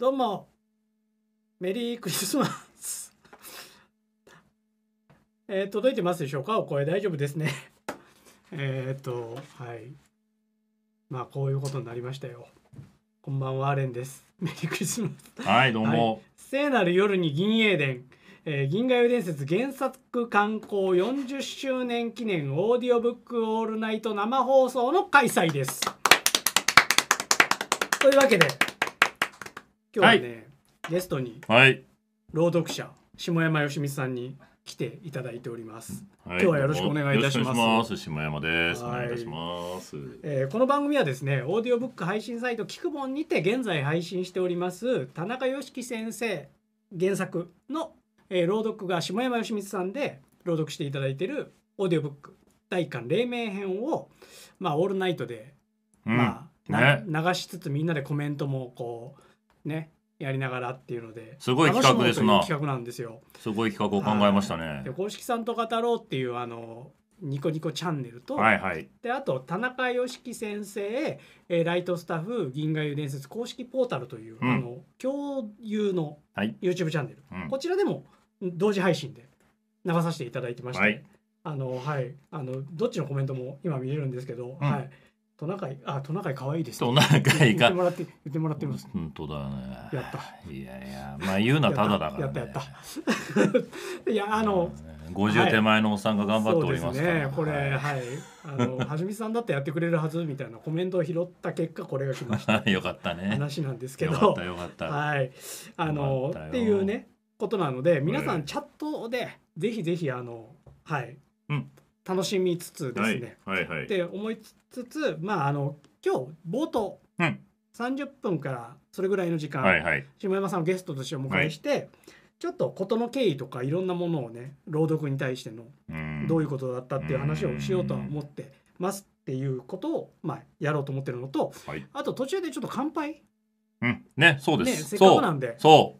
どうも、メリークリスマス えー、届いてますでしょうかお声大丈夫ですね えっと、はい。まあ、こういうことになりましたよ。こんばんは、アレンです。メリークリスマスはい、どうも、はい。聖なる夜に銀英伝、えー、銀河湯伝説原作刊行40周年記念オーディオブックオールナイト生放送の開催です。というわけで。今日はね、ゲストに、朗読者下山よしみさんに来ていただいております、はい、今日はよろしくお願いいたします島お願いします、えー、この番組はですねオーディオブック配信サイトキクボンにて現在配信しております田中良樹先生原作の、えー、朗読が下山義光さんで朗読していただいているオーディオブック第1巻黎明編をまあオールナイトで、うん、まあ、ね、流しつつみんなでコメントもこうねやりながらっていうのですごい企画ですな企画なんですよすごい企画を考えましたね、で公式さんと語ろうっていうあのニコニコチャンネルと、はいはい、であと田中良樹先生、えー、ライトスタッフ銀河湯伝説公式ポータルという、うん、あの共有の YouTube チャンネル、はいこちらでも同時配信で流させていただいてまして、はい、あのはいあのどっちのコメントも今見れるんですけど、うん、はいトナカイ、あ、トナカイ可愛いです、ね。トナカイが。言ってもらって、言ってもらってます。本当だね。やった。いやいや、まあ、言うな、ただだから、ね、やったやった。いや、あの。五十手前のおっさんが頑張っておりますから、はい、ね。これ、はい。あの、はじみさんだってやってくれるはずみたいなコメントを拾った結果、これが来ました。よかったね。話なんですけど。よかった、よかった。はい。あの、っていうね、ことなので、皆さんチャットで、ぜひぜひ、あの、はい。うん。楽しみつつですね、はいはいはい、で思いつつまああの今日冒頭、うん、30分からそれぐらいの時間、はいはい、下山さんをゲストとしてお迎えして、はい、ちょっと事の経緯とかいろんなものをね朗読に対してのどういうことだったっていう話をしようとは思ってますっていうことを、まあ、やろうと思ってるのと、はい、あと途中でちょっと乾杯うんね、そうです。ね、せっかくなんで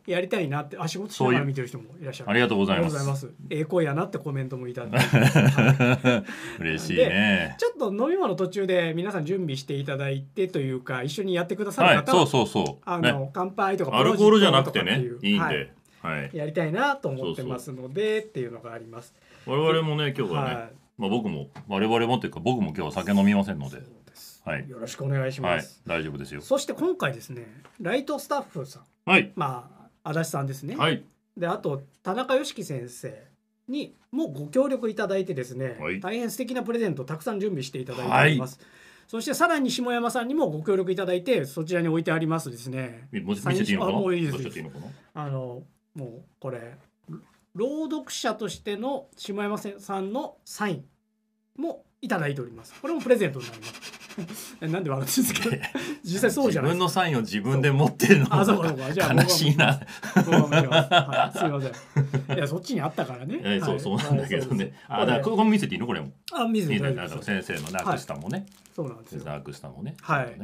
やりたいなってあ仕事しながら見てる人もいらっしゃるありがとうございますええ声やなってコメントもいただいて、嬉しいねちょっと飲み物途中で皆さん準備していただいてというか一緒にやってくださる方は、はい、そうそうそうあの、ね、乾杯とかアルコールじゃなくてねいいんで、はい、やりたいなと思ってますのでっていうのがあります我々もね今日はね、まあ、僕も我々もっていうか僕も今日は酒飲みませんのではい、よろしくお願いします、はい、大丈夫ですよそして今回ですねライトスタッフさん、はい、まあ足立さんですね、はい、であと田中良樹先生にもご協力いただいてですね、はい、大変素敵なプレゼントたくさん準備していただいております、はい、そしてさらに下山さんにもご協力いただいてそちらに置いてありますですねもういいですあのもうこれ朗読者としての下山さんのサインもいただいておりますこれもプレゼントになります なんで笑ってんですか 実際そうじゃない自分のサインを自分で持ってるのあそうじゃあ悲しいなはす、はい、すいませんいやそっちにあったからね、はい、そうそうなんだけどね、はあだからここ見せていいのこれもあ見せていいの。先生のナークスタもね、そうなんですよナークスタもねはい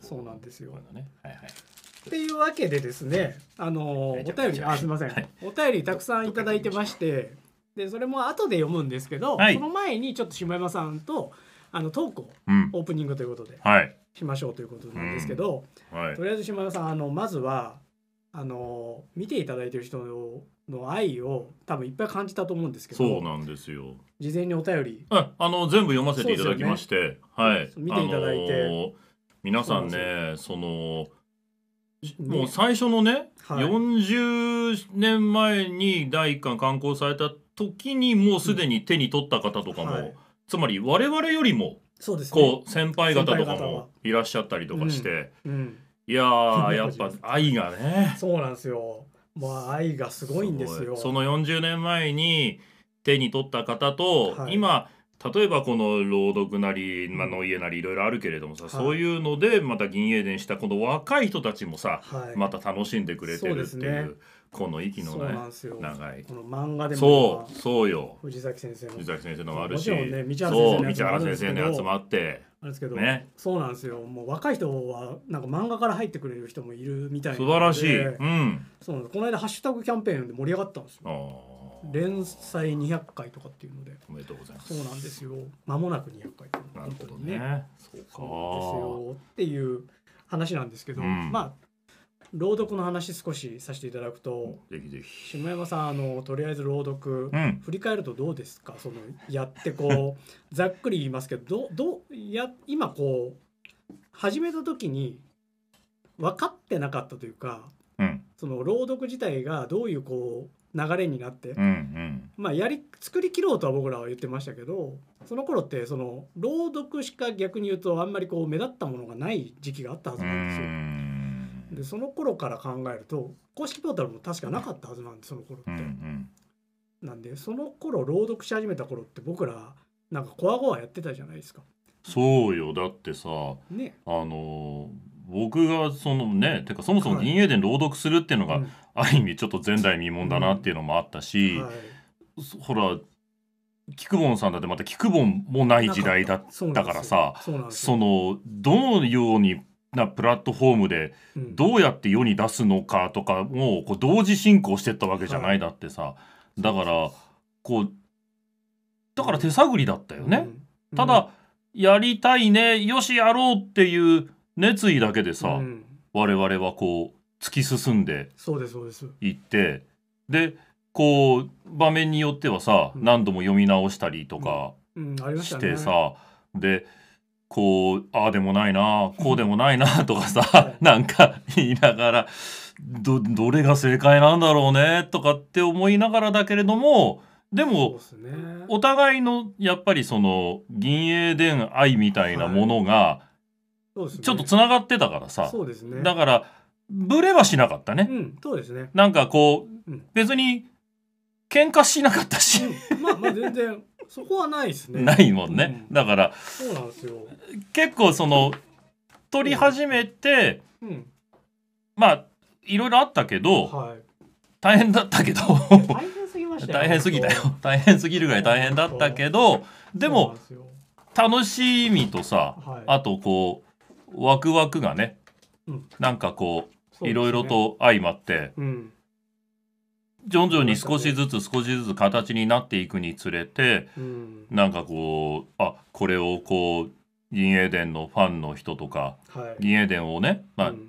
そうなんですよ、ね、はいはいっていうわけでですね、あのお便り、あ、すみません、お便りたくさんいただいてまして、でそれも後で読むんですけど、はい、その前にちょっと下山さんとあのトークを、オープニングということで、はい、しましょうということなんですけど、うんはい、とりあえず下山さんあのまずはあの見ていただいてる人のの愛を多分いっぱい感じたと思うんですけどそうなんですよ事前にお便りあの全部読ませていただきまして、ね、はい見ていただいて、あのー、皆さんねそのもう最初のね、はい、40年前に第1巻刊行された時にもうすでに手に取った方とかも、はい、つまり我々よりもこう先輩方とかもいらっしゃったりとかして、うん、うん、いや やっぱ愛がねそうなんですよまあ愛がすごいんですよその40年前に手に取った方と、はい、今例えばこの朗読なり、まあの家なりいろいろあるけれどもさ、そういうのでまた銀英伝したこの若い人たちもさ、はい、また楽しんでくれてるっていう。この息のね長いこの漫画でもそうそうよ藤崎先生の藤崎先生のもあるしもね道原先生のやつもあってあれですけど、ね、そうなんですよもう若い人はなんか漫画から入ってくれる人もいるみたいな素晴らしい、うん、そうこの間ハッシュタグキャンペーンで盛り上がったんですよ連載200回とかっていうのでおめでとうございますそうなんですよ間もなく200回なるほどねねそうかそうですよっていう話なんですけど、うん、まあ朗読の話少しさせていただくとぜひぜひ下山さんあのとりあえず朗読、うん、振り返るとどうですかそのやってこう ざっくり言いますけどどどや今こう始めた時に分かってなかったというか、うん、その朗読自体がどういうこう流れになって、うんうん、まあやり作りきろうとは僕らは言ってましたけどその頃ってその朗読しか逆に言うとあんまりこう目立ったものがない時期があったはずなんですよ。でその頃から考えると公式ポータルも確かなかったはずなんでその頃って、うんうん、なんでその頃朗読し始めた頃って僕らなんかこわごわやってたじゃないですかそうよだってさ、ね、あの僕がそのねてかそもそも「銀英伝」朗読するっていうのが、ある意味ちょっと前代未聞だなっていうのもあったし、うんはい、ほらキクボンさんだってまたキクボンもない時代だったからさそのどのようになプラットフォームでどうやって世に出すのかとかもうこう同時進行してったわけじゃないだってさだからこうだから手探りだったよね。ただやりたいねよしやろうっていう熱意だけでさ我々はこう突き進んでいってでこう場面によってはさ何度も読み直したりとかしてさでこうああでもないなこうでもないなとかさなんか言いながらどどれが正解なんだろうねとかって思いながらだけれどもでも、ね、お互いのやっぱりその銀英伝愛みたいなものが、はいね、ちょっとつながってたからさ、ね、だからブレはしなかったね。うん、そうですねなんかこう、うん、別に喧嘩しなかったし、まあまあ全然そこはないですねないもんね、うんだからそうなんですよ結構その撮り始めて、うんまあいろいろあったけど、はい大変だったけど大変すぎたよ大変すぎるぐらい大変だったけどでも楽しみとさ、あとこうワクワクがね、なんかこういろいろと相まって徐々に少しずつ少しずつ形になっていくにつれて、うん、なんかこうあこれをこう銀英伝のファンの人とか、はい、銀英伝をね、まあ、うん、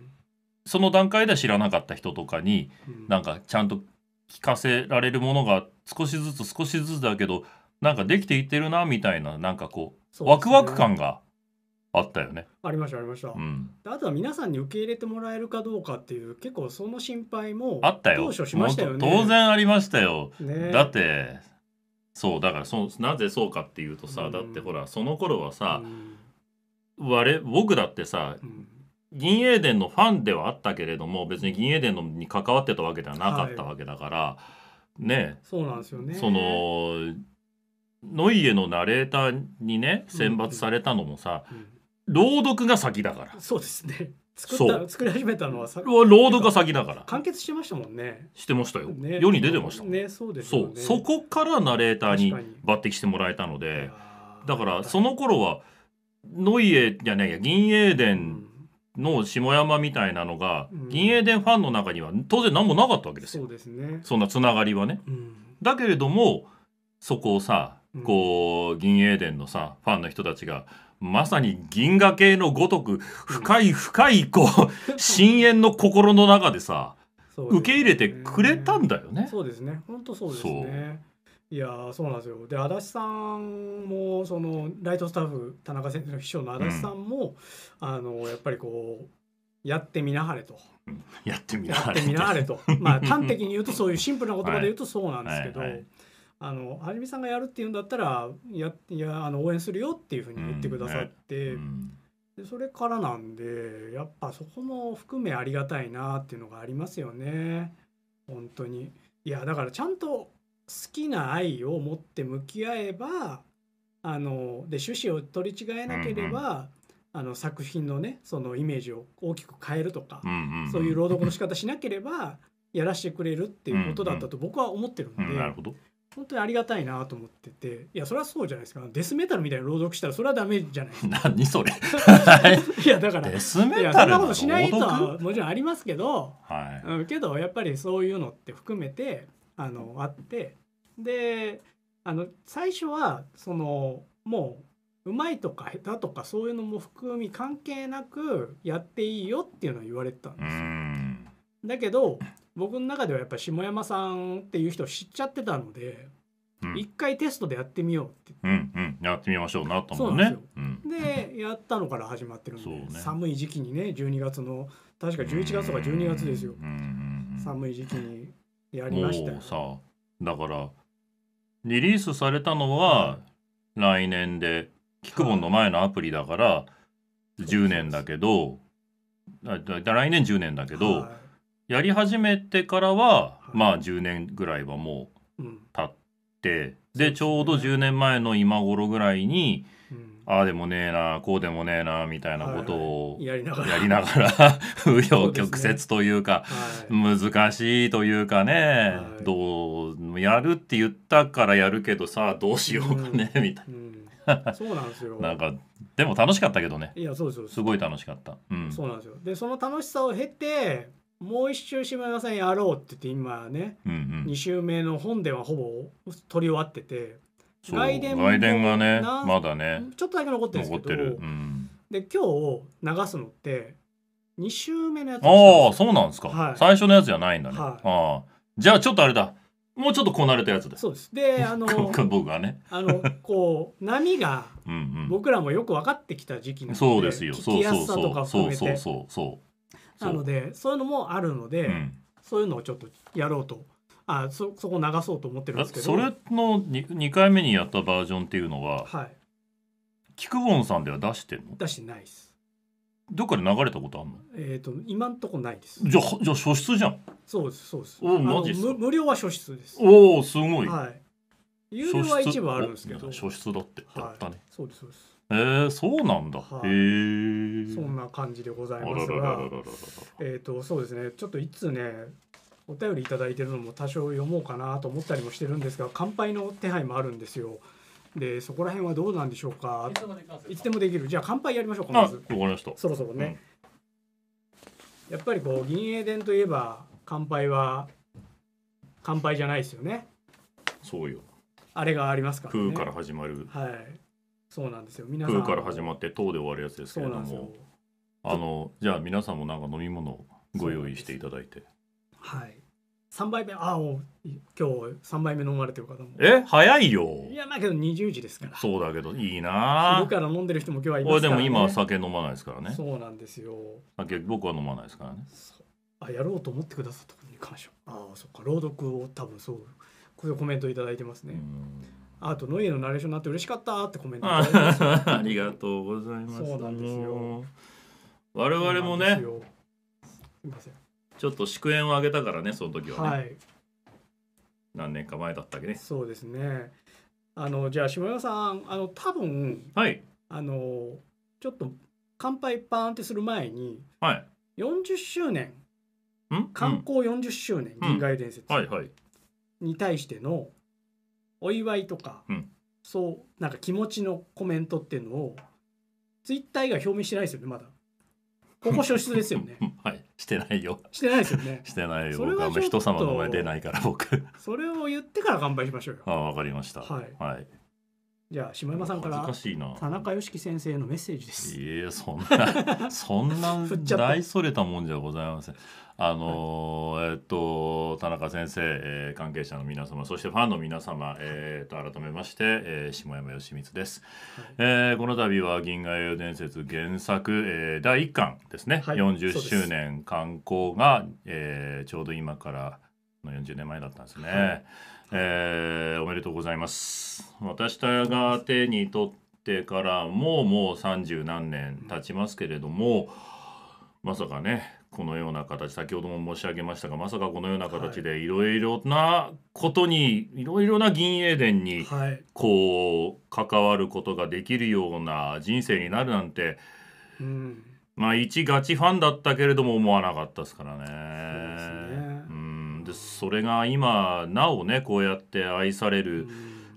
その段階では知らなかった人とかに、うん、なんかちゃんと聞かせられるものが少しずつ少しずつだけどなんかできていってるなみたいななんかこう、ね、ワクワク感があったよね。ありましたありました、うん、あとは皆さんに受け入れてもらえるかどうかっていう結構その心配もあったよ、ね、当然ありましたよ、ね、だってそうだからそなぜそうかっていうとさ、うん、だってほらその頃はさ、うん、我僕だってさ、銀英伝のファンではあったけれども別に銀英伝のに関わってたわけではなかったわけだから、はい、ねそうなんですよねそのノイエのナレーターにね選抜されたのもさ、うんうん、朗読が先だからそうですね作った作り始めたのはさ朗読が先だから完結してましたもんねしてましたよ、ね、世に出てましたもんねそうですねそこからナレーターに抜擢してもらえたのでだからその頃はノイエじゃないや銀英伝の下山みたいなのが、うん、銀英伝ファンの中には当然何もなかったわけですよそうです、ね、そんなつながりはね、うん、だけれどもそこをさこう銀英伝のさファンの人たちがまさに銀河系のごとく深い深いこう 深淵の心の中でさ受け入れてくれたんだよね。そうですね本当そうですねいやそうなんですよで足立さんもそのライトスタッフ田中先生の秘書の足立さんも、うん、あのやっぱりこうやってみなはれと。やってみなはれと。まあ端的に言うとそういうシンプルな言葉で言うとそうなんですけど。はいはいはいあのはじめさんがやるっていうんだったらやいやあの応援するよっていうふうに言ってくださって、うんね、でそれからなんでやっぱそこも含めありがたいなっていうのがありますよね本当にいやだからちゃんと好きな愛を持って向き合えばあので趣旨を取り違えなければ、うんうんあの作品のねそのイメージを大きく変えるとか、そういう朗読の仕方しなければやらせてくれるっていうことだったと僕は思ってるんで、うんうんうん、なるほど本当にありがたいなと思ってていやそれはそうじゃないですかデスメタルみたいに朗読したらそれはダメじゃないですか 何それ いやだからデスメタルなことしないとはもちろんありますけど、はいけどやっぱりそういうのって含めてあのあってであの最初はそのもううまいとか下手とかそういうのも含み関係なくやっていいよっていうのは言われてたんですよ。だけど僕の中ではやっぱり下山さんっていう人を知っちゃってたので、一、うん、回テストでやってみようって、うんうん、やってみましょうなと思うねでやったのから始まってるんで、ね、寒い時期にね12月の確か11月とか12月ですよ寒い時期にやりましたうさだからリリースされたのは来年でキクボンの前のアプリだから10年だけど、はい、来年10年だけど、はいやり始めてからは、まあ10年ぐらいはもう経って、でちょうど10年前の今頃ぐらいに、ああでもねえなこうでもねえなみたいなことをやりながら 紆余曲折というか難しいというかねどうやるって言ったからやるけどさあどうしようかねみたいな。そうなんですよ なんかでも楽しかったけどねいやそうですすごい楽しかった、うん、そうなんですよでその楽しさを経てもう一周島田さんやろうって言って今ね、うんうん、2周目の本ではほぼ取り終わってて外伝外伝がねまだねちょっとだけ残ってるんですけど、うん、で今日流すのって2周目のやつああそうなんですか、はい、最初のやつじゃないんだね、はい、あじゃあちょっとあれだもうちょっとこなれたやつだそうですであの僕はねあのこう波が僕らもよく分かってきた時期なので、うん、そうですよ聞きやすさとかそうそうそうそうそうなのでそういうのもあるので、うん、そういうのをちょっとやろうとあそそこ流そうと思ってるんですけどそれの 2, 2回目にやったバージョンっていうのは、はい、キクボンさんでは出してんの出してないですどっかで流れたことあるのえっ、ー、と今んとこないですじゃじゃ初出じゃんそうですそうですおマジ無料は初出ですおおすごい、はい、有料は一部あるんですけど初出だってやったね、はい、そうですそうですえー、そうなんだ、はい、へそんな感じでございますがえっ、ー、とそうですねちょっといつねお便り頂いてるのも多少読もうかなと思ったりもしてるんですが乾杯の手配もあるんですよでそこら辺はどうなんでしょうかいつでもできるじゃあ乾杯やりましょうかまずそろそろね、うん、やっぱりこう銀英伝といえば乾杯は乾杯じゃないですよねそうよあれがありますから、ね、空から始まるはいそうなんですよ皆さん空から始まって「と」で終わるやつですけれどもあのじゃあ皆さんもなんか飲み物をご用意していただいてはい3杯目ああ今日3杯目飲まれてる方もえ早いよいやまあけど20時ですからそうだけどいいな昼から飲んでる人も今日はいますから、ね、でも今酒飲まないですからねそうなんですよ酒僕は飲まないですからねあやろうと思ってくださったことに感謝ああそっか朗読を多分そうこれコメント頂いてますねアートの家のナレーションになって嬉しかったってコメントあ ありがとうございます。そうなんですよ。我々もね、すみません。ちょっと祝宴をあげたからね、その時は、ね、はい。何年か前だったっけね。そうですね。あのじゃあ下山さん、あの多分、はい。あのちょっと乾杯パーンってする前に、はい。40周年、観光40周年、うん、銀河伝説、はいはい。に対してのお祝いとか、うん、そうなんか気持ちのコメントっていうのをツイッター以外表明してないですよねまだここ初出ですよね はいしてないよしてないですよね してないよ僕あんま人様の前出ないから僕それを言ってから頑張りましょうよあわかりましたはい、はいじゃあ下山さんから難しいな田中良樹先生のメッセージです。いやそんなそんな 大それたもんじゃございません。あのーはい、えっと田中先生、えー、関係者の皆様そしてファンの皆様、えー、と改めまして、えー、下山義満です、はい、えー、この度は「銀河英雄伝説」原作、えー、第1巻ですね、はい、40周年刊行が、えー、ちょうど今からの40年前だったんですね。はいえー、おめでとうございます私が手に取ってからもうもう三十何年経ちますけれども、まさかねこのような形先ほども申し上げましたがまさかこのような形でいろいろなことに、はいろいろな銀英伝にこう関わることができるような人生になるなんて、うん、まあ一ガチファンだったけれども思わなかったですからね。それが今なおねこうやって愛される、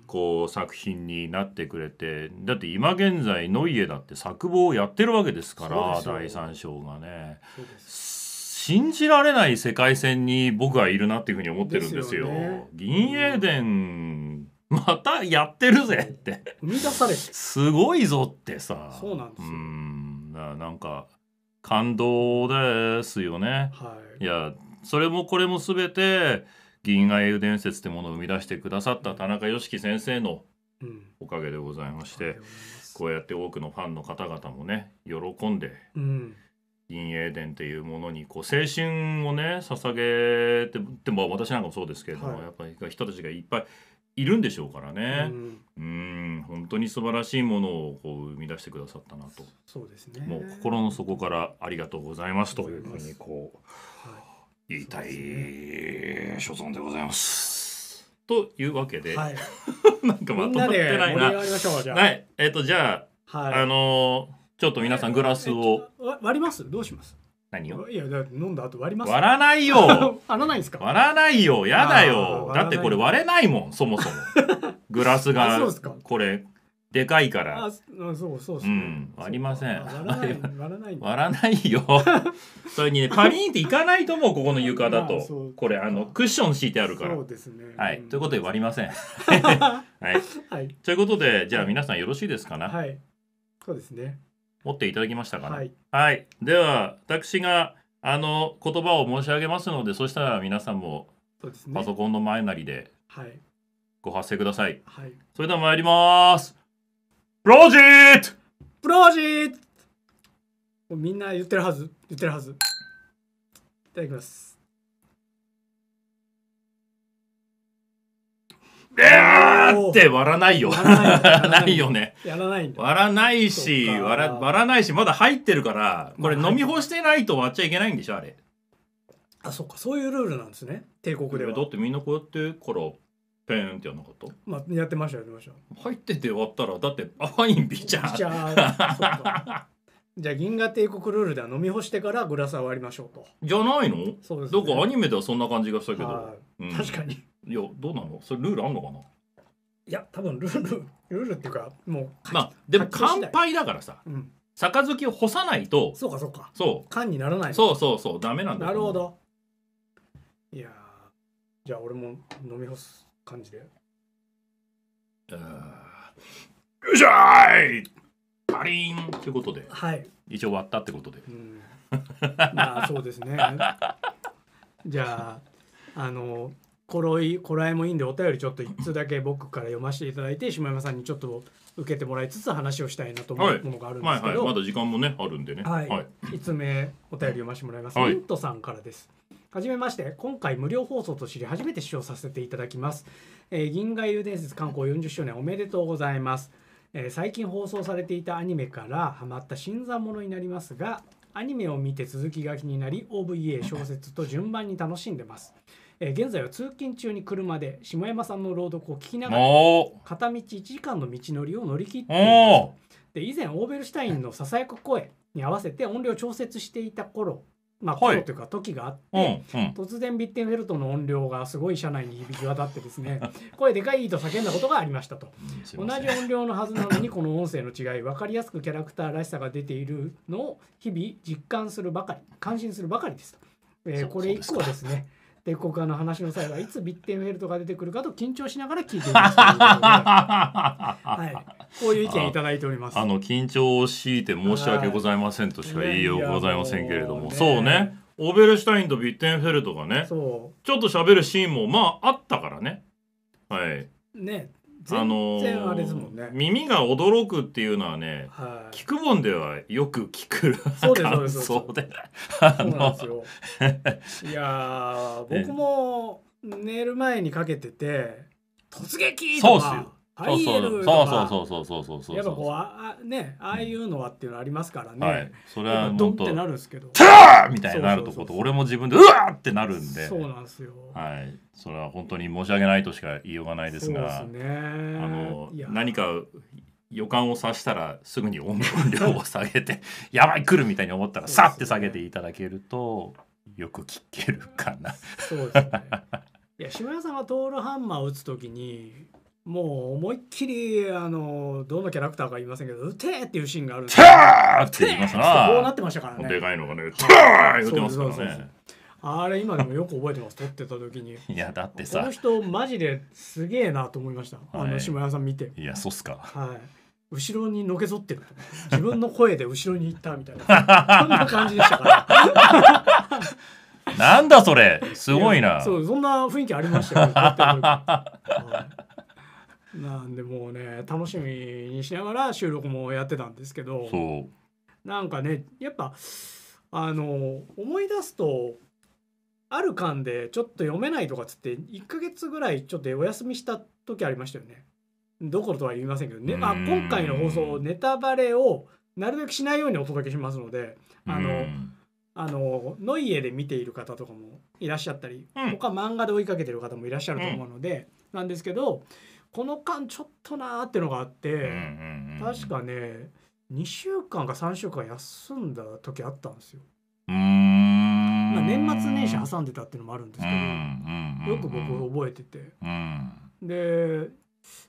こう作品になってくれてだって今現在ノイエだって作望をやってるわけですから第三章がね信じられない世界線に僕はいるなっていうふうに思ってるんですよ。銀英伝、またやってるぜって生み出されてすごいぞってさそうなんですようんなんか感動ですよね、はい、いやそれもこれも全て銀河英雄伝説ってものを生み出してくださった田中良樹先生のおかげでございまして、うん、こうやって多くのファンの方々もね喜んで、うん、銀英伝っていうものにこう青春をね捧げてでも私なんかもそうですけれども、はい、やっぱり人たちがいっぱいいるんでしょうからね、うん、ん、本当に素晴らしいものをこう生み出してくださったなとそうですねもう心の底からありがとうございますというふうにこう。言いたい所存でございます。というわけで、はい、なんかまとまってないな。はい、えっ、ー、とじゃあ、はい、あのー、ちょっと皆さんグラスを、えー、割ります。どうします。何をいや飲んだ後割ります割らないよ 割らないですか割らないよやだよだってこれ割れないもんそもそも グラスがこれでかいからあ、そうそううねん。割りません 割らない、割らない。らないよそれにねパリーンっていかないともうここの床だまあとこれあのクッション敷いてあるからそうですね。はいということで割りません はいと。はい。ということでじゃあ皆さんよろしいですかね、はい。そうですね。持っていただきましたかねははい、い。では私があの言葉を申し上げますのでそしたら皆さんもそうですね。パソコンの前なりではい。ご発声ください、はい。それでは参りますプロジートプロジートみんな言ってるはず言ってるはずいただきますでーって割らないよ。割らないよね。やらない割らないし、割ら割らないし、まだ入ってるから、これ飲み干してないと割っちゃいけないんでしょ、あれ。あ、そっか、そういうルールなんですね。帝国では。だってみんなこうやってから、ペーンってやんなかったまあ、やってましたやってました入ってて終わったらだってあインビチャじゃあじゃ銀河帝国ルールでは飲み干してからグラスは割りましょうとじゃないのそうです、ね、どこアニメではそんな感じがしたけど、うん、確かにいやどうなのそれルールあんのかないや多分ルールルールっていうかもうまあでも乾杯だからさ、うん、杯を干さないとそうかそうかそう缶にならないそうそうそうダメなんだなるほどいやじゃあ俺も飲み干す感じで。よいしゃいパリーンということで、はい。一応終わったってことで。うん、まあそうですね。じゃああの頃いこらえもいいんでお便りちょっと一通だけ僕から読ませていただいて下山さんにちょっと受けてもらいつつ話をしたいなと思うものがあるんではすいはい、ま。だ時間もね、あるんでね。はい、はい。5つ目お便り読ませてもらいます。はいミントさんからです。はじめまして、今回無料放送と知り初めて視聴させていただきます。えー、銀河遊伝説観光40周年おめでとうございます。えー、最近放送されていたアニメからハマった新参者になりますが、アニメを見て続きが気になり、OVA 小説と順番に楽しんでます。えー、現在は通勤中に車で下山さんの朗読を聞きながら片道1時間の道のりを乗り切っていますで以前オーベルシュタインのささやく声に合わせて音量調節していた頃まあ、というか時があって、突然ビッテンフェルトの音量がすごい車内に響き渡ってですね 声でかいと叫んだことがありましたと同じ音量のはずなのにこの音声の違い分かりやすくキャラクターらしさが出ているのを日々実感するばかり感心するばかりですと、えー、これ以降ですね帝国家の話の際はいつビッテンフェルトが出てくるかと緊張しながら聞いています はいこういう意見いただいておりますあの緊張を強いて申し訳ございませんとしか言いようございませんけれども、ね、そうねオベルシュタインとビッテンフェルトがねちょっと喋るシーンもまああったからねはいねあのね耳が驚くっていうのはね、はい、聞くもんではよく聞くそうですそうですそうですいや僕も寝る前にかけてて「突撃!」とかパイエルとかそうそうそうそうそうそうやっぱこうあねああいうのはっていうのありますからね、はい、それはドンってなるんですけど「ター!」みたいになるとこと俺も自分で「うわ!」ってなるんでそうなんですよはいそれは本当に申し訳ないとしか言いようがないですがそうです、ね、あの何か予感をさしたらすぐに音量を下げてやばい来るみたいに思ったらさって下げていただけるとよく聞けるかな。そうですねいや島屋さんはトールハンマーを打つ時にもう思いっきりあのどのキャラクターか言いませんけど「うて!」っていうシーンがあるんで「てー!」って言いますなこうなってましたからねでかいのがね「てー!」言ってますからねあれ今でもよく覚えてます撮ってた時にいやだってさこの人マジですげえなと思いました、あの下山さん見ていやそうっすかはい後ろにのけぞってる自分の声で後ろに行ったみたいなそんな感じでしたからなんだそれすごいなそうそんな雰囲気ありましたよ、ね、なんでもうね楽しみにしながら収録もやってたんですけどなんかねやっぱあの思い出すとある間でちょっと読めないとかっつって1ヶ月ぐらいちょっとお休みした時ありましたよね。どころとは言いませんけどね、まあ、今回の放送ネタバレをなるべくしないようにお届けしますのであのあのノイエで見ている方とかもいらっしゃったり、うん、他漫画で追いかけてる方もいらっしゃると思うので、なんですけどこの間ちょっとなーってのがあって、うんうんうん、確かね2週間か3週間休んだ時あったんですよ。まあ、年末年始挟んでたっていうのもあるんですけど、よく僕覚えてて、うん、で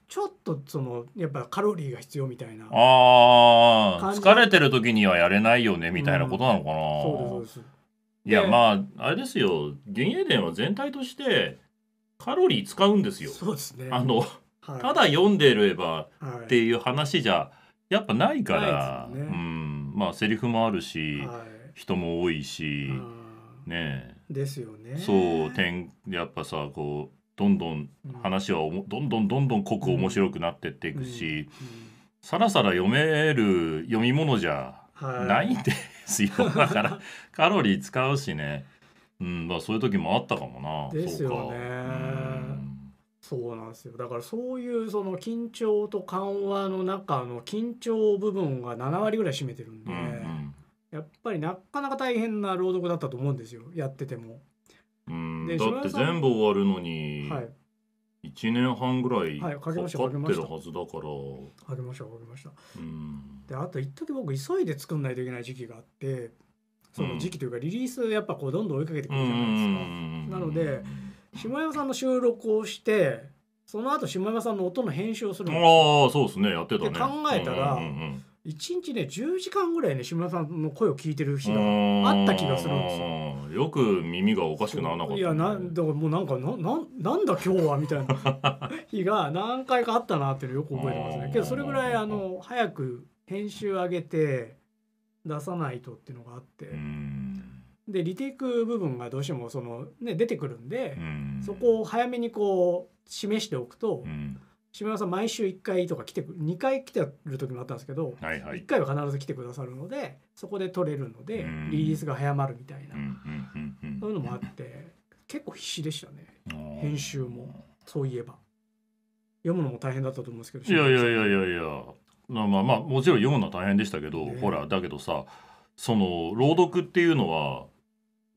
ちょっとそのやっぱカロリーが必要みたいなあ疲れてる時にはやれないよねみたいなことなのかな、そうですそうですいやまああれですよ減英伝は全体としてカロリー使うんですよそうですねあのただ読んでればっていう話じゃやっぱないから、はいうんまあセリフもあるし、はい、人も多いしねですよねそうてやっぱさこうどんどん話は、うん、どんどんどんどん濃く面白くなってっていくし、うんうん、さらさら読める読み物じゃないんですよ、だからカロリー使うしね、うんまあ、そういう時もあったかもな。ですよね。そうなんですよだからそういうその緊張と緩和の中の緊張部分が7割ぐらい占めてるんで、うんうん、やっぱりなかなか大変な朗読だったと思うんですよやってても。だって全部終わるのに、1年半ぐらいかかってるはずだから。かけましたかけました。であと一時僕急いで作んないといけない時期があって。その時期というかリリースやっぱこうどんどん追いかけてくるじゃないですか。なので下山さんの収録をしてその後下山さんの音の編集をするんですよ。ああそうですねやってたね。考えたら、うんうんうん1日ね10時間ぐらいね下山さんの声を聞いてる日があった気がするんですよ。よく耳がおかしくならなかった、いやなんだからもうなんかなななんだ今日はみたいな 日が何回かあったなっていうのよく覚えてますね。けどそれぐらいあの早く編集上げて出さないとっていうのがあって。でリテイク部分がどうしてもその、ね、出てくるんで、そこを早めにこう示しておくと、島村さん毎週1回とか来てくる2回来てる時もあったんですけど、はいはい、1回は必ず来てくださるのでそこで取れるのでリリースが早まるみたいな、そういうのもあって結構必死でしたね編集もそういえば読むのも大変だったと思うんですけどいやいやいやいやいやまあまあもちろん読むのは大変でしたけど、ね、ほらだけどさその朗読っていうのは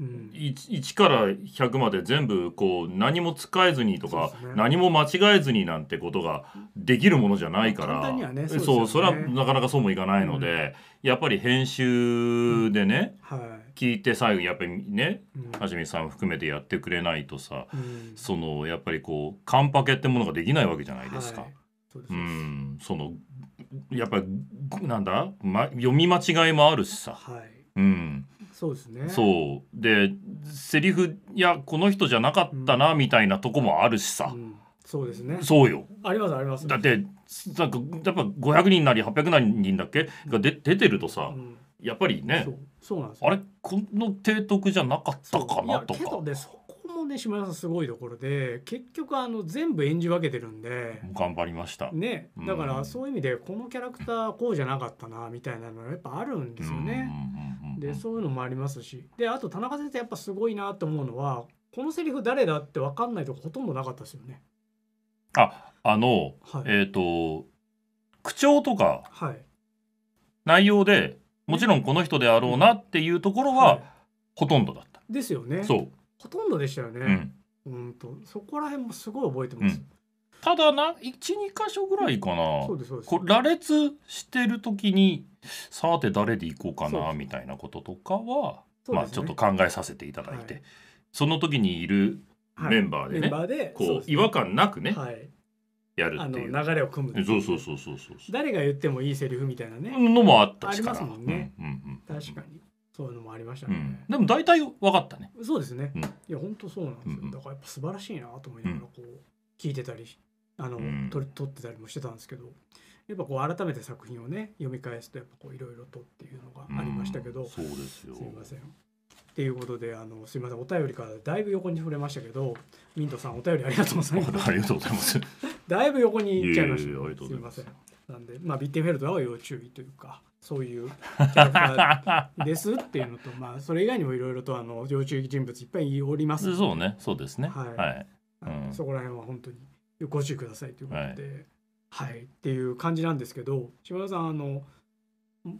1, から100まで全部こう何も使えずにとか、ね、何も間違えずになんてことができるものじゃないから、そう、それはなかなかそうもいかないので、うん、やっぱり編集でね、うんはい、聞いて最後やっぱりね、はじめさん含めてやってくれないとさ、そのやっぱりこうカンパケってものができないわけじゃないですか。はい、うんそのやっぱりなんだ、ま、読み間違いもあるしさ。はい、うんそうですねそうでセリフいやこの人じゃなかったなみたいなとこもあるしさ、うんそうですね。そうよ。ありますあります。だってなんかやっぱ500人なり800何人だっけがで出てるとさ、うん、やっぱりね。そうなんです、あれこの提督じゃなかったかなとか。けどねね島田さんすごいところで結局あの全部演じ分けてるんで頑張りましたねだからそういう意味でこのキャラクターこうじゃなかったなみたいなのがやっぱあるんですよね。でそういうのもありますしであと田中先生やっぱすごいなと思うのはこのセリフ誰だって分かんないとこほとんどなかったですよね。ああの、はい、えっ、と口調とか、はい、内容でもちろんこの人であろうなっていうところは、はい、ほとんどだった。ですよね。そうほとんどでしたよね。うん、とそこら辺もすごい覚えてます。ただな一二箇所ぐらいかな、そうですそうです羅列してる時にさて誰で行こうかなみたいなこととかは、ね、まあ、ちょっと考えさせていただいて、はい、その時にいるメンバーでね、はい、でこう、ね、違和感なくね、はい、やるっていう流れを組むそうそうそうそうそう誰が言ってもいいセリフみたいなねのもあったしかなありますもんね、うんうんうん、確かにそういうのもありましたね、でも大体分かったねそうですね、いや本当そうなんですよ、だからやっぱ素晴らしいなと思いながらこう聞いてたりあの、撮ってたりもしてたんですけどやっぱこう改めて作品をね読み返すとやっぱこういろいろとっていうのがありましたけど、そうですよすみませんっていうことであのすみませんお便りからだいぶ横に触れましたけどミントさんお便りありがとうございます ありがとうございます だいぶ横に行っちゃいました、すみませんなんで、まあ、ビッテンフェルトは要注意というかそういうキャラクターですっていうのとまあそれ以外にもいろいろとあの要注意人物いっぱいおりますそうねそうですねはい、はいうん、そこら辺は本当にご注意くださいということで、はい、はい、っていう感じなんですけど島田さんあの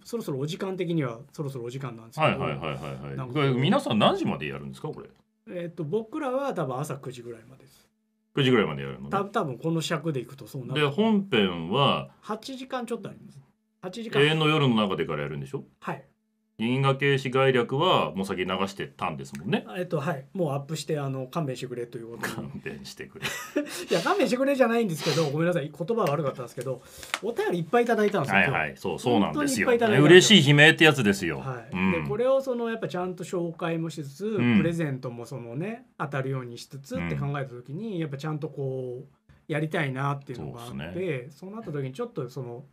そろそろお時間的にはそろそろお時間なんですけど、はいはいはいはい、はい、皆さん何時までやるんですかこれえっ、と僕らは多分朝9時ぐらいまでです9時ぐらいまでやるの、ね、た多分この尺でいくとそうなるで本編は8時間ちょっとあります8時間永遠の夜の中でからやるんでしょはい銀河系市概略はもう先流してたんですもんね。えっとはい、もうアップしてあの勘弁してくれということ勘弁してくれ。いや勘弁してくれじゃないんですけど、ごめんなさい言葉悪かったんですけど、お便りいっぱいいただいたんですよ。はいはい、そうそうなんですよ。いいいね、嬉しい悲鳴ってやつですよ。はい。うん、でこれをそのやっぱちゃんと紹介もしつつ、うん、プレゼントもそのね当たるようにしつつって考えた時に、うん、やっぱちゃんとこうやりたいなっていうのがあって、そう、ね、なった時にちょっとその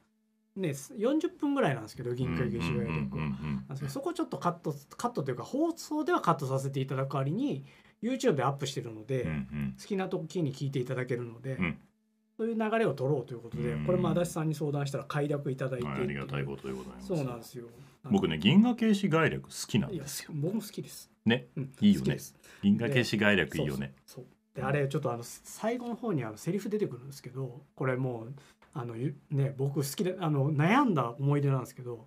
ね、40分ぐらいなんですけど銀河劇場夜曲はそこちょっとカットカットというか放送ではカットさせていただく代わりに YouTube でアップしてるので、うんうん、好きな時に聞いていただけるので、うん、そういう流れを取ろうということで、うん、これも足立さんに相談したら快諾いただいて、はい、ありがたいことでございますそうなんですよ僕ね銀河系史概略好きなんですよ僕も好きですね、うん、いいよね銀河系史概略いいよねそうであれちょっとあの最後の方にあのセリフ出てくるんですけどこれもうあのね僕好きであの悩んだ思い出なんですけど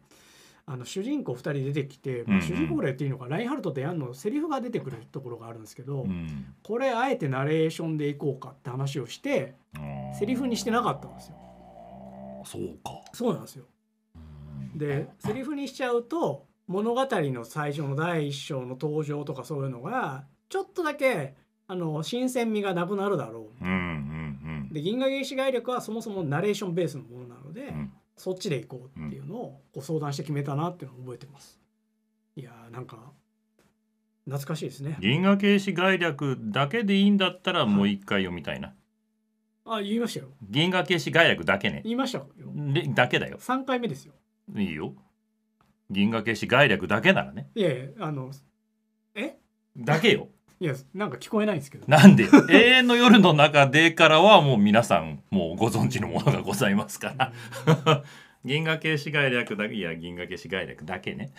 あの主人公2人出てきて、まあ、主人公ぐらいっていいのか、うん、ラインハルトとヤンのセリフが出てくるところがあるんですけど、うん、これあえてナレーションでいこうかって話をしてセリフにしてなかったんですよ。そうかそうなんですよでセリフにしちゃうと物語の最初の第一章の登場とかそういうのがちょっとだけあの新鮮味がなくなるだろう。うんで銀河芸士概略はそもそもナレーションベースのものなので、うん、そっちで行こうっていうのをご相談して決めたなっていうのを覚えてます。いやーなんか懐かしいですね。銀河系史概略だけでいいんだったらもう一回読みたいな。はい、あ言いましたよ。銀河系史概略だけね。言いましたよ。だけだよ。3回目ですよ。いいよ。銀河系史概略だけならね。いやいやあのえだけよ。いやなんか聞こえないんですけどなんで永遠の夜の中でからはもう皆さんもうご存知のものがございますから銀河系市外略だけいや銀河系市外略だけね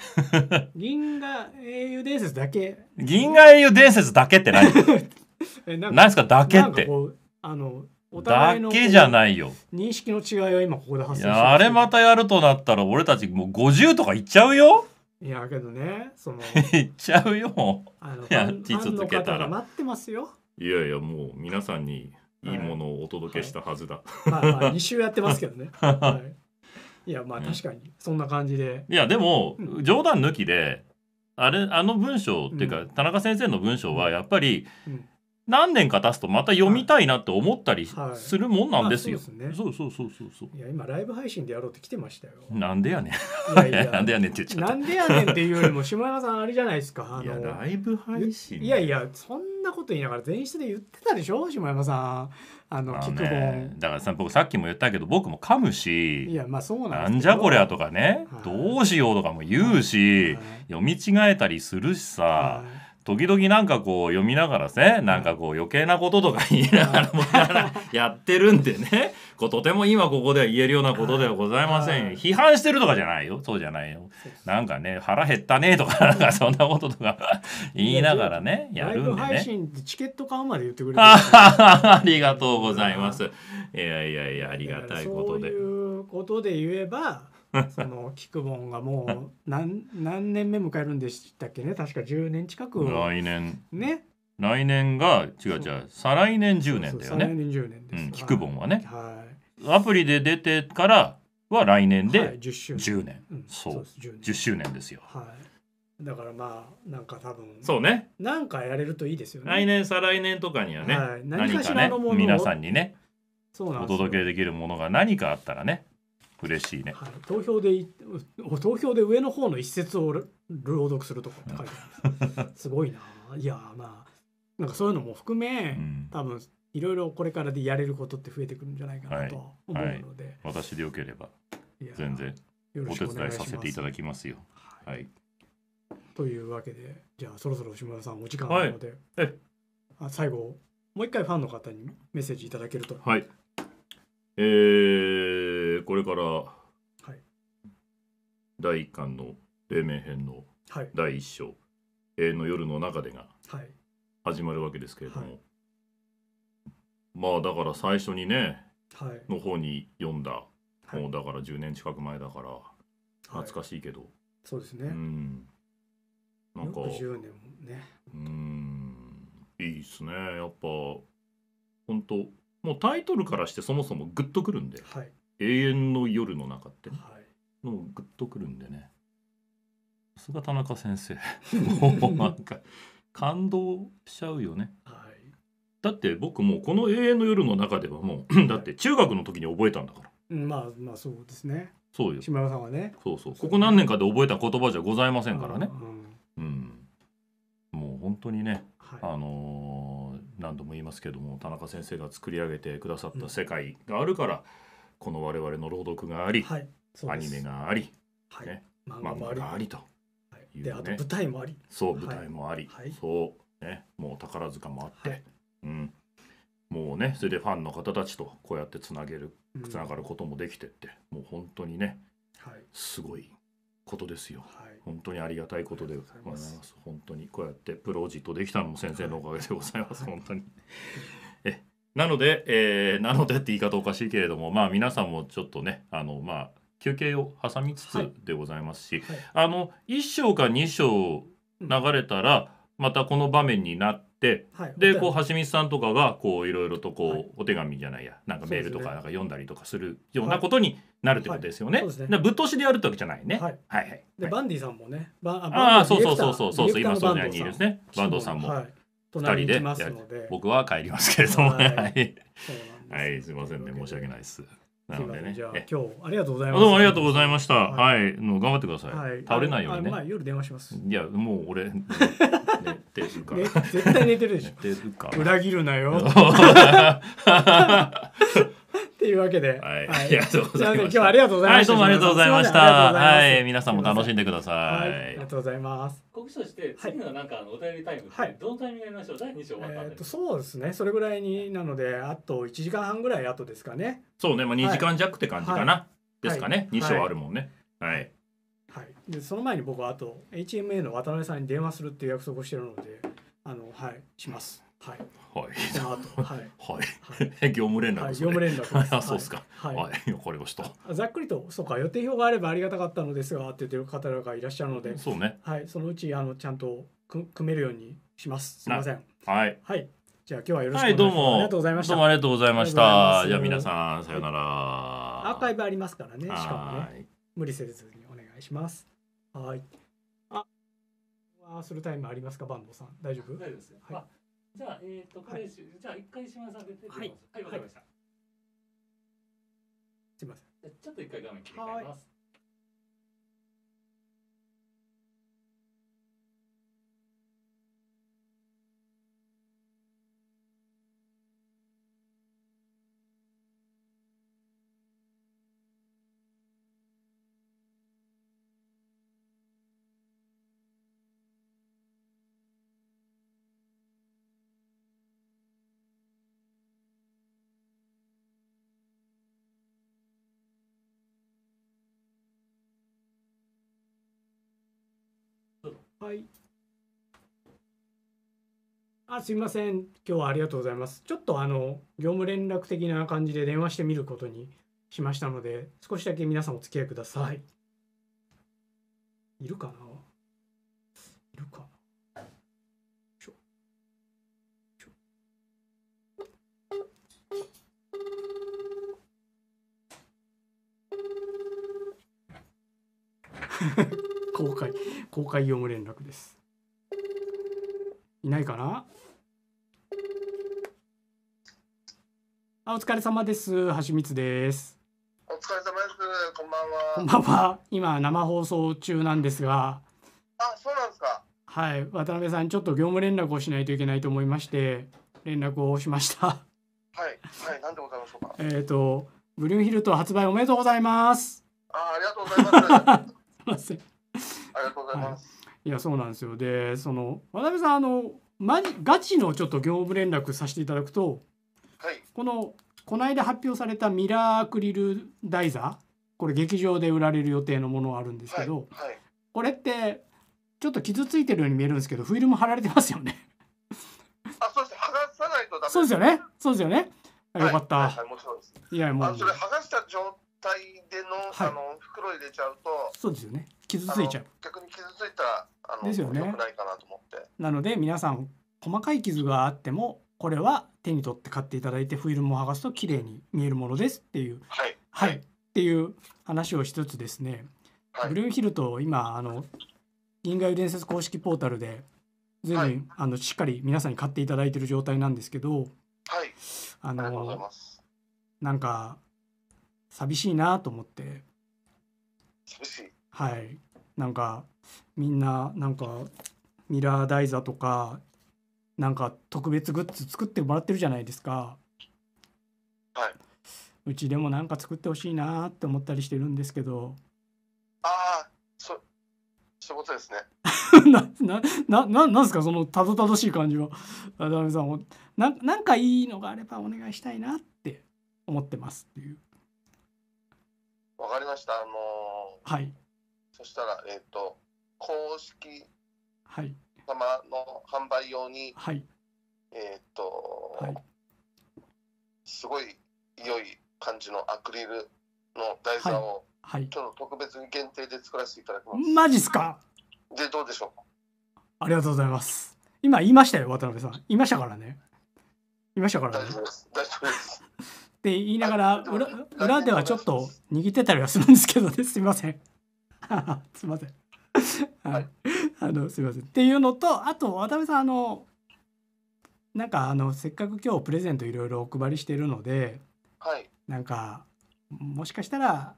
銀河英雄伝説だけ銀河英雄伝説だけって何 えなんですかだけってあのだけじゃないよ認識の違いは今ここで発生してあれまたやるとなったら俺たちもう50とかいっちゃうよいやけどねその 行っちゃうよあのファンファンの方が待ってますよいやいやもう皆さんにいいものをお届けしたはずだ、はい、まあ二週やってますけどね、はい、いやまあ確かにそんな感じでいやでも、冗談抜きであれあの文章っていうか、うん、田中先生の文章はやっぱり、うん何年か経つとまた読みたいなって思ったりするもんなんですよ。はそうそうそうそうそう。いや今ライブ配信でやろうって来てましたよ。なんでやねん。なんでやねんって言っちゃった。なんでやねんっていうよりも下山さんあれじゃないですか。いやライブ配信。いやいやそんなこと言いながら前室で言ってたでしょ下山さん。あの聞く本。だからさ僕さっきも言ったけど僕も噛むし。いやまあそうなん。なんじゃこりゃとかね、どうしようとかも言うし、読み違えたりするしさ。時々なんかこう読みながらねなんかこう余計なこととか言いながらもや ってるんでねこうとても今ここでは言えるようなことではございません批判してるとかじゃないよそうじゃないよなんかね腹減ったねとかなんかそんなこととか 言いながらねやるんでねチケット買うまで言ってくれありがとうございますいやいやいやありがたいことでそういうことで言えばそのキクボンがもう何何年目迎えるんでしたっけね確か10年近く来年ね来年が違う違う再来年10年だよね再来年10年です、うん、キクボンはね、はい、アプリで出てからは来年で、10年そう10周年ですよ、はいだからまあなんか多分そうねなんかやれるといいですよね来年再来年とかにはね、はい、何かしらのもの、皆さんにねそうなんお届けできるものが何かあったらね嬉しいね、はい、投票で投票で上の方の一節を朗読するとかって書いてあるす すごいないやまあなんかそういうのも含め、うん、多分いろいろこれからでやれることって増えてくるんじゃないかなと思うので、はいはい、私でよければ全然お手伝いさせていただきますよ。はい、というわけでじゃあそろそろ志村さんお時間なので、あ最後もう一回ファンの方にメッセージいただけると。はいえー、これから、はい、第1巻の黎明編の第1章、永、は、遠、い、の夜の中でが始まるわけですけれども、はい、まあだから最初にね、はい、の方に読んだ、もうだから10年近く前だから懐かしいけど、そうですね、うん、なんか10年もねうんいいっすねやっぱ本当もうタイトルからしてそもそもグッとくるんで、はい、永遠の夜の中って、はい、もうグッとくるんでねさすが田中先生 もうなんか感動しちゃうよね、はい、だって僕もこの永遠の夜の中ではもうだって中学の時に覚えたんだから、まあまあそうですねそうよ島田さんはねそうそうここ何年かで覚えた言葉じゃございませんからねうん、うん、もう本当にね、はい、あのー何度も言いますけども田中先生が作り上げてくださった世界があるから、うん、この我々の朗読があり、はい、アニメがあり、はいね、漫画がありという、ね、であと舞台もありそう舞台もあり、はい、そうね、もう宝塚もあって、はい、うん、もうねそれでファンの方たちとこうやってつなげるつながることもできてって、うん、もう本当にね、はい、すごいことですよ。はい本当にありがたいことでございます本当にこうやってプロジェクトできたのも先生のおかげでございます、本当に えなので、えー、なのでって言い方おかしいけれどもまあ皆さんもちょっとねあのまあ休憩を挟みつつでございますし、はいはい、あの1章か2章流れたら、またこの場面になって、はい、でこう橋光さんとかがこういろいろとこう、はい、お手紙じゃないやなんかメールとかなんか読んだりとかするようなことになるってことですよね。はい、ねぶっ通しでやるってわけじゃないね。はいはいでバンディさんもねああそうそうそうそうそう今そちらにいですね坂東さんも。二人で僕は帰りますけれどもね。はい、すいませんね申し訳ないです。なのでね。じゃあ今日ありがとうございました。どうもありがとうございました。はい、もう頑張ってください。はい、倒れないようにね。まあ夜電話します。いやもう俺寝てるから。絶対寝てるでしょ。寝てるか裏切るなよ。っていうわけで、はい、ありがとうございました。今日ありがとうございました。どうもありがとうございました。はい、皆さんも楽しんでください。ありがとうございます。告知として、次のなんかお便りタイムはい、どのタイミングやりましょう。第二章終わったんそうですね。それぐらいになので、あと一時間半ぐらい後ですかね。そうね、まあ二時間弱って感じかな。ですかね。二章あるもんね。はい。はい。で、その前に僕はあと HMA の渡辺さんに電話するっていう約束をしてるので、あのはいします。はい。はい。そのはい。はい。業務連絡、業務連絡。あ、そうですか。はい。わ、かりました。ざっくりと、そうか、予定表があればありがたかったのですが、って言ってる方がいらっしゃるので、そうね。はい。そのうち、あの、ちゃんとく、組めるようにします。すみません。はい。はい。じゃあ今日はよろしくお願いします。はい、どうもありがとうございました。どうもありがとうございました。じゃあ皆さん、さよなら、アーカイブありますからね、しかもね。無理せずにお願いします。はい。あ、するタイムありますか、坂東さん。大丈夫大丈夫です。はいじゃあ、えっ、ー、と、彼氏、はい、じゃあ、一回島さん出てはい、わ、はい、かりました。すみません。じゃちょっと一回画面切り替えます。はい。あ、すいません。今日はありがとうございます。ちょっとあの、業務連絡的な感じで電話してみることにしましたので、少しだけ皆さんお付き合いください。いるかないるかなちょちょ公開業務連絡です。いないかなあ、お疲れ様です。橋光です。お疲れ様です。こんばんは。こんばんは。今生放送中なんですが。あ、そうなんですか。はい、渡辺さん、ちょっと業務連絡をしないといけないと思いまして、連絡をしました。はい、はい、何でございましょうか。えっ、と、ブルーヒルト発売おめでとうございます。あ、ありがとうございます。すみません。りがとうございます。い、やそうなんですよでその渡辺さんあのマジガチのちょっと業務連絡させていただくと、はい、このこの間発表されたミラーアクリル台座これ劇場で売られる予定のものあるんですけど、はいはい、これってちょっと傷ついてるように見えるんですけどフィルム貼られてますよねあそうです剥がさないとダメそうですよねそうですよね、はい、よかった、はいもちろんですいやもうそれ剥がした状態での,、あの袋入れちゃうとそうですよね傷ついちゃう逆に傷ついたあのですよ、ね、良くないかなと思ってなので皆さん細かい傷があってもこれは手に取って買っていただいてフィルムを剥がすと綺麗に見えるものですっていうはい、はい、っていう話を一つですね、はい、ブルーヒルと今あの銀河伝説公式ポータルで随分、はい、あのしっかり皆さんに買っていただいてる状態なんですけどはいあのなんか寂しいなと思って寂しいはいなんかみんななんかミラー台座とかなんか特別グッズ作ってもらってるじゃないですか。はい、うちでもなんか作ってほしいなって思ったりしてるんですけどああそそういうことですね ななななんですかそのたどたどしい感じはダメさんななんかいいのがあればお願いしたいなって思ってますっていうわかりましたあのー、はいそしたら、えっ、ー、と、公式様の販売用に、はい、えっ、ー、と、はい、すごい良い感じのアクリルの台座を、はい、今日の特別に限定で作らせていただきます。マジっすかで、どうでしょうありがとうございます。今言いましたよ、渡辺さん。言いましたからね。言いましたからね。大丈夫です。大丈夫です。って言いながら裏裏ではちょっと握ってたりはするんですけどねすみません。すいません。はい、あのすみませんっていうのとあと渡辺さんあのなんかあのせっかく今日プレゼントいろいろお配りしているので、はい、なんかもしかしたら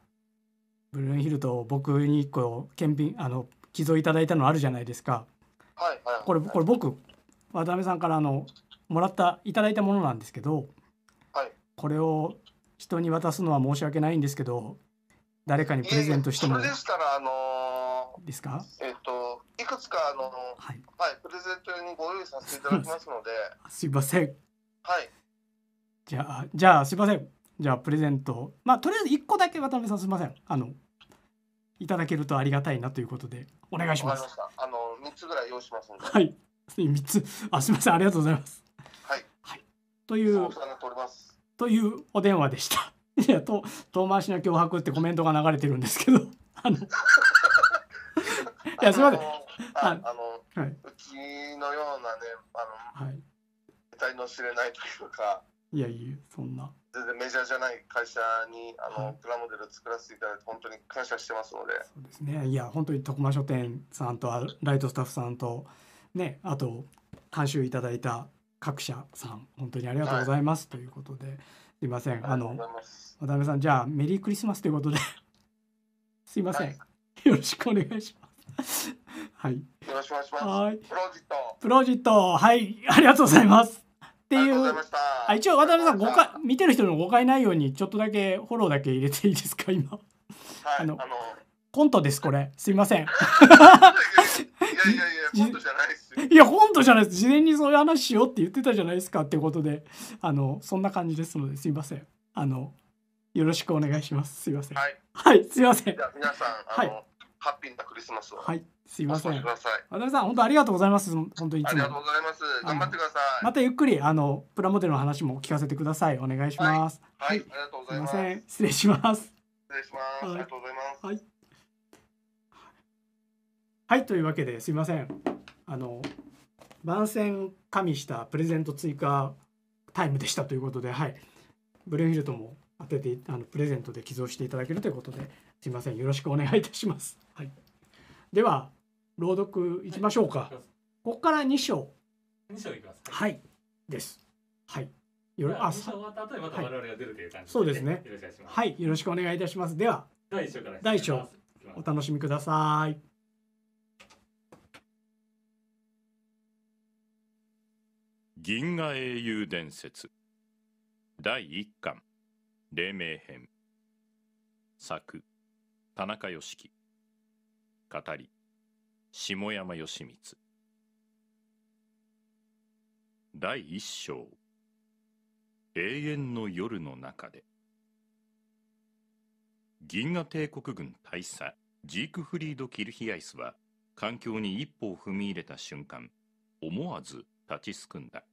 ブルーンヒルと僕に1個検品あの寄贈いただいたのあるじゃないですか。はい、はい、これこれ僕渡辺さんからあのもらったいただいたものなんですけど、はい、これを人に渡すのは申し訳ないんですけど誰かにプレゼントしてもらう。ですから、あのですかえっ、と、いくつか、あのはい、はい、プレゼントにご用意させていただきますので。すいません。はい。じゃあ、じゃあ、すいません。じゃあ、プレゼント。まあ、とりあえず1個だけ渡辺さん、すいません。あの、いただけるとありがたいなということで、お願いします。まあの、3つぐらい用意しますので。はい。3 つ。あ、すみません。ありがとうございます。はい。はい、という。というお電話でした。いやと遠回しな脅迫ってコメントが流れてるんですけどあの いやすみませんあの、はい、うちのようなねあの、はい、得体の知れないというかいやいやそんな全然メジャーじゃない会社にあの、はい、プラモデル作らせていただいて本当に感謝してますのでそうですねいや本当に徳間書店さんとライトスタッフさんとねあと監修いただいた各社さん本当にありがとうございます、はい、ということで。すいません。あの、渡辺さん、じゃあ、メリークリスマスということで すいません。よろしくお願いしますはい。よろしくお願いします。はい。プロジット。プロジット、はい、ありがとうございます。っていう。あ、一応渡辺さん、誤解、見てる人の誤解ないように、ちょっとだけフォローだけ入れていいですか、今。はい、あの。あのコントですこれすいません いやいやいや、本当じゃないですよ。いや、本当じゃないです。事前にそういう話しようって言ってたじゃないですかってことで、あの、そんな感じですので、すいません。あの、よろしくお願いします。すいません。はい、はい、すいません。じゃ皆さん、あの、はい、ハッピーなクリスマスを。はい、すいません。渡辺さん、本当ありがとうございます。本当いつも。ありがとうございます。頑張ってください。またゆっくり、あの、プラモデルの話も聞かせてください。お願いします。はい、はい、ありがとうございます。すません。失礼します。失礼します。ありがとうございます。はい。はいというわけですいませんあの番宣加味したプレゼント追加タイムでしたということではいブレーフィルトも当ててあのプレゼントで寄贈していただけるということですいませんよろしくお願いいたします、はい、では朗読いきましょうか、はい、ここから2章2章いきますはい、ですはいよろあ2章終わった後にまた我々が出るという感じで、ね、そうですねはいよろしくお願いいたしますでは第1章から第1章お楽しみください銀河英雄伝説第1巻黎明編作田中良樹語り下山義満第1章永遠の夜の中で銀河帝国軍大佐ジークフリード・キルヒアイスは環境に一歩を踏み入れた瞬間思わず立ちすくんだ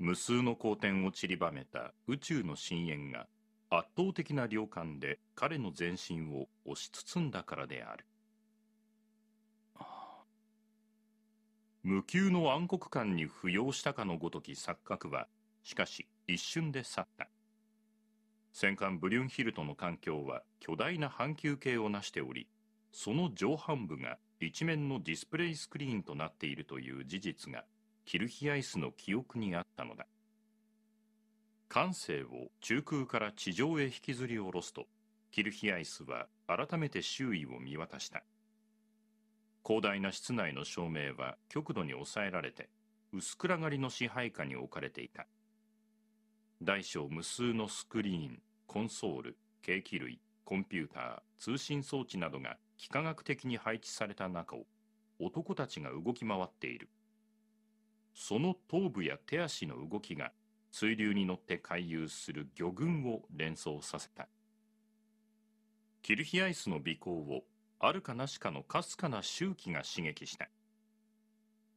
無数の光点を散りばめた宇宙の深淵が圧倒的な量感で彼の全身を押し包んだからである無給の暗黒感に浮揚したかのごとき錯覚はしかし一瞬で去った戦艦ブリュンヒルトの環境は巨大な半球形を成しておりその上半部が一面のディスプレイスクリーンとなっているという事実がキルヒアイスの記憶にあったのだ感性を中空から地上へ引きずり下ろすとキルヒアイスは改めて周囲を見渡した広大な室内の照明は極度に抑えられて薄暗がりの支配下に置かれていた大小無数のスクリーンコンソール計器類コンピューター通信装置などが幾何学的に配置された中を男たちが動き回っているその頭部や手足の動きが水流に乗って回遊する魚群を連想させたキルヒアイスの尾行をあるかなしかのかすかな周期が刺激した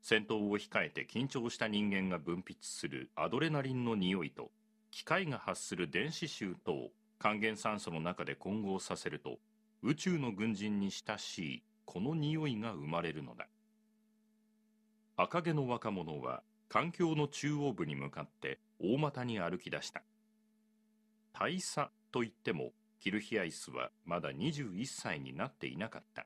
戦闘を控えて緊張した人間が分泌するアドレナリンの匂いと機械が発する電子臭とを還元酸素の中で混合させると宇宙の軍人に親しいこの匂いが生まれるのだ赤毛の若者は環境の中央部に向かって大股に歩き出した大佐といってもキルヒアイスはまだ21歳になっていなかった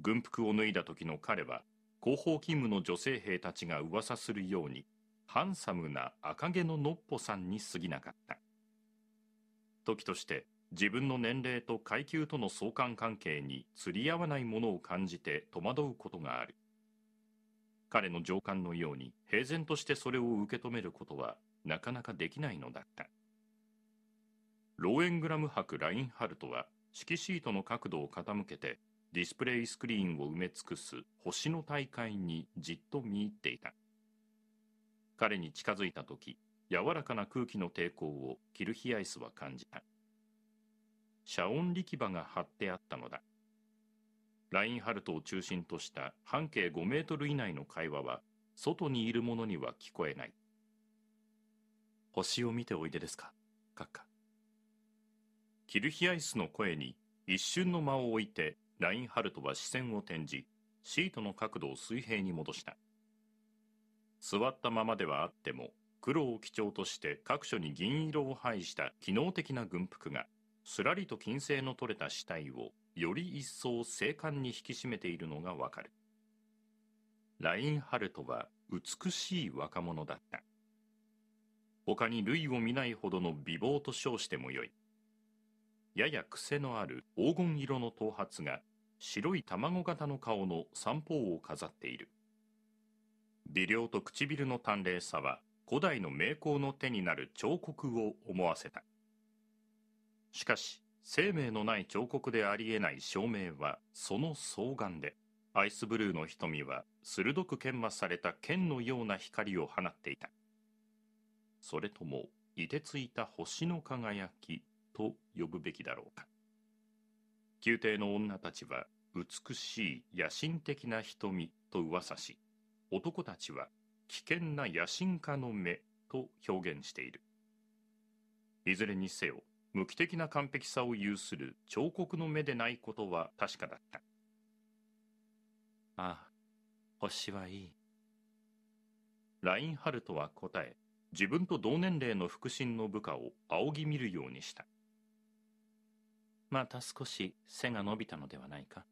軍服を脱いだ時の彼は後方勤務の女性兵たちが噂するようにハンサムな赤毛のノッポさんに過ぎなかった時として自分の年齢と階級との相関関係に釣り合わないものを感じて戸惑うことがある彼の上官のように平然としてそれを受け止めることはなかなかできないのだったローエングラム博ラインハルトは色シートの角度を傾けてディスプレイスクリーンを埋め尽くす星の大会にじっと見入っていた彼に近づいた時柔らかな空気の抵抗をキルヒアイスは感じた遮音力場が張ってあったのだラインハルトを中心とした半径5メートル以内の会話は外にいる者には聞こえない星を見ておいでですか閣下キルヒアイスの声に一瞬の間を置いてラインハルトは視線を転じシートの角度を水平に戻した座ったままではあっても黒を基調として各所に銀色を配した機能的な軍服がすらりと金星の取れた死体をより一層精悍に引き締めているのがわかるラインハルトは美しい若者だった他に類を見ないほどの美貌と称してもよいやや癖のある黄金色の頭髪が白い卵型の顔の三方を飾っている微量と唇の淡麗さは古代の名工の手になる彫刻を思わせたしかし生命のない彫刻でありえない証明はその双眼でアイスブルーの瞳は鋭く研磨された剣のような光を放っていたそれとも凍てついた星の輝きと呼ぶべきだろうか宮廷の女たちは美しい野心的な瞳と噂し男たちは危険な野心家の目と表現しているいずれにせよ無機的な完璧さを有する彫刻の目でないことは確かだったああ星はいいラインハルトは答え自分と同年齢の腹心の部下を仰ぎ見るようにしたまた少し背が伸びたのではないか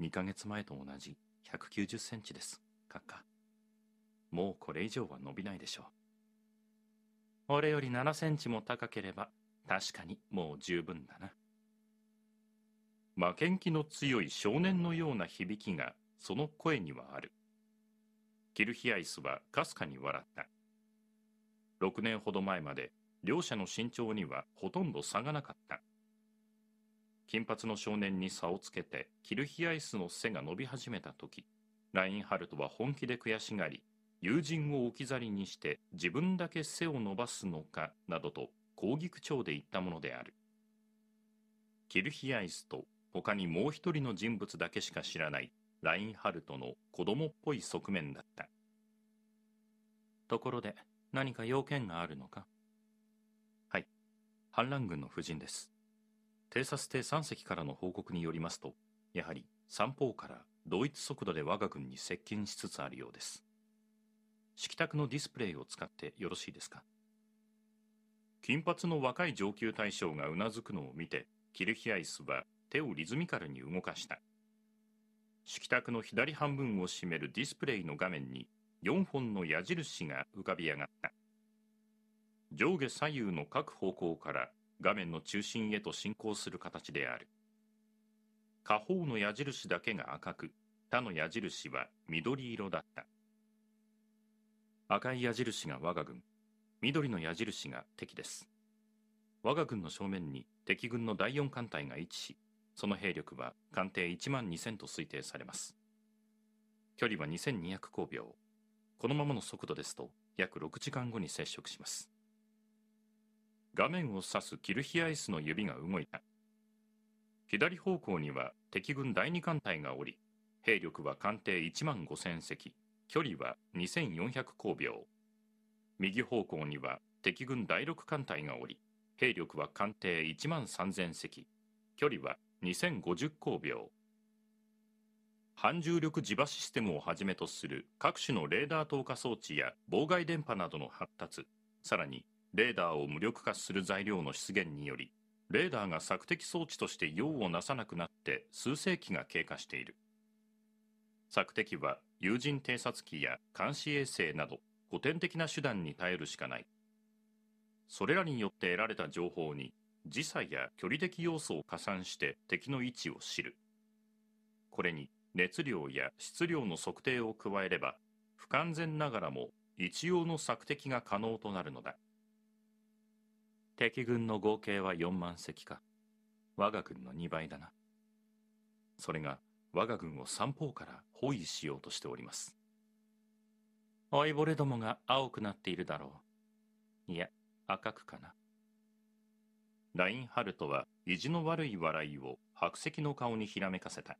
2ヶ月前と同じ190センチです閣下もうこれ以上は伸びないでしょう俺より7センチも高ければ確かにもう十分だな負けん気の強い少年のような響きがその声にはあるキルヒアイスはかすかに笑った6年ほど前まで両者の身長にはほとんど差がなかった金髪の少年に差をつけてキルヒアイスの背が伸び始めた時ラインハルトは本気で悔しがり友人を置き去りにして自分だけ背を伸ばすのかなどと抗議口調で言ったものであるキルヒアイスと他にもう一人の人物だけしか知らないラインハルトの子供っぽい側面だったところで何か要件があるのかはい反乱軍の婦人です偵察艇3隻からの報告によりますとやはり三方から同一速度で我が軍に接近しつつあるようです色卓のディスプレイを使ってよろしいですか金髪の若い上級大将がうなずくのを見てキルヒアイスは手をリズミカルに動かした色卓の左半分を占めるディスプレイの画面に4本の矢印が浮かび上がった上下左右の各方向から画面の中心へと進行する形である下方の矢印だけが赤く他の矢印は緑色だった赤い矢印が我が軍緑の矢印が敵です我が軍の正面に敵軍の第4艦隊が位置しその兵力は艦艇1万2000と推定されます距離は2200光秒このままの速度ですと約6時間後に接触します画面を指すキルヒアイスの指が動いた左方向には敵軍第2艦隊がおり兵力は艦艇1万5000隻距離は2400光秒右方向には敵軍第6艦隊がおり兵力は艦艇1万3000隻距離は2050光秒反重力磁場システムをはじめとする各種のレーダー投下装置や妨害電波などの発達さらにレーダーを無力化する材料の出現によりレーダーが索敵装置として用をなさなくなって数世紀が経過している索敵は有人偵察機や監視衛星など古典的な手段に頼るしかないそれらによって得られた情報に時差や距離的要素を加算して敵の位置を知るこれに熱量や質量の測定を加えれば不完全ながらも一応の索敵が可能となるのだ敵軍の合計は4万隻か我が軍の2倍だなそれが我が軍を三方から包囲しようとしております。老いぼれどもが青くなっているだろう。いや、赤くかな。ラインハルトは意地の悪い笑いを白石の顔にひらめかせた。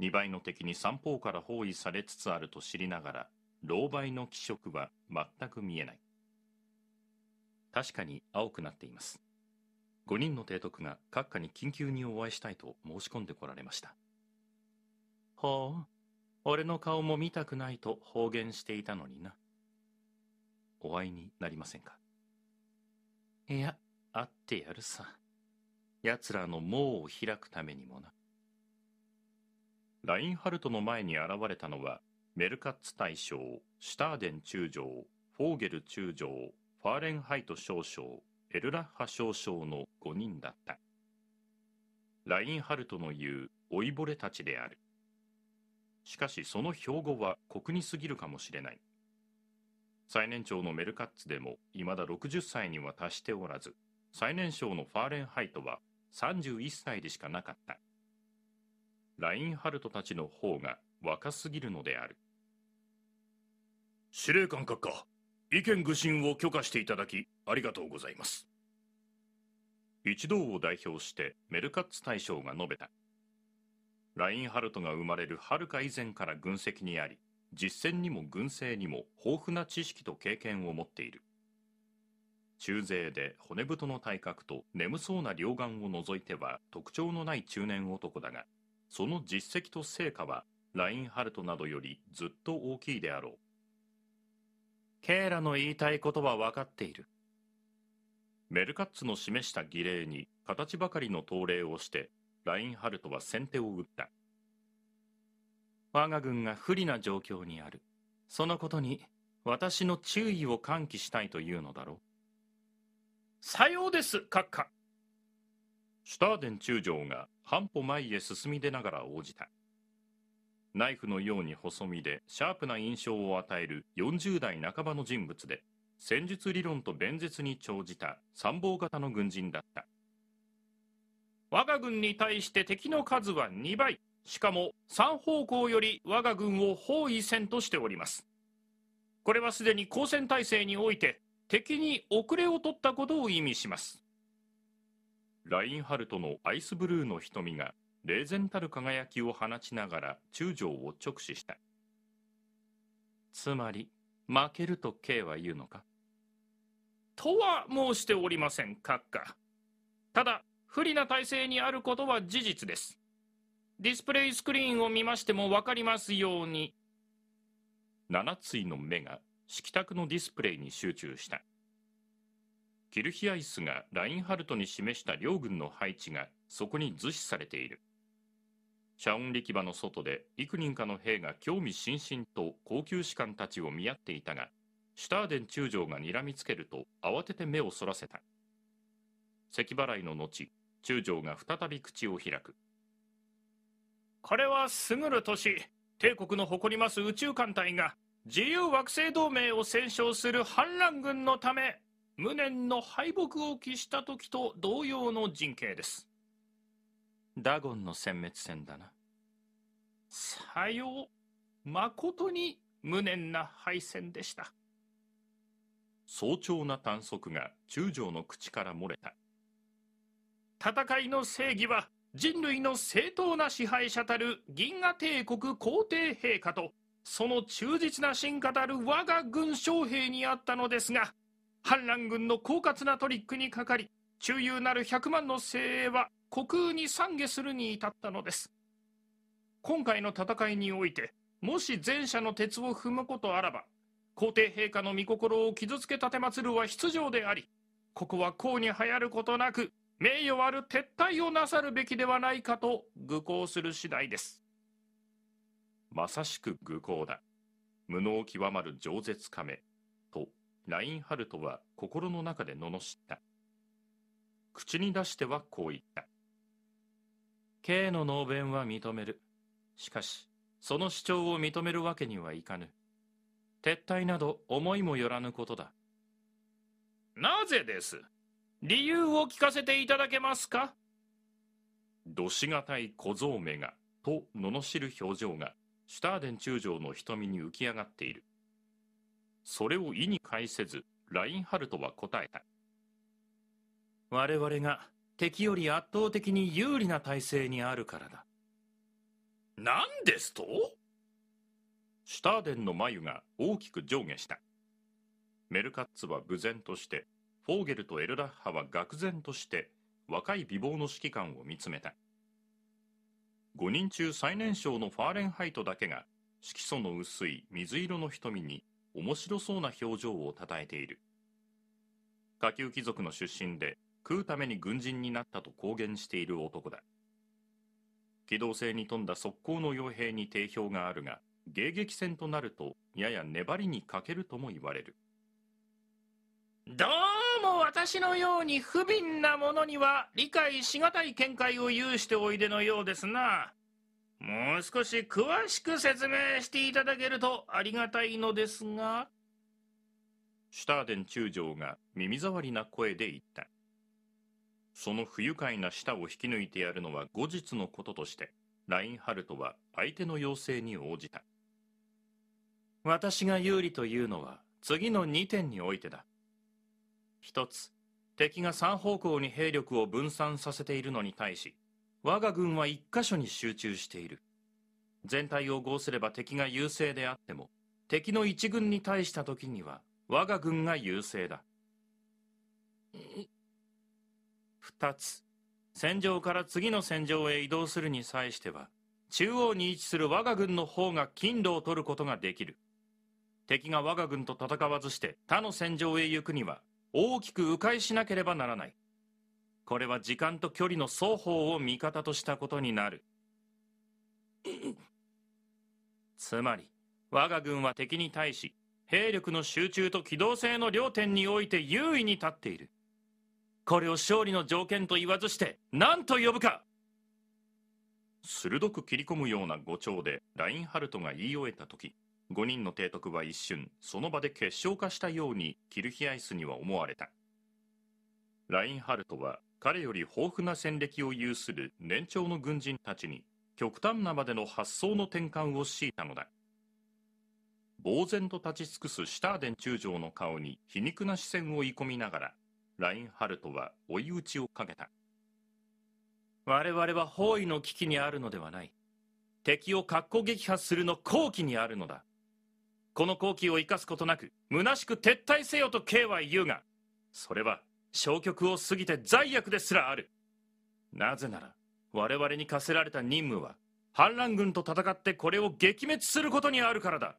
2倍の敵に三方から包囲されつつあると知りながら、狼狽の気色は全く見えない。確かに青くなっています。5人の提督が閣下に緊急にお会いしたいと申し込んでこられました。ほう、俺の顔も見たくないと方言していたのにな。お会いになりませんかいや、会ってやるさ。奴らの網を開くためにもな。ラインハルトの前に現れたのは、メルカッツ大将、シュターデン中将、フォーゲル中将、ファーレンハイト少将、エルラッハ少将の5人だった。ラインハルトの言う老いぼれたちである。しかしその標語は酷に過ぎるかもしれない最年長のメルカッツでも未だ60歳には達しておらず最年少のファーレンハイトは31歳でしかなかったラインハルトたちの方が若すぎるのである司令官閣下意見愚信を許可していただきありがとうございます一同を代表してメルカッツ大将が述べたラインハルトが生まれるはるか以前から軍籍にあり実践にも軍政にも豊富な知識と経験を持っている中勢で骨太の体格と眠そうな両眼を除いては特徴のない中年男だがその実績と成果はラインハルトなどよりずっと大きいであろうケーラの言いたいことは分かっているメルカッツの示した儀礼に形ばかりの盗礼をしてラインハルトは先手を打った我が軍が不利な状況にあるそのことに私の注意を喚起したいというのだろうさようです閣下シュターデン中将が半歩前へ進み出ながら応じたナイフのように細身でシャープな印象を与える40代半ばの人物で戦術理論と弁舌に長じた参謀型の軍人だった我が軍に対して敵の数は2倍しかも3方向より我が軍を包囲戦としておりますこれはすでに交戦態勢において敵に遅れを取ったことを意味しますラインハルトのアイスブルーの瞳が冷然たる輝きを放ちながら中将を直視したつまり負けると K は言うのかとは申しておりません閣下ただ不利な体勢にあることは事実です。ディスプレイスクリーンを見ましても分かりますように。7対の目が色卓のディスプレイに集中した。キルヒアイスがラインハルトに示した両軍の配置がそこに図示されている。遮音力場の外で幾人かの兵が興味津々と高級士官たちを見合っていたが、シュターデン中将が睨みつけると慌てて目をそらせた。咳払いの後、中将が再び口を開く彼は優る年帝国の誇ります宇宙艦隊が自由惑星同盟を戦勝する反乱軍のため無念の敗北を喫した時と同様の陣形ですダゴンの殲滅戦だなさよう誠に無念な敗戦でした早朝な短足が中将の口から漏れた戦いの正義は人類の正当な支配者たる銀河帝国皇帝陛下とその忠実な進化たる我が軍将兵にあったのですが反乱軍の狡猾なトリックにかかり中遊なる100万の精鋭は虚空に懺悔するに至ったのです今回の戦いにおいてもし前者の鉄を踏むことあらば皇帝陛下の御心を傷つけ奉るは必要でありここは功に流行ることなく名誉ある撤退をなさるべきではないかと愚行する次第ですまさしく愚行だ無能極まる饒舌亀とラインハルトは心の中で罵った口に出してはこう言った K の能弁は認めるしかしその主張を認めるわけにはいかぬ撤退など思いもよらぬことだなぜです理由を聞かせていただけますかどしがたい小僧めが、と罵る表情が、シュターデン中将の瞳に浮き上がっている。それを意に介せず、ラインハルトは答えた。我々が敵より圧倒的に有利な体制にあるからだ。何ですとシュターデンの眉が大きく上下した。メルカッツは無然としてフォーゲルとエルラッハは愕然として若い美貌の指揮官を見つめた5人中最年少のファーレンハイトだけが色素の薄い水色の瞳に面白そうな表情をたたえている下級貴族の出身で食うために軍人になったと公言している男だ機動性に富んだ速攻の傭兵に定評があるが迎撃戦となるとやや粘りに欠けるとも言われるどうも私のように不憫なものには理解しがたい見解を有しておいでのようですな。もう少し詳しく説明していただけるとありがたいのですが。シュターデン中将が耳障りな声で言った。その不愉快な舌を引き抜いてやるのは後日のこととして、ラインハルトは相手の要請に応じた。私が有利というのは次の2点においてだ。一つ、敵が3方向に兵力を分散させているのに対し、我が軍は1箇所に集中している。全体を合すれば敵が優勢であっても、敵の一軍に対した時には、我が軍が優勢だ。二つ、戦場から次の戦場へ移動するに際しては、中央に位置する我が軍の方が金土を取ることができる。敵が我が軍と戦わずして他の戦場へ行くには、大きく迂回しなければならないこれは時間と距離の双方を味方としたことになる つまり我が軍は敵に対し兵力の集中と機動性の両点において優位に立っているこれを勝利の条件と言わずして何と呼ぶか鋭く切り込むような誤調でラインハルトが言い終えた時5人の提督は一瞬、その場で結晶化したようにキルヒアイスには思われた。ラインハルトは彼より豊富な戦歴を有する年長の軍人たちに極端なまでの発想の転換を強いたのだ。呆然と立ち尽くすシュターデン中将の顔に皮肉な視線を追い込みながら、ラインハルトは追い打ちをかけた。我々は包囲の危機にあるのではない。敵を格好撃破するの好機にあるのだ。この好機を生かすことなく虚しく撤退せよと K は言うがそれは消極を過ぎて罪悪ですらあるなぜなら我々に課せられた任務は反乱軍と戦ってこれを撃滅することにあるからだ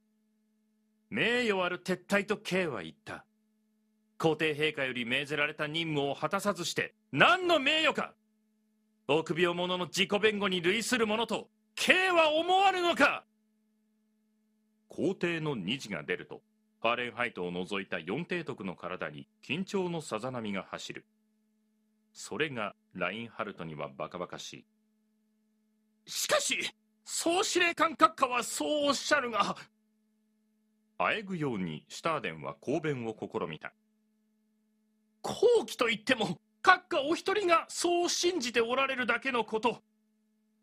名誉ある撤退と K は言った皇帝陛下より命ぜられた任務を果たさずして何の名誉か臆病者の自己弁護に類するものと K は思わぬのか皇帝の虹が出るとファーレンハイトを除いた4帝徳の体に緊張のさざ波が走るそれがラインハルトにはバカバカしいしかし総司令官閣下はそうおっしゃるがあえぐようにシュターデンは抗弁を試みた後期といっても閣下お一人がそう信じておられるだけのこと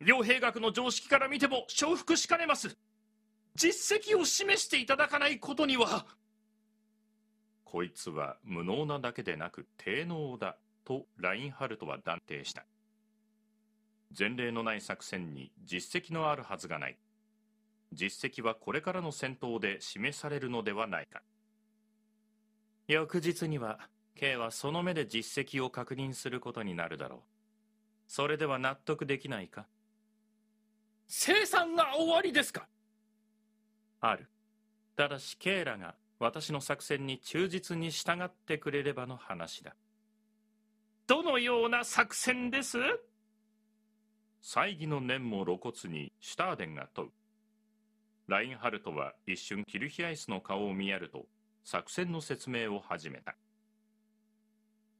両兵学の常識から見ても承服しかねます実績を示していただかないことにはこいつは無能なだけでなく低能だとラインハルトは断定した前例のない作戦に実績のあるはずがない実績はこれからの戦闘で示されるのではないか翌日には K はその目で実績を確認することになるだろうそれでは納得できないか生産が終わりですかある。ただし、ケイラが私の作戦に忠実に従ってくれればの話だ。どのような作戦です猜疑の念も露骨にシュターデンが問う。ラインハルトは一瞬キルヒアイスの顔を見やると、作戦の説明を始めた。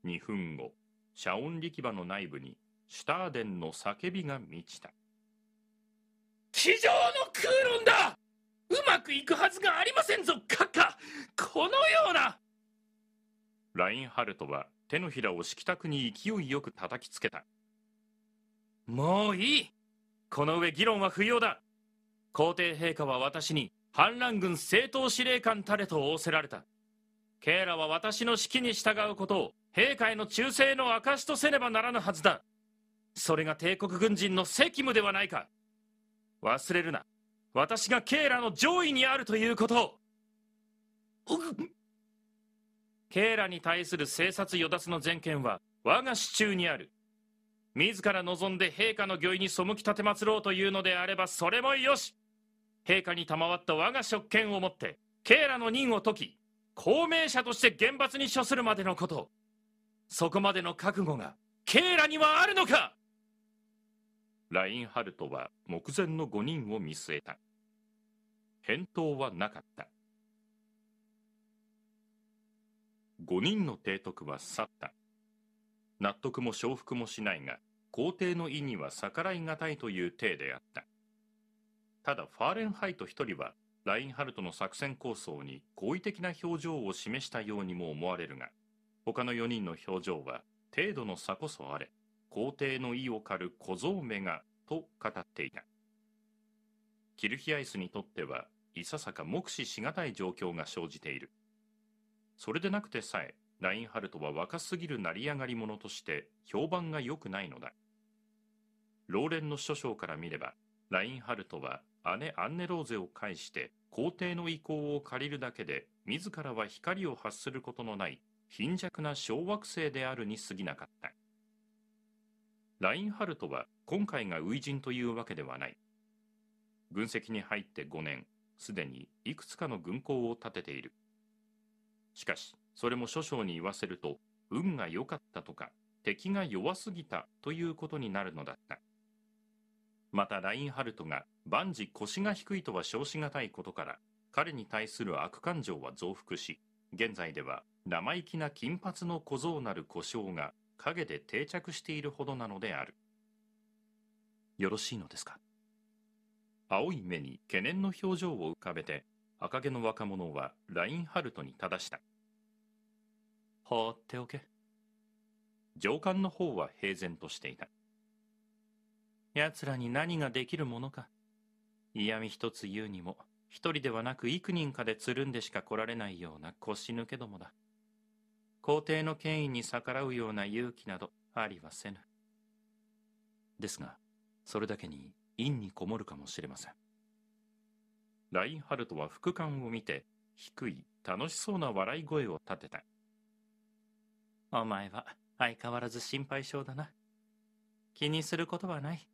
2分後、遮音力場の内部にシュターデンの叫びが満ちた。机上の空論だうまくいくはずがありませんぞッカこのようなラインハルトは手のひらを敷卓に勢いよく叩きつけたもういいこの上議論は不要だ皇帝陛下は私に反乱軍正統司令官たれと仰せられたケイラは私の指揮に従うことを陛下への忠誠の証とせねばならぬはずだそれが帝国軍人の責務ではないか忘れるな私がケイラの上位にあるということケイラに対する生殺与奪の全権は我が手中にある自ら望んで陛下の御意に背きてまつろうというのであればそれもよし陛下に賜った我が職権をもってケイラの任を解き公明者として厳罰に処するまでのことそこまでの覚悟がケイラにはあるのかラインハルトは目前の5人を見据えた返答はなかった5人の提督は去った納得も承服もしないが皇帝の意には逆らいがたいという体であったただファーレンハイト1人はラインハルトの作戦構想に好意的な表情を示したようにも思われるが他の4人の表情は程度の差こそあれ皇帝の意を狩る小僧めがと語っていたキルヒアイスにとってはいささか目視しがたい状況が生じているそれでなくてさえラインハルトは若すぎる成り上がり者として評判が良くないのだローレンの諸将から見ればラインハルトは姉アンネローゼを介して皇帝の意向を借りるだけで自らは光を発することのない貧弱な小惑星であるに過ぎなかったラインハルトは今回が初陣というわけではない。軍籍に入って5年、すでにいくつかの軍港を建てている。しかし、それも諸将に言わせると、運が良かったとか、敵が弱すぎたということになるのだった。また、ラインハルトが万事腰が低いとは称しがたいことから、彼に対する悪感情は増幅し、現在では生意気な金髪の小僧なる故障が陰で定着しているほどなのであるよろしいのですか青い目に懸念の表情を浮かべて赤毛の若者はラインハルトに正した放っておけ上官の方は平然としていた奴らに何ができるものか嫌味一つ言うにも一人ではなく幾人かでつるんでしか来られないような腰抜けどもだ皇帝の権威に逆らうような勇気などありはせぬ。ですが、それだけに陰にこもるかもしれません。ラインハルトは副官を見て、低い、楽しそうな笑い声を立てた。お前は相変わらず心配性だな。気にすることはない。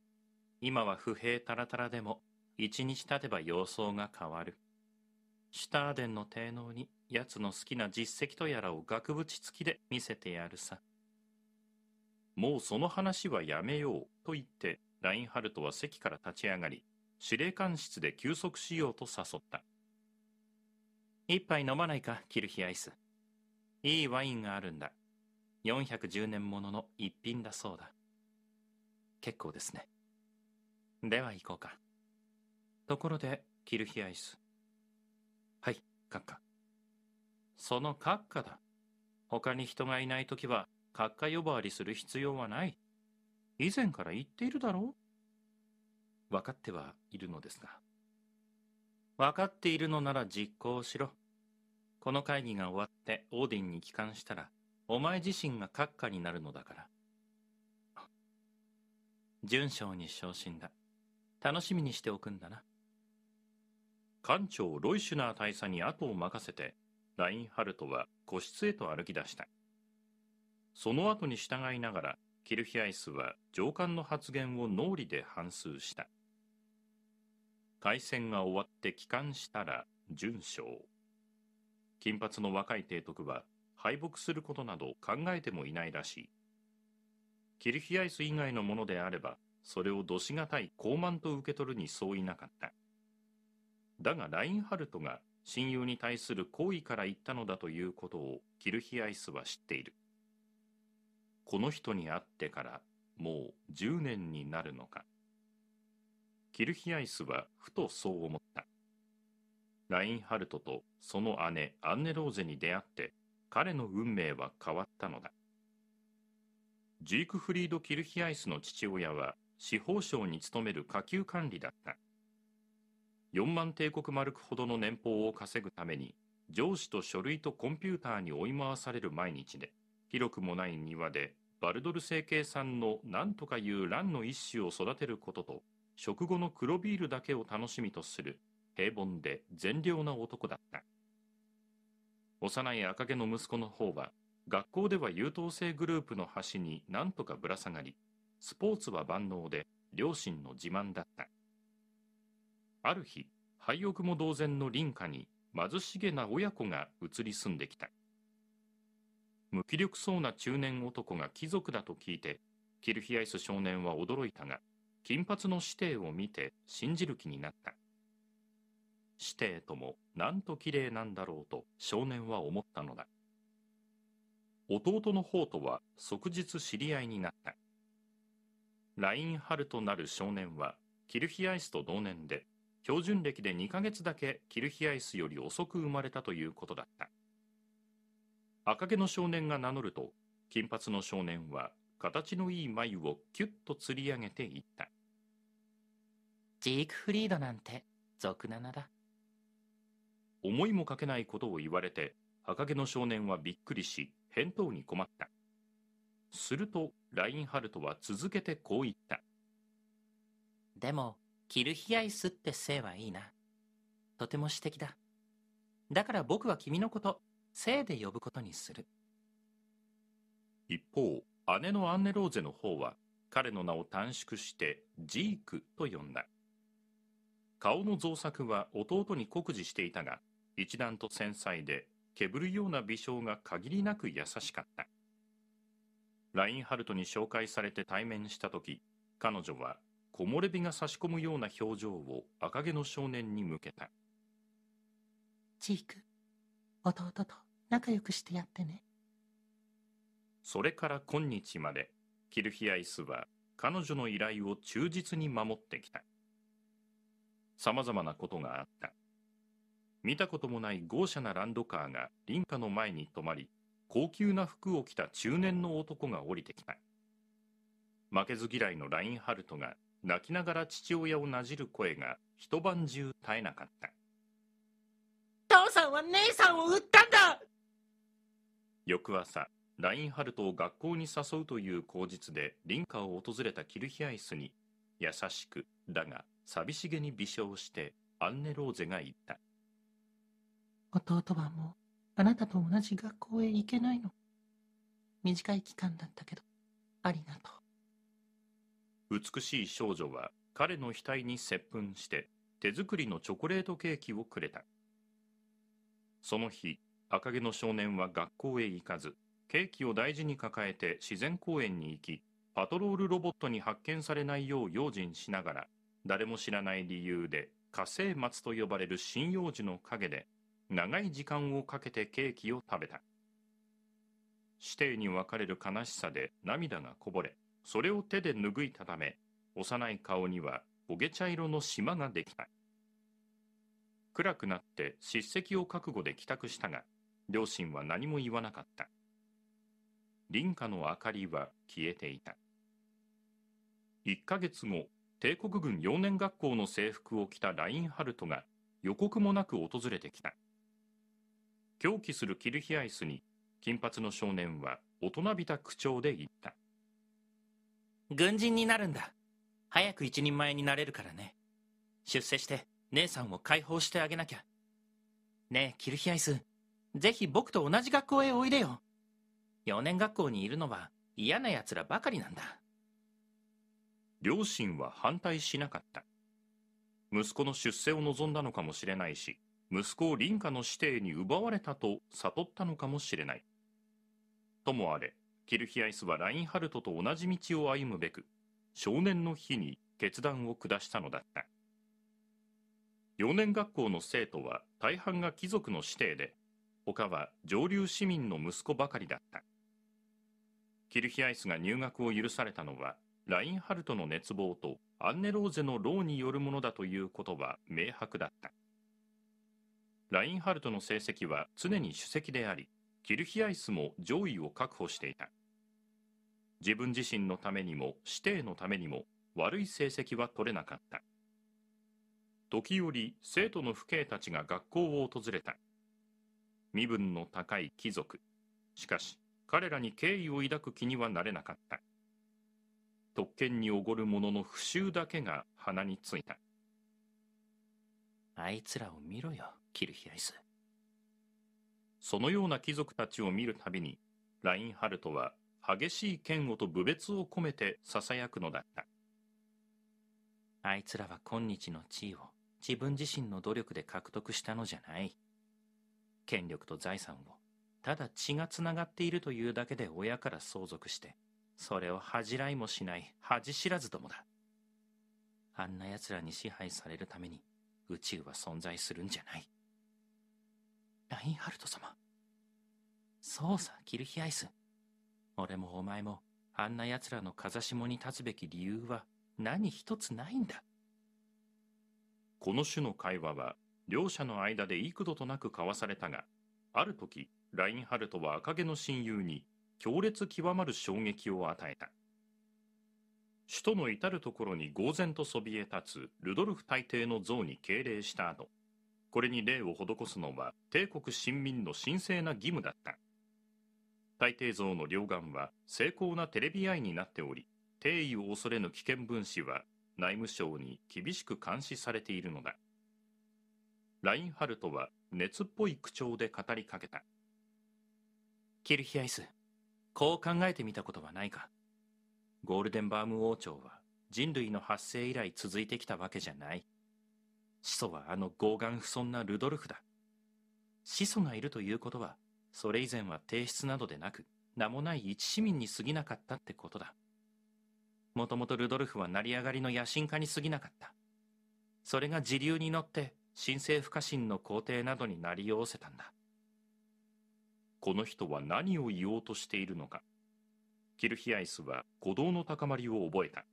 今は不平たらたらでも、一日経てば様相が変わる。シュターデンの帝能に奴の好きな実績とやらを額縁付きで見せてやるさ。もうその話はやめようと言ってラインハルトは席から立ち上がり司令官室で休息しようと誘った一杯飲まないかキルヒアイスいいワインがあるんだ410年ものの一品だそうだ結構ですねでは行こうかところでキルヒアイスはい閣下その閣下だ。他に人がいないときは、閣下呼ばわりする必要はない。以前から言っているだろう分かってはいるのですが。分かっているのなら実行しろ。この会議が終わってオーディンに帰還したら、お前自身が閣下になるのだから。順将に昇進だ。楽しみにしておくんだな。艦長ロイシュナー大佐に後を任せてラインハルトは個室へと歩き出したその後に従いながらキルヒアイスは上官の発言を脳裏で反数した開戦が終わって帰還したら順将金髪の若い提督は敗北することなど考えてもいないらしいキルヒアイス以外のものであればそれをどしがたい傲慢と受け取るに相違なかっただがラインハルトが親友に対する好意から言ったのだということをキルヒアイスは知っているこの人に会ってからもう10年になるのかキルヒアイスはふとそう思ったラインハルトとその姉アンネローゼに出会って彼の運命は変わったのだジークフリード・キルヒアイスの父親は司法省に勤める下級管理だった4万帝国マルクほどの年俸を稼ぐために上司と書類とコンピューターに追い回される毎日で広くもない庭でバルドル成形さんの何とかいう蘭の一種を育てることと食後の黒ビールだけを楽しみとする平凡で善良な男だった幼い赤毛の息子の方は学校では優等生グループの端に何とかぶら下がりスポーツは万能で両親の自慢だったある日廃屋も同然の林家に貧しげな親子が移り住んできた無気力そうな中年男が貴族だと聞いてキルヒアイス少年は驚いたが金髪の師弟を見て信じる気になった師弟ともなんと綺麗なんだろうと少年は思ったのだ弟の方とは即日知り合いになったラインハルとなる少年はキルヒアイスと同年で標準暦で2ヶ月だけキルヒアイスより遅く生まれたということだった赤毛の少年が名乗ると金髪の少年は形のいい眉をキュッと吊り上げていったジークフリードなんて俗なのだ思いもかけないことを言われて赤毛の少年はびっくりし返答に困ったするとラインハルトは続けてこう言ったでもキルヒアイスって姓はいいな。とても素的だ。だから僕は君のこと、姓で呼ぶことにする。一方、姉のアンネローゼの方は、彼の名を短縮してジークと呼んだ。顔の造作は弟に酷似していたが、一段と繊細で、けぶるような微笑が限りなく優しかった。ラインハルトに紹介されて対面した時、彼女は木漏れ日が差し込むような表情を赤毛の少年に向けたチーク弟と仲良くしてやってねそれから今日までキルヒアイスは彼女の依頼を忠実に守ってきたさまざまなことがあった見たこともない豪奢なランドカーが林家の前に止まり高級な服を着た中年の男が降りてきた負けず嫌いのラインハルトが泣きながら父親をなじる声が一晩中絶えなかった父さんは姉さんを売ったんだ翌朝ラインハルトを学校に誘うという口実で林家を訪れたキルヒアイスに優しくだが寂しげに微笑してアンネ・ローゼが言った弟はもうあなたと同じ学校へ行けないの短い期間だったけどありがとう美しい少女は彼の額に接吻して手作りのチョコレートケーキをくれたその日赤毛の少年は学校へ行かずケーキを大事に抱えて自然公園に行きパトロールロボットに発見されないよう用心しながら誰も知らない理由で火星松と呼ばれる針葉樹の陰で長い時間をかけてケーキを食べた師弟に分かれる悲しさで涙がこぼれそれを手で拭いたため、幼い顔には焦げ茶色の島ができた。暗くなって叱責を覚悟で帰宅したが、両親は何も言わなかった。林家の明かりは消えていた。1ヶ月後、帝国軍幼年学校の制服を着たラインハルトが予告もなく訪れてきた。狂気するキルヒアイスに金髪の少年は大人びた口調で言った。軍人になるんだ早く一人前になれるからね出世して姉さんを解放してあげなきゃねえキルヒアイスぜひ僕と同じ学校へおいでよ4年学校にいるのは嫌な奴らばかりなんだ両親は反対しなかった息子の出世を望んだのかもしれないし息子を凛家の師弟に奪われたと悟ったのかもしれないともあれキルヒアイスはラインハルトと同じ道を歩むべく少年の日に決断を下したのだった幼年学校の生徒は大半が貴族の子弟で他は上流市民の息子ばかりだったキルヒアイスが入学を許されたのはラインハルトの熱望とアンネローゼの牢によるものだということは明白だったラインハルトの成績は常に首席でありキルヒアイスも上位を確保していた自分自身のためにも師弟のためにも悪い成績は取れなかった時折生徒の父兄たちが学校を訪れた身分の高い貴族しかし彼らに敬意を抱く気にはなれなかった特権におごる者の不習だけが鼻についたあいつらを見ろよキルヒアイスそのような貴族たちを見るたびにラインハルトは激しい嫌悪と侮蔑を込めて囁くのだった。あいつらは今日の地位を自分自身の努力で獲得したのじゃない。権力と財産をただ血がつながっているというだけで親から相続して、それを恥じらいもしない恥知らずどもだ。あんな奴らに支配されるために宇宙は存在するんじゃない。ラインハルト様。そうさ、キルヒアイス。俺もお前も、あんな奴らの風下に立つべき理由は何一つないんだ。この種の会話は、両者の間で幾度となく交わされたが、ある時、ラインハルトは赤毛の親友に強烈極まる衝撃を与えた。首都の至る所に呆然とそびえ立つルドルフ大帝の像に敬礼した後、これに礼を施すのは帝国臣民の神聖な義務だった。大帝像の両岸は精巧なテレビ愛になっており定位を恐れぬ危険分子は内務省に厳しく監視されているのだラインハルトは熱っぽい口調で語りかけたキルヒアイスこう考えてみたことはないかゴールデンバーム王朝は人類の発生以来続いてきたわけじゃない始祖はあの傲岸不尊なルドルフだ始祖がいるということはそれ以前は提出などでなく、名もない一市民に過ぎなかったってことだ。もともとルドルフは成り上がりの野心家に過ぎなかった。それが時流に乗って新政府家臣の皇帝などになりようせたんだ。この人は何を言おうとしているのか。キルヒアイスは鼓動の高まりを覚えた。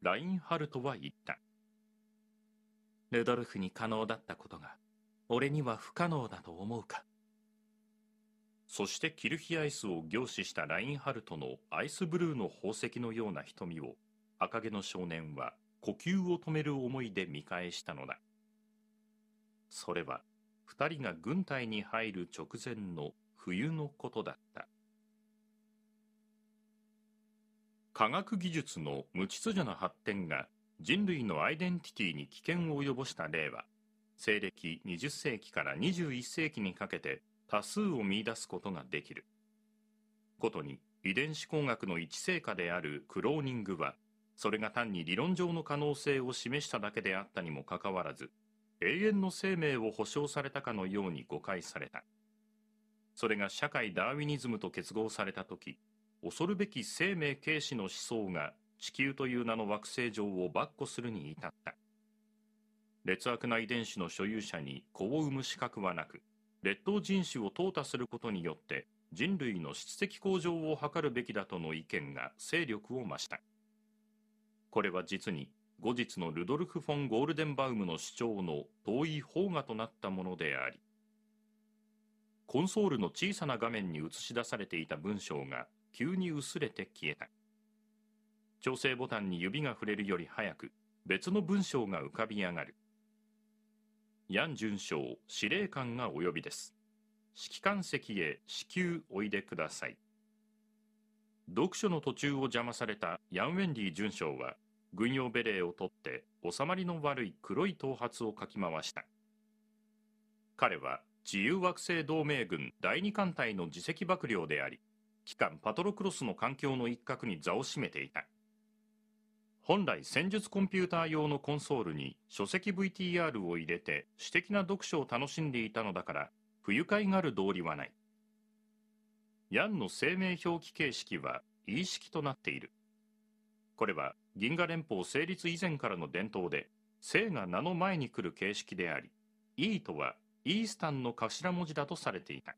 ラインハルトは言った。ルドルフに可能だったことが、俺には不可能だと思うか。そしてキルヒアイスを凝視したラインハルトのアイスブルーの宝石のような瞳を赤毛の少年は呼吸を止める思いで見返したのだそれは二人が軍隊に入る直前の冬のことだった科学技術の無秩序な発展が人類のアイデンティティに危険を及ぼした例は西暦20世紀から21世紀にかけて多数を見出すことができることに遺伝子工学の一成果であるクローニングはそれが単に理論上の可能性を示しただけであったにもかかわらず永遠の生命を保障されたかのように誤解されたそれが社会ダーウィニズムと結合された時恐るべき生命軽視の思想が地球という名の惑星上を跋扈するに至った劣悪な遺伝子の所有者に子を産む資格はなく列島人種を淘汰することによって人類の質的向上を図るべきだとの意見が勢力を増したこれは実に後日のルドルフ・フォン・ゴールデンバウムの主張の遠い方がとなったものでありコンソールの小さな画面に映し出されていた文章が急に薄れて消えた調整ボタンに指が触れるより早く別の文章が浮かび上がるヤン准将司令官がお呼びです指揮官席へ至急おいでください読書の途中を邪魔されたヤン・ウェンディ准将は軍用ベレーを取って収まりの悪い黒い頭髪をかき回した彼は自由惑星同盟軍第二艦隊の自責幕僚であり機関パトロクロスの環境の一角に座を占めていた本来戦術コンピューター用のコンソールに書籍 VTR を入れて私的な読書を楽しんでいたのだから不愉快がある道理はないヤンの生命表記形式は E 式となっているこれは銀河連邦成立以前からの伝統で姓が名の前に来る形式であり E とはイースタンの頭文字だとされていた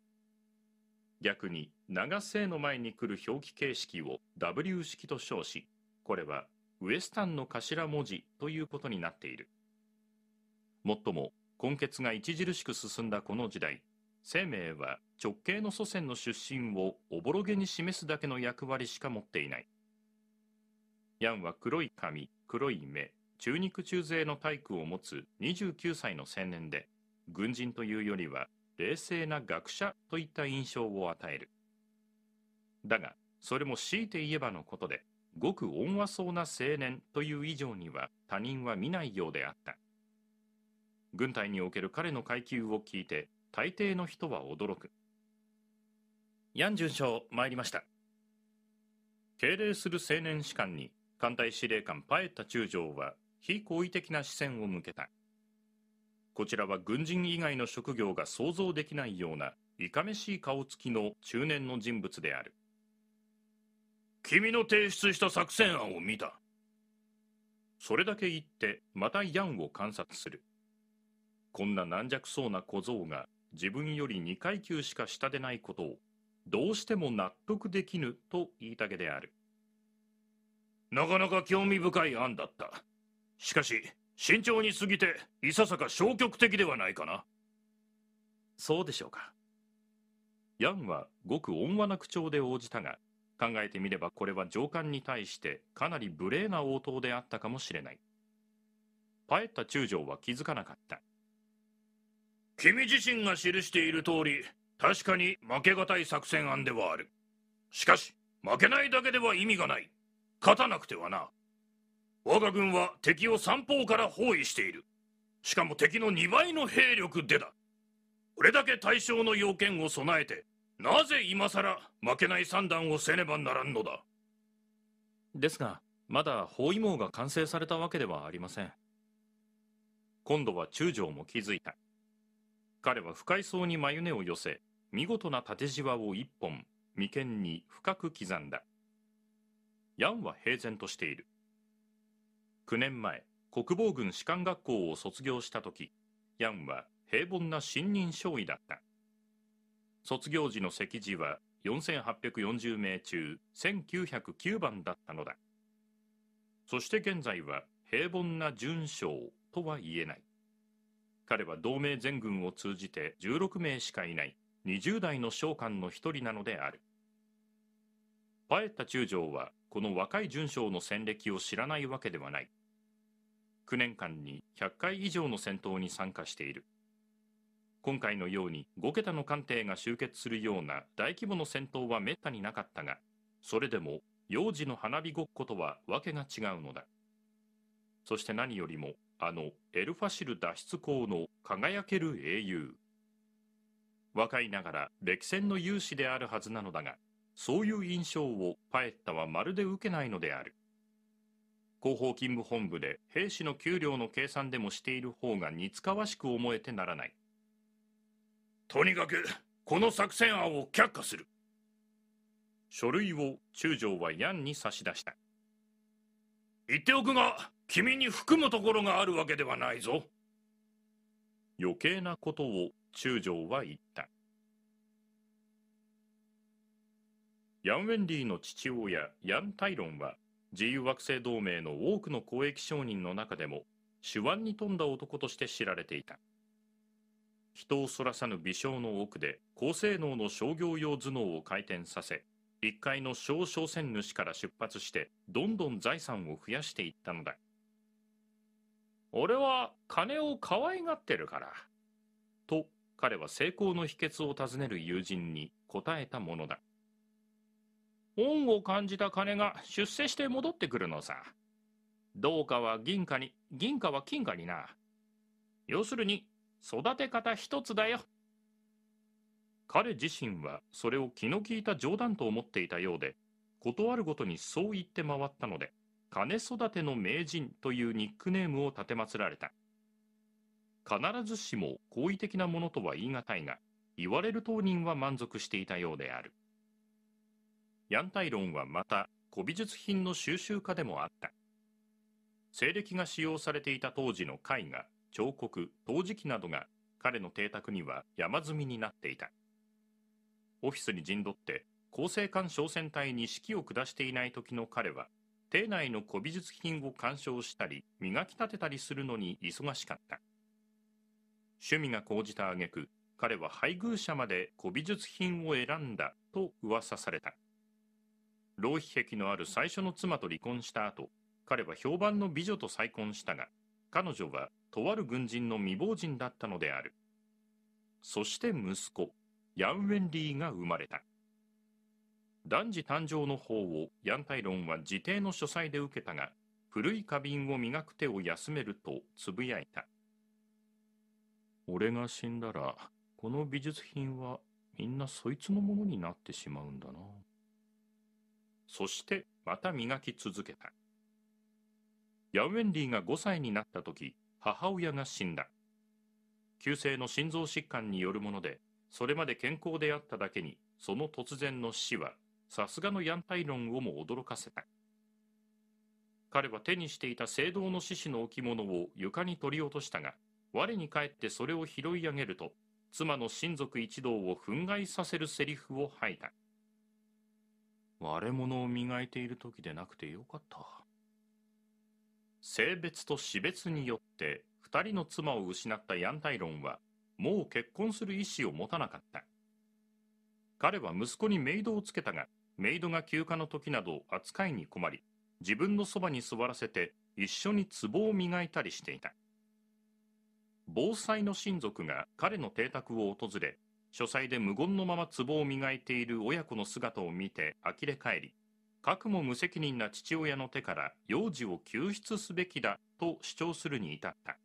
逆に長姓の前に来る表記形式を W 式と称しこれはウエスタンの頭文字ということになっている。もっとも、根血が著しく進んだこの時代、生命は直系の祖先の出身をおぼろげに示すだけの役割しか持っていない。ヤンは黒い髪、黒い目、中肉中背の体育を持つ29歳の青年で、軍人というよりは冷静な学者といった印象を与える。だが、それも強いて言えばのことで、ごく温和そうな青年という以上には他人は見ないようであった軍隊における彼の階級を聞いて大抵の人は驚くヤン巡将参りました敬礼する青年士官に艦隊司令官パエッタ中将は非好意的な視線を向けたこちらは軍人以外の職業が想像できないようないかめしい顔つきの中年の人物である君の提出した作戦案を見たそれだけ言ってまたヤンを観察するこんな軟弱そうな小僧が自分より2階級しか下でないことをどうしても納得できぬと言いたげであるなかなか興味深い案だったしかし慎重に過ぎていささか消極的ではないかなそうでしょうかヤンはごく温和な口調で応じたが考えてみればこれは上官に対してかなり無礼な応答であったかもしれないパエッタ中将は気づかなかった君自身が記している通り確かに負けがたい作戦案ではあるしかし負けないだけでは意味がない勝たなくてはな我が軍は敵を三方から包囲しているしかも敵の2倍の兵力でだこれだけ対象の要件を備えてなぜ今さら負けない算段をせねばならんのだですがまだ包囲網が完成されたわけではありません今度は中将も気づいた彼は不快そうに眉根を寄せ見事な縦じわを一本眉間に深く刻んだヤンは平然としている9年前国防軍士官学校を卒業した時ヤンは平凡な新任少尉だった卒業時の席次は4840名中1909番だったのだそして現在は平凡な準将とは言えない彼は同盟全軍を通じて16名しかいない20代の将官の一人なのであるパエッタ中将はこの若い準将の戦歴を知らないわけではない9年間に100回以上の戦闘に参加している今回のように5桁の艦艇が集結するような大規模の戦闘はめったになかったがそれでも幼児の花火ごっことは訳が違うのだそして何よりもあのエルファシル脱出港の輝ける英雄若いながら歴戦の勇士であるはずなのだがそういう印象をパエッタはまるで受けないのである広報勤務本部で兵士の給料の計算でもしている方が似つかわしく思えてならないとにかくこの作戦案を却下する書類を中将はヤンに差し出した言っておくが君に含むところがあるわけではないぞ余計なことを中将は言ったヤン・ウェンリーの父親ヤン・タイロンは自由惑星同盟の多くの公益商人の中でも手腕に富んだ男として知られていた人をそらさぬ微小の奥で高性能の商業用頭脳を回転させ1階の小商船主から出発してどんどん財産を増やしていったのだ俺は金を可愛がってるからと彼は成功の秘訣を尋ねる友人に答えたものだ恩を感じた金が出世して戻ってくるのさどうかは銀貨に銀貨は金貨にな要するに育て方一つだよ彼自身はそれを気の利いた冗談と思っていたようで断るごとにそう言って回ったので金育ての名人というニックネームを立てまつられた必ずしも好意的なものとは言い難いが言われる当人は満足していたようであるヤンタイロンはまた古美術品の収集家でもあった西暦が使用されていた当時の絵画彫刻陶磁器などが彼の邸宅には山積みになっていたオフィスに陣取って厚生館商船隊に指揮を下していない時の彼は邸内の古美術品を鑑賞したり磨き立てたりするのに忙しかった趣味が高じた挙句彼は配偶者まで古美術品を選んだと噂された浪費癖のある最初の妻と離婚した後彼は評判の美女と再婚したが彼女はとある軍人の未亡人だったのであるそして息子ヤンウェンリーが生まれた男児誕生の法をヤンタイロンは自邸の書斎で受けたが古い花瓶を磨く手を休めるとつぶやいた俺が死んだらこの美術品はみんなそいつのものになってしまうんだなそしてまた磨き続けたヤウェンリーが5歳になった時母親が死んだ急性の心臓疾患によるものでそれまで健康であっただけにその突然の死はさすがのヤンタイ論をも驚かせた彼は手にしていた青銅の獅子の置物を床に取り落としたが我に返ってそれを拾い上げると妻の親族一同を憤慨させるセリフを吐いた割れ物を磨いている時でなくてよかった性別と死別によって2人の妻を失ったヤンタイロンはもう結婚する意思を持たなかった彼は息子にメイドをつけたがメイドが休暇の時など扱いに困り自分のそばに座らせて一緒に壺を磨いたりしていた防災の親族が彼の邸宅を訪れ書斎で無言のまま壺を磨いている親子の姿を見て呆れ返りかくも無責任な父親の手から幼児を救出すべきだと主張するに至った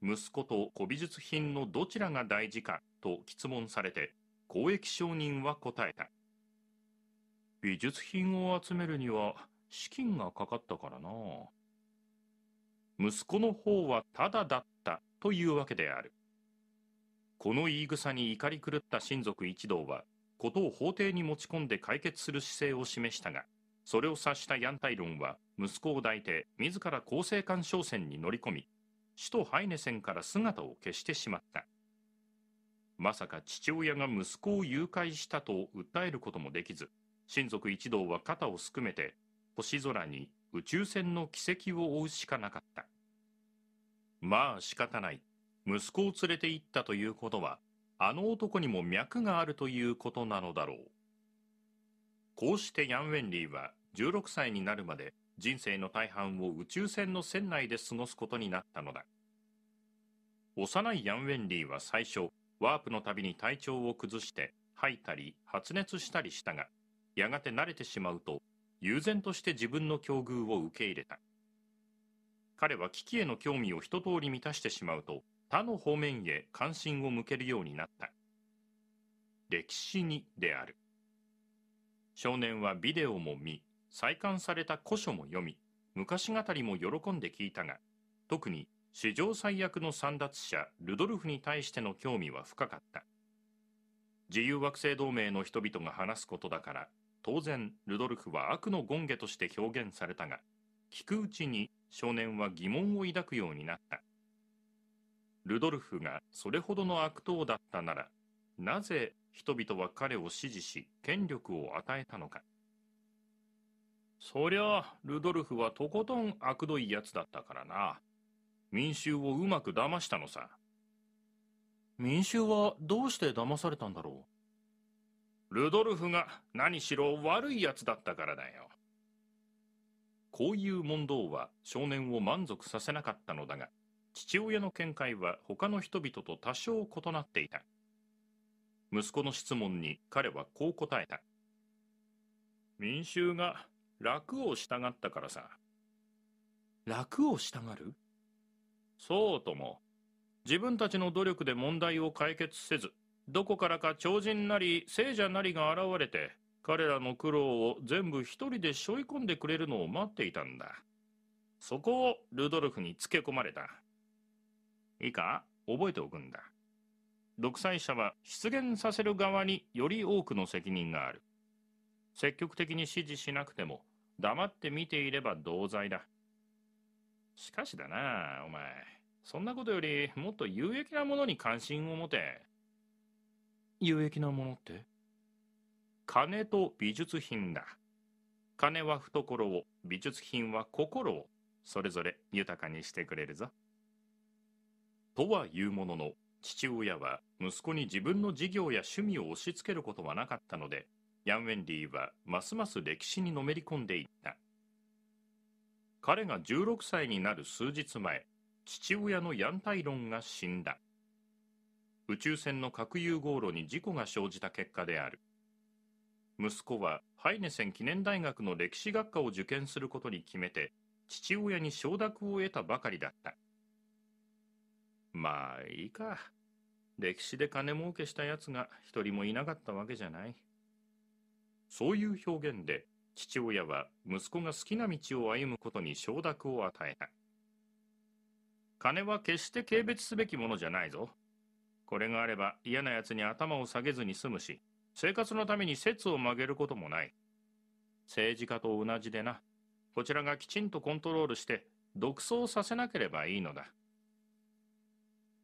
息子と古美術品のどちらが大事かと質問されて公益証人は答えた美術品を集めるには資金がかかったからな息子の方はただだったというわけであるこの言い草に怒り狂った親族一同はことを法廷に持ち込んで解決する姿勢を示したがそれを察したヤンタイロンは息子を抱いて自ら公正艦商船に乗り込み首都ハイネ船から姿を消してしまったまさか父親が息子を誘拐したと訴えることもできず親族一同は肩をすくめて星空に宇宙船の軌跡を追うしかなかったまあ仕方ない息子を連れて行ったということはあの男にも脈があるということなのだろうこうしてヤン・ウェンリーは16歳になるまで人生の大半を宇宙船の船内で過ごすことになったのだ幼いヤン・ウェンリーは最初ワープの度に体調を崩して吐いたり発熱したりしたがやがて慣れてしまうと悠然として自分の境遇を受け入れた彼は危機への興味を一通り満たしてしまうと他の方面へ関心を向けるようになった歴史にである少年はビデオも見再刊された古書も読み昔語りも喜んで聞いたが特に史上最悪の散奪者ルドルフに対しての興味は深かった自由惑星同盟の人々が話すことだから当然ルドルフは悪の権下として表現されたが聞くうちに少年は疑問を抱くようになったルドルフがそれほどの悪党だったなら、なぜ人々は彼を支持し権力を与えたのか。そりゃあ、ルドルフはとことん悪どい奴だったからな。民衆をうまく騙したのさ。民衆はどうして騙されたんだろうルドルフが何しろ悪い奴だったからだよ。こういう問答は少年を満足させなかったのだが、父親の見解は他の人々と多少異なっていた息子の質問に彼はこう答えた民衆が楽を従ったからさ楽を従るそうとも自分たちの努力で問題を解決せずどこからか超人なり聖者なりが現れて彼らの苦労を全部一人で背負い込んでくれるのを待っていたんだそこをルドルフにつけ込まれたいか覚えておくんだ。独裁者は出現させる側により多くの責任がある。積極的に指示しなくても、黙って見ていれば同罪だ。しかしだな、お前。そんなことよりもっと有益なものに関心を持て。有益なものって金と美術品だ。金は懐を、美術品は心を、それぞれ豊かにしてくれるぞ。とは言うものの父親は息子に自分の事業や趣味を押し付けることはなかったのでヤン・ウェンリーはますます歴史にのめり込んでいった彼が16歳になる数日前父親のヤンタイロンが死んだ宇宙船の核融合炉に事故が生じた結果である息子はハイネセン記念大学の歴史学科を受験することに決めて父親に承諾を得たばかりだったまあいいか。歴史で金儲けした奴が一人もいなかったわけじゃない。そういう表現で父親は息子が好きな道を歩むことに承諾を与えた。金は決して軽蔑すべきものじゃないぞ。これがあれば嫌な奴に頭を下げずに済むし、生活のために説を曲げることもない。政治家と同じでな。こちらがきちんとコントロールして独走させなければいいのだ。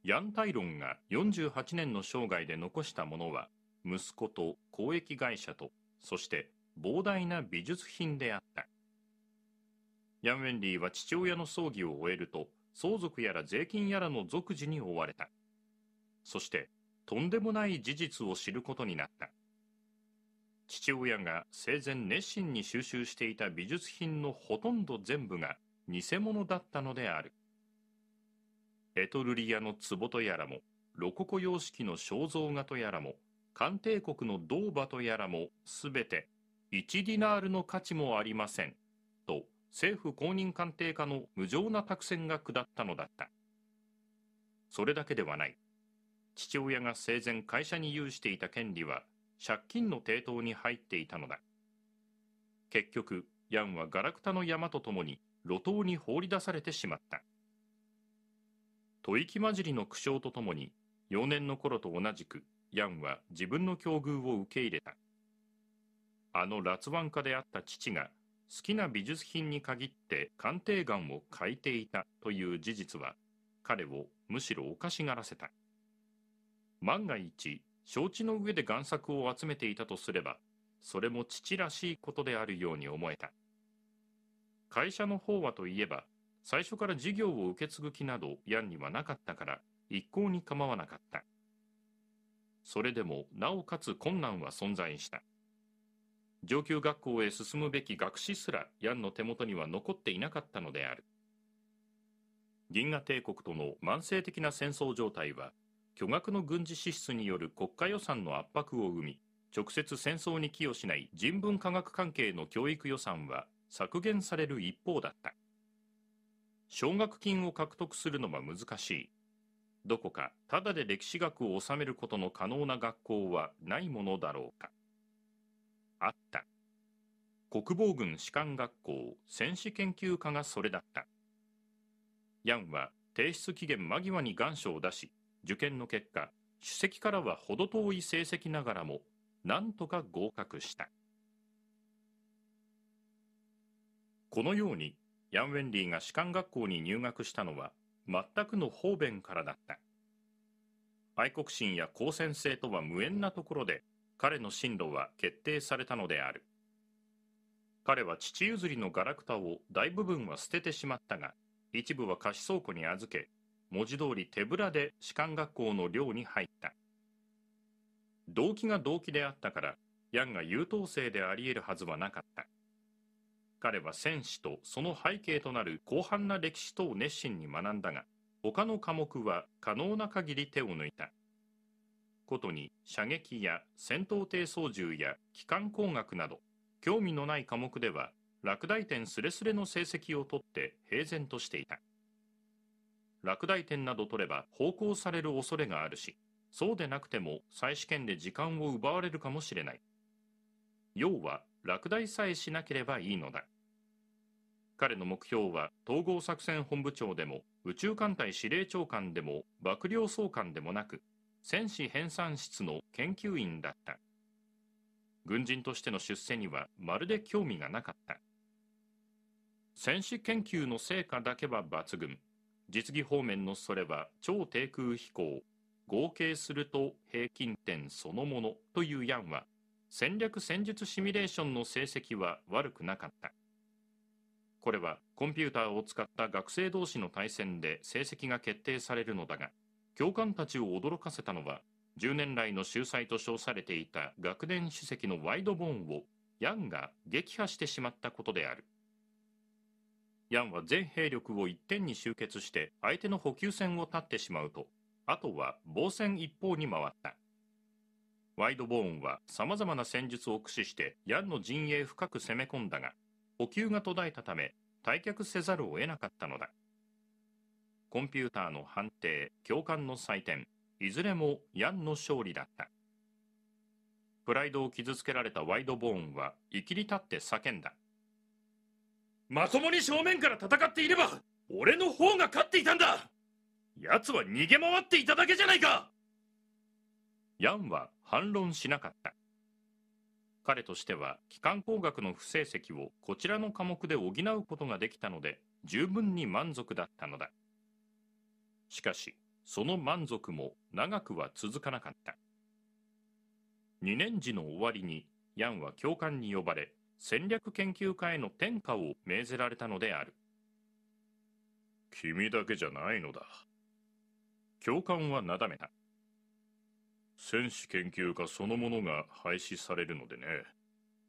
ヤン・タイロンが48年の生涯で残したものは息子と交易会社とそして膨大な美術品であったヤン・ウェンリーは父親の葬儀を終えると相続やら税金やらの俗事に追われたそしてとんでもない事実を知ることになった父親が生前熱心に収集していた美術品のほとんど全部が偽物だったのであるエトルリアの壺とやらもロココ様式の肖像画とやらも鑑定国の銅馬とやらもすべて1ディナールの価値もありませんと政府公認鑑定課の無情な託戦が下ったのだったそれだけではない父親が生前会社に有していた権利は借金の抵当に入っていたのだ結局ヤンはガラクタの山とともに路頭に放り出されてしまった吐息混じりの苦笑とともに、幼年の頃と同じく、ヤンは自分の境遇を受け入れた。あの辣腕家であった父が、好きな美術品に限って鑑定眼を描いていたという事実は、彼をむしろおかしがらせた。万が一、承知の上で贋作を集めていたとすれば、それも父らしいことであるように思えた。会社の方はといえば、最初から事業を受け継ぐ気などヤンにはなかったから一向に構わなかったそれでもなおかつ困難は存在した上級学校へ進むべき学士すらヤンの手元には残っていなかったのである銀河帝国との慢性的な戦争状態は巨額の軍事支出による国家予算の圧迫を生み直接戦争に寄与しない人文科学関係の教育予算は削減される一方だった奨学金を獲得するのは難しいどこかただで歴史学を収めることの可能な学校はないものだろうかあった国防軍士官学校戦士研究科がそれだったヤンは提出期限間際に願書を出し受験の結果首席からは程遠い成績ながらもなんとか合格したこのようにヤン・ウェンリーが士官学校に入学したのは全くの方便からだった愛国心や公戦性とは無縁なところで彼の進路は決定されたのである彼は父譲りのガラクタを大部分は捨ててしまったが一部は貸し倉庫に預け文字通り手ぶらで士官学校の寮に入った動機が動機であったからヤンが優等生であり得るはずはなかった彼は戦士とその背景となる広範な歴史等を熱心に学んだが他の科目は可能な限り手を抜いたことに射撃や戦闘艇操縦や機関工学など興味のない科目では落第点すれすれの成績を取って平然としていた落第点など取れば奉公される恐れがあるしそうでなくても再試験で時間を奪われるかもしれない要は落第さえしなければいいのだ彼の目標は統合作戦本部長でも宇宙艦隊司令長官でも幕僚総監でもなく戦士編纂室の研究員だった軍人としての出世にはまるで興味がなかった戦士研究の成果だけは抜群実技方面のそれは超低空飛行合計すると平均点そのものというヤンは戦略戦術シミュレーションの成績は悪くなかったこれはコンピューターを使った学生同士の対戦で成績が決定されるのだが教官たちを驚かせたのは10年来の秀才と称されていた学年主席のワイドボーンをヤンが撃破してしまったことであるヤンは全兵力を一点に集結して相手の補給線を断ってしまうとあとは防戦一方に回ったワイドボーンは様々な戦術を駆使してヤンの陣営深く攻め込んだが補給が途絶えたため退却せざるを得なかったのだコンピューターの判定教官の採点いずれもヤンの勝利だったプライドを傷つけられたワイドボーンは生きり立って叫んだまともに正面から戦っていれば俺の方が勝っていたんだ奴は逃げ回っていただけじゃないかヤンは反論しなかった彼としては機関工学の不成績をこちらの科目で補うことができたので十分に満足だったのだしかしその満足も長くは続かなかった2年時の終わりにヤンは教官に呼ばれ戦略研究家への転嫁を命ぜられたのである君だけじゃないのだ教官はなだめた戦士研究家そのものが廃止されるのでね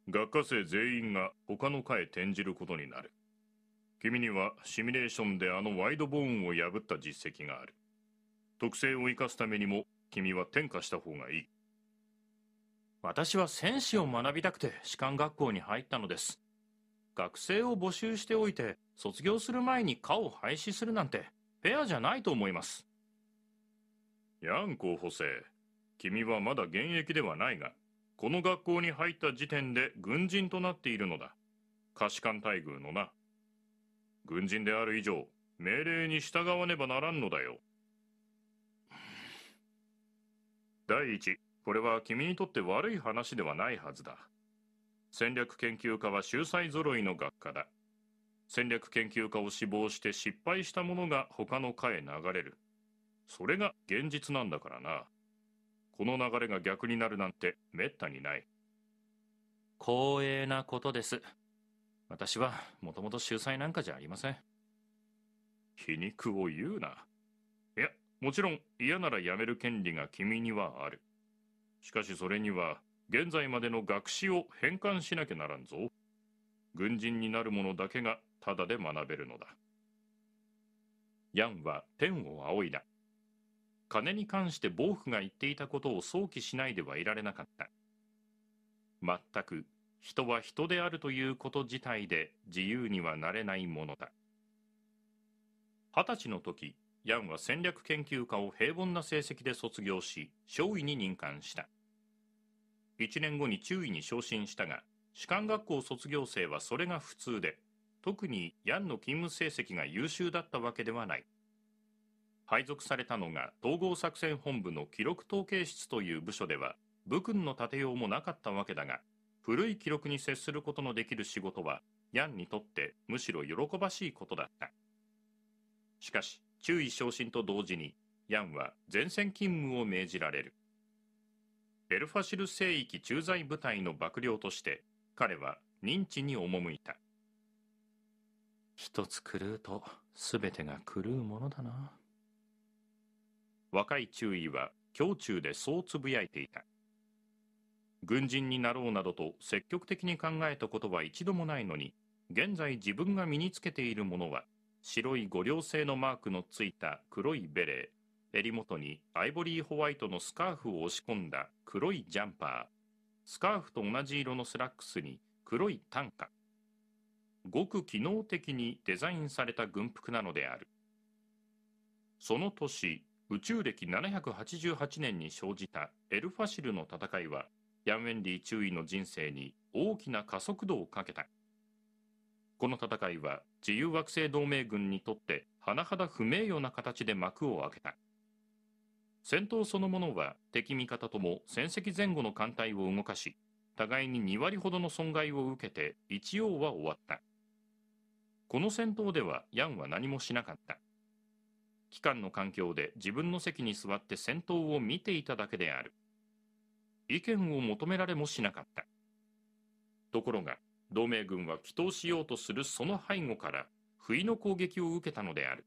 学科生全員が他の科へ転じることになる君にはシミュレーションであのワイドボーンを破った実績がある特性を生かすためにも君は転化した方がいい私は戦士を学びたくて士官学校に入ったのです学生を募集しておいて卒業する前に科を廃止するなんてフェアじゃないと思いますヤン候補生君はまだ現役ではないが、この学校に入った時点で軍人となっているのだ。可視官待遇のな。軍人である以上、命令に従わねばならんのだよ。第一、これは君にとって悪い話ではないはずだ。戦略研究家は秀才揃いの学科だ。戦略研究家を志望して失敗したものが他の科へ流れる。それが現実なんだからな。この流れが逆になるなんてめったにない光栄なことです私はもともと秀才なんかじゃありません皮肉を言うないやもちろん嫌なら辞める権利が君にはあるしかしそれには現在までの学士を返還しなきゃならんぞ軍人になる者だけがただで学べるのだヤンは天を仰いだ金に関して暴婦が言っていたことを想起しないではいられなかった全く人は人であるということ自体で自由にはなれないものだ二十歳の時ヤンは戦略研究科を平凡な成績で卒業し少尉に任官した1年後に中尉に昇進したが士官学校卒業生はそれが普通で特にヤンの勤務成績が優秀だったわけではない配属されたのが統合作戦本部の記録統計室という部署では武勲の立てようもなかったわけだが古い記録に接することのできる仕事はヤンにとってむしろ喜ばしいことだったしかし注意昇進と同時にヤンは前線勤務を命じられるエルファシル聖域駐在部隊の幕僚として彼は認知に赴いた一つ狂うと全てが狂うものだな若い中尉は胸中でそうつぶやいていた軍人になろうなどと積極的に考えたことは一度もないのに現在自分が身につけているものは白い五稜製のマークのついた黒いベレー襟元にアイボリーホワイトのスカーフを押し込んだ黒いジャンパースカーフと同じ色のスラックスに黒い短歌ごく機能的にデザインされた軍服なのであるその年宇宙歴788年に生じたエルファシルの戦いはヤン・ウェンリー中尉の人生に大きな加速度をかけたこの戦いは自由惑星同盟軍にとって甚だ不名誉な形で幕を開けた戦闘そのものは敵味方とも戦績前後の艦隊を動かし互いに2割ほどの損害を受けて一応は終わったこの戦闘ではヤンは何もしなかった機関の環境で自分の席に座って戦闘を見ていただけである意見を求められもしなかったところが同盟軍は祈祷しようとするその背後から不意の攻撃を受けたのである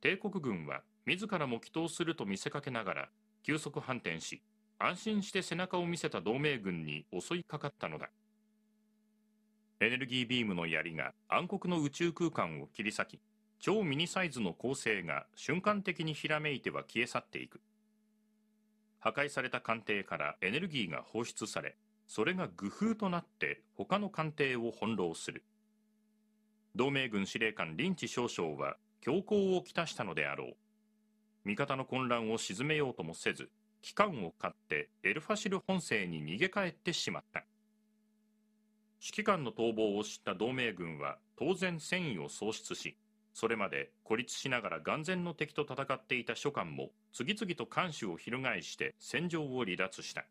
帝国軍は自らも祈祷すると見せかけながら急速反転し安心して背中を見せた同盟軍に襲いかかったのだエネルギービームの槍が暗黒の宇宙空間を切り裂き超ミニサイズの構成が瞬間的にひらめいては消え去っていく破壊された艦艇からエネルギーが放出されそれが愚風となって他の艦艇を翻弄する同盟軍司令官リンチ少将は強行をきたしたのであろう味方の混乱を鎮めようともせず機関を買ってエルファシル本線に逃げ帰ってしまった指揮官の逃亡を知った同盟軍は当然戦意を喪失しそれまで孤立しながら眼前の敵と戦っていた諸官も次々と艦首を翻して戦場を離脱した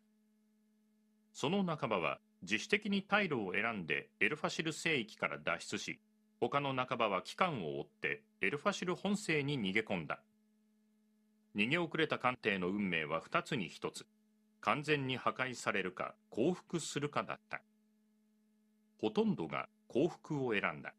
その半ばは自主的に退路を選んでエルファシル聖域から脱出し他の半ばは機関を追ってエルファシル本性に逃げ込んだ逃げ遅れた艦艇の運命は2つに1つ完全に破壊されるか降伏するかだったほとんどが降伏を選んだ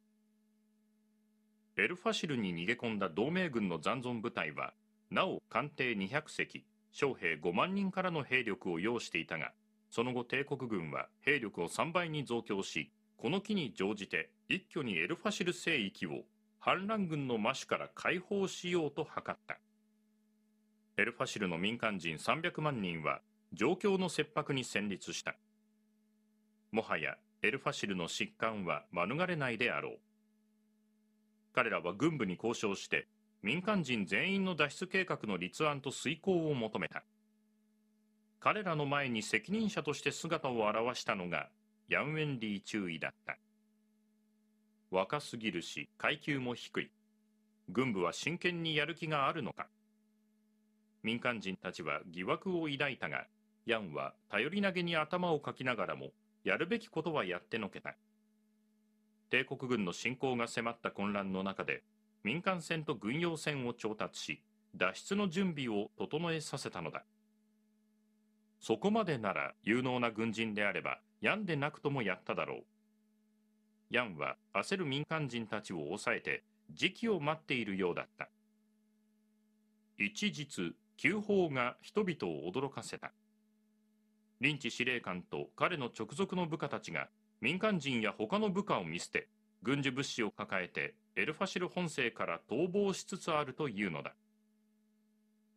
エルファシルに逃げ込んだ同盟軍の残存部隊はなお艦艇200隻将兵5万人からの兵力を要していたがその後帝国軍は兵力を3倍に増強しこの機に乗じて一挙にエルファシル聖域を反乱軍の魔種から解放しようと図ったエルファシルの民間人300万人は状況の切迫に戦慄したもはやエルファシルの疾患は免れないであろう彼らは軍部に交渉して民間人全員の脱出計画の立案と遂行を求めた彼らの前に責任者として姿を現したのがヤンウェンリー中尉だった若すぎるし階級も低い軍部は真剣にやる気があるのか民間人たちは疑惑を抱いたがヤンは頼り投げに頭をかきながらもやるべきことはやってのけた帝国軍の侵攻が迫った混乱の中で民間船と軍用船を調達し脱出の準備を整えさせたのだそこまでなら有能な軍人であれば病んでなくともやっただろうヤンは焦る民間人たちを抑えて時期を待っているようだった一日急報が人々を驚かせたリンチ司令官と彼の直属の部下たちが民間人や他の部下を見捨て軍事物資を抱えてエルファシル本省から逃亡しつつあるというのだ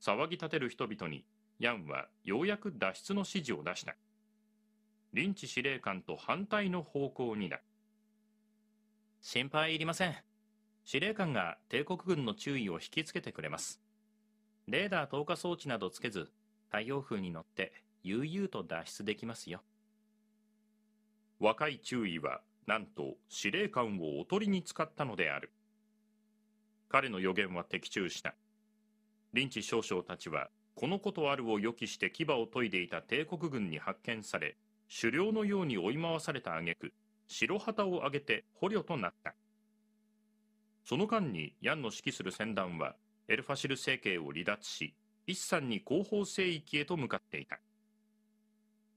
騒ぎ立てる人々にヤンはようやく脱出の指示を出したリンチ司令官と反対の方向にだ心配いりません司令官が帝国軍の注意を引きつけてくれますレーダー投下装置などつけず太陽風に乗って悠々と脱出できますよ若い中尉はなんと司令官をおとりに使ったのである彼の予言は的中したリンチ少将たちはこのことあるを予期して牙を研いでいた帝国軍に発見され狩猟のように追い回された挙句白旗を上げて捕虜となったその間にヤンの指揮する船団はエルファシル政権を離脱し一山に後方聖域へと向かっていた。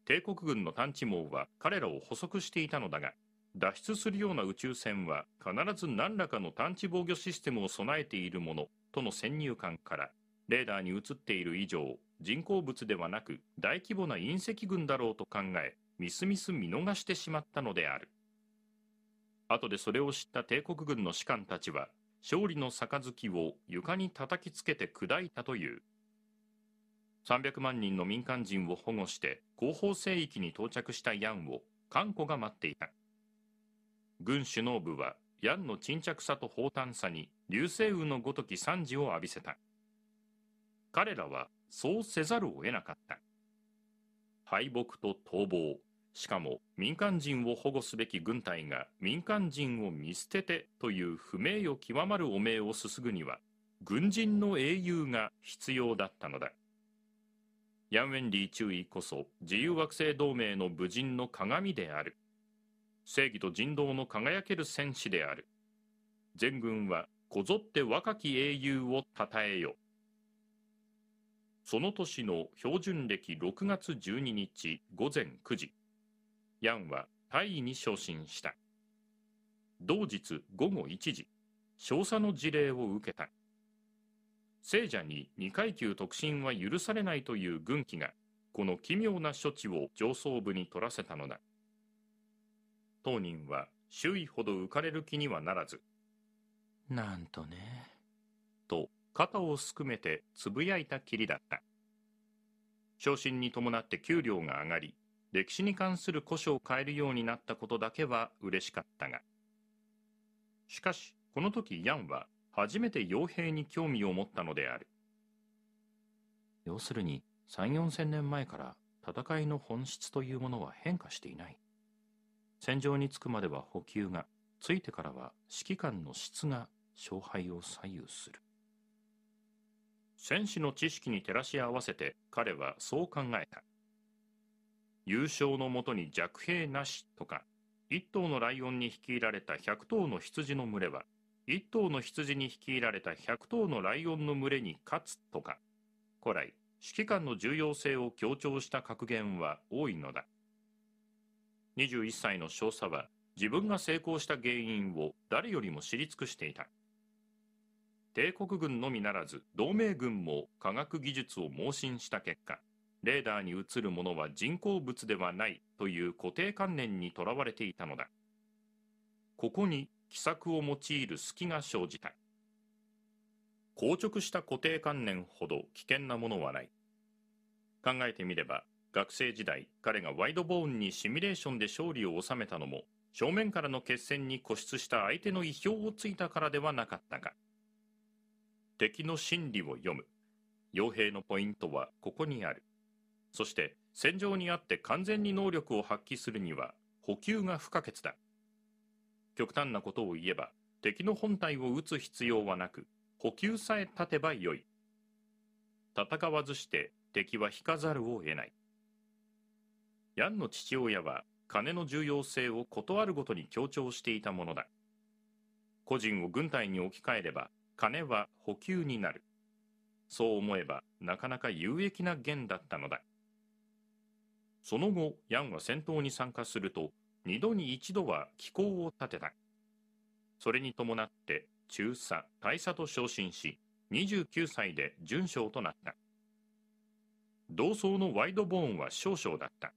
帝国軍の探知網は彼らを捕捉していたのだが脱出するような宇宙船は必ず何らかの探知防御システムを備えているものとの先入観からレーダーに映っている以上人工物ではなく大規模な隕石群だろうと考えみすみす見逃してしまったのである後でそれを知った帝国軍の士官たちは勝利の杯を床に叩きつけて砕いたという300万人の民間人を保護して後方聖域に到着したヤンを韓国が待っていた軍首脳部はヤンの沈着さと放胆さに流星雨のごとき惨事を浴びせた彼らはそうせざるを得なかった敗北と逃亡しかも民間人を保護すべき軍隊が民間人を見捨ててという不名誉極まる汚名をすすぐには軍人の英雄が必要だったのだ。ヤンウェンリー注意こそ自由惑星同盟の武人の鏡である正義と人道の輝ける戦士である全軍はこぞって若き英雄をたたえよその年の標準暦6月12日午前9時ヤンはタイに昇進した同日午後1時少佐の事例を受けた聖者に2階級特進は許されないという軍旗が、この奇妙な処置を上層部に取らせたのだ。当人は周囲ほど浮かれる気にはならず、なんとね、と肩をすくめてつぶやいたきりだった。昇進に伴って給料が上がり、歴史に関する古書を変えるようになったことだけは嬉しかったが。しかし、この時ヤンは初めて傭兵に興味を持ったのである要するに3 4 0年前から戦いの本質というものは変化していない戦場に着くまでは補給が着いてからは指揮官の質が勝敗を左右する戦士の知識に照らし合わせて彼はそう考えた優勝のもとに弱兵なしとか1頭のライオンに率いられた100頭の羊の群れは1頭の羊に率いられた100頭のライオンの群れに勝つとか古来指揮官の重要性を強調した格言は多いのだ21歳の少佐は自分が成功した原因を誰よりも知り尽くしていた帝国軍のみならず同盟軍も科学技術を盲信した結果レーダーに映るものは人工物ではないという固定観念にとらわれていたのだここに奇策を用いる隙が生じた硬直した固定観念ほど危険なものはない考えてみれば学生時代彼がワイドボーンにシミュレーションで勝利を収めたのも正面からの決戦に固執した相手の意表をついたからではなかったが敵の心理を読む傭兵のポイントはここにあるそして戦場にあって完全に能力を発揮するには補給が不可欠だ極端なことを言えば敵の本体を撃つ必要はなく補給さえ立てばよい戦わずして敵は引かざるを得ないヤンの父親は金の重要性を事あるごとに強調していたものだ個人を軍隊に置き換えれば金は補給になるそう思えばなかなか有益な元だったのだその後ヤンは戦闘に参加すると二度に一度は気候を立てた。それに伴って中佐、大佐と昇進し、29歳で准将となった。同窓のワイドボーンは少々だった。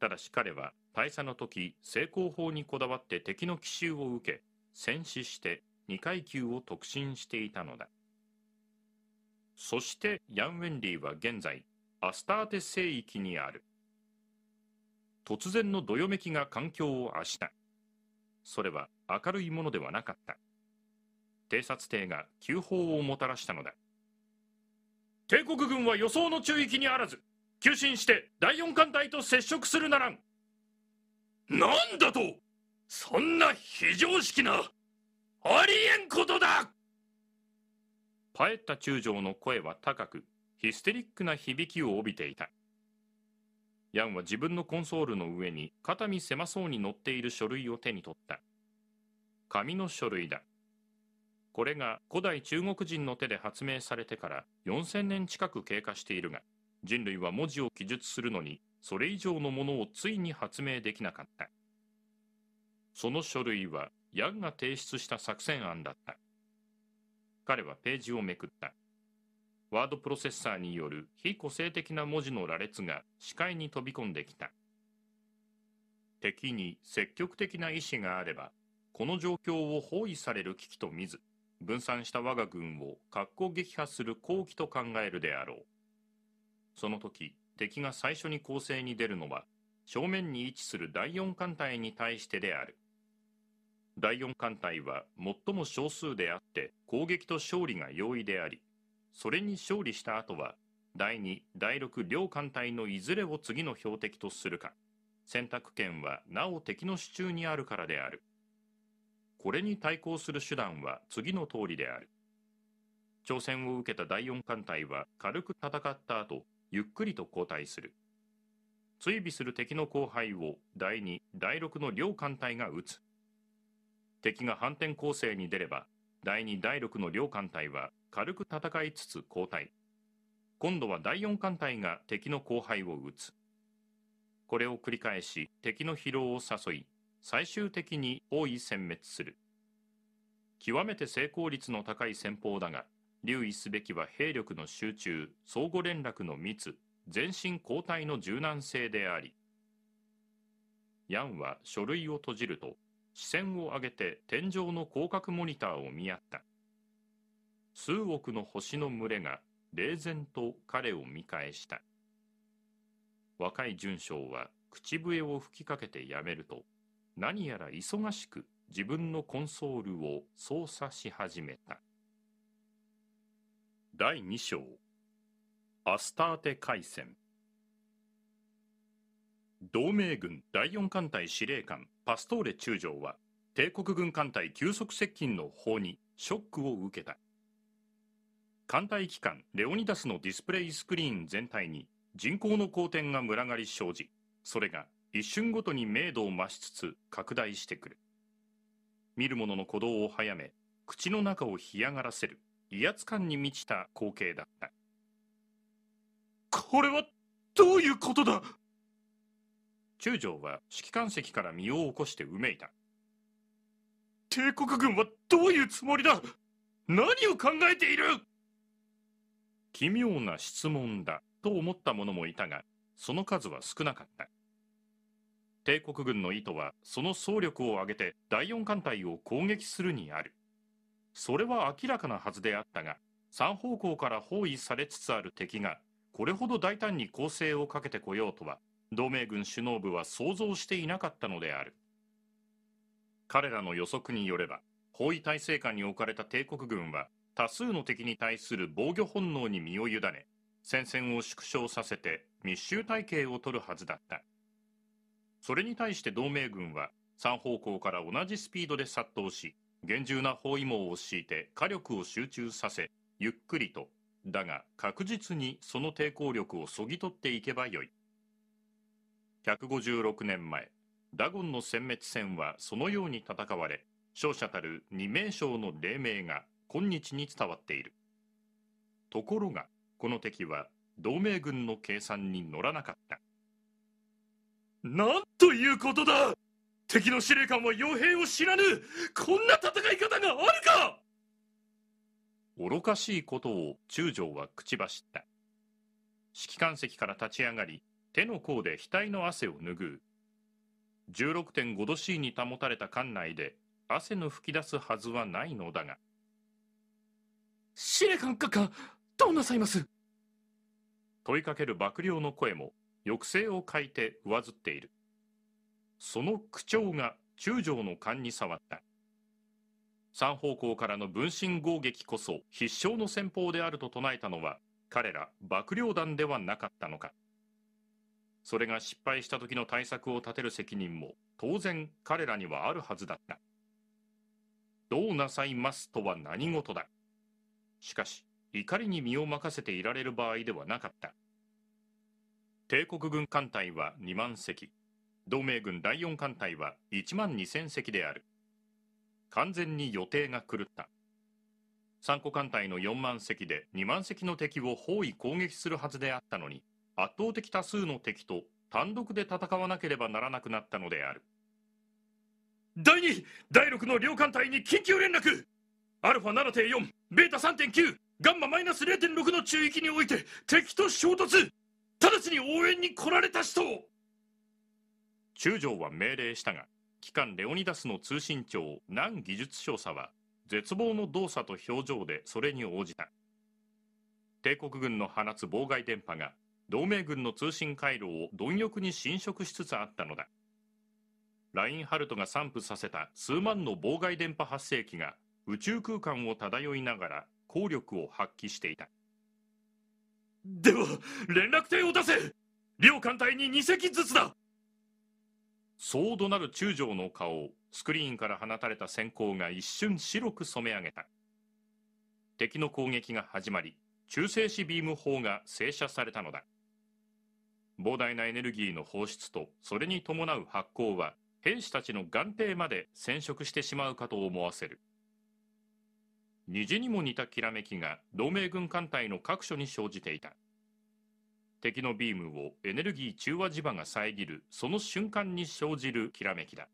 ただし彼は大佐の時、成功法にこだわって敵の奇襲を受け、戦死して2階級を特進していたのだ。そしてヤン・ウェンリーは現在、アスターテ聖域にある。突然のどよめきが環境を圧したそれは明るいものではなかった偵察艇が急報をもたらしたのだ帝国軍は予想の中域にあらず急進して第4艦隊と接触するならんなんだとそんな非常識なありえんことだパエッタ中将の声は高くヒステリックな響きを帯びていたヤンは自分のコンソールの上に肩身狭そうに載っている書類を手に取った。紙の書類だ。これが古代中国人の手で発明されてから4000年近く経過しているが、人類は文字を記述するのに、それ以上のものをついに発明できなかった。その書類は、ヤンが提出した作戦案だった。彼はページをめくった。ワードプロセッサーによる非個性的な文字の羅列が視界に飛び込んできた敵に積極的な意志があればこの状況を包囲される危機と見ず分散した我が軍を格好撃破する好機と考えるであろうその時敵が最初に攻勢に出るのは正面に位置する第4艦隊に対してである第4艦隊は最も少数であって攻撃と勝利が容易でありそれに勝利した後は第2第6両艦隊のいずれを次の標的とするか選択権はなお敵の手中にあるからであるこれに対抗する手段は次の通りである挑戦を受けた第4艦隊は軽く戦った後ゆっくりと後退する追尾する敵の後輩を第2第6の両艦隊が撃つ敵が反転攻勢に出れば第2第6の両艦隊は軽く戦いつつ後退今度は第4艦隊が敵の後輩を撃つこれを繰り返し敵の疲労を誘い最終的に包囲殲滅する極めて成功率の高い戦法だが留意すべきは兵力の集中相互連絡の密全身交代の柔軟性でありヤンは書類を閉じると視線を上げて天井の広角モニターを見合った数億の星の群れが冷然と彼を見返した若い准将は口笛を吹きかけてやめると何やら忙しく自分のコンソールを操作し始めた第2章アスターテ海戦同盟軍第4艦隊司令官パストーレ中将は帝国軍艦隊急速接近の砲にショックを受けた艦隊機関レオニダスのディスプレイスクリーン全体に人工の光転が群がり生じそれが一瞬ごとに明度を増しつつ拡大してくる見る者の鼓動を早め口の中を干上がらせる威圧感に満ちた光景だったこれはどういうことだ中将は指揮官席から身を起こしてうめいた帝国軍はどういうつもりだ何を考えている奇妙な質問だと思った者もいたがその数は少なかった帝国軍の意図はその総力を挙げて第4艦隊を攻撃するにあるそれは明らかなはずであったが3方向から包囲されつつある敵がこれほど大胆に攻勢をかけてこようとは同盟軍首脳部は想像していなかったのである彼らの予測によれば包囲体制下に置かれた帝国軍は多数の敵に対する防御本能に身を委ね戦線を縮小させて密集体系を取るはずだったそれに対して同盟軍は3方向から同じスピードで殺到し厳重な包囲網を敷いて火力を集中させゆっくりとだが確実にその抵抗力をそぎ取っていけばよい156年前ダゴンの殲滅戦はそのように戦われ勝者たる2名将の黎明が今日に伝わっているところがこの敵は同盟軍の計算に乗らなかったなんということだ敵の司令官は傭兵を知らぬこんな戦い方があるか愚かしいことを中将は口走った指揮官席から立ち上がり手の甲で額の汗を拭う16.5度 C に保たれた館内で汗の噴き出すはずはないのだが司令官かかどうなさいます問いかける幕僚の声も抑制を欠いて上ずっているその口調が中将の勘に触った三方向からの分身攻撃こそ必勝の戦法であると唱えたのは彼ら幕僚団ではなかったのかそれが失敗した時の対策を立てる責任も当然彼らにはあるはずだったどうなさいますとは何事だしかし、怒りに身を任せていられる場合ではなかった。帝国軍艦隊は2万隻、同盟軍第4艦隊は1万2000隻である。完全に予定が狂った。三個艦隊の4万隻で2万隻の敵を包囲攻撃するはずであったのに、圧倒的多数の敵と単独で戦わなければならなくなったのである。第2、第6の両艦隊に緊急連絡アルファ7.4ベータ3.9ガンママイナス0.6の中域において敵と衝突直ちに応援に来られた人中将は命令したが機関レオニダスの通信長南技術少佐は絶望の動作と表情でそれに応じた帝国軍の放つ妨害電波が同盟軍の通信回路を貪欲に侵食しつつあったのだラインハルトが散布させた数万の妨害電波発生器が宇宙空間を漂いながら効力を発揮していたでは連絡艇を出せ両艦隊に2隻ずつだそう怒鳴る中将の顔をスクリーンから放たれた閃光が一瞬白く染め上げた敵の攻撃が始まり中性子ビーム砲が静射されたのだ膨大なエネルギーの放出とそれに伴う発光は兵士たちの眼底まで染色してしまうかと思わせる虹にも似たきらめきが同盟軍艦隊の各所に生じていた敵のビームをエネルギー中和磁場が遮るその瞬間に生じるきらめきだ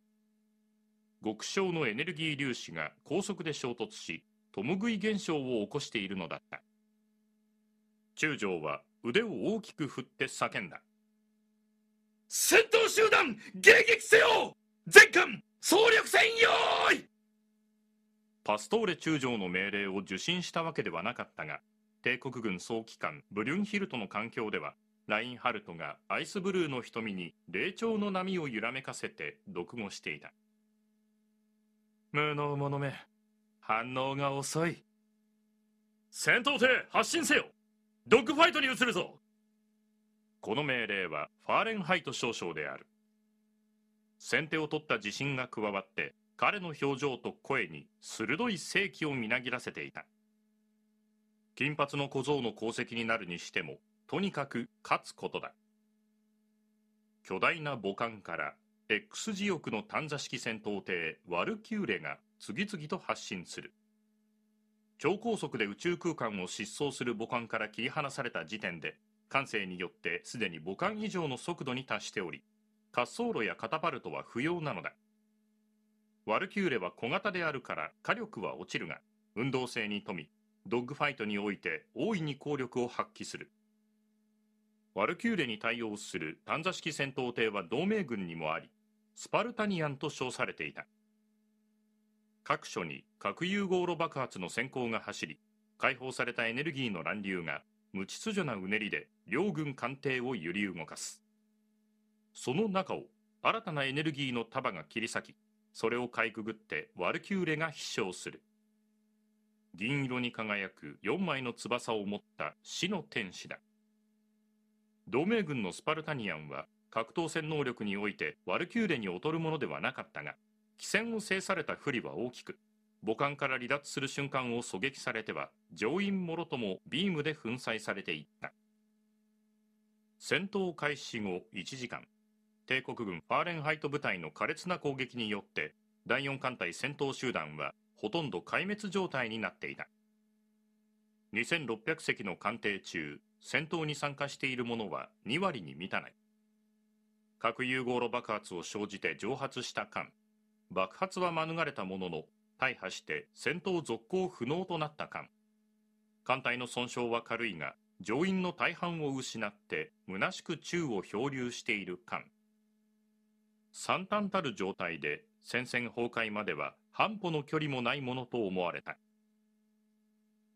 極小のエネルギー粒子が高速で衝突し共食い現象を起こしているのだった中将は腕を大きく振って叫んだ戦闘集団迎撃せよ全艦総力戦用意パストーレ中将の命令を受信したわけではなかったが帝国軍総機関ブリュンヒルトの環境ではラインハルトがアイスブルーの瞳に霊長の波を揺らめかせて読語していた無能者め反応が遅い戦闘艇発進せよドッグファイトに移るぞこの命令はファーレンハイト少将である先手を取った自信が加わって彼の表情と声に鋭い正気をみなぎらせていた金髪の小僧の功績になるにしてもとにかく勝つことだ巨大な母艦から X 字翼の短座式戦闘艇ワルキューレが次々と発進する超高速で宇宙空間を疾走する母艦から切り離された時点で感性によってすでに母艦以上の速度に達しており滑走路やカタパルトは不要なのだワルキューレは小型であるから火力は落ちるが運動性に富みドッグファイトにおいて大いに効力を発揮するワルキューレに対応する短座式戦闘艇は同盟軍にもありスパルタニアンと称されていた各所に核融合炉爆発の閃光が走り解放されたエネルギーの乱流が無秩序なうねりで両軍艦艇を揺り動かすその中を新たなエネルギーの束が切り裂きそれをかいくぐってワルキューレが飛翔する銀色に輝く4枚の翼を持った死の天使だ同盟軍のスパルタニアンは格闘戦能力においてワルキューレに劣るものではなかったが機戦を制された不利は大きく母艦から離脱する瞬間を狙撃されては乗員もろともビームで粉砕されていった戦闘開始後1時間帝国軍ファーレンハイト部隊の苛烈な攻撃によって第4艦隊戦闘集団はほとんど壊滅状態になっていた2600隻の艦艇中戦闘に参加しているものは2割に満たない核融合炉爆発を生じて蒸発した艦爆発は免れたものの大破して戦闘続行不能となった艦艦隊の損傷は軽いが乗員の大半を失って虚しく宙を漂流している艦惨憺たる状態で戦線崩壊までは半歩の距離もないものと思われた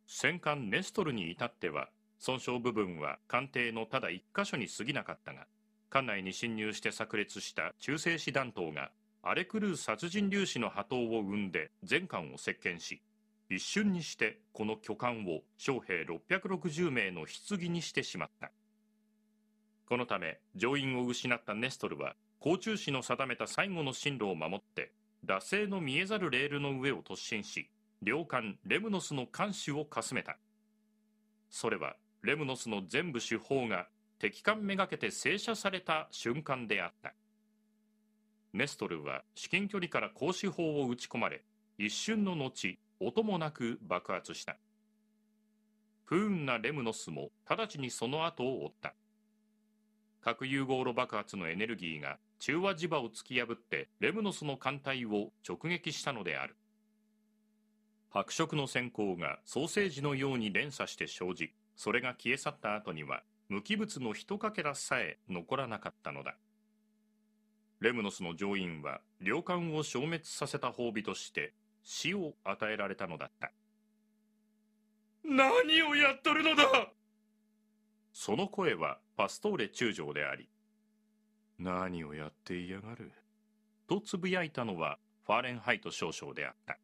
戦艦ネストルに至っては損傷部分は艦艇のただ1箇所に過ぎなかったが艦内に侵入して炸裂した中性子弾頭が荒れ狂う殺人粒子の波頭を生んで全艦を席巻し一瞬にしてこの巨艦を将兵660名の棺にしてしまったこのため乗員を失ったネストルは甲虫市の定めた最後の進路を守って惰性の見えざるレールの上を突進し領艦レムノスの艦首をかすめたそれはレムノスの全部手法が敵艦めがけて正射された瞬間であったネストルは至近距離から甲子砲を撃ち込まれ一瞬の後音もなく爆発した不運なレムノスも直ちにその後を追った核融合炉爆発のエネルギーが中和磁場を突き破ってレムノスの艦隊を直撃したのである白色の閃光がソーセージのように連鎖して生じそれが消え去った後には無機物の一かけらさえ残らなかったのだレムノスの乗員は領艦を消滅させた褒美として死を与えられたのだった何をやっとるのだその声はパストーレ中将であり何をやっていやがる。とつぶやいたのはファーレンハイト少将であった。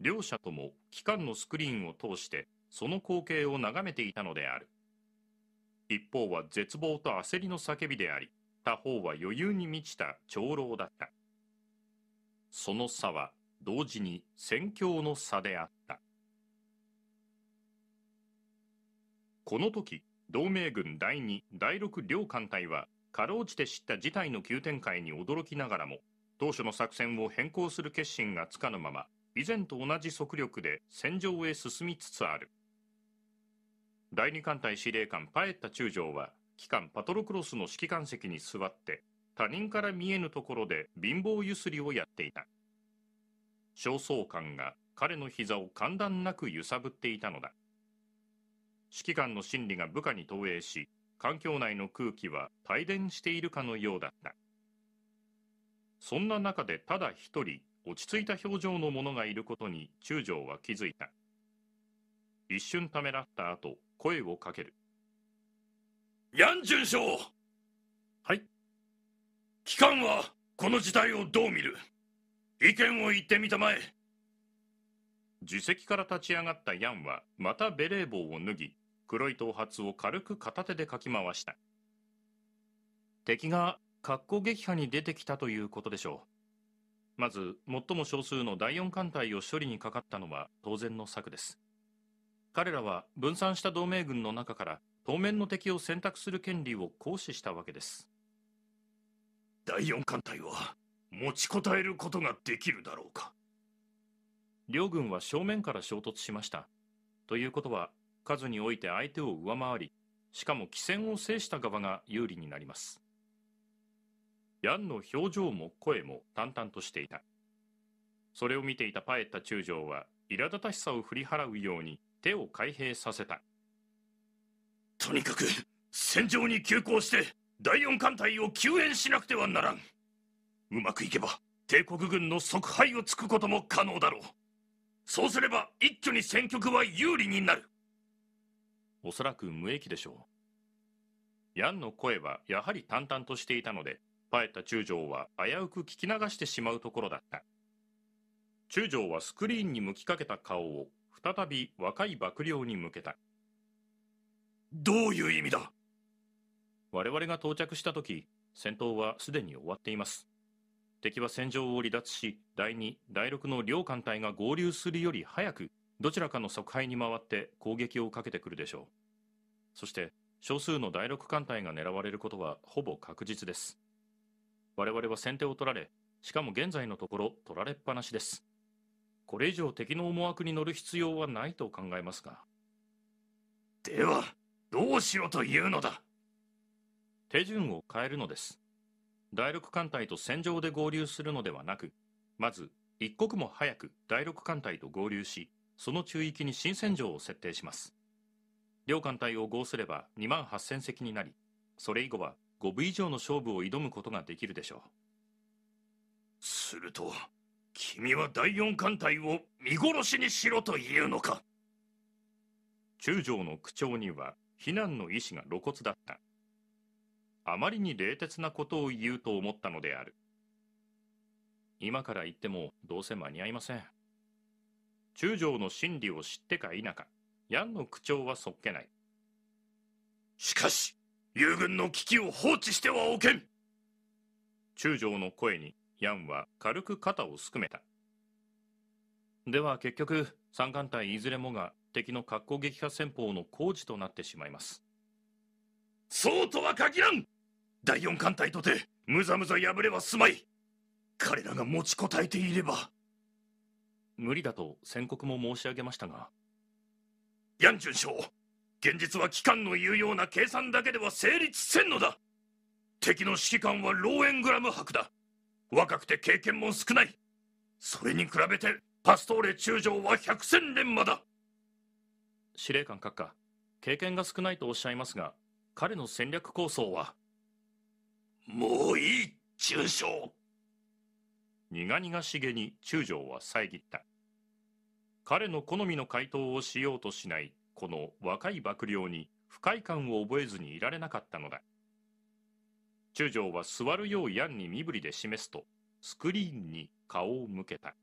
両者とも機関のスクリーンを通してその光景を眺めていたのである。一方は絶望と焦りの叫びであり、他方は余裕に満ちた長老だった。その差は同時に戦況の差であった。この時、同盟軍第2、第6両艦隊はかろうじて知った事態の急展開に驚きながらも当初の作戦を変更する決心がつかぬまま以前と同じ速力で戦場へ進みつつある第二艦隊司令官パエッタ中将は機関パトロクロスの指揮官席に座って他人から見えぬところで貧乏ゆすりをやっていた焦燥感が彼の膝を間断なく揺さぶっていたのだ指揮官の心理が部下に投影し環境内の空気は帯電しているかのようだったそんな中でただ一人落ち着いた表情の者がいることに中将は気づいた一瞬ためらった後声をかけるヤン准将はい機関はこの事態をどう見る意見を言ってみたまえ自席から立ち上がったヤンはまたベレー帽を脱ぎ黒い頭髪を軽く片手でかき回した敵が格好撃破に出てきたということでしょうまず最も少数の第4艦隊を処理にかかったのは当然の策です彼らは分散した同盟軍の中から当面の敵を選択する権利を行使したわけです第4艦隊は持ちこたえることができるだろうか両軍は正面から衝突しましたということは数において相手を上回りしかも棋戦を制した側が有利になりますヤンの表情も声も淡々としていたそれを見ていたパエッタ中将は苛立たしさを振り払うように手を開閉させたとにかく戦場に急行して第四艦隊を救援しなくてはならんうまくいけば帝国軍の即敗をつくことも可能だろうそうすれば一挙に戦局は有利になるおそらく無益でしょう。ヤンの声はやはり淡々としていたので、パエタ中将は危うく聞き流してしまうところだった。中将はスクリーンに向きかけた顔を再び若い幕僚に向けた。どういう意味だ我々が到着した時、戦闘はすでに終わっています。敵は戦場を離脱し、第2、第6の両艦隊が合流するより早くどちらかの側配に回って攻撃をかけてくるでしょう。そして、少数の第六艦隊が狙われることはほぼ確実です。我々は先手を取られ、しかも現在のところ取られっぱなしです。これ以上敵の思惑に乗る必要はないと考えますが。では、どうしろというのだ手順を変えるのです。第六艦隊と戦場で合流するのではなく、まず、一刻も早く第六艦隊と合流し、その中域に新戦場を設定します。両艦隊を合すれば2万8000隻になり、それ以後は5部以上の勝負を挑むことができるでしょう。すると、君は第4艦隊を見殺しにしろというのか中将の口調には非難の意思が露骨だった。あまりに冷徹なことを言うと思ったのである。今から言ってもどうせ間に合いません。中将の真理を知ってか否か、ヤンの口調はそっけない。しかし、友軍の危機を放置してはおけん中将の声に、ヤンは軽く肩をすくめた。では結局、三艦隊いずれもが敵の格好撃破戦法の工事となってしまいます。そうとは限らん第四艦隊とて、むざむざ破れはすまい彼らが持ちこたえていれば、無理だと宣告も申し上げましたがヤン巡将現実は機関の言うような計算だけでは成立せんのだ敵の指揮官はローエングラム博だ若くて経験も少ないそれに比べてパストーレ中将は百戦錬磨だ司令官閣下経験が少ないとおっしゃいますが彼の戦略構想はもういい中将苦々しげに中将は遮った彼の好みの回答をしようとしないこの若い幕僚に不快感を覚えずにいられなかったのだ中将は座るようヤンに身振りで示すとスクリーンに顔を向けた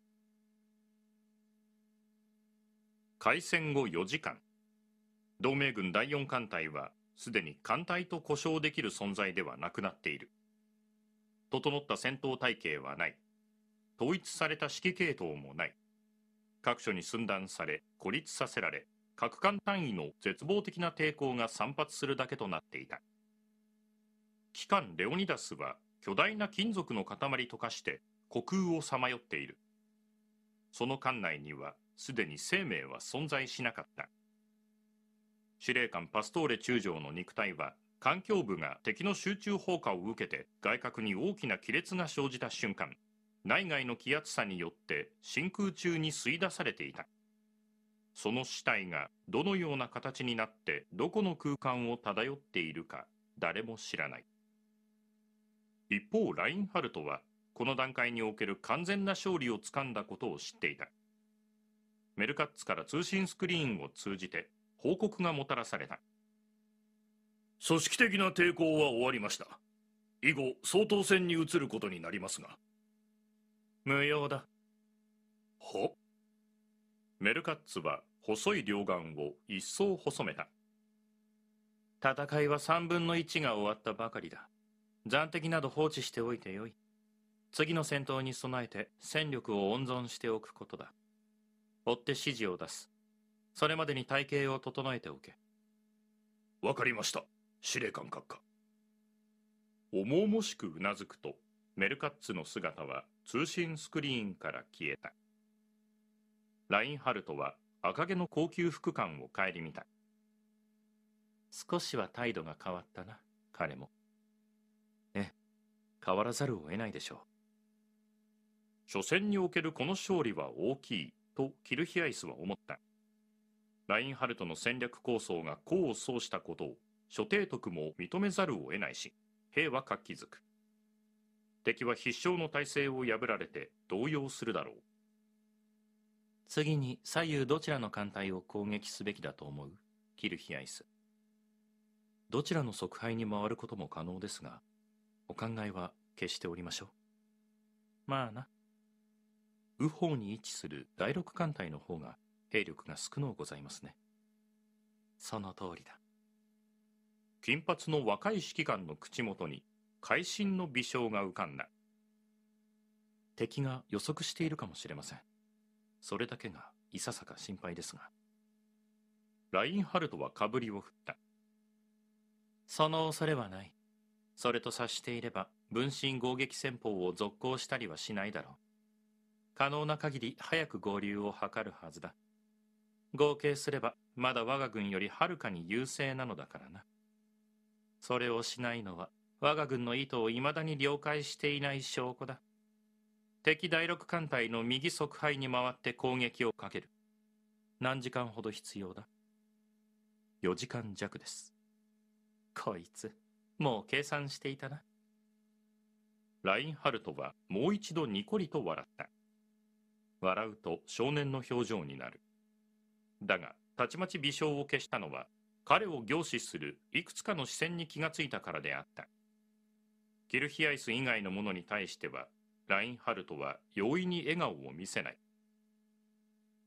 開戦後4時間同盟軍第4艦隊はすでに艦隊と呼称できる存在ではなくなっている整った戦闘体系はない統一された指揮系統もない各所に寸断され孤立させられ各艦単位の絶望的な抵抗が散発するだけとなっていた機関レオニダスは巨大な金属の塊と化して虚空をさまよっているその艦内にはすでに生命は存在しなかった司令官パストーレ中将の肉体は環境部が敵の集中砲火を受けて外角に大きな亀裂が生じた瞬間内外の気圧差によって真空中に吸い出されていたその死体がどのような形になってどこの空間を漂っているか誰も知らない一方ラインハルトはこの段階における完全な勝利をつかんだことを知っていたメルカッツから通信スクリーンを通じて報告がもたらされた組織的な抵抗は終わりました以後総統戦に移ることになりますが無用だほメルカッツは細い両岸を一層細めた戦いは3分の1が終わったばかりだ斬敵など放置しておいてよい次の戦闘に備えて戦力を温存しておくことだ追って指示を出すそれまでに体型を整えておけわかりました司令官閣下重々しくうなずくとメルカッツの姿は通信スクリーンから消えたラインハルトは赤毛の高級服館を顧みた少しは態度が変わったな彼もね変わらざるを得ないでしょう初戦におけるこの勝利は大きいとキルヒアイスは思ったラインハルトの戦略構想が功を奏したことを諸提督も認めざるを得ないし兵は活気づく敵は必勝の体勢を破られて動揺するだろう次に左右どちらの艦隊を攻撃すべきだと思うキルヒアイスどちらの即敗に回ることも可能ですがお考えは決しておりましょうまあな右方に位置する第六艦隊の方が兵力が少のうございますねその通りだ金髪の若い指揮官の口元に会心の微笑が浮かんだ敵が予測しているかもしれませんそれだけがいささか心配ですがラインハルトはかぶりを振ったその恐れはないそれと察していれば分身攻撃戦法を続行したりはしないだろう可能な限り早く合流を図るはずだ合計すればまだ我が軍よりはるかに優勢なのだからなそれをしないのは我が軍の意図を未だに了解していない証拠だ。敵第六艦隊の右側背に回って攻撃をかける。何時間ほど必要だ ?4 時間弱です。こいつ、もう計算していたな。ラインハルトはもう一度ニコリと笑った。笑うと少年の表情になる。だが、たちまち微笑を消したのは、彼を凝視するいくつかの視線に気がついたからであった。ゲルヒアイス以外のものに対してはラインハルトは容易に笑顔を見せない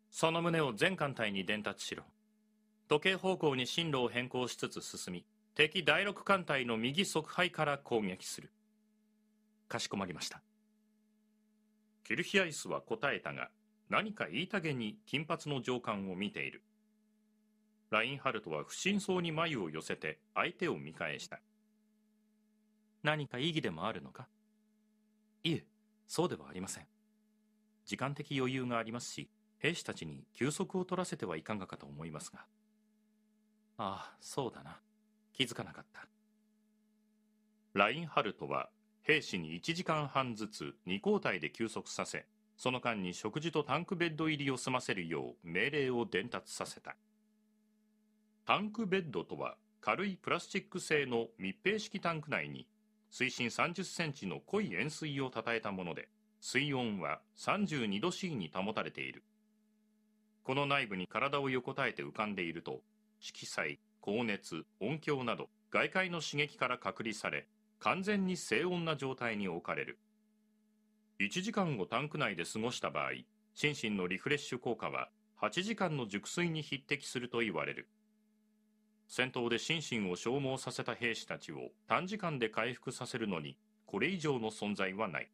その旨を全艦隊に伝達しろ時計方向に進路を変更しつつ進み敵第6艦隊の右側背から攻撃するかしこまりましたキルヒアイスは答えたが何か言いたげに金髪の上官を見ているラインハルトは不審そうに眉を寄せて相手を見返した何か意義でもあるのかいえ、そうではありません。時間的余裕がありますし、兵士たちに休息を取らせてはいかがかと思いますが。ああ、そうだな。気づかなかった。ラインハルトは兵士に1時間半ずつ2交代で休息させ、その間に食事とタンクベッド入りを済ませるよう命令を伝達させた。タンクベッドとは軽いプラスチック製の密閉式タンク内に水深30センチの濃い塩水をたたえたもので、水温は32度 C に保たれている。この内部に体を横たえて浮かんでいると、色彩、高熱、音響など外界の刺激から隔離され、完全に静穏な状態に置かれる。1時間をタンク内で過ごした場合、心身のリフレッシュ効果は8時間の熟睡に匹敵すると言われる。戦闘で心身を消耗させた兵士たちを短時間で回復させるのにこれ以上の存在はない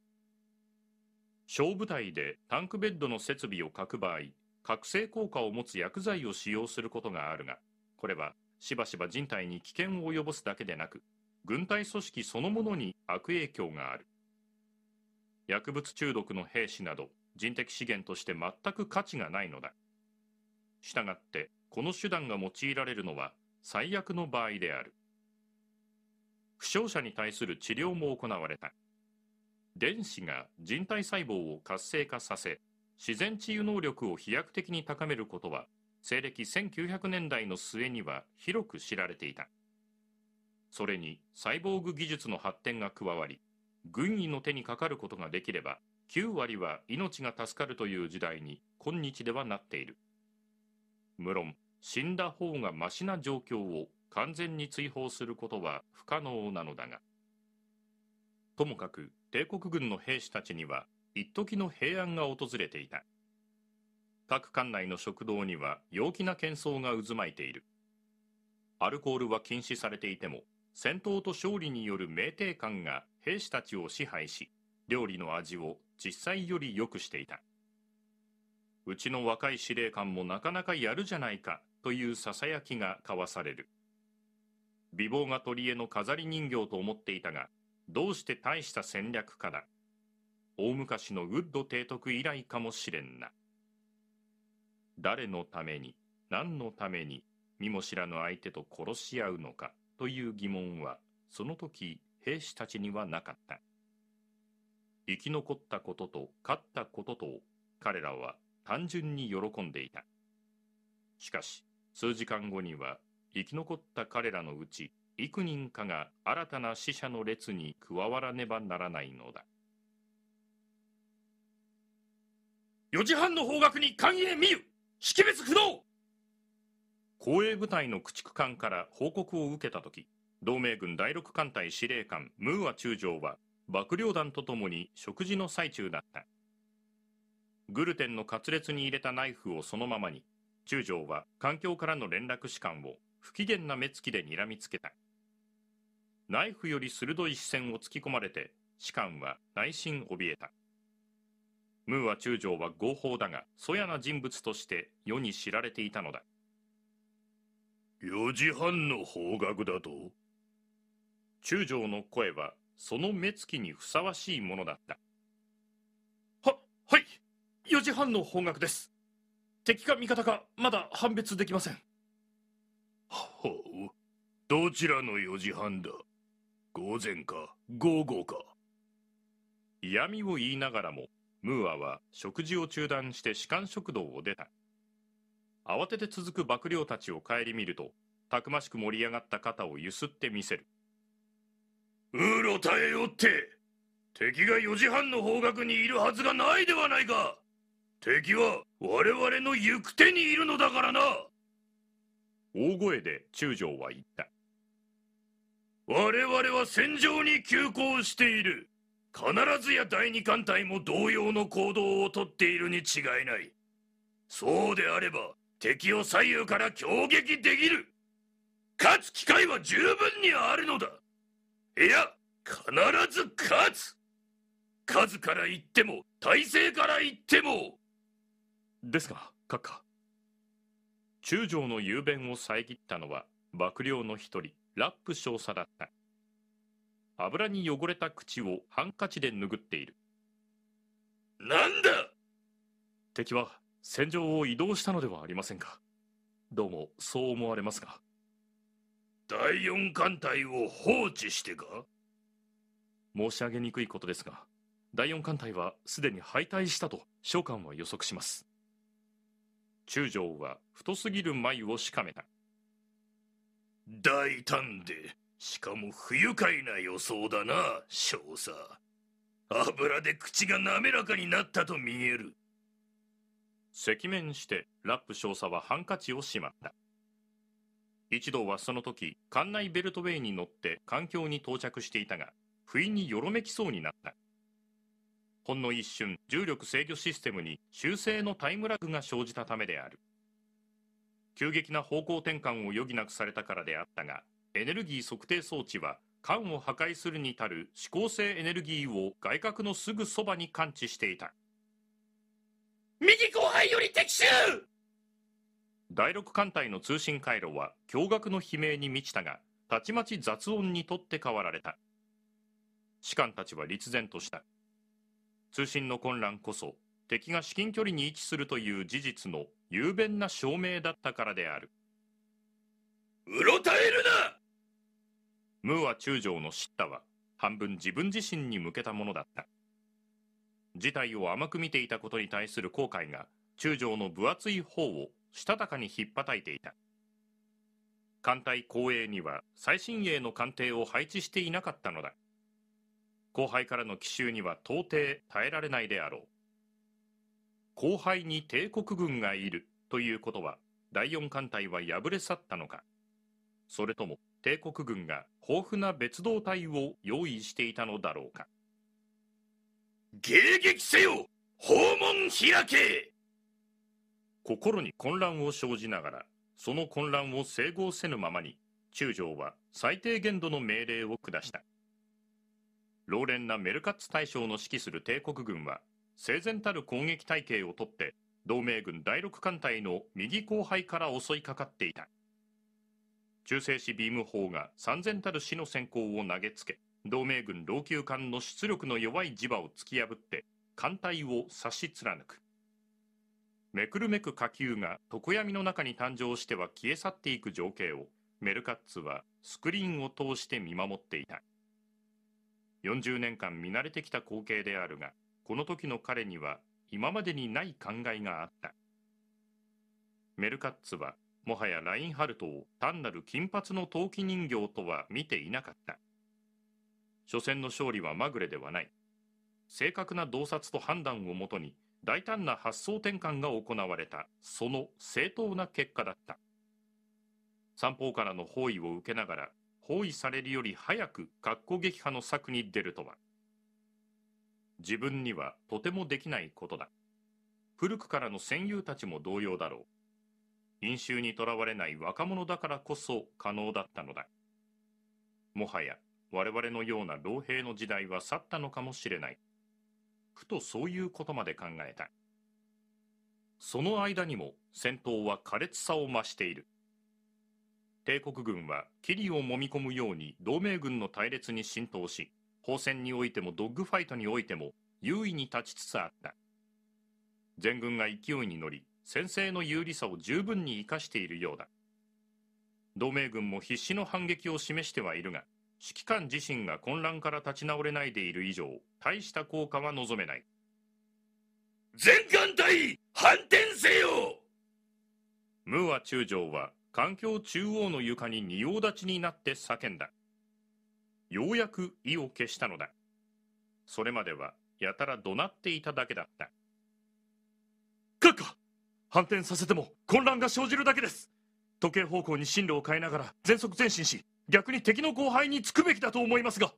小部隊でタンクベッドの設備を欠く場合覚醒効果を持つ薬剤を使用することがあるがこれはしばしば人体に危険を及ぼすだけでなく軍隊組織そのものに悪影響がある薬物中毒の兵士など人的資源として全く価値がないのだしたがってこの手段が用いられるのは最悪の場合である負傷者に対する治療も行われた電子が人体細胞を活性化させ自然治癒能力を飛躍的に高めることは西暦1900年代の末には広く知られていたそれにサイボーグ技術の発展が加わり軍医の手にかかることができれば9割は命が助かるという時代に今日ではなっている無論死んだ方がましな状況を完全に追放することは不可能なのだがともかく帝国軍の兵士たちには一時の平安が訪れていた各館内の食堂には陽気な喧騒が渦巻いているアルコールは禁止されていても戦闘と勝利による名帝感が兵士たちを支配し料理の味を実際より良くしていたうちの若い司令官もなかなかやるじゃないかというささやきが交わされる美貌が取り柄の飾り人形と思っていたがどうして大した戦略かだ大昔のウッド提督以来かもしれんな誰のために何のために見も知らぬ相手と殺し合うのかという疑問はその時兵士たちにはなかった生き残ったことと勝ったことと彼らは単純に喜んでいたしかし数時間後には生き残った彼らのうち幾人かが新たな死者の列に加わらねばならないのだ4時半の方角に歓迎見ゆ識別不動公営部隊の駆逐艦から報告を受けた時同盟軍第6艦隊司令官ムーア中将は幕僚団とともに食事の最中だったグルテンのカツレツに入れたナイフをそのままに中将は環境からの連絡士官を不機嫌な目つきで睨みつけたナイフより鋭い視線を突き込まれて士官は内心怯えたムーア中将は合法だがそやな人物として世に知られていたのだ4時半の方角だと中将の声はその目つきにふさわしいものだったははい4時半の方角です敵か味方かまだ判別できませんほうどちらの4時半だ午前か午後か嫌味を言いながらもムーアは食事を中断して士官食堂を出た慌てて続く幕僚たちを顧みるとたくましく盛り上がった肩をゆすってみせるうろたえよって敵が4時半の方角にいるはずがないではないか敵は我々の行く手にいるのだからな大声で中将は言った我々は戦場に急行している必ずや第二艦隊も同様の行動をとっているに違いないそうであれば敵を左右から攻撃できる勝つ機会は十分にあるのだいや必ず勝つ数から言っても体勢から言ってもですが閣下中将の雄弁を遮ったのは幕僚の一人ラップ少佐だった油に汚れた口をハンカチで拭っているなんだ敵は戦場を移動したのではありませんかどうもそう思われますが第四艦隊を放置してか申し上げにくいことですが第四艦隊はすでに敗退したと召喚は予測します中将は太すぎる眉をしかめた大胆でしかも不愉快な予想だな少佐油で口が滑らかになったと見える赤面してラップ少佐はハンカチをしまった一同はその時館内ベルトウェイに乗って環境に到着していたが不意によろめきそうになったほんの一瞬重力制御システムに修正のタイムラグが生じたためである急激な方向転換を余儀なくされたからであったがエネルギー測定装置は缶を破壊するに至る指向性エネルギーを外角のすぐそばに感知していた右後輩より敵襲第6艦隊の通信回路は驚愕の悲鳴に満ちたがたちまち雑音に取って代わられた士官たちは立然とした通信の混乱こそ敵が至近距離に位置するという事実の雄弁な証明だったからであるうろたえるなムーア中将の叱咤は半分自分自身に向けたものだった事態を甘く見ていたことに対する後悔が中将の分厚い方をしたたかにひっぱたいていた艦隊後衛には最新鋭の艦艇を配置していなかったのだ後輩からの奇襲には到底耐えられないであろう後輩に帝国軍がいるということは第4艦隊は敗れ去ったのかそれとも帝国軍が豊富な別動隊を用意していたのだろうか迎撃せよ訪問開け心に混乱を生じながらその混乱を整合せぬままに中将は最低限度の命令を下した老練なメルカッツ大将の指揮する帝国軍は整然たる攻撃体系をとって同盟軍第6艦隊の右後輩から襲いかかっていた中性子ビーム砲が三千たる死の閃光を投げつけ同盟軍老朽艦の出力の弱い磁場を突き破って艦隊を差し貫くめくるめく火球が常闇の中に誕生しては消え去っていく情景をメルカッツはスクリーンを通して見守っていた40年間見慣れてきた光景であるがこの時の彼には今までにない考えがあったメルカッツはもはやラインハルトを単なる金髪の陶器人形とは見ていなかった所詮の勝利はまぐれではない正確な洞察と判断をもとに大胆な発想転換が行われたその正当な結果だった三方からの包囲を受けながら包囲されるより早く格好撃破の策に出るとは自分にはとてもできないことだ古くからの戦友たちも同様だろう飲酒にとらわれない若者だからこそ可能だったのだもはや我々のような老兵の時代は去ったのかもしれないふとそういうことまで考えたその間にも戦闘は苛烈さを増している帝国軍は霧を揉み込むように同盟軍の隊列に浸透し砲戦においてもドッグファイトにおいても優位に立ちつつあった全軍が勢いに乗り先制の有利さを十分に生かしているようだ同盟軍も必死の反撃を示してはいるが指揮官自身が混乱から立ち直れないでいる以上大した効果は望めない全艦隊反転せよムーア中将は環境中央の床に仁王立ちになって叫んだ。ようやく意を消したのだ。それまではやたら怒鳴っていただけだった。閣下反転させても混乱が生じるだけです時計方向に進路を変えながら全速前進し、逆に敵の後輩につくべきだと思いますが。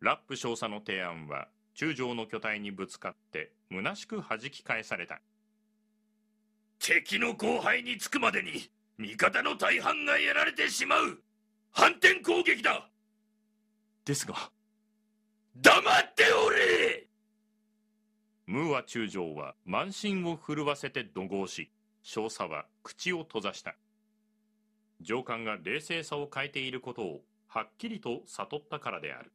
ラップ少佐の提案は中将の巨体にぶつかって虚しく弾き返された。敵の後輩につくまでに味方の大半がやられてしまう反転攻撃だですが黙っておれムーア中将は満身を震わせて怒号し少佐は口を閉ざした上官が冷静さを変えていることをはっきりと悟ったからである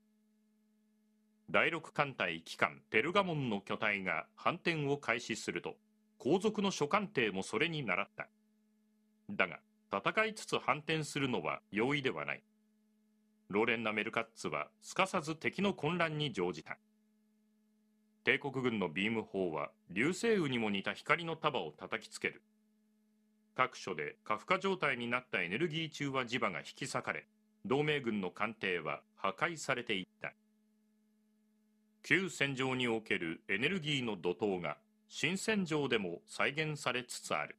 第六艦隊機関テルガモンの巨体が反転を開始すると皇族の諸官邸もそれに倣った。だが、戦いつつ反転するのは容易ではない。ロレンナ・メルカッツはすかさず敵の混乱に乗じた。帝国軍のビーム砲は流星雨にも似た光の束を叩きつける。各所で過負荷状態になったエネルギー中和磁場が引き裂かれ、同盟軍の艦艇は破壊されていった。旧戦場におけるエネルギーの怒涛が新戦場でも再現されつつある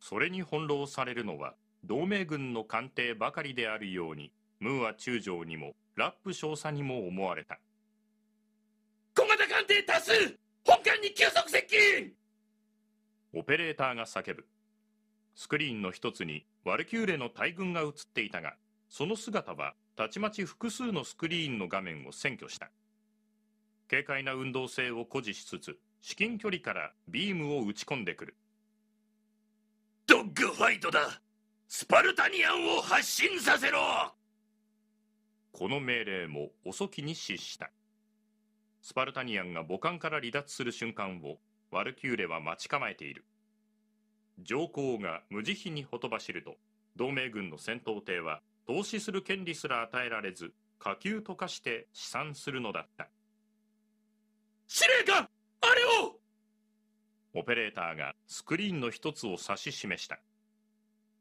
それに翻弄されるのは同盟軍の艦艇ばかりであるようにムーア中将にもラップ少佐にも思われた小型艦艇多数本艦に急速接近オペレーターが叫ぶスクリーンの一つにワルキューレの大軍が映っていたがその姿はたちまち複数のスクリーンの画面を占拠した軽快な運動性を誇示しつつ至近距離からビームを打ち込んでくるドッグファイトだスパルタニアンを発進させろこの命令も遅きに失したスパルタニアンが母艦から離脱する瞬間をワルキューレは待ち構えている上皇が無慈悲にほとばしると同盟軍の戦闘艇は投資する権利すら与えられず下級と化して試算するのだった司令官オペレーターがスクリーンの一つを指し示した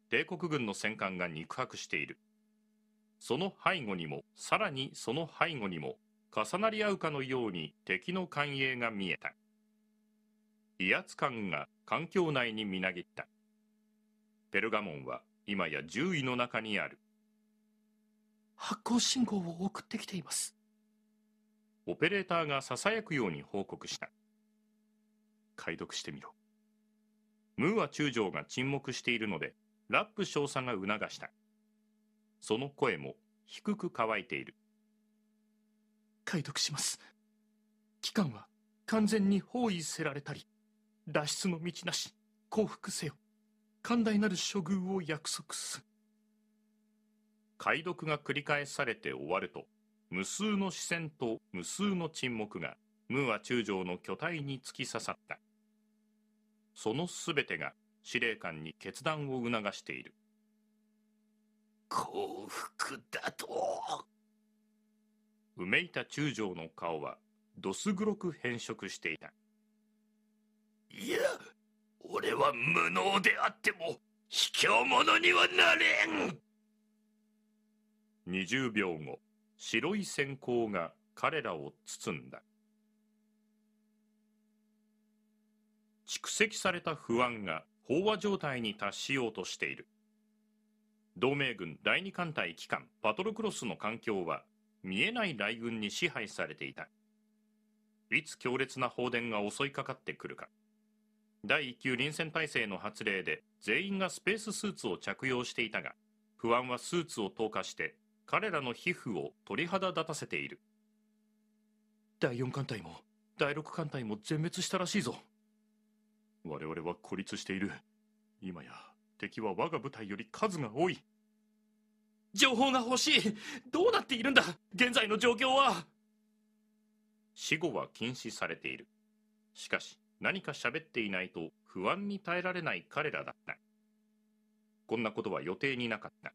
帝国軍の戦艦が肉薄しているその背後にもさらにその背後にも重なり合うかのように敵の艦影が見えた威圧感が環境内にみなぎったペルガモンは今や獣医の中にある発光信号を送ってきていますオペレーターがささやくように報告した解読してみろ。ムーア中将が沈黙しているので、ラップ少佐が促した。その声も低く乾いている。解読します。期間は完全に包囲せられたり、脱出の道なし、降伏せよ。寛大なる処遇を約束す。解読が繰り返されて終わると、無数の視線と無数の沈黙がムーア中将の巨体に突き刺さった。その全てが司令官に決断を促している幸福だと埋めいた中将の顔はどす黒く変色していたいや俺は無能であっても卑怯者にはなれん20秒後白い閃光が彼らを包んだ蓄積された不安が飽和状態に達しようとしている同盟軍第二艦隊機関パトロクロスの環境は見えない雷軍に支配されていたいつ強烈な放電が襲いかかってくるか第1級臨戦態勢の発令で全員がスペーススーツを着用していたが不安はスーツを投下して彼らの皮膚を鳥肌立たせている第4艦隊も第6艦隊も全滅したらしいぞ我々は孤立している。今や敵は我が部隊より数が多い。情報が欲しいどうなっているんだ現在の状況は死後は禁止されている。しかし何か喋っていないと不安に耐えられない彼らだった。こんなことは予定になかった。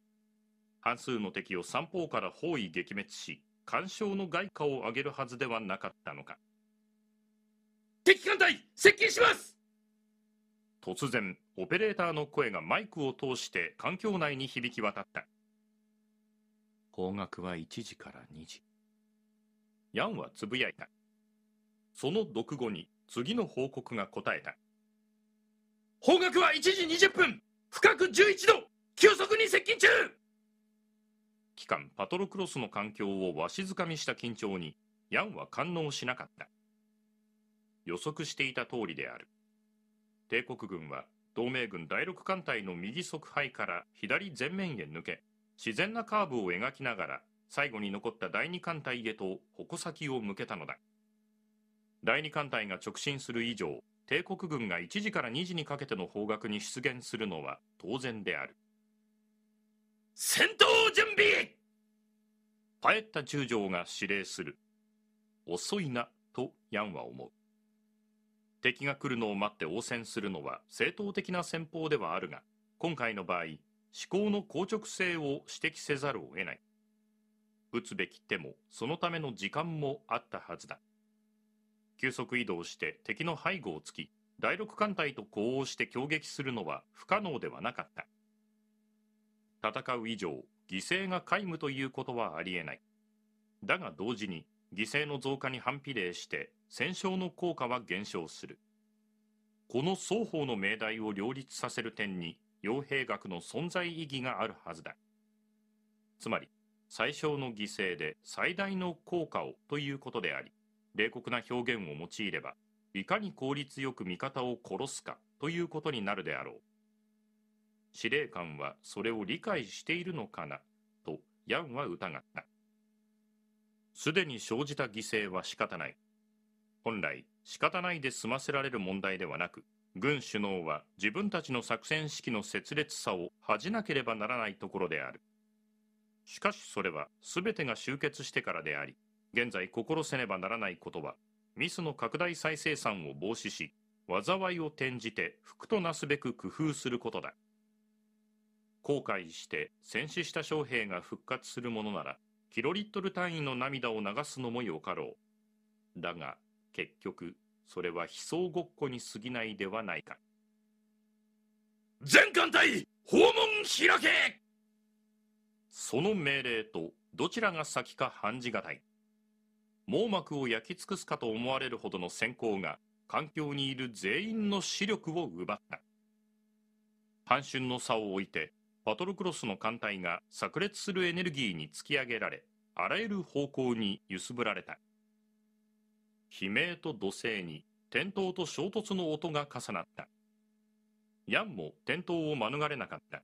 半数の敵を三方から包囲撃滅し、干渉の外貨を上げるはずではなかったのか。敵艦隊接近します突然オペレーターの声がマイクを通して環境内に響き渡った方角は1時から2時ヤンはつぶやいたその読後に次の報告が答えた方角は1時20分深く11度急速に接近中期間パトロクロスの環境をわしづかみした緊張にヤンは感応しなかった予測していた通りである帝国軍は同盟軍第6艦隊の右側背から左前面へ抜け自然なカーブを描きながら最後に残った第2艦隊へと矛先を向けたのだ第2艦隊が直進する以上帝国軍が1時から2時にかけての方角に出現するのは当然である戦闘準備パエッタ中将が指令する遅いなとヤンは思う敵が来るのを待って応戦するのは正当的な戦法ではあるが今回の場合思考の硬直性を指摘せざるを得ない打つべき手もそのための時間もあったはずだ急速移動して敵の背後を突き第六艦隊と呼応して攻撃するのは不可能ではなかった戦う以上犠牲が皆無ということはありえないだが同時に犠牲の増加に反比例して戦勝の効果は減少するこの双方の命題を両立させる点に傭兵学の存在意義があるはずだつまり最小の犠牲で最大の効果をということであり冷酷な表現を用いればいかに効率よく味方を殺すかということになるであろう司令官はそれを理解しているのかなとヤンは疑ったすでに生じた犠牲は仕方ない。本来、仕方ないで済ませられる問題ではなく、軍首脳は自分たちの作戦指揮の切裂さを恥じなければならないところである。しかしそれは全てが集結してからであり、現在心せねばならないことは、ミスの拡大再生産を防止し、災いを転じて服となすべく工夫することだ。後悔して戦死した将兵が復活するものなら、キロリットル単位の涙を流すのもよかろう。だが、結局、それは悲壮ごっこに過ぎないではないか。全艦隊、訪問開けその命令と、どちらが先か判じがたい。網膜を焼き尽くすかと思われるほどの閃光が、環境にいる全員の視力を奪った。半瞬の差を置いて、バトルクロスの艦隊が炸裂するエネルギーに突き上げられあらゆる方向に揺すぶられた悲鳴と土星に転倒と衝突の音が重なったヤンも転倒を免れなかった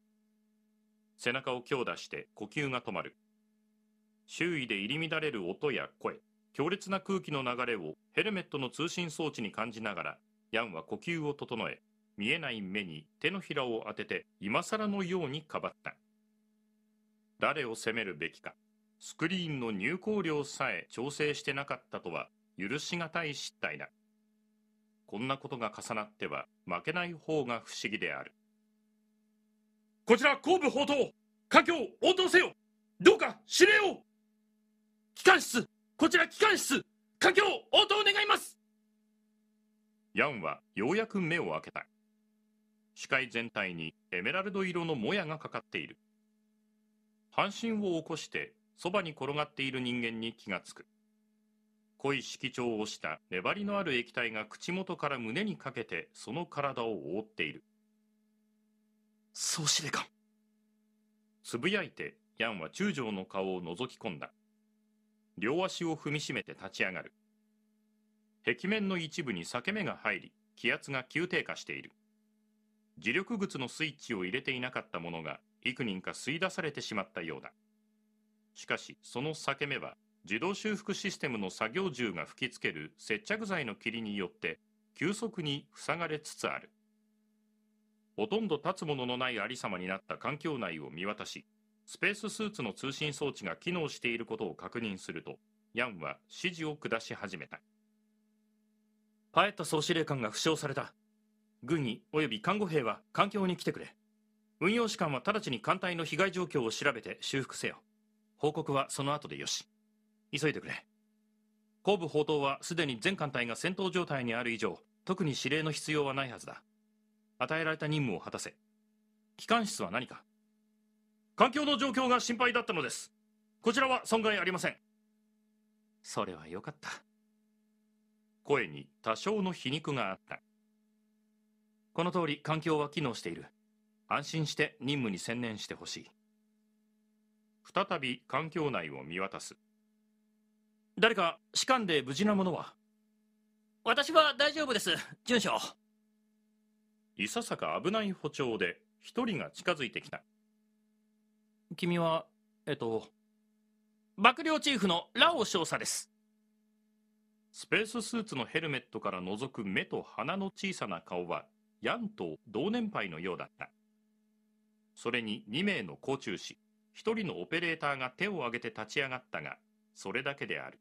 背中を強打して呼吸が止まる周囲で入り乱れる音や声強烈な空気の流れをヘルメットの通信装置に感じながらヤンは呼吸を整え見えない目に手のひらを当てて今更のようにかばった誰を責めるべきかスクリーンの入稿量さえ調整してなかったとは許し難い失態だこんなことが重なっては負けない方が不思議であるこちら後部報道家境応答せよどうか指令を機関室こちら機関室家境応答願いますヤンはようやく目を開けた視界全体にエメラルド色のもやがかかっている半身を起こしてそばに転がっている人間に気がつく濃い色調をした粘りのある液体が口元から胸にかけてその体を覆っている総司令官つぶやいてヤンは中将の顔を覗き込んだ両足を踏みしめて立ち上がる壁面の一部に裂け目が入り気圧が急低下している磁力靴のスイッチを入れていなかったものが幾人か吸い出されてしまったようだしかしその裂け目は自動修復システムの作業銃が吹きつける接着剤の霧によって急速に塞がれつつあるほとんど立つもののないありさまになった環境内を見渡しスペーススーツの通信装置が機能していることを確認するとヤンは指示を下し始めたパエット総司令官が負傷された軍医及び看護兵は環境に来てくれ運用士官は直ちに艦隊の被害状況を調べて修復せよ報告はその後でよし急いでくれ後部砲塔はすでに全艦隊が戦闘状態にある以上特に指令の必要はないはずだ与えられた任務を果たせ機関室は何か環境の状況が心配だったのですこちらは損害ありませんそれはよかった声に多少の皮肉があったこの通り環境は機能している安心して任務に専念してほしい再び環境内を見渡す誰か士官で無事なものは私は大丈夫です順将いささか危ない歩調で一人が近づいてきた君はえっと幕僚チーフのラオ少佐ですスペーススーツのヘルメットから覗く目と鼻の小さな顔はヤンと同年配のようだったそれに2名の甲虫師1人のオペレーターが手を挙げて立ち上がったがそれだけである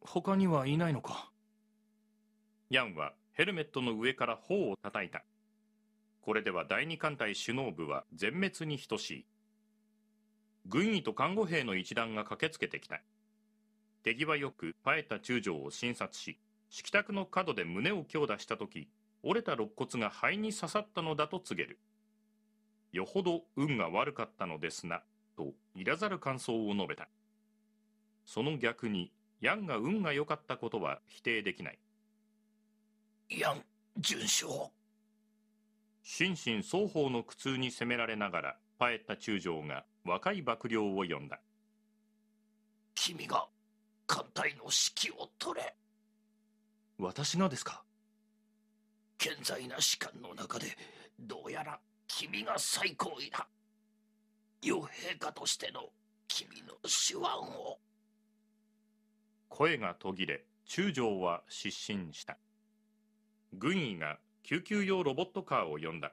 他にはいないのかヤンはヘルメットの上から頬を叩いたこれでは第二艦隊首脳部は全滅に等しい軍医と看護兵の一団が駆けつけてきた手際よく生えた中将を診察し色卓の角で胸を強打した時折れた肋骨が肺に刺さったのだと告げるよほど運が悪かったのですなといらざる感想を述べたその逆にヤンが運が良かったことは否定できないヤン順将心身双方の苦痛に責められながらパエッタ中将が若い幕僚を呼んだ君が艦隊の指揮を取れ私がですか健在な士官の中でどうやら君が最高位だ傭陛下としての君の手腕を声が途切れ中将は失神した軍医が救急用ロボットカーを呼んだ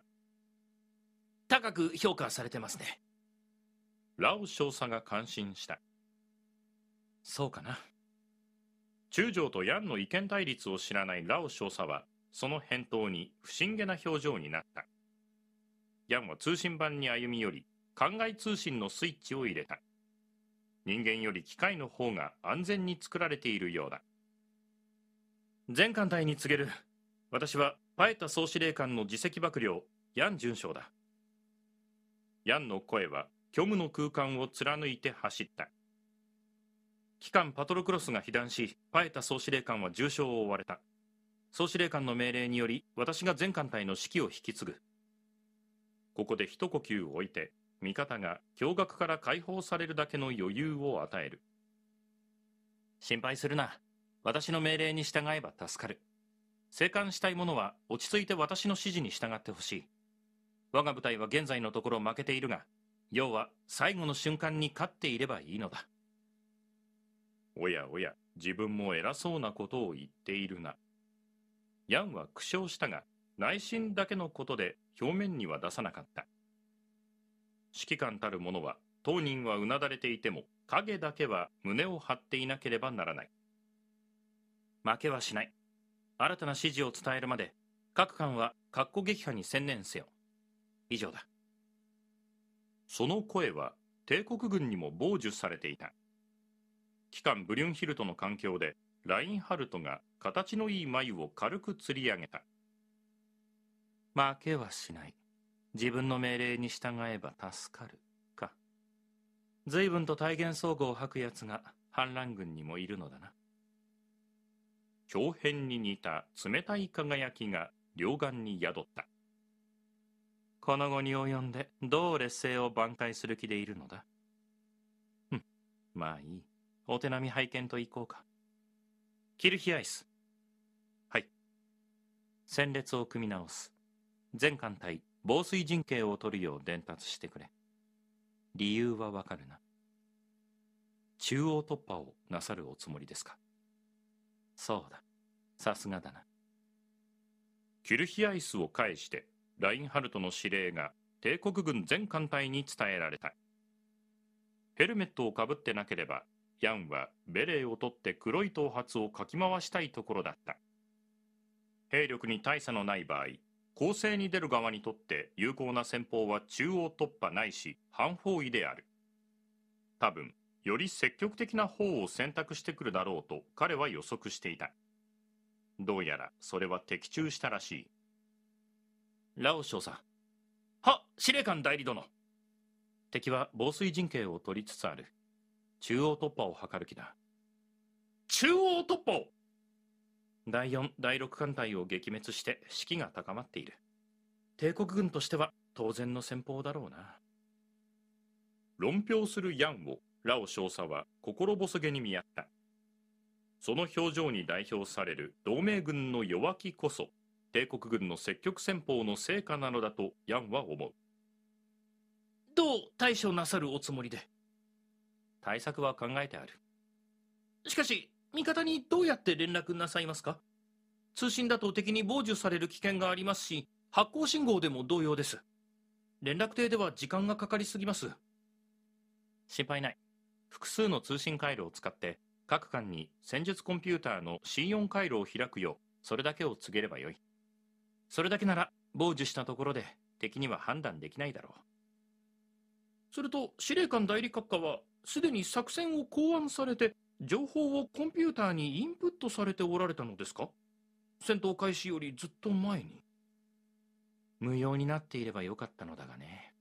高く評価されてますねラオ少佐が感心したそうかな中将とヤンの意見対立を知らないラオ少佐はその返答に不審げな表情になったヤンは通信版に歩み寄り灌漑通信のスイッチを入れた人間より機械の方が安全に作られているようだ全艦隊に告げる私はパエタ総司令官の次席幕僚ヤン准将だヤンの声は虚無の空間を貫いて走った機関パトロクロスが被弾しパエタ総司令官は重傷を負われた総司令官の命令により私が全艦隊の指揮を引き継ぐここで一呼吸置いて味方が驚愕から解放されるだけの余裕を与える心配するな私の命令に従えば助かる生還したい者は落ち着いて私の指示に従ってほしい我が部隊は現在のところ負けているが要は最後の瞬間に勝っていればいいのだおやおや自分も偉そうなことを言っているなヤンは苦笑したが内心だけのことで表面には出さなかった指揮官たる者は当人はうなだれていても影だけは胸を張っていなければならない負けはしない新たな指示を伝えるまで各官は括弧撃破に専念せよ以上だその声は帝国軍にも傍受されていた機関ブリュンヒルトの環境でラインハルトが形のいい眉を軽く吊り上げた負けはしない自分の命令に従えば助かるか随分と体現総合を吐くやつが反乱軍にもいるのだな長編に似た冷たい輝きが両岸に宿ったこの後に及んでどう劣勢を挽回する気でいるのだふんまあいいお手並み拝見といこうかキルヒアイス。はい。戦列を組み直す。全艦隊、防水陣形を取るよう伝達してくれ。理由はわかるな。中央突破をなさるおつもりですか。そうだ。さすがだな。キルヒアイスを返して、ラインハルトの指令が帝国軍全艦隊に伝えられた。ヘルメットをかぶってなければヤンはベレーを取って黒い頭髪をかき回したいところだった兵力に大差のない場合攻勢に出る側にとって有効な戦法は中央突破ないし反方位である多分より積極的な方を選択してくるだろうと彼は予測していたどうやらそれは的中したらしいラオ少佐は司令官代理殿敵は防水陣形を取りつつある中央突破を図る気だ。中央突破第4、第6艦隊を撃滅して士気が高まっている。帝国軍としては当然の戦法だろうな。論評するヤンを、ラオ少佐は心細げに見合った。その表情に代表される同盟軍の弱気こそ、帝国軍の積極戦法の成果なのだとヤンは思う。どう対処なさるおつもりで対策は考えてある。しかし、味方にどうやって連絡なさいますか通信だと敵に傍受される危険がありますし、発光信号でも同様です。連絡艇では時間がかかりすぎます。心配ない。複数の通信回路を使って、各間に戦術コンピューターの C4 回路を開くよう、それだけを告げればよい。それだけなら、傍受したところで敵には判断できないだろう。すると、司令官代理閣下はすでに作戦を考案されて、情報をコンピューターにインプットされておられたのですか戦闘開始よりずっと前に。無用になっていればよかったのだがね。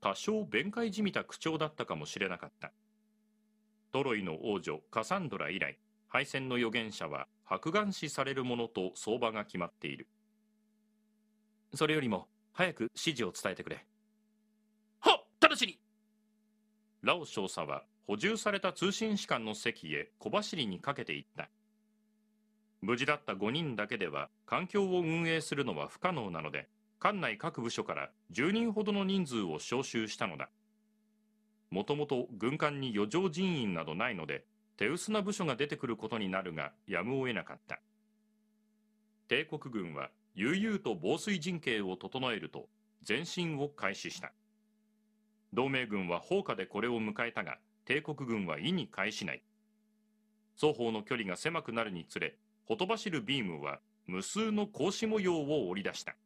多少弁解じみた口調だったかもしれなかった。トロイの王女カサンドラ以来、敗戦の預言者は白眼視されるものと相場が決まっている。それよりも早く指示を伝えてくれ。ラオ少佐は補充された通信士官の席へ小走りにかけていった無事だった5人だけでは環境を運営するのは不可能なので管内各部署から10人ほどの人数を招集したのだもともと軍艦に余剰人員などないので手薄な部署が出てくることになるがやむを得なかった帝国軍は悠々と防水陣形を整えると前進を開始した同盟軍は砲火でこれを迎えたが、帝国軍は意に介しない。双方の距離が狭くなるにつれ、ほとばしるビームは無数の格子模様を織り出した。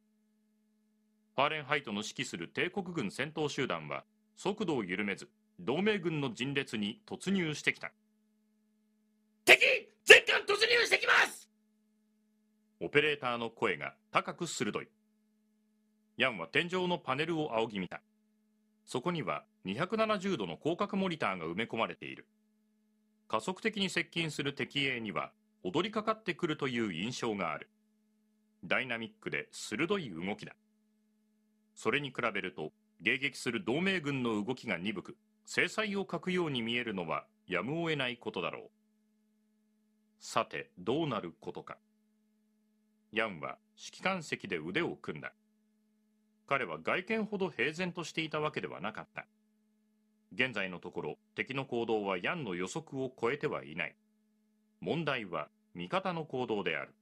ファーレンハイトの指揮する帝国軍戦闘集団は、速度を緩めず、同盟軍の陣列に突入してきた。敵全艦突入してきますオペレーターの声が高く鋭い。ヤンは天井のパネルを仰ぎ見た。そこには270度の広角モニターが埋め込まれている。加速的に接近する敵影には踊りかかってくるという印象がある。ダイナミックで鋭い動きだ。それに比べると迎撃する同盟軍の動きが鈍く、制裁を欠くように見えるのはやむを得ないことだろう。さて、どうなることか。ヤンは指揮官席で腕を組んだ。彼は外見ほど平然としていたわけではなかった。現在のところ敵の行動はヤンの予測を超えてはいない。問題は味方の行動である。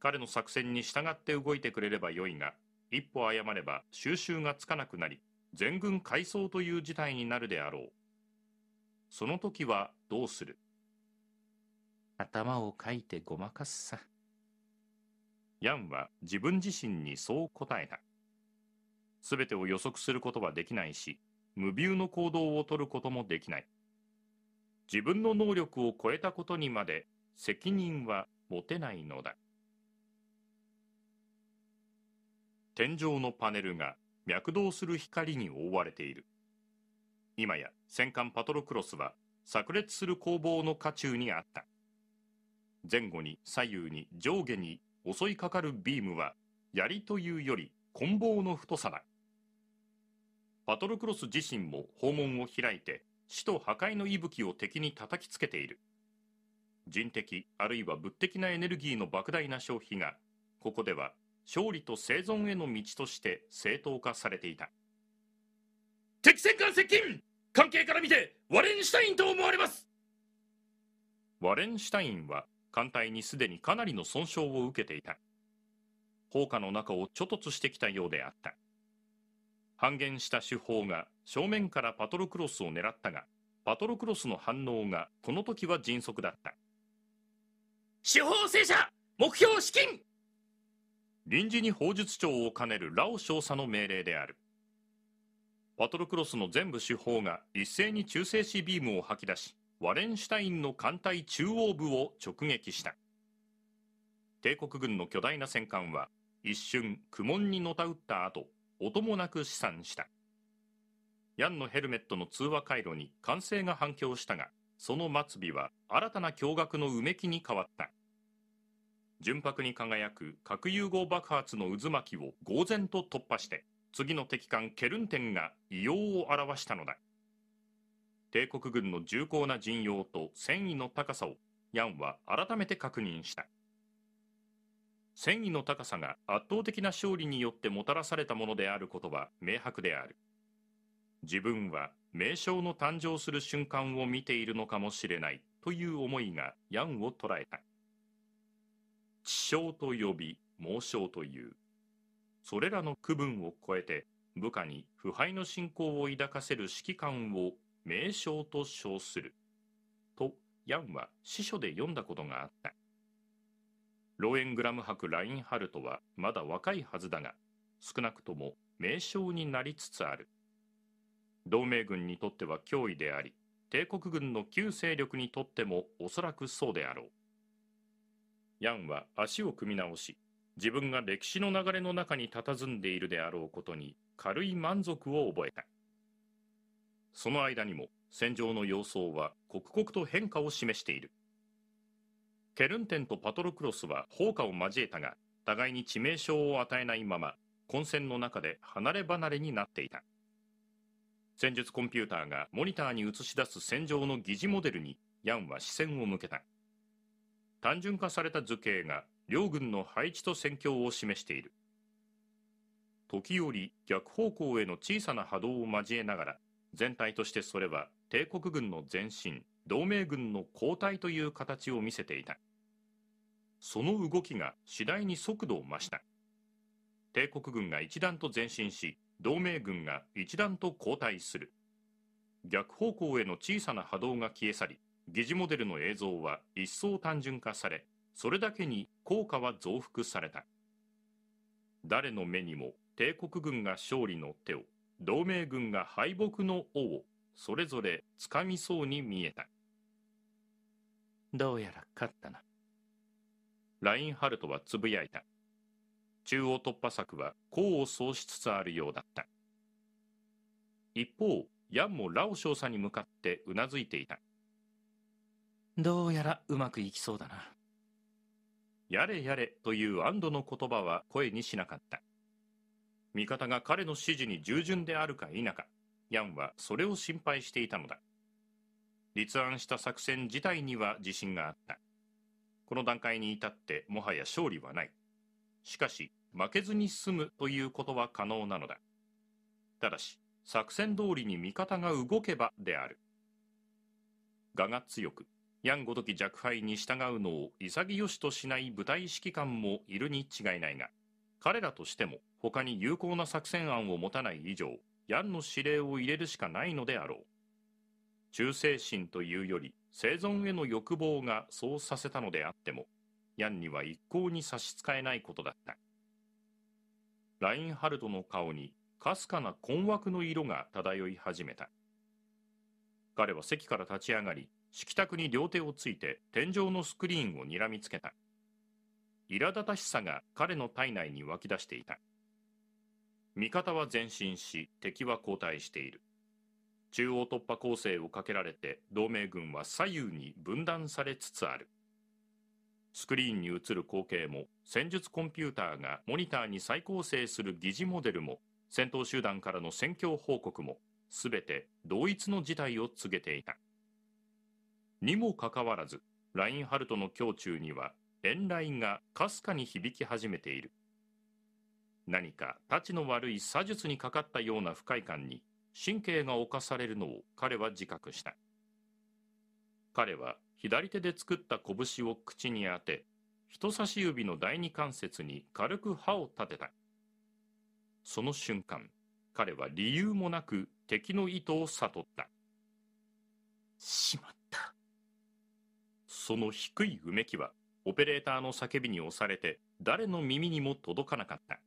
彼の作戦に従って動いてくれればよいが、一歩誤れば収拾がつかなくなり、全軍解消という事態になるであろう。その時はどうする頭をかいてごまかすさ。ヤンは自分自身にそう答えた。全てを予測することはできないし、無謬の行動をとることもできない。自分の能力を超えたことにまで責任は持てないのだ。天井のパネルが脈動する光に覆われている。今や戦艦パトロクロスは炸裂する攻防の渦中にあった。前後に左右に上下に襲いかかるビームは槍というより棍棒の太さだ。パトルクロス自身も訪問を開いて死と破壊の息吹を敵に叩きつけている人的あるいは物的なエネルギーの莫大な消費がここでは勝利と生存への道として正当化されていた敵戦艦接近関係から見てワレンシュタインと思われますワレンシュタインは艦隊にすでにかなりの損傷を受けていた砲火の中を猪突してきたようであった半減した手法が正面からパトロクロスを狙ったが、パトロクロスの反応がこの時は迅速だった。手法制者目標資金臨時に砲術長を兼ねるラオ少佐の命令である。パトロクロスの全部手法が一斉に中性子ビームを吐き出し、ワレンシュタインの艦隊中央部を直撃した。帝国軍の巨大な戦艦は一瞬苦悶にのたうった後、音もなく試算したヤンのヘルメットの通話回路に歓声が反響したがその末尾は新たな驚愕のうめきに変わった純白に輝く核融合爆発の渦巻きを呆然と突破して次の敵艦ケルンテンが異様を表したのだ帝国軍の重厚な陣容と戦意の高さをヤンは改めて確認した戦意の高さが圧倒的な勝利によってもたらされたものであることは明白である自分は名称の誕生する瞬間を見ているのかもしれないという思いがヤンを捉えた地将と呼び猛将というそれらの区分を超えて部下に腐敗の信仰を抱かせる指揮官を名称と称するとヤンは司書で読んだことがあったローエングラム博ラインハルトはまだ若いはずだが少なくとも名将になりつつある同盟軍にとっては脅威であり帝国軍の旧勢力にとってもおそらくそうであろうヤンは足を組み直し自分が歴史の流れの中に佇んでいるであろうことに軽い満足を覚えたその間にも戦場の様相は刻々と変化を示しているケルンテンとパトロクロスは砲火を交えたが互いに致命傷を与えないまま混戦の中で離れ離れになっていた戦術コンピューターがモニターに映し出す戦場の疑似モデルにヤンは視線を向けた単純化された図形が両軍の配置と戦況を示している時折逆方向への小さな波動を交えながら全体としてそれは帝国軍の前進同盟軍の交代という形を見せていたその動きが次第に速度を増した帝国軍が一段と前進し同盟軍が一段と後退する逆方向への小さな波動が消え去り疑似モデルの映像は一層単純化されそれだけに効果は増幅された誰の目にも帝国軍が勝利の手を同盟軍が敗北の尾をそれぞれつかみそうに見えたどうやら勝ったな。ラインハルトはつぶやいた。中央突破策は功を奏しつつあるようだった。一方、ヤンもラオ少佐に向かってうなずいていた。どうやらうまくいきそうだな。やれやれという安堵の言葉は声にしなかった。味方が彼の指示に従順であるか否か、ヤンはそれを心配していたのだ。立案した作戦自体には自信があったこの段階に至ってもはや勝利はないしかし負けずに済むということは可能なのだただし作戦通りに味方が動けばである我が強くヤンごとき若輩に従うのを潔しとしない部隊指揮官もいるに違いないが彼らとしても他に有効な作戦案を持たない以上ヤンの指令を入れるしかないのであろう忠誠心というより生存への欲望がそうさせたのであってもヤンには一向に差し支えないことだったラインハルトの顔にかすかな困惑の色が漂い始めた彼は席から立ち上がり敷卓に両手をついて天井のスクリーンをにらみつけた苛立たしさが彼の体内に湧き出していた味方は前進し敵は後退している中央突破攻勢をかけられて同盟軍は左右に分断されつつあるスクリーンに映る光景も戦術コンピューターがモニターに再構成する疑似モデルも戦闘集団からの戦況報告も全て同一の事態を告げていたにもかかわらずラインハルトの胸中には遠雷がかすかに響き始めている何か太刀の悪い詐術にかかったような不快感に神経が侵されるのを彼は自覚した彼は左手で作った拳を口に当て人差し指の第二関節に軽く歯を立てたその瞬間彼は理由もなく敵の意図を悟ったしまったその低いうめきはオペレーターの叫びに押されて誰の耳にも届かなかった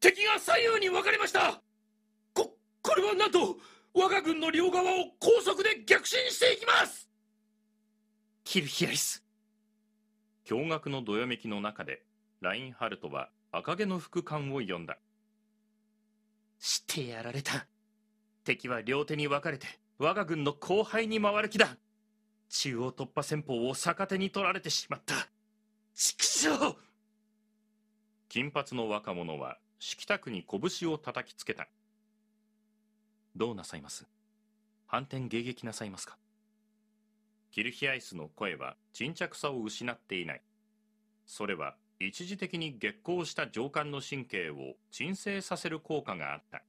敵が左右に分かれましたこれはなんと我が軍の両側を高速で逆進していきますキルヒアイス驚愕のどよめきの中でラインハルトは赤毛の副官を呼んだしてやられた敵は両手に分かれて我が軍の後輩に回る気だ中央突破戦法を逆手に取られてしまった畜生金髪の若者は敷田区に拳を叩きつけたどうなさいます反転迎撃なさいますかキルヒアイスの声は沈着さを失っていないそれは一時的に激光した上官の神経を鎮静させる効果があった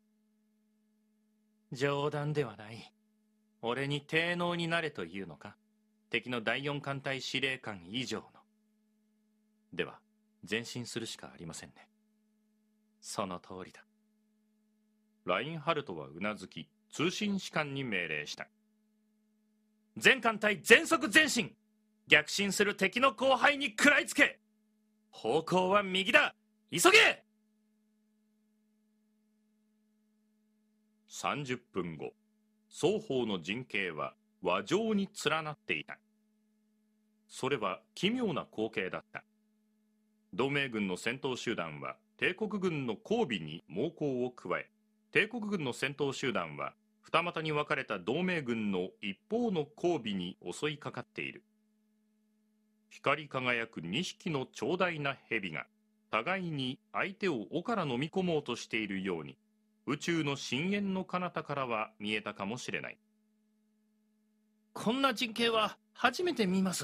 冗談ではない俺に低能になれというのか敵の第四艦隊司令官以上のでは前進するしかありませんねその通りだラインハルトはうなずき通信士官に命令した全艦隊全速前進逆進する敵の後輩に食らいつけ方向は右だ急げ30分後双方の陣形は和上に連なっていたそれは奇妙な光景だった同盟軍の戦闘集団は帝国軍の交尾に猛攻を加え帝国軍の戦闘集団は二股に分かれた同盟軍の一方の交尾に襲いかかっている光り輝く2匹の長大な蛇が互いに相手を尾から飲み込もうとしているように宇宙の深淵の彼方からは見えたかもしれないこんな陣形は初めて見ます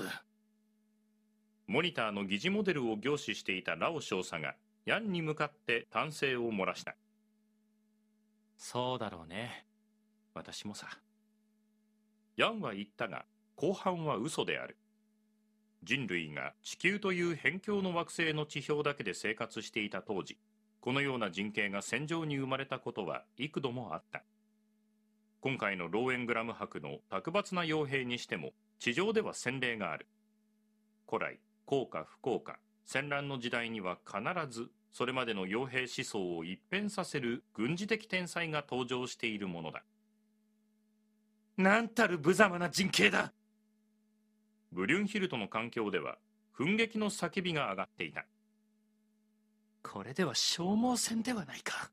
モニターの疑似モデルを凝視していたラオ少佐がヤンに向かって丹精を漏らしたそうだろうね。私もさ。ヤンは言ったが、後半は嘘である。人類が地球という辺境の惑星の地表だけで生活していた当時、このような人形が戦場に生まれたことは幾度もあった。今回のローエングラム博の卓抜な傭兵にしても、地上では洗礼がある。古来、高か不高か、戦乱の時代には必ずそれまでの傭兵思想を一変させる軍事的天才が登場しているものだなんたる無様な人形だブリュンヒルトの環境では憤撃の叫びが上がっていたこれでは消耗戦ではないか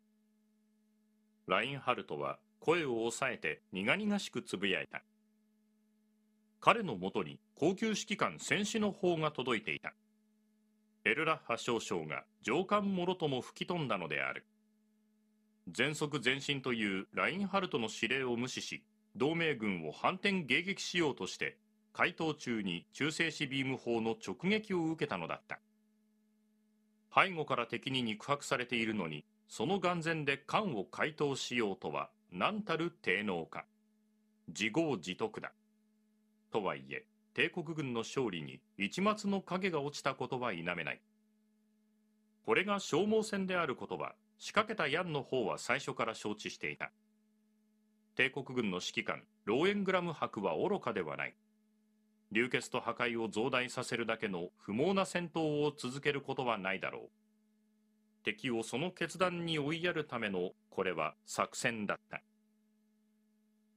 ラインハルトは声を抑えて苦々しくつぶやいた彼のもとに高級指揮官戦士の砲が届いていたエルラッハ少将が上官もろとも吹き飛んだのである全速前進というラインハルトの指令を無視し同盟軍を反転迎撃しようとして回答中に中性子ビーム砲の直撃を受けたのだった背後から敵に肉薄されているのにその眼前で艦を解凍しようとは何たる低能か自業自得だとはいえ帝国軍の勝利に一抹の影が落ちたことは否めないこれが消耗戦であることは仕掛けたヤンの方は最初から承知していた帝国軍の指揮官ローエングラム博は愚かではない流血と破壊を増大させるだけの不毛な戦闘を続けることはないだろう敵をその決断に追いやるためのこれは作戦だった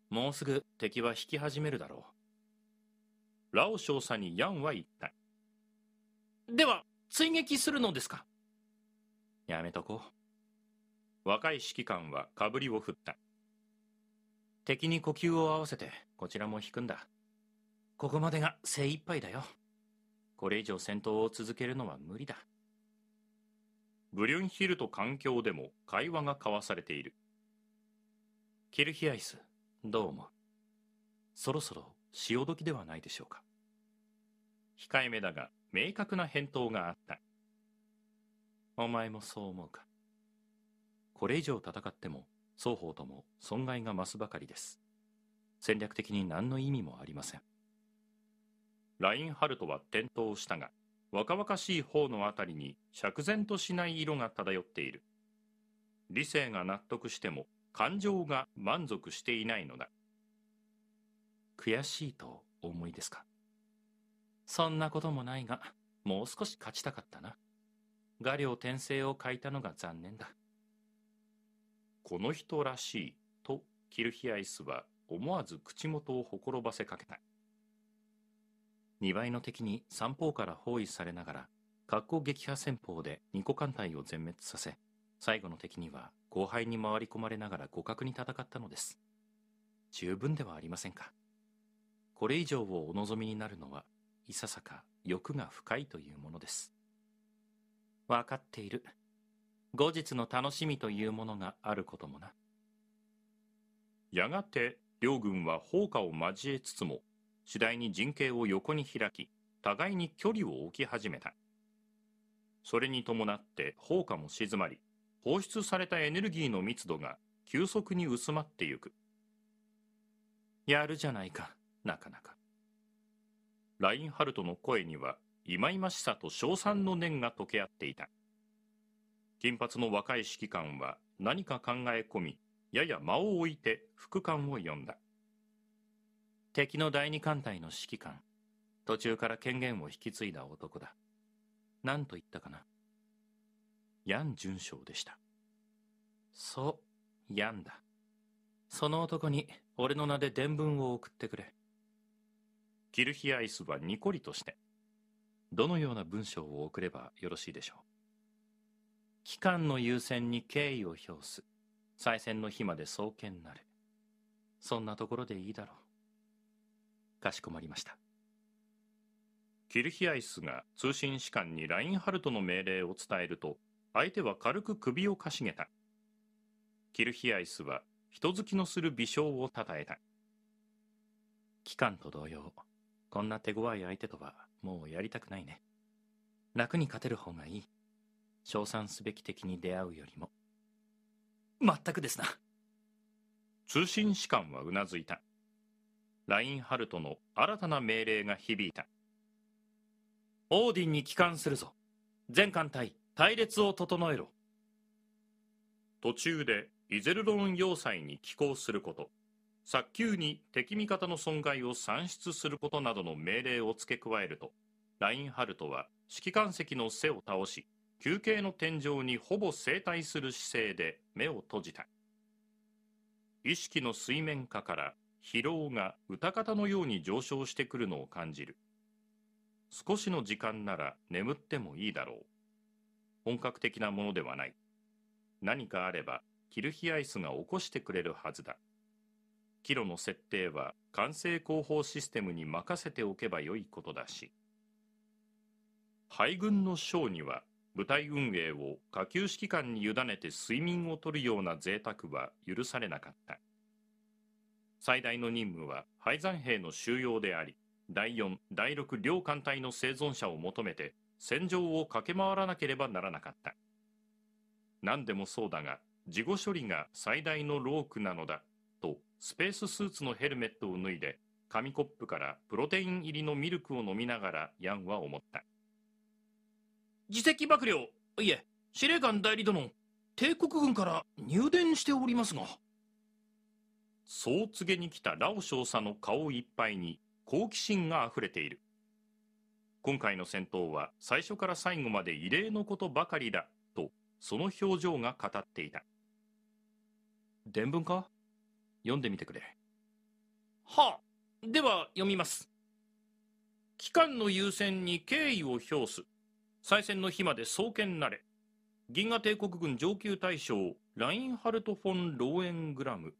もうすぐ敵は引き始めるだろうラオ少佐にヤンは言った。では、追撃するのですかやめとこう。若い指揮官はかぶりを振った。敵に呼吸を合わせて、こちらも引くんだ。ここまでが精一杯だよ。これ以上戦闘を続けるのは無理だ。ブリュンヒルト環境でも会話が交わされている。キルヒアイス、どうも。そろそろ潮時ではないでしょうか控えめだが明確な返答があったお前もそう思うかこれ以上戦っても双方とも損害が増すばかりです戦略的に何の意味もありませんラインハルトは転倒したが若々しい方のあたりに釈然としない色が漂っている理性が納得しても感情が満足していないのだ悔しいとお思いですかそんなこともないが、もう少し勝ちたかったな。画量転生を書いたのが残念だ。この人らしいとキルヒアイスは思わず口元をほころばせかけた。2倍の敵に三方から包囲されながら、格好撃破戦法で二個艦隊を全滅させ、最後の敵には後輩に回り込まれながら互角に戦ったのです。十分ではありませんか。これ以上をお望みになるのはいささか欲が深いというものです分かっている後日の楽しみというものがあることもなやがて両軍は砲火を交えつつも次第に陣形を横に開き互いに距離を置き始めたそれに伴って砲火も静まり放出されたエネルギーの密度が急速に薄まってゆくやるじゃないかなかなかラインハルトの声には忌々しさと称賛の念が溶け合っていた金髪の若い指揮官は何か考え込みやや間を置いて副官を呼んだ敵の第二艦隊の指揮官途中から権限を引き継いだ男だ何と言ったかなヤン准将でしたそうヤンだその男に俺の名で伝聞を送ってくれキルヒアイスはニコリとして、どのような文章を送ればよろしいでしょう。期間の優先に敬意を表す。再選の日まで創建なれ。そんなところでいいだろう。かしこまりました。キルヒアイスが通信士官にラインハルトの命令を伝えると、相手は軽く首をかしげた。キルヒアイスは人好きのする微笑をたたえた。機関と同様、こんな手強い相手とはもうやりたくないね。楽に勝てる方がいい。称賛すべき敵に出会うよりも。全くですな。通信士官はうなずいた。ラインハルトの新たな命令が響いた。オーディンに帰還するぞ。全艦隊、隊列を整えろ。途中でイゼルローン要塞に寄港すること。早急に敵味方の損害を算出することなどの命令を付け加えるとラインハルトは指揮官席の背を倒し休憩の天井にほぼ正対する姿勢で目を閉じた意識の水面下から疲労が歌方のように上昇してくるのを感じる少しの時間なら眠ってもいいだろう本格的なものではない何かあればキルヒアイスが起こしてくれるはずだキロの設定は管制広報システムに任せておけばよいことだし敗軍の将には部隊運営を下級指揮官に委ねて睡眠をとるような贅沢は許されなかった最大の任務は敗山兵の収容であり第4第6両艦隊の生存者を求めて戦場を駆け回らなければならなかった何でもそうだが事後処理が最大の労苦なのだスペーススーツのヘルメットを脱いで紙コップからプロテイン入りのミルクを飲みながらヤンは思った自責幕僚いえ司令官代理殿帝国軍から入電しておりますがそう告げに来たラオ少佐の顔いっぱいに好奇心があふれている今回の戦闘は最初から最後まで異例のことばかりだとその表情が語っていた伝聞か読んでみてくれ。はあ、では読みます。期間の優先に敬意を表す。再選の日まで創建なれ。銀河帝国軍上級大将、ラインハルト・フォン・ローエングラム。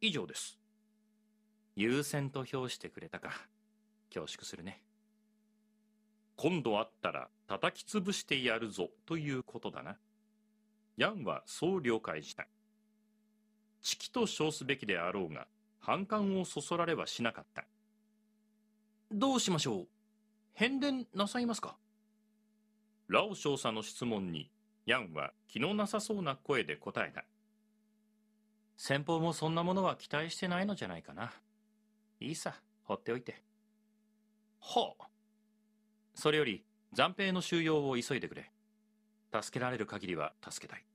以上です。優先と評してくれたか。恐縮するね。今度会ったら叩き潰してやるぞということだな。ヤンはそう了解した。知気と称すべきであろうが、反感をそそられはしなかった。どうしましょう変電なさいますかラオ少佐の質問に、ヤンは気のなさそうな声で答えた。先方もそんなものは期待してないのじゃないかな。いいさ、放っておいて。ほう。それより、暫定の収容を急いでくれ。助けられる限りは助けたい。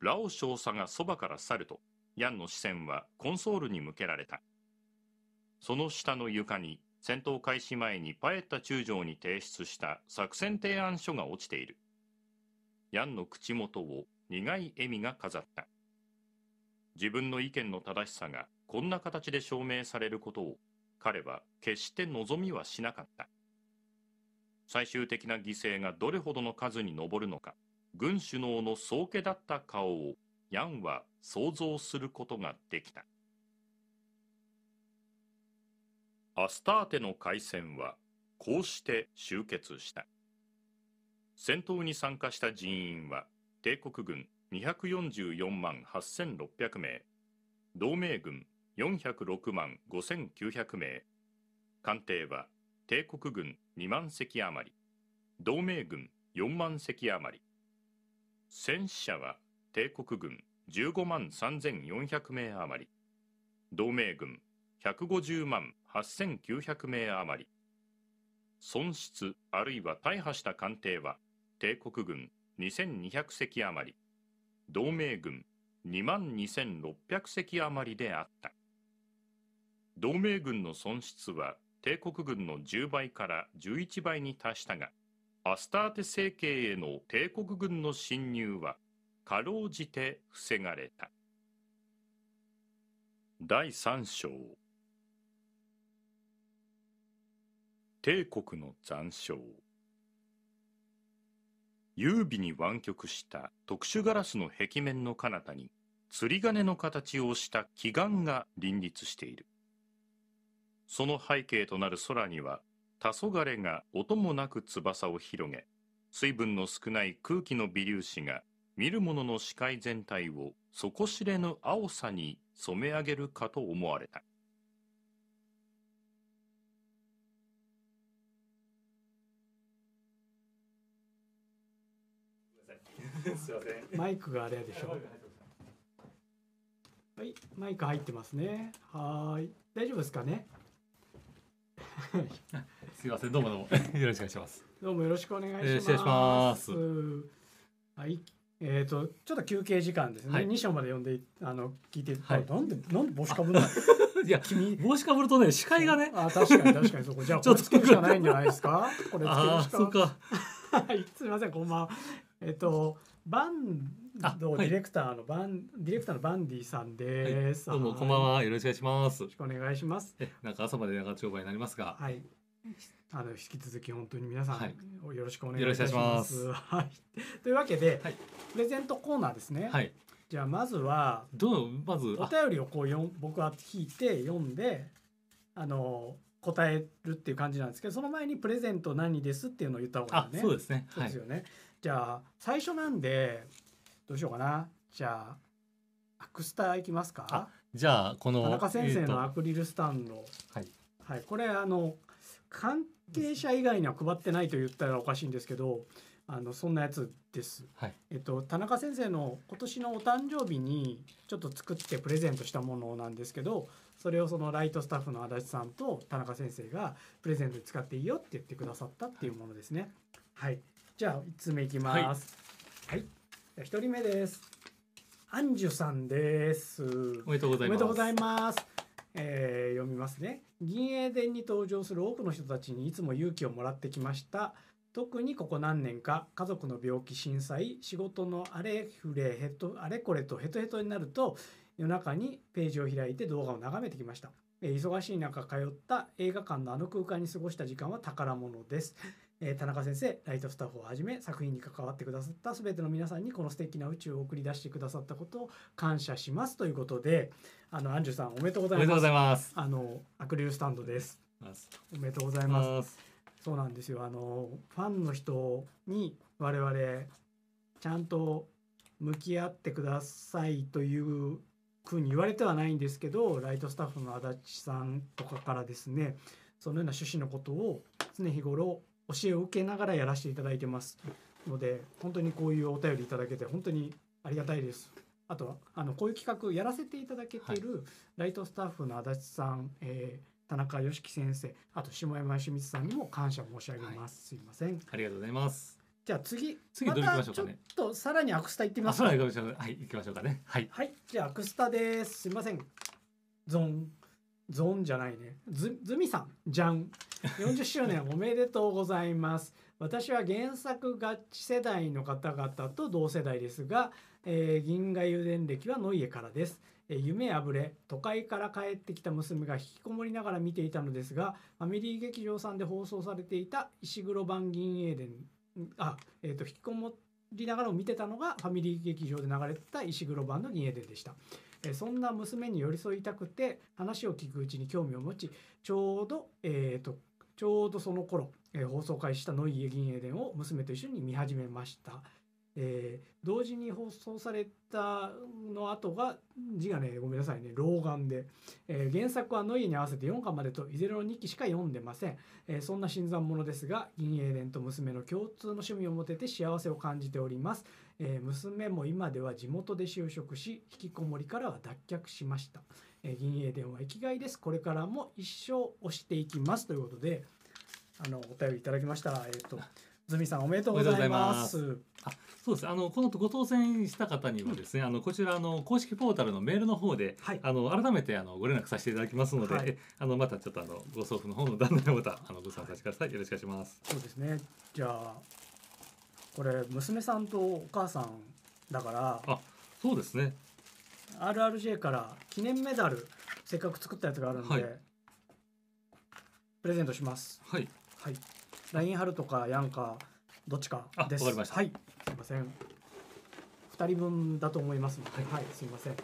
ラオ少佐がそばから去ると、ヤンの視線はコンソールに向けられた。その下の床に戦闘開始前にパエッタ中将に提出した作戦提案書が落ちている。ヤンの口元を苦い笑みが飾った。自分の意見の正しさがこんな形で証明されることを彼は決して望みはしなかった。最終的な犠牲がどれほどの数に上るのか。軍首脳の宗家だった顔をヤンは想像することができたアスターテの海戦はこうして終結した戦闘に参加した人員は帝国軍244万8600名同盟軍406万5900名艦艇は帝国軍2万隻余り同盟軍4万隻余り戦死者は帝国軍15万3400名余り同盟軍150万8900名余り損失あるいは大破した艦艇は帝国軍2200隻余り同盟軍2万2600隻余りであった同盟軍の損失は帝国軍の10倍から11倍に達したがアスターテ政権への帝国軍の侵入はかろうじて防がれた第3章帝国の残照優美に湾曲した特殊ガラスの壁面の彼方に釣り鐘の形をした奇岩が林立しているその背景となる空には黄昏が音もなく翼を広げ水分の少ない空気の微粒子が見る者の視界全体を底知れぬ青さに染め上げるかと思われた マイクがあれでしょはいマイク入ってますねはい大丈夫ですかね すみません、どうもどうも、よろしくお願いします。どうもよろしくお願いします。えー、失礼します。はい、えっ、ー、と、ちょっと休憩時間ですね。はい、2章まで読んで、あの、聞いて、はい、なんで、なんで帽子かぶんない。や、君、帽子かぶるとね、視界がね。あ、確かに、確かに、そこ、じゃあ、これつけるしかないんじゃないですか。これつけるしか。そうか。はい、すみません、こんばんは。えっ、ー、と、バンあどうはい、ディレクターのバンディレクターのバンディさんです。はい、どうもこんばんはよろしくお願いします。よろしくお願いします。なんか朝まで長丁場になりますが、はい。あの引き続き本当に皆さん、はい、よろしくお願いします。はい。というわけで、プレゼントコーナーですね。はい。じゃあまずはどうまずお便りをこうよ僕は引いて読んであの答えるっていう感じなんですけどその前にプレゼント何ですっていうのを言った方がいいね。そうですね。そうですよね。じゃあ最初なんでどうしようかなじゃあアクスターいきますかじゃあこの田中先生のアクリルスタンド、はい、はい、これあの関係者以外には配ってないと言ったらおかしいんですけどあのそんなやつです、はい、えっと、田中先生の今年のお誕生日にちょっと作ってプレゼントしたものなんですけどそれをそのライトスタッフの足立さんと田中先生がプレゼントに使っていいよって言ってくださったっていうものですね。はい、じゃあ1つ目いきます。はい、はい1人目ですアンジュさんですおめでとうございますおめでとうございますえ読みますね銀英伝に登場する多くの人たちにいつも勇気をもらってきました特にここ何年か家族の病気震災仕事のあれふれへとあれこれとヘトヘトになると夜中にページを開いて動画を眺めてきました忙しい中通った映画館のあの空間に過ごした時間は宝物ですえー、田中先生ライトスタッフをはじめ作品に関わってくださった全ての皆さんにこの素敵な宇宙を送り出してくださったことを感謝しますということであのアンジュさんおめでとうございますおめでとうございますあのアクリルスタンドですおめでとうございますそうなんですよあのファンの人に我々ちゃんと向き合ってくださいというふうに言われてはないんですけどライトスタッフの足立さんとかからですねそのような趣旨のことを常日頃教えを受けながらやらせていただいてますので本当にこういうお便りいただけて本当にありがたいです。あとはあのこういう企画やらせていただけているライトスタッフの足立さん、はい、えー、田中良樹先生あと下山清水さんにも感謝申し上げます、はい、すいませんありがとうございますじゃあ次次どういきましょうかね、ちょっとさらにアクスタ行ってみますはい行きましょうかねはい、はい、じゃあアクスタですすいませんゾンゾンじゃないね。ず、みさん、じゃん。40周年おめでとうございます。私は原作合致世代の方々と同世代ですが、えー、銀河油田歴はノイエからです。えー、夢破れ、都会から帰ってきた娘が引きこもりながら見ていたのですが、ファミリー劇場さんで放送されていた石黒版銀英伝、あ、えっ、ー、と、引きこもりながらも見てたのがファミリー劇場で流れてた石黒版の銀英伝でした。えそんな娘に寄り添いたくて話を聞くうちに興味を持ちちょうど、えーと、ちょうどその頃、えー、放送開始した「ノイエエデン」を娘と一緒に見始めました。えー、同時に放送されたの後が字がねごめんなさいね老眼で、えー、原作はノイに合わせて4巻までといずれの2期しか読んでません、えー、そんな新参者ですが銀英伝と娘の共通の趣味を持てて幸せを感じております、え娘も今では地元で就職し引きこもりからは脱却しました、え銀英伝は生きがいですこれからも一生推していきますということであのお便りいただきましたえっ、とずみさんおめでとうございます。あ、そうです。あのこのご当選した方にはですね、うん、あのこちらの公式ポータルのメールの方で、はい、あの改めてあのご連絡させていただきますので、はい、あのまたちょっとあのご送付の方の段々またあのご参加してください。よろしくお願いします。そうですね。じゃあこれ娘さんとお母さんだから。あ、そうですね。RRJ から記念メダルせっかく作ったやつがあるので、はい、プレゼントします。はい。はい。ライン貼るとかやんかどっちかです。かりました。はい。すみません。二人分だと思いますので、はい、すみません。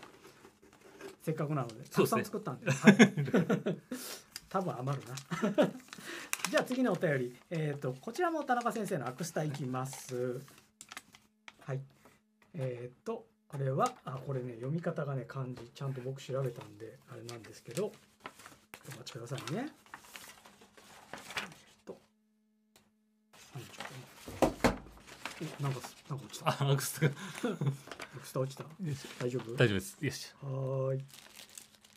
せっかくなので、たくさん作ったんで、はい、多分余るな。じゃあ次のお便り、えっ、ー、とこちらも田中先生のアクスタいきます。はい。えっ、ー、とこれはあこれね読み方がね漢字ちゃんと僕調べたんであれなんですけど、お待ちくださいね。なんかなんか落ちた。あ、アクスが。落ちた。大丈夫。大丈夫です。よし。はい。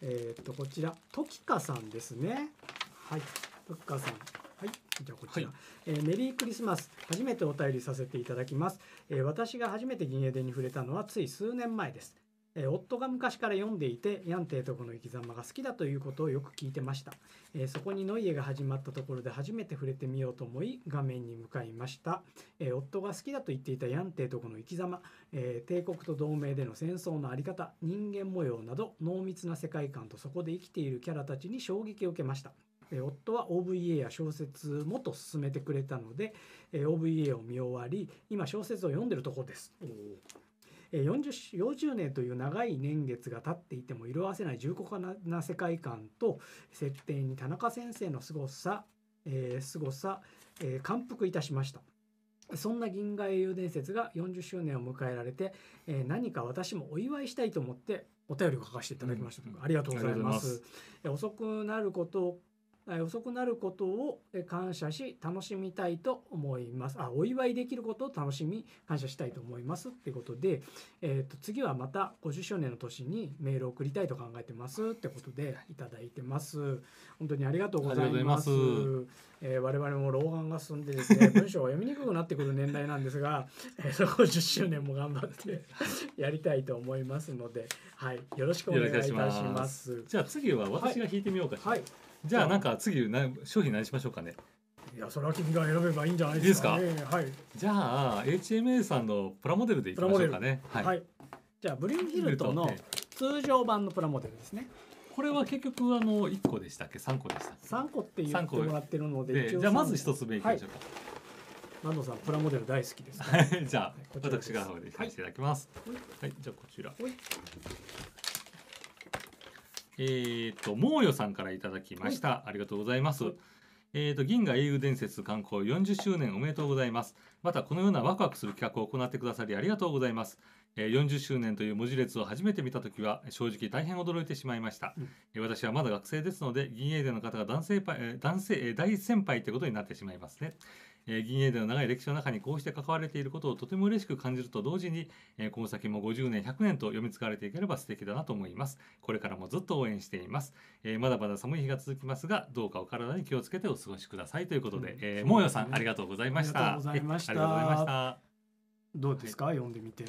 えー、っと、こちら、ときかさんですね。はい。ときかさん。はい。じゃあこちら、はい、えー、メリークリスマス初めてお便りさせていただきます、えー、私が初めて銀英伝に触れたのはつい数年前ですえ夫が昔から読んでいてヤン提督の生き様が好きだということをよく聞いてました、えそこにノイエが始まったところで初めて触れてみようと思い画面に向かいました、え夫が好きだと言っていたヤン提督の生き様、え帝国と同盟での戦争の在り方人間模様など濃密な世界観とそこで生きているキャラたちに衝撃を受けました夫は OVA や小説もと勧めてくれたので OVA を見終わり今小説を読んでるとこです。40, 40年という長い年月が経っていても色あせない重厚な世界観と設定に田中先生のすごさ、えー、ごさ、えー、感服いたしました。そんな銀河英雄伝説が40周年を迎えられて、えー、何か私もお祝いしたいと思ってお便りを書かせていただきました、うん、ありがとうございます、え遅くなること遅くなることを感謝し楽しみたいと思いますあお祝いできることを楽しみ感謝したいと思いますってことで、えー、と次はまた50周年の年にメールを送りたいと考えてますってことでいただいてます本当にありがとうございますえー、我々も老眼が進んでですね 文章が読みにくくなってくる年代なんですが、えー、そこ10周年も頑張って やりたいと思いますので、はい、よろしくお願いいたしますじゃあ次は私が弾いてみようかしら、はいはいじゃあなんか次な商品何しましょうかね。いやそれは君が選べばいいんじゃないですか、ね。いいか。はい。じゃあ HMA さんのプラモデルでいきましょうかね。はい、はい、じゃあブリンヒルトの通常版のプラモデルですね。これは結局あの一個でしたっけ、三個でしたっけ。三個って言ってもらってるので。でじゃあまず一つ目いきましょうか。は、さんプラモデル大好きです、ね。じゃあ私が方でいかせていただきます。はい、はい、じゃあこちら。えっ、ー、と、もうよさんからいただきました。ありがとうございます。えっ、ー、と、銀河英雄伝説観光40周年おめでとうございます。また、このようなワクワクする企画を行ってくださりありがとうございます。えー、40周年という文字列を初めて見た時は、正直大変驚いてしまいました。うん、私はまだ学生ですので、銀英伝の方が男性パ、男性、大先輩ってことになってしまいますね。えー、銀英での長い歴史の中にこうして関われていることをとても嬉しく感じると同時に、えー、この先も50年100年と読み継がれていければ素敵だなと思いますこれからもずっと応援しています、えー、まだまだ寒い日が続きますがどうかお体に気をつけてお過ごしくださいということで、うん、えー、もうよさんありがとうございましたありがとうございましたどうですか、はい、読んでみて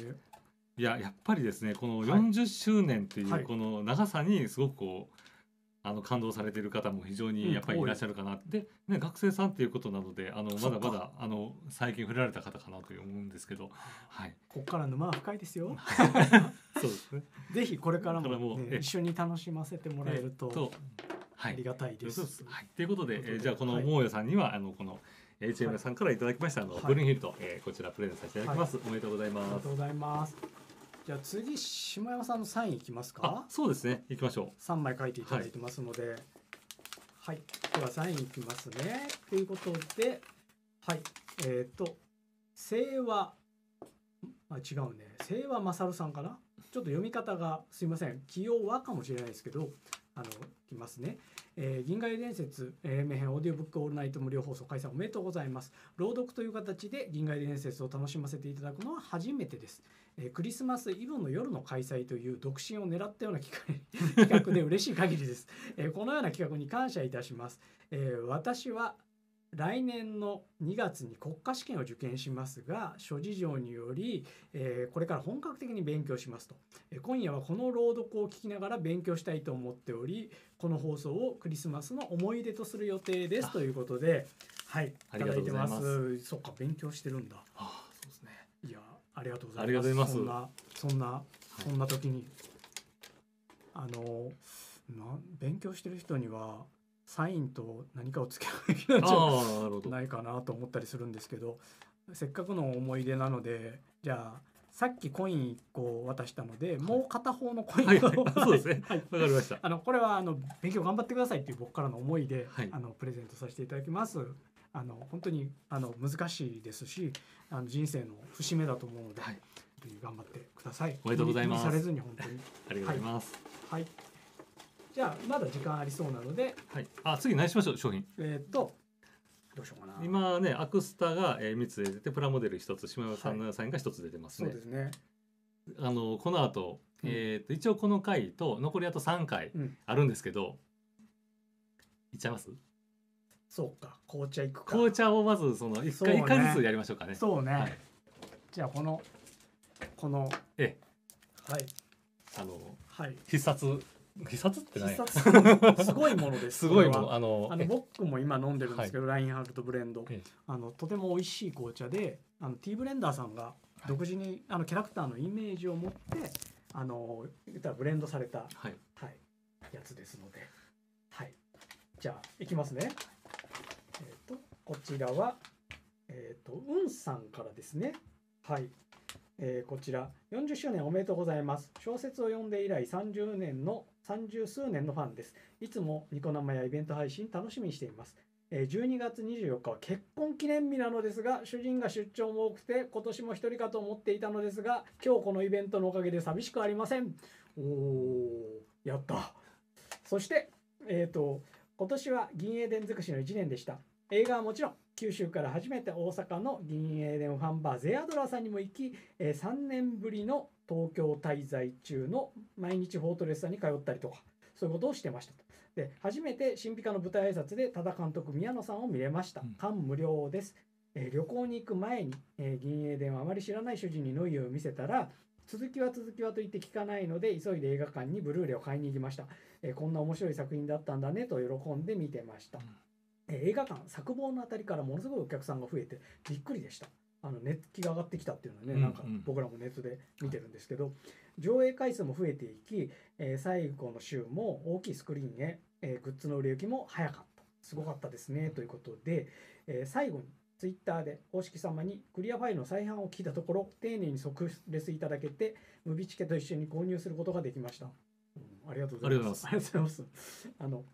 いややっぱりですねこの40周年というこの長さにすごくこう、はいあの感動されている方も非常にやっぱりいらっしゃるかなって、うん、ね、学生さんっていうことなのであのまだまだあの最近振られた方かなと思うんですけど、はい、ここから沼は深いですよ。そうですね。ぜひこれからも、ね,、一緒に楽しませてもらえると、はい、ありがたいです。と、はい、いうことで、えー、じゃあこのモーヤさんには、はい、あのこの HM さんからいただきました、あのブルンヒルト、えー、こちらプレゼントさせていただきます、おめでとうございます。ありがとうございます。じゃあ次島山さんのサインいきますかそうですねいきましょう3枚書いていただいてますので、はい、はい、ではサインいきますねということではいえっ、ー、と清和あ違うね清和勝さんかなちょっと読み方がすいません器用はかもしれないですけどあのいきますねえー、銀河伝説、えー、名編オーディオブックオールナイト無料放送開催おめでとうございます。朗読という形で銀河伝説を楽しませていただくのは初めてです。えクリスマスイブの夜の開催という独身を狙ったような企画 で嬉しい限りです、えこのような企画に感謝いたします、え私は来年の2月に国家試験を受験しますが諸事情により、えー、これから本格的に勉強しますと、えー、今夜はこの朗読を聞きながら勉強したいと思っておりこの放送をクリスマスの思い出とする予定ですということではいいただいてますそっか勉強してるんだ。はあありがとうございます。ますそんなそんなそんな時に、はい、あの勉強してる人にはサインと何かをつけ合うきなんじないかなと思ったりするんですけどせっかくの思い出なのでじゃあさっきコイン1個渡したので、もう片方のコインを、そうですねわ、はい、かりましたあのこれはあの勉強頑張ってくださいっていう僕からの思いで、あのプレゼントさせていただきますあの本当にあの難しいですしあの人生の節目だと思うので、はい、頑張ってください。おめでとうございます。されずに本当に ありがとうございます。はい、はいじゃあまだ時間ありそうなので、はい、あ次何しましょう商品えっ、とどうしようかな今ねアクスタが、え3つ出ててプラモデル1つ島山さんの野菜が1つ出てますね、であのこの後、うん、えと、一応この回と残りあと3回あるんですけど、うん、いっちゃいますそうか紅茶いくか紅茶をまずその一回一回ずつやりましょうかねそうね、はい、じゃあこのこのえはいあの、はい、必殺必殺ってないすごいものです すごいものあのあの僕も今飲んでるんですけど、はい、ラインハルトブレンドあのとても美味しい紅茶であのティーブレンダーさんが独自に、はい、あのキャラクターのイメージを持ってあのブレンドされた、はいはい、やつですので、はい、じゃあいきますね。こちらは、えっ、ー、と、うんさんからですね。はい。えー、こちら、40周年おめでとうございます。小説を読んで以来30年の、30数年のファンです。いつもニコ生やイベント配信楽しみにしています。えー、12月24日は結婚記念日なのですが、主人が出張も多くて、今年も1人かと思っていたのですが、今日このイベントのおかげで寂しくありません。おー、やった。そして、えっ、ー、と、今年は銀英伝尽くしの1年でした。映画はもちろん九州から初めて大阪の銀英伝ファンバーゼアドラさんにも行き、え3年ぶりの東京滞在中の毎日フォートレスさんに通ったりとかそういうことをしてましたとで初めて神秘家の舞台挨拶で多田監督宮野さんを見れました、感無量です、え旅行に行く前に、え銀英伝をあまり知らない主人にノイを見せたら続きは続きはと言って聞かないので急いで映画館にブルーレイを買いに行きました、えこんな面白い作品だったんだねと喜んで見てました、うん映画館作房のあたりからものすごいお客さんが増えてびっくりでしたあの熱気が上がってきたっていうのはね、うんうん、なんか僕らもネットで見てるんですけど、上映回数も増えていき、えー、最後の週も大きいスクリーンへ、えー、グッズの売れ行きも早かったすごかったですねということで、えー、最後にツイッターで公式様にクリアファイルの再販を聞いたところ丁寧に即列いただけてムビチケと一緒に購入することができました、うん、ありがとうございますありがとうございます あの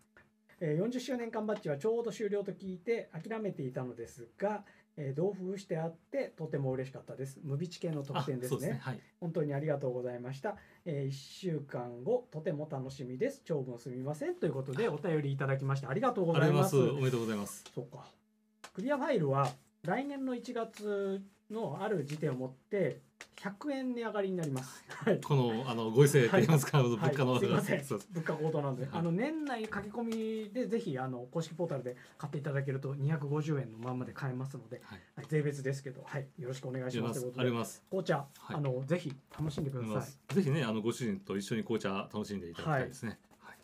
40周年缶バッジはちょうど終了と聞いて諦めていたのですが、え同封してあってとても嬉しかったです。ムビチ系の特典ですね、ねはい、本当にありがとうございました、えー、1週間後、とても楽しみです。長文すみません。ということでお便りいただきましてありがとうございます。ますおめでとうございます。そうか。クリアファイルは来年の1月のある時点をもって100円値上がりになります。はい、このあのご時世といいますか、はい、物価の、はい、すみません物価高騰なんで、あの年内書き込みでぜひあの公式ポータルで買っていただけると250円のままで買えますので、はい、税別ですけど、はい、よろしくお願いしますということで、紅茶、あのぜひ楽しんでください。ぜひねあのご主人と一緒に紅茶楽しんでいただきたいですね。はい、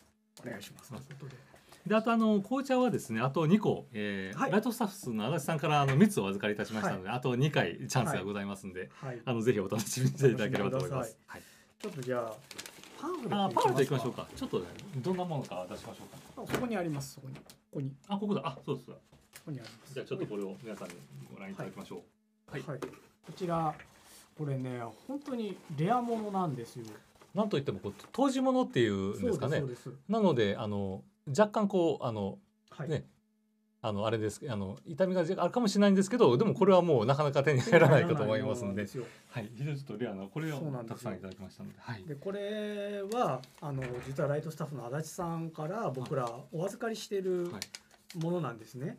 お願いします。ということで。であとあの紅茶はですねあと2個、えーはい、ライトスタッフの足立さんからあの3つお預かりいたしましたので、はい、あと2回チャンスがございますんで、はい、あのぜひお楽しみにしていただければと思います。はい、ちょっとじゃあパンフレットパンフットいきましょうか。ちょっと、ね、どんなものか出しましょうか。ここにあります。ここに。ここに。あここだ。あそうです。ここにあります。じゃあちょっとこれを皆さんにご覧いただきましょう。はい。こちらこれね本当にレアものなんですよ。なんといってもこう当時ものっていうんですかね。なのであの若干こうあの、はい、ねあのあれですあの痛みがあるかもしれないんですけどでもこれはもうなかなか手に入らないかと思いますのではい非常にちょっとレアなこれをたくさんいただきましたのでで、はい、これはあの実はライトスタッフの足立さんから僕らお預かりしてるものなんですね、はい、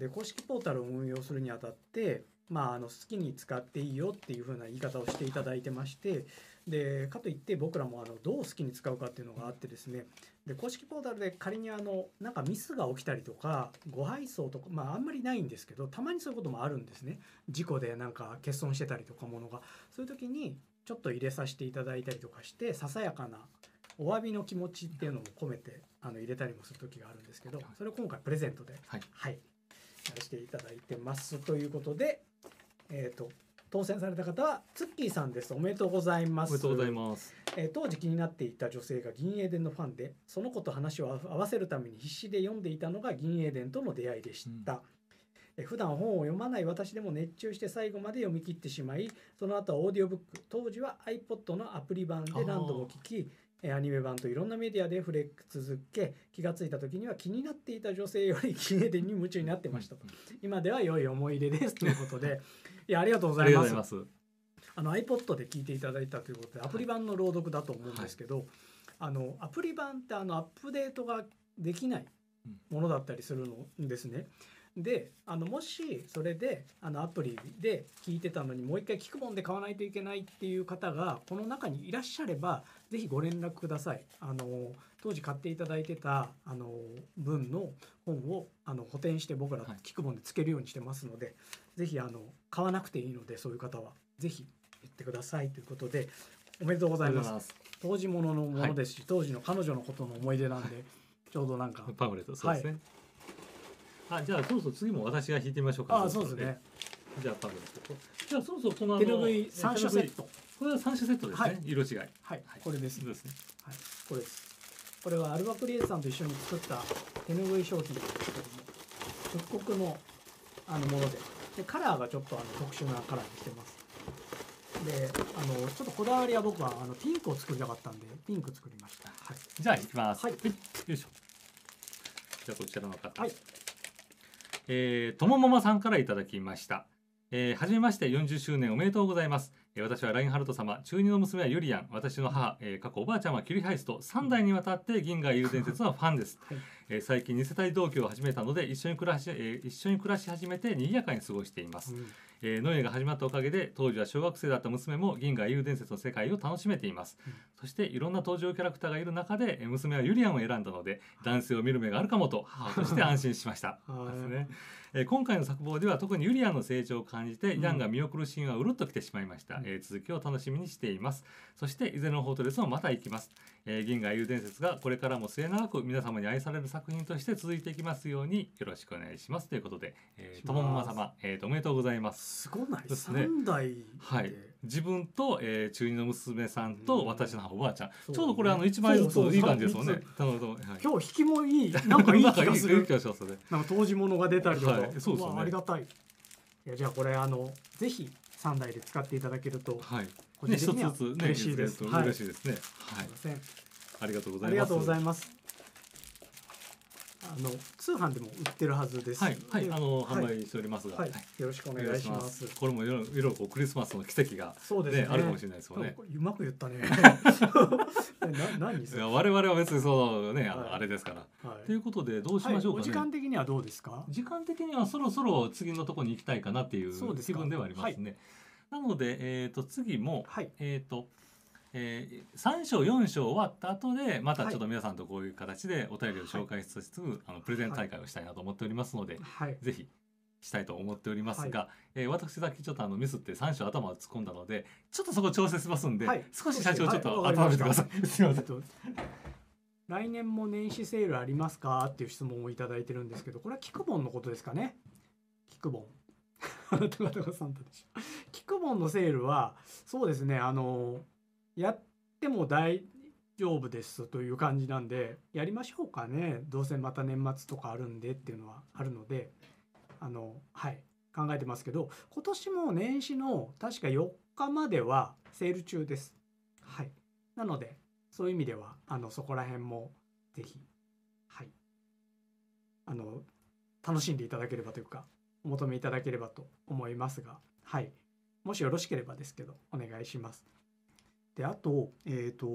で公式ポータルを運用するにあたってまあ、あの好きに使っていいよっていうふうな言い方をしていただいてましてでかといって僕らもあのどう好きに使うかっていうのがあってですねで公式ポータルで仮にあのなんかミスが起きたりとか誤配送とかまああんまりないんですけどたまにそういうこともあるんですね事故でなんか欠損してたりとかものがそういう時にちょっと入れさせていただいたりとかしてささやかなお詫びの気持ちっていうのも込めてあの入れたりもする時があるんですけどそれを今回プレゼントで、はい、はい、やらせていただいてますということでえっ、ー、と当選された方はツッキーさんですおめでとうございますおめでとうございます、えー、当時気になっていた女性が銀英伝のファンでその子と話を合わせるために必死で読んでいたのが銀英伝との出会いでした、うん普段本を読まない私でも熱中して最後まで読み切ってしまいその後はオーディオブック当時は iPod のアプリ版で何度も聞きアニメ版といろんなメディアで触れ続け気が付いた時には気になっていた女性より記念伝に夢中になってましたと今では良い思い出ですということでいやありがとうございます。あますあの iPod で聞いていただいたということでアプリ版の朗読だと思うんですけど、はい、あのアプリ版ってあのアップデートができないものだったりするんですね。であのもしそれであのアプリで聞いてたのにもう一回聞くもんで買わないといけないっていう方がこの中にいらっしゃればぜひご連絡くださいあの当時買っていただいてたあの文の本をあの補填して僕ら聞くもんでつけるようにしてますので、はい、ぜひあの買わなくていいのでそういう方はぜひ言ってくださいということでおめでとうございます当時もののものですし、はい、当時の彼女のことの思い出なんでちょうどなんかパンフレットそうですね、はい、あじゃあそうそう次も私が引いてみましょうかあそうですねじゃあパンフレットじゃあそうそうこのあの手拭い3種セットこれは3種セットですね、はい、色違いはい、はい、これです、ね、はい、これですこれはアルバクリエイさんと一緒に作った手拭い商品ですけども復刻のあのものででカラーがちょっとあの特殊なカラーにしてますであのちょっとこだわりは僕はあのピンクを作りたかったんでピンク作りました、はい、じゃあいきます、はい、よいしょじゃあこちらの方はいえー、とももまさんからいただきましたえー、はじめまして40周年おめでとうございます、えー、私はラインハルト様中二の娘はユリアン私の母、えー、過去おばあちゃんはキュリハイスと3代にわたって銀河優伝説のファンです、はいえー、最近2世帯同居を始めたので一緒に暮らし、えー、一緒に暮らし始めて賑やかに過ごしています、うん、えー、農園が始まったおかげで当時は小学生だった娘も銀河英雄伝説の世界を楽しめています、うん、そしていろんな登場キャラクターがいる中でえ娘はユリアンを選んだので男性を見る目があるかもと母として安心しましたですねえー、今回の作法では特にユリアの成長を感じてイランが見送るシーンはうるっときてしまいました、うん、えー、続きを楽しみにしていますそして「いずれのフートレス」もまた行きます、えー、銀河英伝説がこれからも末永く皆様に愛される作品として続いていきますようによろしくお願いしますということでとももま様、えー、おめでとうございますすごないですねはい自分と、えー、中二の娘さんと私のおばあちゃん、ちょうどこれあの一枚ずついい感じですもんね。今日引きもいいなんかいい気がする。なんか当時物が出たりとか、そうですね。ありがたい。いやじゃあこれあのぜひ三台で使っていただけると、はい。個人的には嬉しいです。嬉しいですね。はい。ありがとうございます。あの通販でも売ってるはずです。はい、はい、あの販売しておりますが、はいはい、よろしくお願いします。これもいろいろこうクリスマスの奇跡が、そうですね、あるかもしれないですよね。うまく言ったね。な何ですか。我々は別にそうね、あれですから。はい。ということでどうしましょうか、ね、時間的にはどうですか。時間的にはそろそろ次のところに行きたいかなっていう気分ではありますね。なのでえっ、ー、と次も、えっ、ー、と。えー、3章4章終わった後でまたちょっと皆さんとこういう形でお便りを紹介しつつ、はい、あのプレゼン大会をしたいなと思っておりますので、はい、ぜひしたいと思っておりますが、はい、えー、私さっきちょっとあのミスって3章頭を突っ込んだのでちょっとそこ調整しますんで、はい、少し社長ちょっと温めてください。すみません。来年も年始セールありますかっていう質問をいいてるんですけどこれはキクボンのことですかねキクボン キクボンのセールはそうですねあのやっても大丈夫ですという感じなんでやりましょうかねどうせまた年末とかあるんでっていうのはあるのであのはい考えてますけど今年も年始の確か4日まではセール中です。はい、なのでそういう意味ではあのそこら辺も是非はいあの楽しんでいただければというかお求めいただければと思いますがはいもしよろしければですけどお願いします。であとえっ、ー、と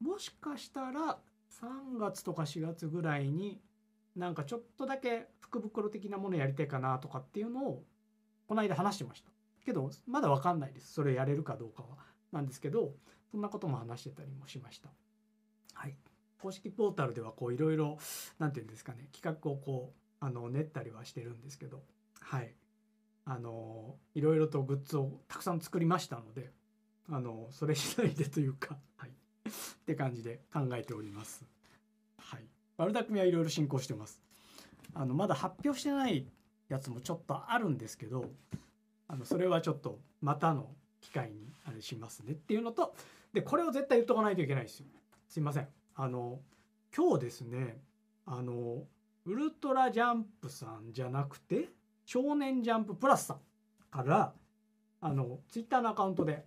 もしかしたら3月とか4月ぐらいになんかちょっとだけ福袋的なものやりたいかなとかっていうのをこの間話してましたけどまだ分かんないですそれやれるかどうかはなんですけどそんなことも話してたりもしましたはい公式ポータルではこういろいろ何て言うんですかね企画をこうあの練ったりはしてるんですけどはいあのいろいろとグッズをたくさん作りましたのであのそれ次第でというか、はい、って感じで考えております。はい、バルダ組はいろいろ進行してます。あのまだ発表してないやつもちょっとあるんですけどあのそれはちょっとまたの機会にあれしますねっていうのとでこれを絶対言っとかないといけないですよ。すいません。あの今日ですねあのウルトラジャンプさんじゃなくて少年ジャンププラスさんからあのツイッターのアカウントで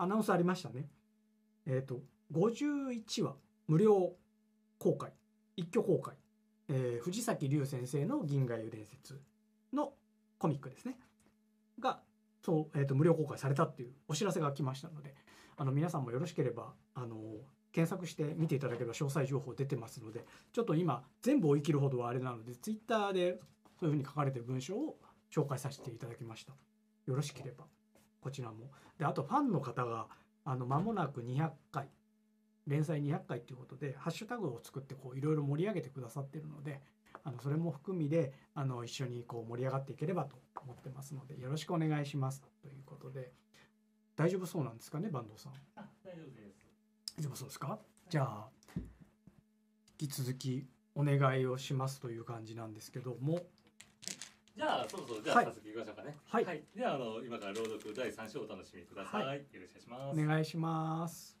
アナウンスありましたね。えっ、ー、と、51話無料公開、一挙公開、えー、藤崎龍先生の銀河湯伝説のコミックですね。が、そう、えっ、ー、と、無料公開されたっていうお知らせが来ましたので、あの、皆さんもよろしければ、あの、検索して見ていただければ詳細情報出てますので、ちょっと今、全部追い切るほどはあれなので、ツイッターでそういうふうに書かれてる文章を紹介させていただきました。よろしければ。こちらも。であとファンの方があの間もなく200回連載200回ということでハッシュタグを作っていろいろ盛り上げてくださってるのであのそれも含みであの一緒にこう盛り上がっていければと思ってますのでよろしくお願いしますということで大丈夫そうなんですかね坂東さん。大丈夫です大丈夫そうですかじゃあ引き続きお願いをしますという感じなんですけども。じゃあそろそろじゃあ早速行きましょうかね。はい。はい、ではあの今から朗読第3章をお楽しみください。はい、よろしくお願いします。お願いします。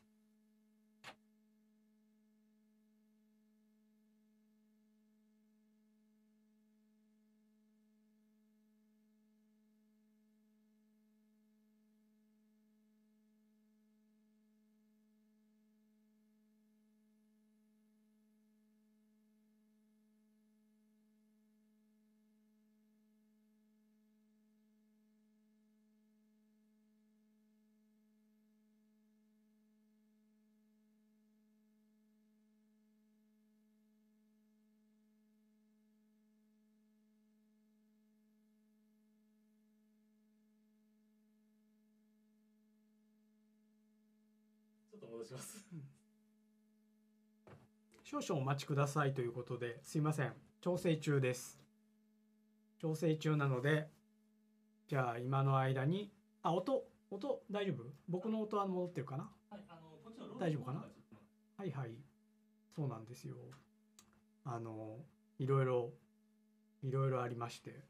っと戻します、少々お待ちくださいということですいません調整中です調整中なのでじゃあ今の間にあ音音大丈夫僕の音は戻ってるかな、はい、あのこっちの大丈夫かなはいはいそうなんですよあのいろいろいろいろありまして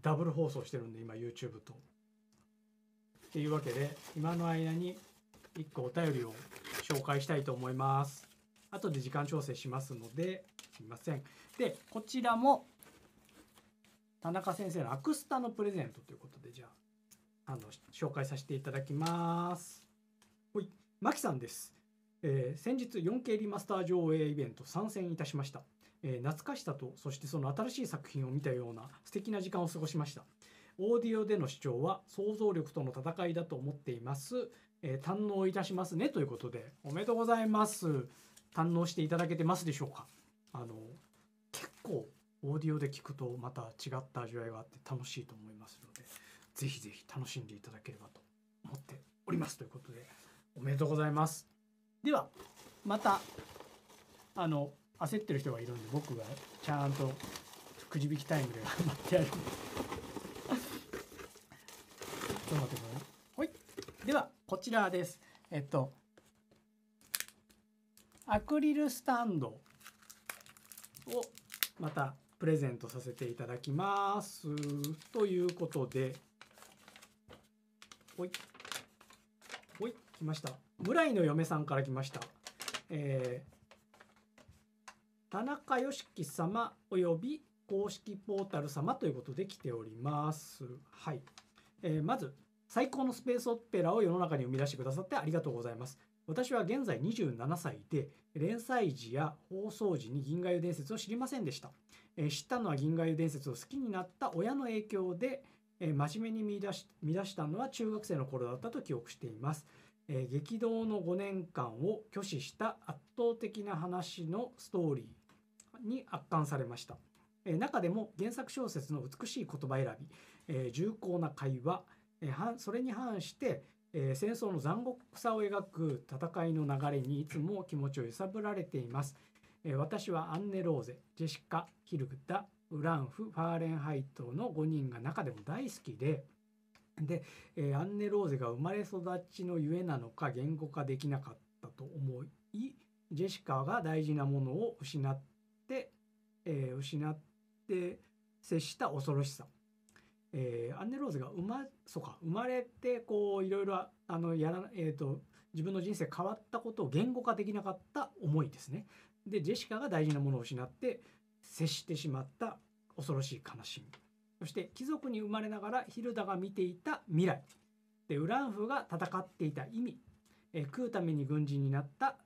ダブル放送してるんで今 YouTube と。っていうわけで今の間に1個お便りを紹介したいと思います。後で時間調整しますので、すみません。で、こちらも、田中先生のアクスタのプレゼントということで、じゃあ、あの、紹介させていただきます。ほい、まきさんです。えー、先日 4K リマスター上映イベント参戦いたしました。えー、懐かしさと、そしてその新しい作品を見たような素敵な時間を過ごしました。オーディオでの視聴は想像力との戦いだと思っています。えー、堪能いたしますねということで、おめでとうございます。堪能していただけてますでしょうか。あの、結構、オーディオで聞くとまた違った味わいがあって楽しいと思いますので、ぜひぜひ楽しんでいただければと思っておりますということで、おめでとうございます。では、また、あの、焦ってる人がいるんで、僕がちゃんとくじ引きタイムで待ってやるこちらです。えっと、アクリルスタンドをまたプレゼントさせていただきます。ということで、ほい、ほい、来ました。村井の嫁さんから来ました。えー、田中良樹様および公式ポータル様ということで来ております。はい。えー、まず、最高のスペースオペラを世の中に生み出してくださってありがとうございます。私は現在27歳で、連載時や放送時に銀河湯伝説を知りませんでした。えー、知ったのは銀河湯伝説を好きになった親の影響で、えー、真面目に見出し見出したのは中学生の頃だったと記憶しています。えー、激動の5年間を拒否した圧倒的な話のストーリーに圧巻されました。え中でも原作小説の美しい言葉選び、え重厚な会話、それに反して、戦争の残酷さを描く戦いの流れにいつも気持ちを揺さぶられています。私はアンネ・ローゼ、ジェシカ・ヒルダ、ウランフ、ファーレンハイトの5人が中でも大好きで、で、アンネ・ローゼが生まれ育ちのゆえなのか言語化できなかったと思い、ジェシカが大事なものを失って、失って接した恐ろしさえー、アンネローズが生まそうか生まれてこういろいろあのやら、えーと、自分の人生変わったことを言語化できなかった思いですね。でジェシカが大事なものを失って接してしまった恐ろしい悲しみそして貴族に生まれながらヒルダが見ていた未来でウランフが戦っていた意味、えー、食うために軍人になった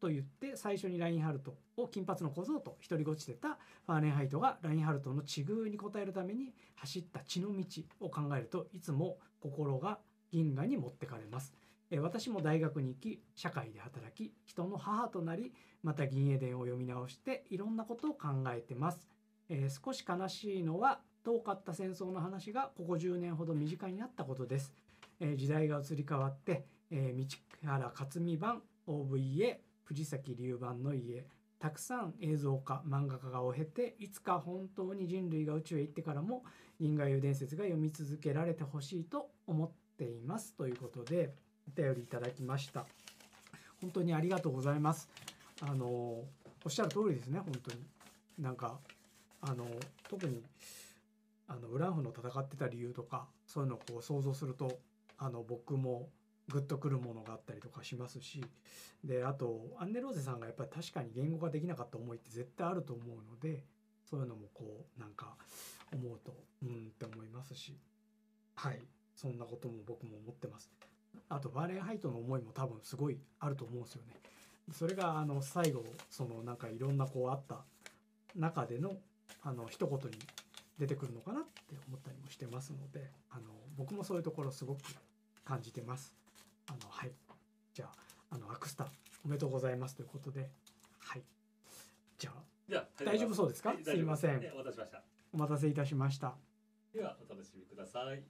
と言って最初にラインハルトを金髪の小僧と独りごちてたファーネンハイトがラインハルトの地遇に応えるために走った血の道を考えるといつも心が銀河に持ってかれます。私も大学に行き社会で働き人の母となりまた銀英伝を読み直していろんなことを考えてます、えー、少し悲しいのは遠かった戦争の話がここ10年ほど身近になったことです、えー、時代が移り変わって、えー、道原克美版 OVA 藤崎龍盤の家たくさん映像化漫画家がを経ていつか本当に人類が宇宙へ行ってからも人河遊伝説が読み続けられてほしいと思っていますということでお便りいただきました本当にありがとうございますあのおっしゃる通りですね本当になんかあの特にあのウランフの戦ってた理由とかそういうのをこう想像するとあの僕もグッとくるものがあったりとかしますしであとアンネローゼさんがやっぱり確かに言語化できなかった思いって絶対あると思うのでそういうのもこうなんか思うとうんって思いますしはいそんなことも僕も思ってます。あとバーレンハイトの思いも多分すごいあると思うんですよね。それがあの最後そのなんかいろんなこうあった中でのあの一言に出てくるのかなって思ったりもしてますのであの僕もそういうところすごく感じてます。あの、はい。じゃあ、あの、アクスタ、おめでとうございますということで、はい。じゃあ、じゃあ大丈夫そうですかはいすいませんお待たせしました。お待たせいたしました。ではお楽しみください。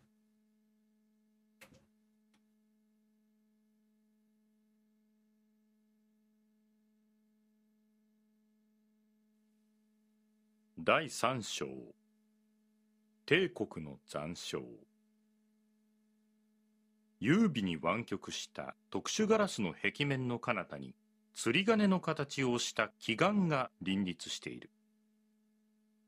第三章帝国の残照優美に湾曲した特殊ガラスの壁面の彼方に釣り鐘の形をした奇岩が林立している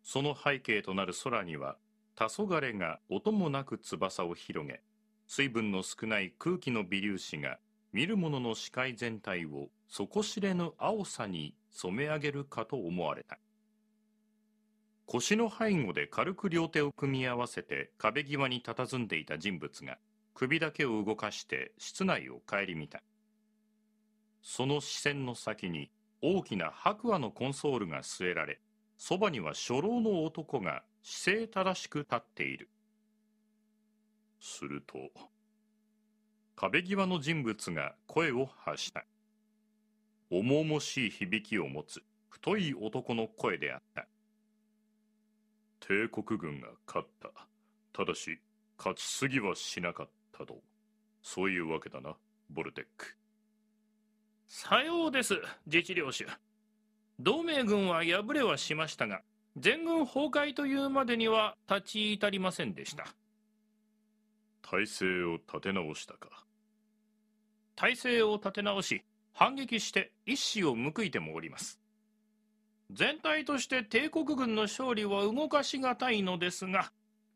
その背景となる空には黄昏が音もなく翼を広げ水分の少ない空気の微粒子が見る者の視界全体を底知れぬ青さに染め上げるかと思われた腰の背後で軽く両手を組み合わせて壁際に佇んでいた人物が首だけを動かして室内を顧みたその視線の先に大きな白亜のコンソールが据えられそばには初老の男が姿勢正しく立っているすると壁際の人物が声を発した重々しい響きを持つ太い男の声であった帝国軍が勝ったただし勝ちすぎはしなかった稼働そういうわけだなボルテックさようです自治領主同盟軍は敗れはしましたが全軍崩壊というまでには立ち至りませんでした体制を立て直したか体制を立て直し反撃して一矢を報いてもおります全体として帝国軍の勝利は動かしがたいのですが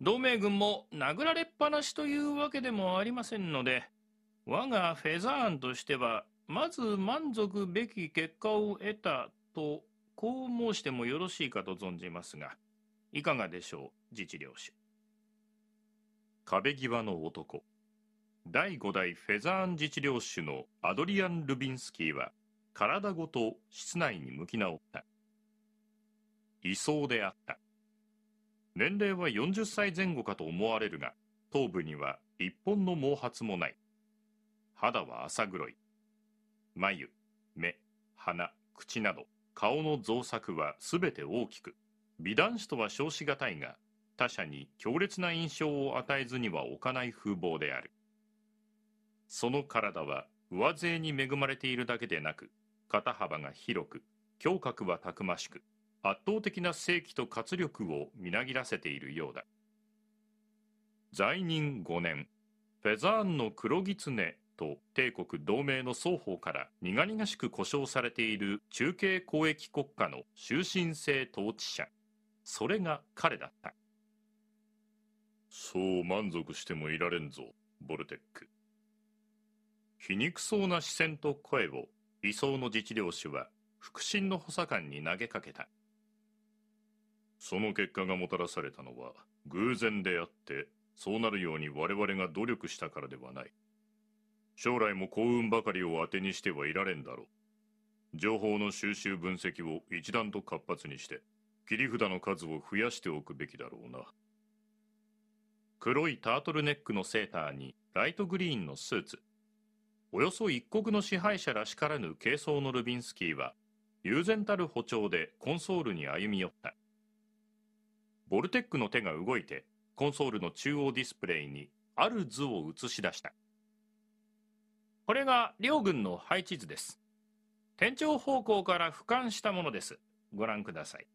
同盟軍も殴られっぱなしというわけでもありませんので我がフェザーンとしてはまず満足べき結果を得たとこう申してもよろしいかと存じますがいかがでしょう自治領主壁際の男第5代フェザーン自治領主のアドリアン・ルビンスキーは体ごと室内に向き直った。異想であった。年齢は40歳前後かと思われるが頭部には一本の毛髪もない肌は浅黒い眉目鼻口など顔の造作は全て大きく美男子とは称し難いが他者に強烈な印象を与えずには置かない風貌であるその体は上背に恵まれているだけでなく肩幅が広く胸郭はたくましく圧倒的な正規と活力をみなぎらせているようだ在任5年フェザーンの黒狐と帝国同盟の双方から苦々しく呼称されている中継交易国家の終身制統治者それが彼だったそう満足してもいられんぞボルテック皮肉そうな視線と声を理想の自治領主は腹心の補佐官に投げかけたその結果がもたらされたのは偶然であってそうなるように我々が努力したからではない将来も幸運ばかりを当てにしてはいられんだろう情報の収集分析を一段と活発にして切り札の数を増やしておくべきだろうな黒いタートルネックのセーターにライトグリーンのスーツおよそ一国の支配者らしからぬ軽装のルビンスキーは悠然たる歩調でコンソールに歩み寄ったボルテックの手が動いてコンソールの中央ディスプレイにある図を映し出したこれが両軍の配置図です天頂方向から俯瞰したものですご覧ください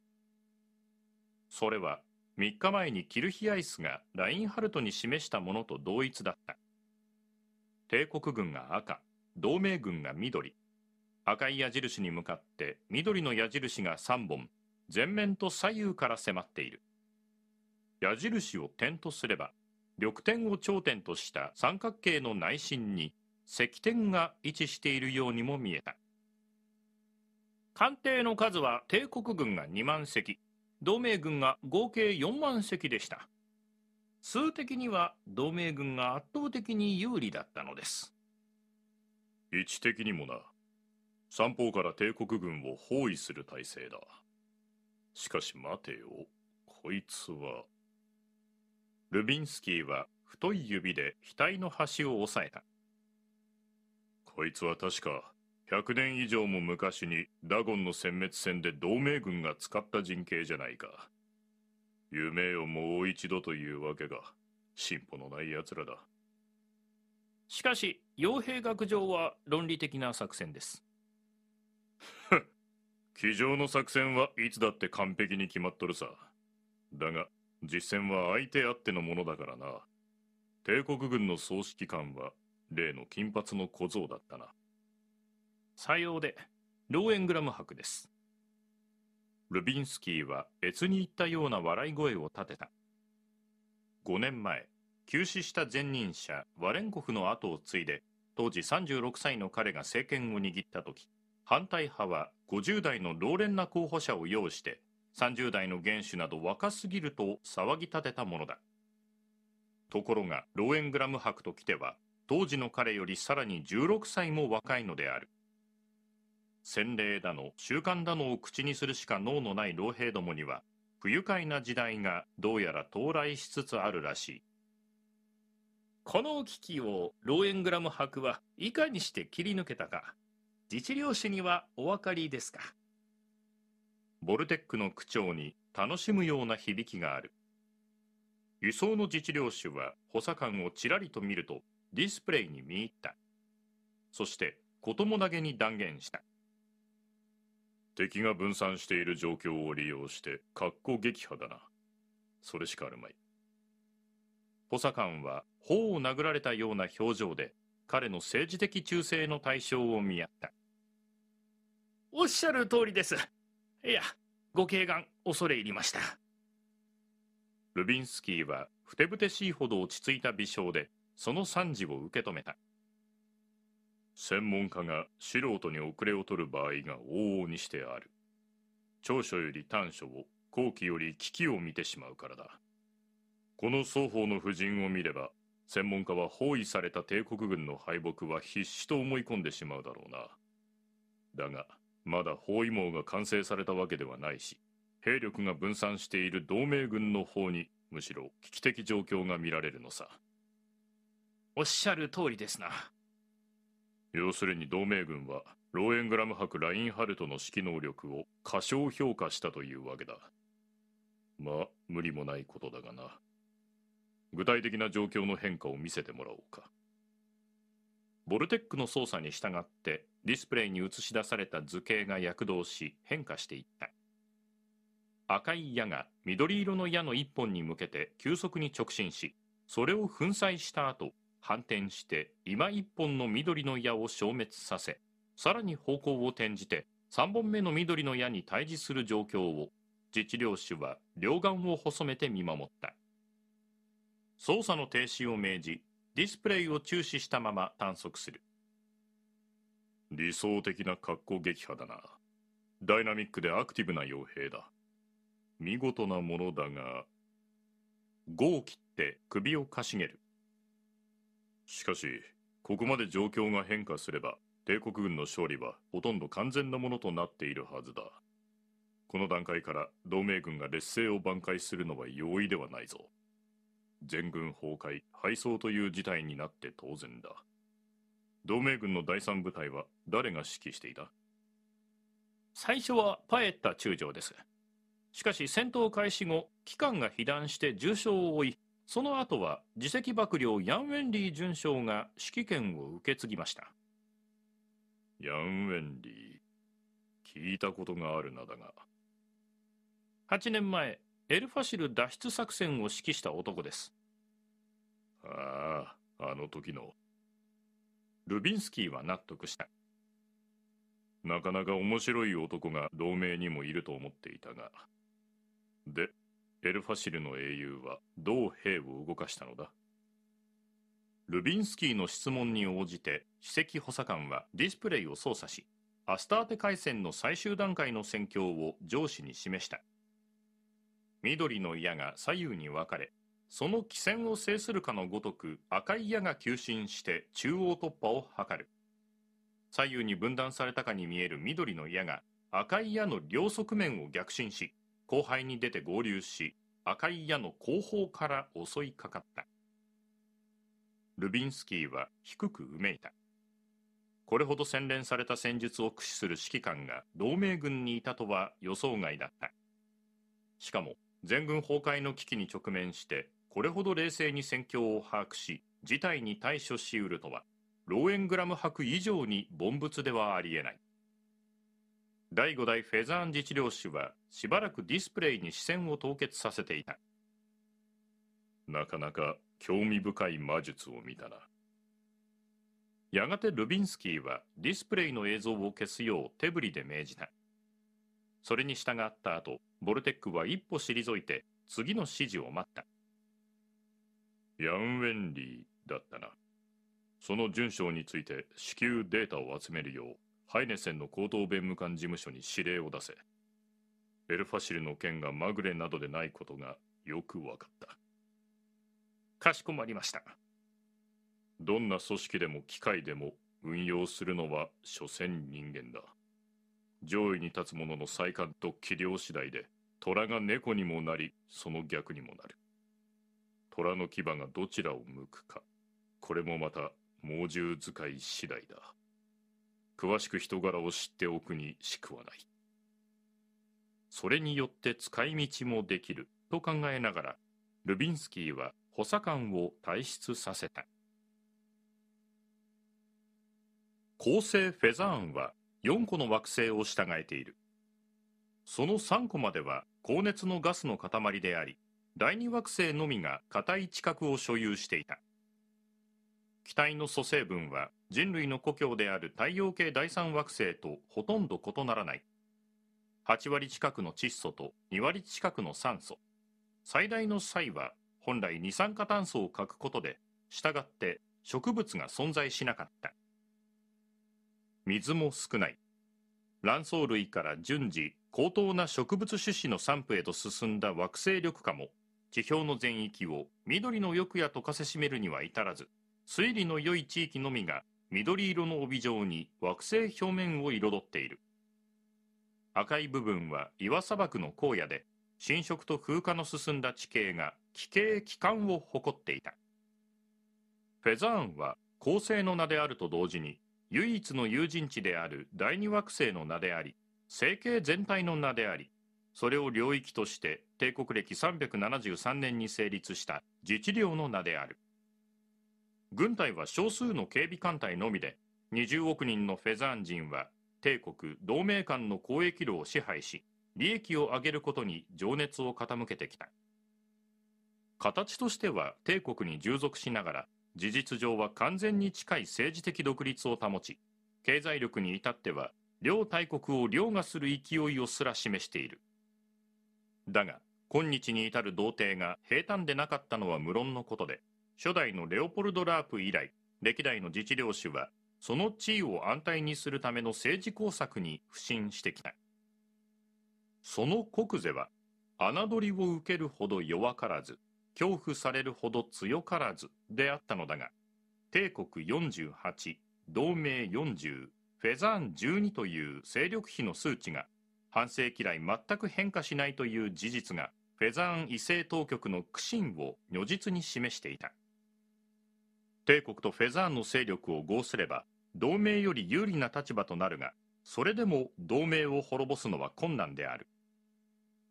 それは3日前にキルヒアイスがラインハルトに示したものと同一だった帝国軍が赤同盟軍が緑赤い矢印に向かって緑の矢印が3本前面と左右から迫っている矢印を点とすれば緑点を頂点とした三角形の内心に石点が位置しているようにも見えた艦艇の数は帝国軍が2万隻同盟軍が合計4万隻でした数的には同盟軍が圧倒的に有利だったのです位置的にもな三方から帝国軍を包囲する体制だしかし待てよこいつはルビンスキーは太い指で額の端を押さえたこいつは確か100年以上も昔にダゴンの殲滅戦で同盟軍が使った陣形じゃないか夢をもう一度というわけが進歩のない奴らだしかし傭兵学上は論理的な作戦です机上の作戦はいつだって完璧に決まっとるさだが実戦は相手あってのものだからな。帝国軍の総指揮官は例の金髪の小僧だったな。さようで、ローエングラム博です。ルビンスキーは別に行ったような笑い声を立てた。5年前、急死した前任者ワレンコフの後を継いで、当時36歳の彼が政権を握った時、反対派は50代の老練な候補者を擁して30代の元首など若すぎると騒ぎ立てたものだところがローエングラム博と来ては当時の彼よりさらに16歳も若いのである洗礼だの習慣だのを口にするしか能のない老兵どもには不愉快な時代がどうやら到来しつつあるらしいこの危機をローエングラム博はいかにして切り抜けたか自治領主にはお分かりですかボルテックの区長に楽しむような響きがある輸送の自治領主は補佐官をちらりと見るとディスプレイに見入ったそして子供投げに断言した敵が分散している状況を利用して格好撃破だなそれしかあるまい補佐官は頬を殴られたような表情で彼の政治的忠誠の対象を見合ったおっしゃる通りですいや、ご敬願、恐れ入りました。ルビンスキーは、ふてぶてしいほど落ち着いた微笑で、その惨事を受け止めた。専門家が素人に遅れを取る場合が往々にしてある。長所より短所を、後期より危機を見てしまうからだ。この双方の布陣を見れば、専門家は包囲された帝国軍の敗北は必死と思い込んでしまうだろうな。だが、まだ包囲網が完成されたわけではないし兵力が分散している同盟軍の方にむしろ危機的状況が見られるのさおっしゃる通りですな要するに同盟軍はローエングラム博ラインハルトの指揮能力を過小評価したというわけだまあ無理もないことだがな具体的な状況の変化を見せてもらおうかボルテックの操作に従ってディスプレイに映し出された図形が躍動し変化していった赤い矢が緑色の矢の一本に向けて急速に直進しそれを粉砕した後反転して今一本の緑の矢を消滅させさらに方向を転じて3本目の緑の矢に対峙する状況を自治領主は両眼を細めて見守った操作の停止を命じディスプレイを注視したまま探索する理想的な格好撃破だなダイナミックでアクティブな傭兵だ見事なものだが豪気って首をかしげるしかしここまで状況が変化すれば帝国軍の勝利はほとんど完全なものとなっているはずだこの段階から同盟軍が劣勢を挽回するのは容易ではないぞ全軍崩壊敗走という事態になって当然だ同盟軍の第3部隊は誰が指揮していた最初はパエッタ中将ですしかし戦闘開始後機関が被弾して重傷を負いその後は自責幕僚ヤン・ウェンリー准将が指揮権を受け継ぎましたヤン・ウェンリー聞いたことがあるなだが8年前エルファシル脱出作戦を指揮した男ですあああの時のルビンスキーは納得したなかなか面白い男が同盟にもいると思っていたがでエルファシルの英雄はどう兵を動かしたのだルビンスキーの質問に応じて史跡補佐官はディスプレイを操作しアスターテ回線の最終段階の戦況を上司に示した緑の矢が左右に分かれその棋戦を制するかのごとく赤い矢が急進して中央突破を図る左右に分断されたかに見える緑の矢が赤い矢の両側面を逆進し後輩に出て合流し赤い矢の後方から襲いかかったルビンスキーは低くうめいたこれほど洗練された戦術を駆使する指揮官が同盟軍にいたとは予想外だったしかも全軍崩壊の危機に直面してこれほど冷静に戦況を把握し事態に対処しうるとはローエングラム博以上に凡物ではありえない第5代フェザーン自治領主はしばらくディスプレイに視線を凍結させていたなかなか興味深い魔術を見たなやがてルビンスキーはディスプレイの映像を消すよう手振りで命じたそれに従った後ボルテックは一歩退いて次の指示を待ったヤン・ウェンリーだったな。その順章について至急データを集めるよう、ハイネセンの高等弁務官事務所に指令を出せ。エルファシルの件がまぐれなどでないことがよく分かった。かしこまりました。どんな組織でも機械でも運用するのは所詮人間だ。上位に立つ者の再感と器量次第で、虎が猫にもなり、その逆にもなる。虎の牙がどちらを向くかこれもまた猛獣使い次第だ詳しく人柄を知っておくにしくはないそれによって使い道もできると考えながらルビンスキーは補佐官を退出させた恒星フェザーンは4個の惑星を従えているその3個までは高熱のガスの塊であり第二惑星のみが硬い地殻を所有していた機体の組成分は人類の故郷である太陽系第三惑星とほとんど異ならない8割近くの窒素と2割近くの酸素最大の際は本来二酸化炭素を欠くことでしたがって植物が存在しなかった水も少ない卵巣類から順次高等な植物種子の散布へと進んだ惑星緑化も地表の全域を緑の翼やとかせしめるには至らず推理の良い地域のみが緑色の帯状に惑星表面を彩っている赤い部分は岩砂漠の荒野で侵食と風化の進んだ地形が奇形奇観を誇っていたフェザーンは恒星の名であると同時に唯一の友人地である第二惑星の名であり星系全体の名でありそれを領域として帝国歴373年に成立した自治領の名である軍隊は少数の警備艦隊のみで20億人のフェザーン人は帝国同盟間の交易路を支配し利益を上げることに情熱を傾けてきた形としては帝国に従属しながら事実上は完全に近い政治的独立を保ち経済力に至っては両大国を凌駕する勢いをすら示しているだが今日に至る童貞が平坦でなかったのは無論のことで初代のレオポルド・ラープ以来歴代の自治領主はその地位を安泰にするための政治工作に不信してきたその国是は侮りを受けるほど弱からず恐怖されるほど強からずであったのだが帝国48同盟40フェザーン12という勢力比の数値が半世紀来全く変化しないという事実がフェザーン異性当局の苦心を如実に示していた帝国とフェザーンの勢力を合すれば同盟より有利な立場となるがそれでも同盟を滅ぼすのは困難である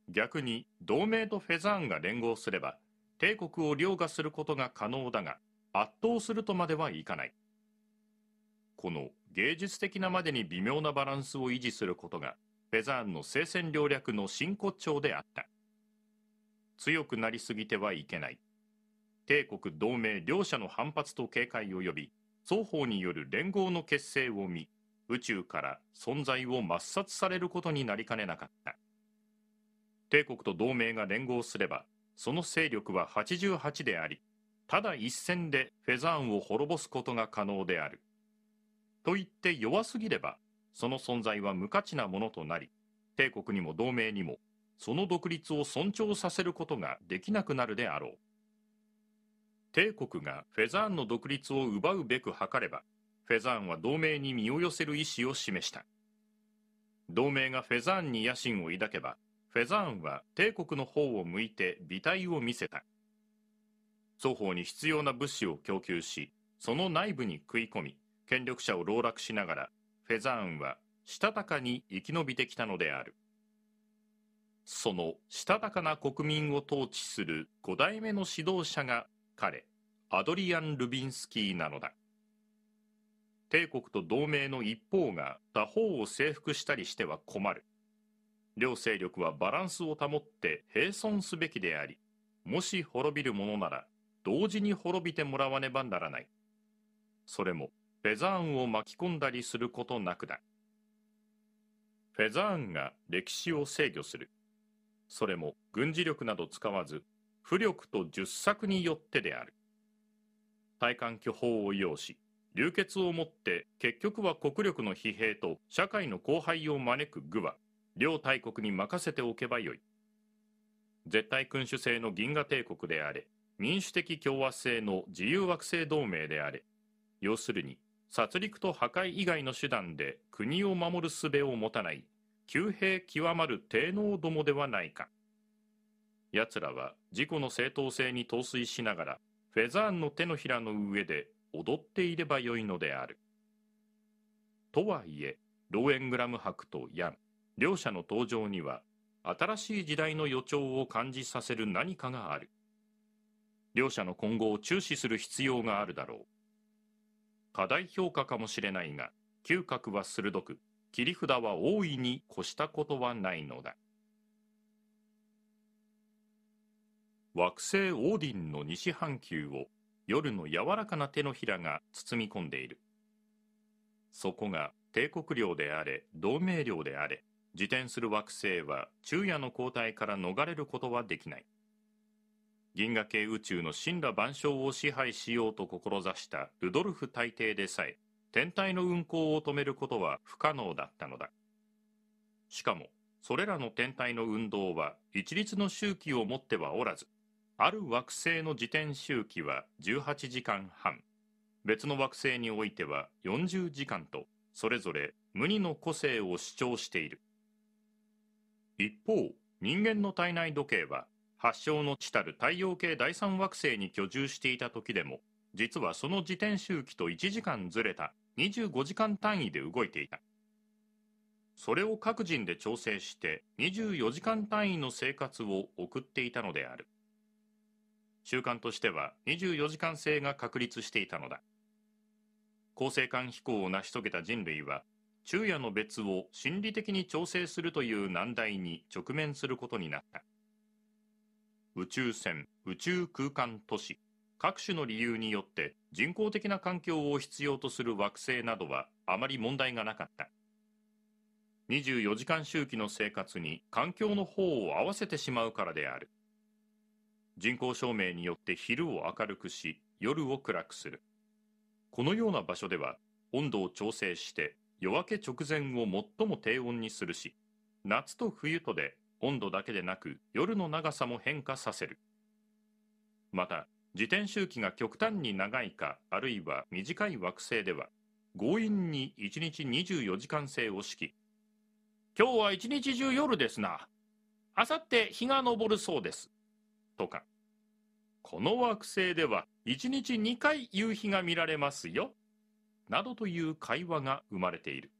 逆に同盟とフェザーンが連合すれば帝国を凌駕することが可能だが圧倒するとまではいかないこの芸術的なまでに微妙なバランスを維持することがフェザーンの聖戦領略の真骨頂であった強くなりすぎてはいけない帝国同盟両者の反発と警戒を呼び双方による連合の結成を見宇宙から存在を抹殺されることになりかねなかった帝国と同盟が連合すればその勢力は88でありただ一戦でフェザーンを滅ぼすことが可能であると言って弱すぎればその存在は無価値なものとなり、帝国にも同盟にも、その独立を尊重させることができなくなるであろう。帝国がフェザーンの独立を奪うべく図れば、フェザーンは同盟に身を寄せる意思を示した。同盟がフェザーンに野心を抱けば、フェザーンは帝国の方を向いて美体を見せた。双方に必要な物資を供給し、その内部に食い込み、権力者を籠絡しながらフェザーンはしたたかに生き延びてきたのであるそのしたたかな国民を統治する5代目の指導者が彼アドリアン・ルビンスキーなのだ帝国と同盟の一方が他方を征服したりしては困る両勢力はバランスを保って並存すべきでありもし滅びるものなら同時に滅びてもらわねばならないそれもフェザーンを巻き込んだりすることなくだフェザーンが歴史を制御するそれも軍事力など使わず浮力と術策によってである体幹巨峰を要し流血をもって結局は国力の疲弊と社会の荒廃を招く愚は両大国に任せておけばよい絶対君主制の銀河帝国であれ民主的共和制の自由惑星同盟であれ要するに殺戮と破壊以外の手段で国を守る術を持たない弓兵極まる低能どもではないか奴らは事故の正当性に陶酔しながらフェザーンの手のひらの上で踊っていればよいのであるとはいえローエングラム博とヤン両者の登場には新しい時代の予兆を感じさせる何かがある両者の今後を注視する必要があるだろう過大評価かもしれないが、嗅覚は鋭く、切り札は大いに越したことはないのだ。惑星オーディンの西半球を夜の柔らかな手のひらが包み込んでいる。そこが帝国領であれ、同盟領であれ、自転する惑星は昼夜の交代から逃れることはできない。銀河系宇宙の神羅万象を支配しようと志したルドルフ大帝でさえ天体の運行を止めることは不可能だったのだしかもそれらの天体の運動は一律の周期を持ってはおらずある惑星の自転周期は18時間半別の惑星においては40時間とそれぞれ無二の個性を主張している一方人間の体内時計は発祥の地たる太陽系第3惑星に居住していた時でも実はその自転周期と1時間ずれた25時間単位で動いていたそれを各人で調整して24時間単位の生活を送っていたのである習慣としては24時間制が確立していたのだ恒星間飛行を成し遂げた人類は昼夜の別を心理的に調整するという難題に直面することになった宇宙船宇宙空間都市各種の理由によって人工的な環境を必要とする惑星などはあまり問題がなかった24時間周期の生活に環境の方を合わせてしまうからである人工照明によって昼を明るくし夜を暗くするこのような場所では温度を調整して夜明け直前を最も低温にするし夏と冬とで温度だけでなく夜の長さも変化させるまた自転周期が極端に長いかあるいは短い惑星では強引に1日24時間制を敷き今日は一日中夜ですなあさって日が昇るそうですとかこの惑星では1日2回夕日が見られますよなどという会話が生まれている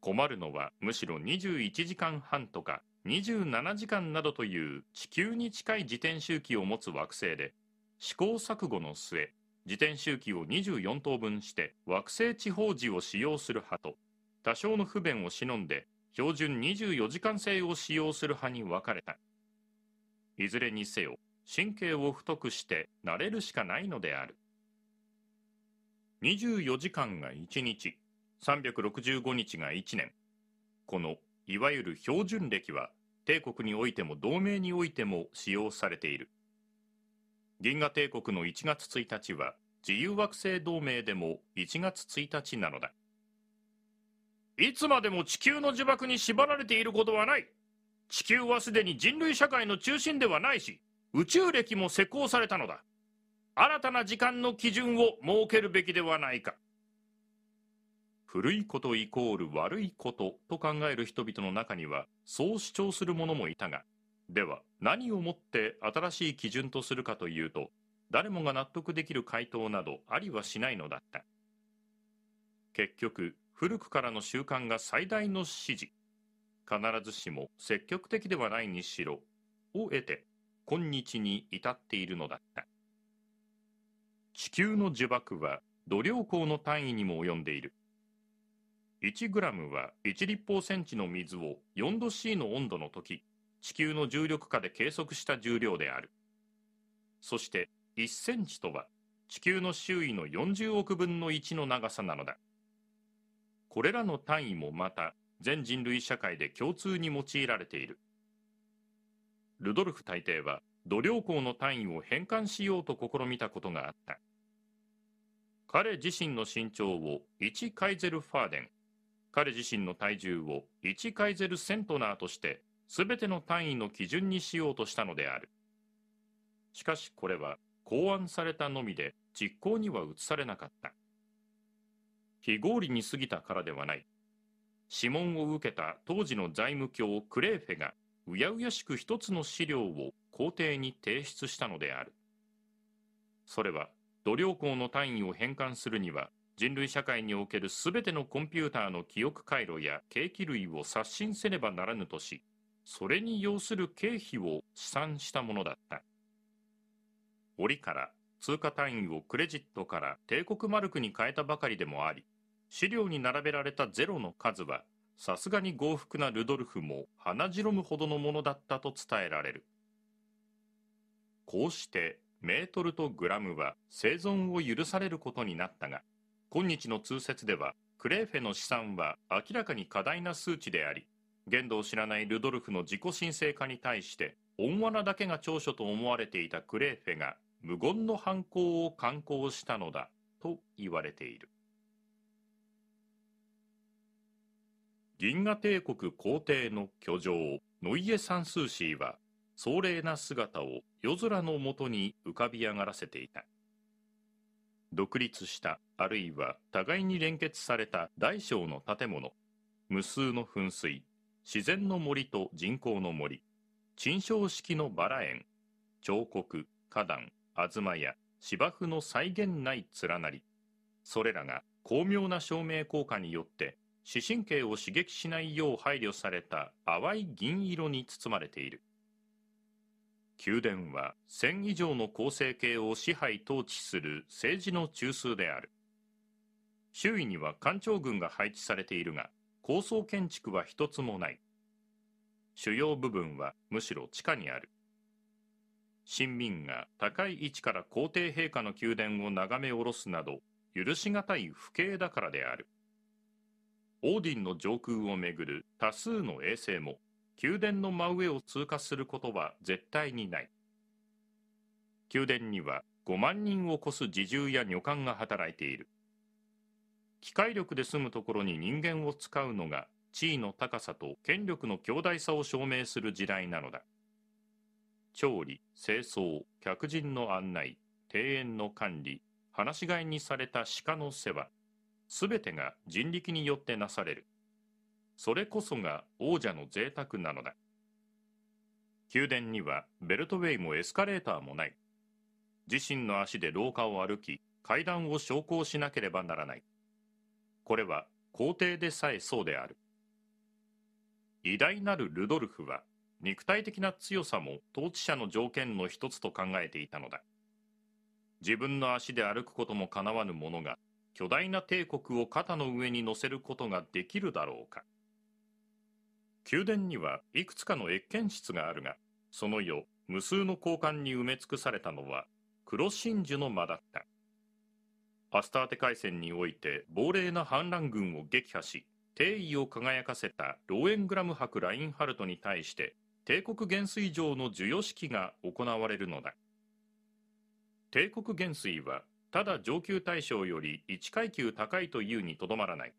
困るのはむしろ21時間半とか27時間などという地球に近い自転周期を持つ惑星で試行錯誤の末自転周期を24等分して惑星地方時を使用する派と多少の不便を忍んで標準24時間制を使用する派に分かれたいずれにせよ神経を太くして慣れるしかないのである24時間が1日365日が1年このいわゆる標準暦は帝国においても同盟においても使用されている銀河帝国の1月1日は自由惑星同盟でも1月1日なのだいつまでも地球の呪縛に縛られていることはない地球はすでに人類社会の中心ではないし宇宙歴も施行されたのだ新たな時間の基準を設けるべきではないか古いことイコール悪いことと考える人々の中にはそう主張する者もいたがでは何をもって新しい基準とするかというと誰もが納得できる回答などありはしないのだった結局古くからの習慣が最大の支持必ずしも積極的ではないにしろを得て今日に至っているのだった地球の呪縛は度量衡の単位にも及んでいる 1g は1立方センチの水を4度 C の温度の時地球の重力下で計測した重量であるそして1センチとは地球の周囲の40億分の1の長さなのだこれらの単位もまた全人類社会で共通に用いられているルドルフ大帝は度量衡の単位を変換しようと試みたことがあった彼自身の身長を1カイゼルファーデン彼自身の体重を1カイゼルセントナーとして全ての単位の基準にしようとしたのであるしかしこれは考案されたのみで実行には移されなかった非合理に過ぎたからではない指紋を受けた当時の財務卿クレーフェがうやうやしく一つの資料を皇帝に提出したのであるそれは度量衡の単位を変換するには人類社会における全てのコンピューターの記憶回路や景気類を刷新せねばならぬとし、それに要する経費を試算したものだった。折から通貨単位をクレジットから帝国マルクに変えたばかりでもあり、資料に並べられたゼロの数は、さすがに豪福なルドルフも鼻白むほどのものだったと伝えられる。こうしてメートルとグラムは生存を許されることになったが、今日の通説ではクレーフェの試算は明らかに過大な数値であり限度を知らないルドルフの自己申請化に対して温和なだけが長所と思われていたクレーフェが無言の犯行を敢行したのだと言われている銀河帝国皇帝の居城ノイエ・サンスーシーは壮麗な姿を夜空のもとに浮かび上がらせていた。独立したあるいは互いに連結された大小の建物無数の噴水自然の森と人工の森珍賞式のバラ園彫刻花壇妻屋芝生の際限ない連なりそれらが巧妙な照明効果によって視神経を刺激しないよう配慮された淡い銀色に包まれている宮殿は1000以上の構成形を支配統治する政治の中枢である周囲には官庁軍が配置されているが高層建築は一つもない主要部分はむしろ地下にある親民が高い位置から皇帝陛下の宮殿を眺め下ろすなど許し難い不景だからであるオーディンの上空をめぐる多数の衛星も宮殿の真上を通過することは絶対にない宮殿には5万人を超す自重や女官が働いている機械力で済むところに人間を使うのが地位の高さと権力の強大さを証明する時代なのだ調理清掃客人の案内庭園の管理放し飼いにされた鹿の世話すべてが人力によってなされるそれこそが王者の贅沢なのだ宮殿にはベルトウェイもエスカレーターもない自身の足で廊下を歩き階段を昇降しなければならないこれは皇帝でさえそうである偉大なるルドルフは肉体的な強さも統治者の条件の一つと考えていたのだ自分の足で歩くこともかなわぬ者が巨大な帝国を肩の上に乗せることができるだろうか宮殿にはいくつかの謁見室があるがその夜無数の交換に埋め尽くされたのは黒真珠の間だったアスターテ海戦において亡霊な反乱軍を撃破し帝位を輝かせたローエングラム博ラインハルトに対して帝国元帥城の授与式が行われるのだ帝国元帥はただ上級大将より1階級高いというにとどまらない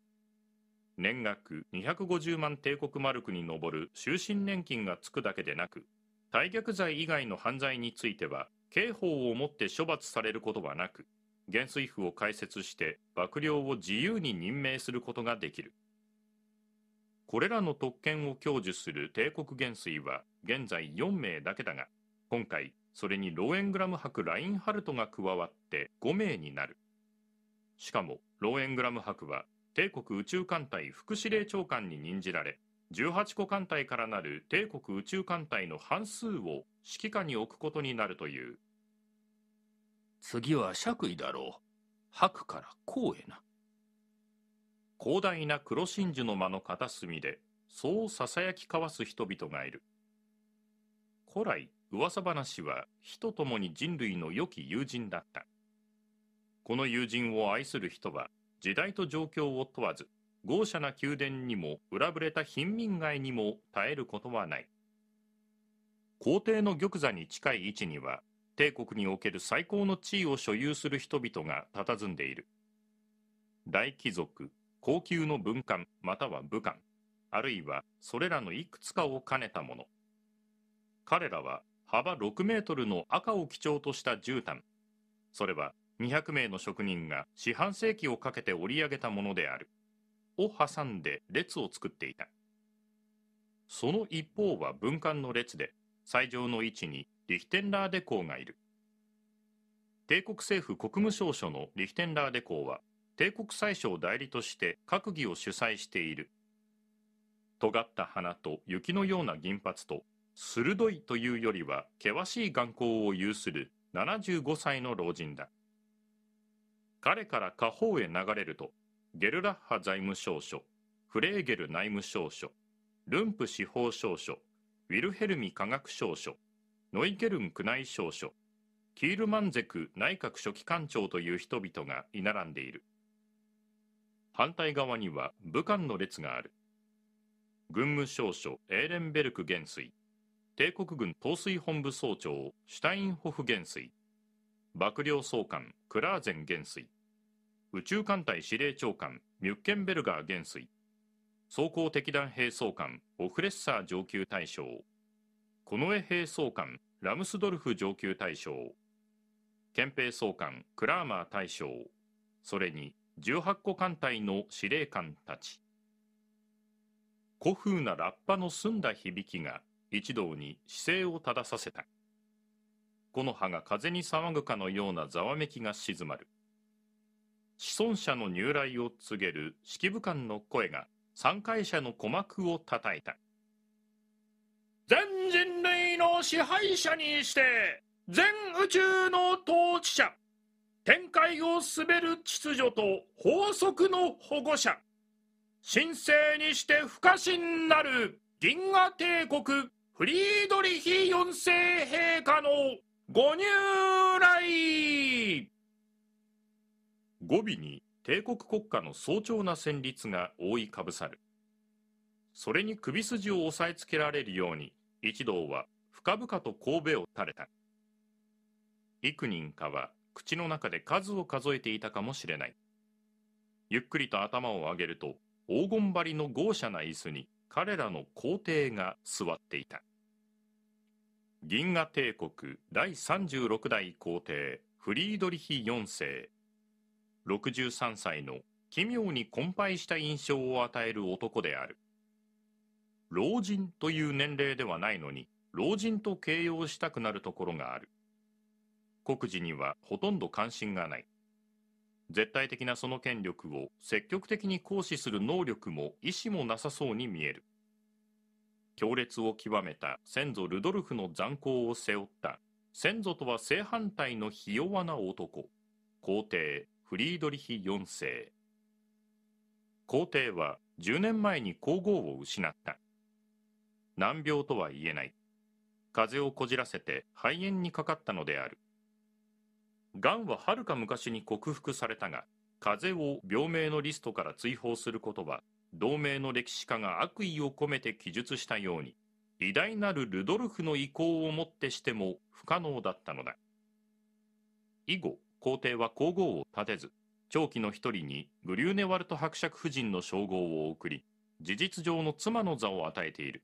年額250万帝国マルクに上る終身年金がつくだけでなく退却罪以外の犯罪については刑法をもって処罰されることはなく元帥府を開設して幕僚を自由に任命することができるこれらの特権を享受する帝国元帥は現在4名だけだが今回それにローエングラム博ラインハルトが加わって5名になるしかもローエングラム博は帝国宇宙艦隊副司令長官に任じられ18個艦隊からなる帝国宇宙艦隊の半数を指揮下に置くことになるという次は爵位だろう白から公へな広大な黒真珠の間の片隅でそうささやき交わす人々がいる古来噂話は火と共に人類の良き友人だったこの友人を愛する人は時代と状況を問わず豪奢な宮殿にも裏ぶれた貧民街にも耐えることはない皇帝の玉座に近い位置には帝国における最高の地位を所有する人々が佇んでいる大貴族高級の文官または武官あるいはそれらのいくつかを兼ねたもの彼らは幅6メートルの赤を基調とした絨毯それは200名の職人が四半世紀をかけて織り上げたものであるを挟んで列を作っていたその一方は文官の列で最上の位置にリヒテンラーデ公がいる帝国政府国務省書のリヒテンラーデ公は帝国宰相代理として閣議を主催している尖った鼻と雪のような銀髪と鋭いというよりは険しい眼光を有する75歳の老人だ彼から下方へ流れると、ゲルラッハ財務省書、フレーゲル内務省書、ルンプ司法省書、ウィルヘルミ科学省書、ノイケルン宮内省書、キールマンゼク内閣書記官長という人々が居並んでいる。反対側には武漢の列がある。軍務省書エーレンベルク元帥、帝国軍統帥本部総長シュタインホフ元帥、幕僚総監クラーゼン元帥宇宙艦隊司令長官ミュッケンベルガー元帥装甲敵弾兵総監オフレッサー上級大将近衛兵総監ラムスドルフ上級大将憲兵総監クラーマー大将それに18個艦隊の司令官たち古風なラッパの澄んだ響きが一同に姿勢を正させた。木の葉が風に騒ぐかのようなざわめきが静まる子孫者の入来を告げる式部官の声が参会者の鼓膜を叩いた全人類の支配者にして全宇宙の統治者天界を滑る秩序と法則の保護者神聖にして不可侵なる銀河帝国フリードリヒ4世陛下のご入来語尾に帝国国家の早朝な旋律が覆いかぶさる。それに首筋を押さえつけられるように、一同は深々と神戸を垂れた。幾人かは口の中で数を数えていたかもしれない。ゆっくりと頭を上げると、黄金張りの豪奢な椅子に彼らの皇帝が座っていた。銀河帝国第36代皇帝フリードリヒ4世63歳の奇妙に困憊した印象を与える男である老人という年齢ではないのに老人と形容したくなるところがある国事にはほとんど関心がない絶対的なその権力を積極的に行使する能力も意思もなさそうに見える強烈を極めた先祖ルドルフの残光を背負った先祖とは正反対のひ弱な男皇帝フリードリヒ4世皇帝は10年前に皇后を失った難病とは言えない風邪をこじらせて肺炎にかかったのであるがんははるか昔に克服されたが風邪を病名のリストから追放することは同盟の歴史家が悪意を込めて記述したように偉大なるルドルフの意向をもってしても不可能だったのだ以後皇帝は皇后を立てず長期の一人にグリューネワルト伯爵夫人の称号を送り事実上の妻の座を与えている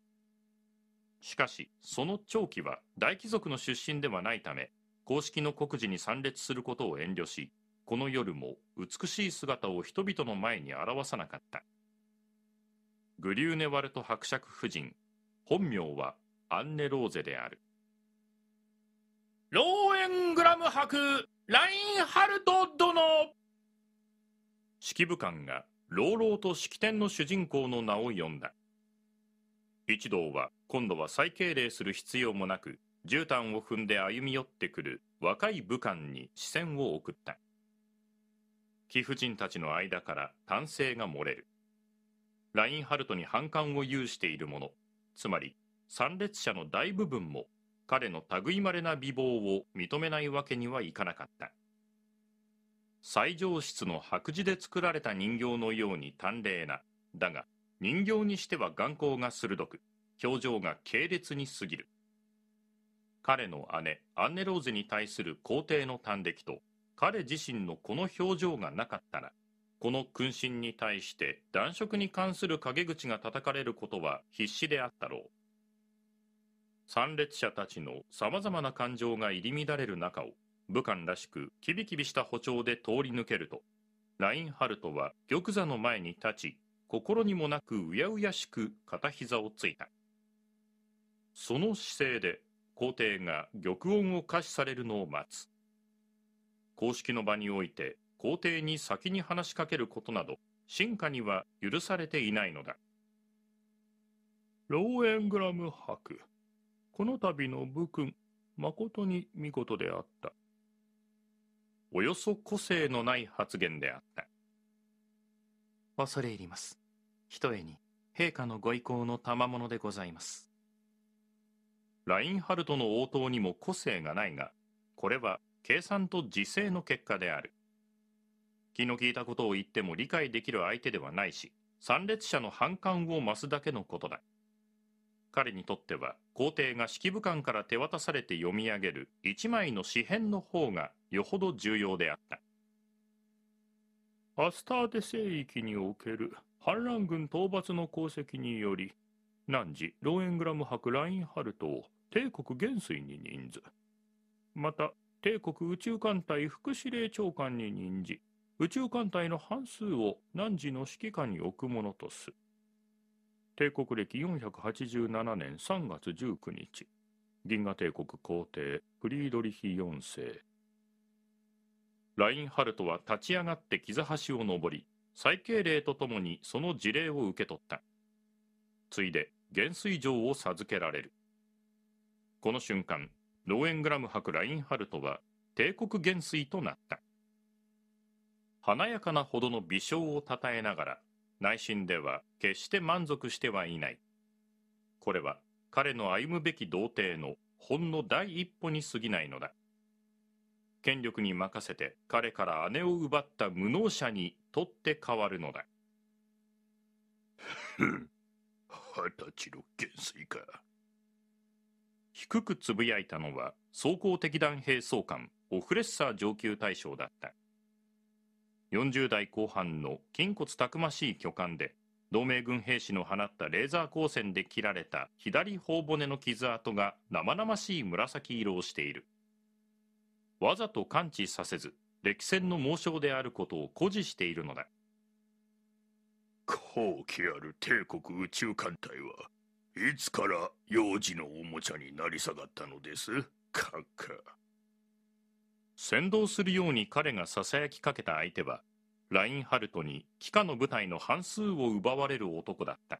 しかしその長期は大貴族の出身ではないため公式の告示に参列することを遠慮しこの夜も美しい姿を人々の前に表さなかったグリューネワルト伯爵夫人本名はアンネ・ローゼであるローエングラム伯ラインハルト殿指揮部官が朗々と式典の主人公の名を呼んだ一同は今度は再敬礼する必要もなく絨毯を踏んで歩み寄ってくる若い武官に視線を送った貴婦人たちの間から歓声が漏れるラインハルトに反感を有しているのつまり参列者の大部分も彼の類まれな美貌を認めないわけにはいかなかった最上室の白磁で作られた人形のように端麗なだが人形にしては眼光が鋭く表情が軽烈に過ぎる彼の姉アンネローゼに対する皇帝の端的と彼自身のこの表情がなかったらこの君臣に対して男色に関する陰口が叩かれることは必至であったろう。参列者たちのさまざまな感情が入り乱れる中を武漢らしくキビキビした歩調で通り抜けると、ラインハルトは玉座の前に立ち、心にもなくうやうやしく片膝をついた。その姿勢で皇帝が玉音を歌視されるのを待つ。公式の場において皇帝に先に話しかけることなど進化には許されていないのだローエングラム博この度の武君誠に見事であったおよそ個性のない発言であった恐れ入りますひとえに陛下のご意向の賜物でございますラインハルトの応答にも個性がないがこれは計算と時勢の結果である気の利いたことを言っても理解できる相手ではないし参列者の反感を増すだけのことだ彼にとっては皇帝が指揮部官から手渡されて読み上げる一枚の詩編の方がよほど重要であったアスターテ聖域における反乱軍討伐の功績により汝ローエングラム博ラインハルトを帝国元帥に任ずまた帝国宇宙艦隊副司令長官に任じ宇宙艦隊の半数を汝の指揮下に置くものとす。帝国歴487年3月19日、銀河帝国皇帝フリードリヒ4世。ラインハルトは立ち上がって木橋を登り、最敬礼とともにその事例を受け取った。ついで、減水状を授けられる。この瞬間、ローエングラム博ラインハルトは帝国元帥となった。華やかなほどの微笑をたたえながら内心では決して満足してはいないこれは彼の歩むべき童貞のほんの第一歩に過ぎないのだ権力に任せて彼から姉を奪った無能者に取って代わるのだ二十歳の元帥か低くつぶやいたのは総合敵団兵総監オフレッサー上級大将だった40代後半の筋骨たくましい巨漢で同盟軍兵士の放ったレーザー光線で切られた左頬骨の傷跡が生々しい紫色をしているわざと完治させず歴戦の猛将であることを誇示しているのだ高気ある帝国宇宙艦隊はいつから幼児のおもちゃになり下がったのですカッカ先導するように彼が囁きかけた相手はラインハルトに機下の部隊の半数を奪われる男だった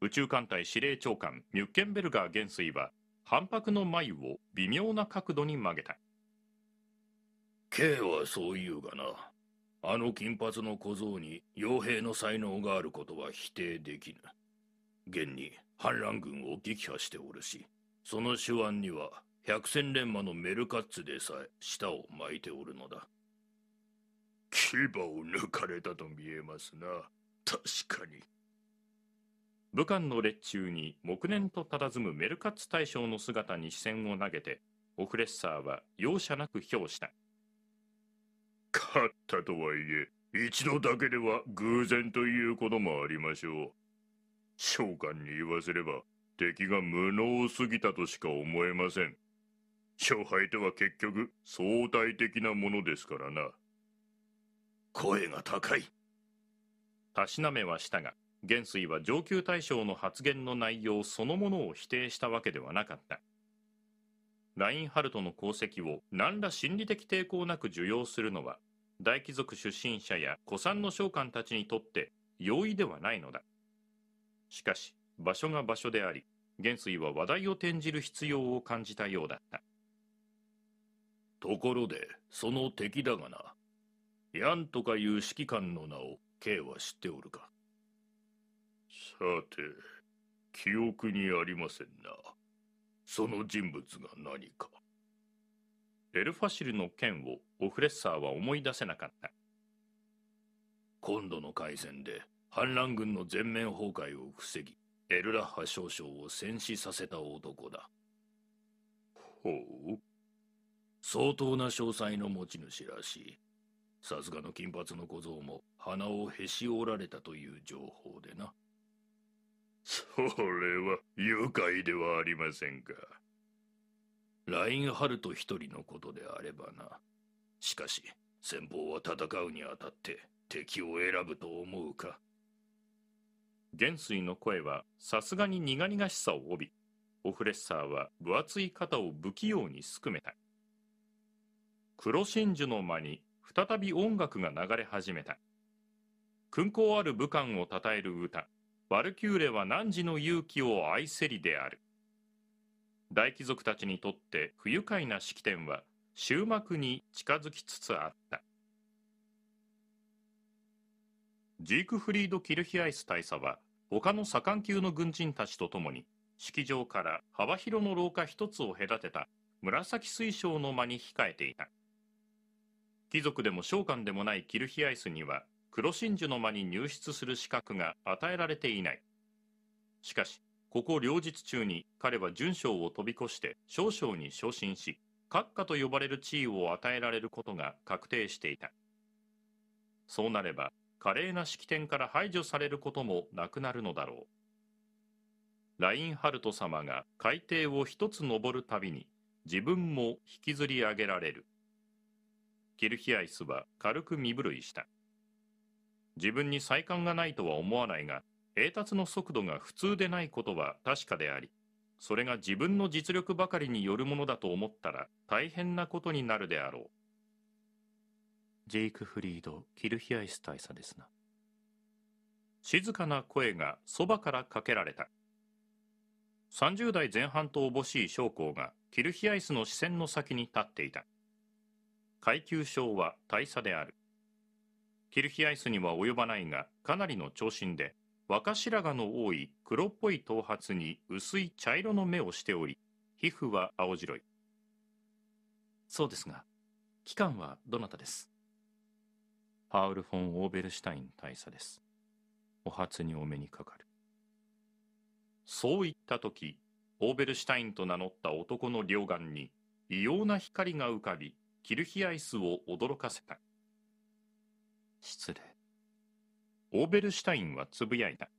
宇宙艦隊司令長官ニュッケンベルガー元帥は反発の眉を微妙な角度に曲げた K はそう言うがなあの金髪の小僧に傭兵の才能があることは否定できぬ現に反乱軍を撃破しておるしその手腕には百戦錬磨のメルカッツでさえ舌を巻いておるのだ牙を抜かれたと見えますな確かに武漢の列中に黙念と佇むメルカッツ大将の姿に視線を投げてオフレッサーは容赦なく評した勝ったとはいえ一度だけでは偶然ということもありましょう召喚に言わせれば敵が無能すぎたとしか思えません勝敗とは結局相対的なものですからな声が高いたしなめはしたが元帥は上級大将の発言の内容そのものを否定したわけではなかったラインハルトの功績を何ら心理的抵抗なく受容するのは大貴族出身者や古参の将官たちにとって容易ではないのだしかし場所が場所であり元帥は話題を転じる必要を感じたようだったところでその敵だがなヤンとかいう指揮官の名を K は知っておるかさて記憶にありませんなその人物が何かエルファシルの剣をオフレッサーは思い出せなかった今度の海戦で反乱軍の全面崩壊を防ぎエルラッハ少将を戦死させた男だほう相当な詳細の持ち主らしいさすがの金髪の小僧も鼻をへし折られたという情報でなそれは愉快ではありませんかラインハルト一人のことであればなしかし先方は戦うにあたって敵を選ぶと思うか元帥の声はさすがに苦々しさを帯びオフレッサーは分厚い肩を不器用にすくめた黒真珠の間に再び音楽が流れ始めた。勲功ある武漢を称える歌、ワルキューレは何時の勇気を愛せりである。大貴族たちにとって不愉快な式典は終幕に近づきつつあった。ジークフリード・キルヒアイス大佐は他の左官級の軍人たちと共に式場から幅広の廊下一つを隔てた紫水晶の間に控えていた貴族でも召喚でもないキルヒアイスには黒真珠の間に入室する資格が与えられていないしかしここ両日中に彼は準将を飛び越して少将に昇進し閣下と呼ばれる地位を与えられることが確定していたそうなれば華麗な式典から排除されることもなくなるのだろうラインハルト様が海底を一つ登るたびに自分も引きずり上げられるキルヒアイスは軽く身震いした自分に再感がないとは思わないが栄達の速度が普通でないことは確かでありそれが自分の実力ばかりによるものだと思ったら大変なことになるであろうジェイク・フリード・キルヒアイス大佐ですな静かな声がそばからかけられた30代前半とおぼしい将校がキルヒアイスの視線の先に立っていた階級賞は大差であるキルヒアイスには及ばないがかなりの長身で若白髪の多い黒っぽい頭髪に薄い茶色の目をしており皮膚は青白いそうですが期間はどなたですパウル・フォン・オーベルシュタイン大佐ですお初にお目にかかるそう言った時オーベルシュタインと名乗った男の両眼に異様な光が浮かびキルヒアイスを驚かせた失礼オーベルシュタインはつぶやいた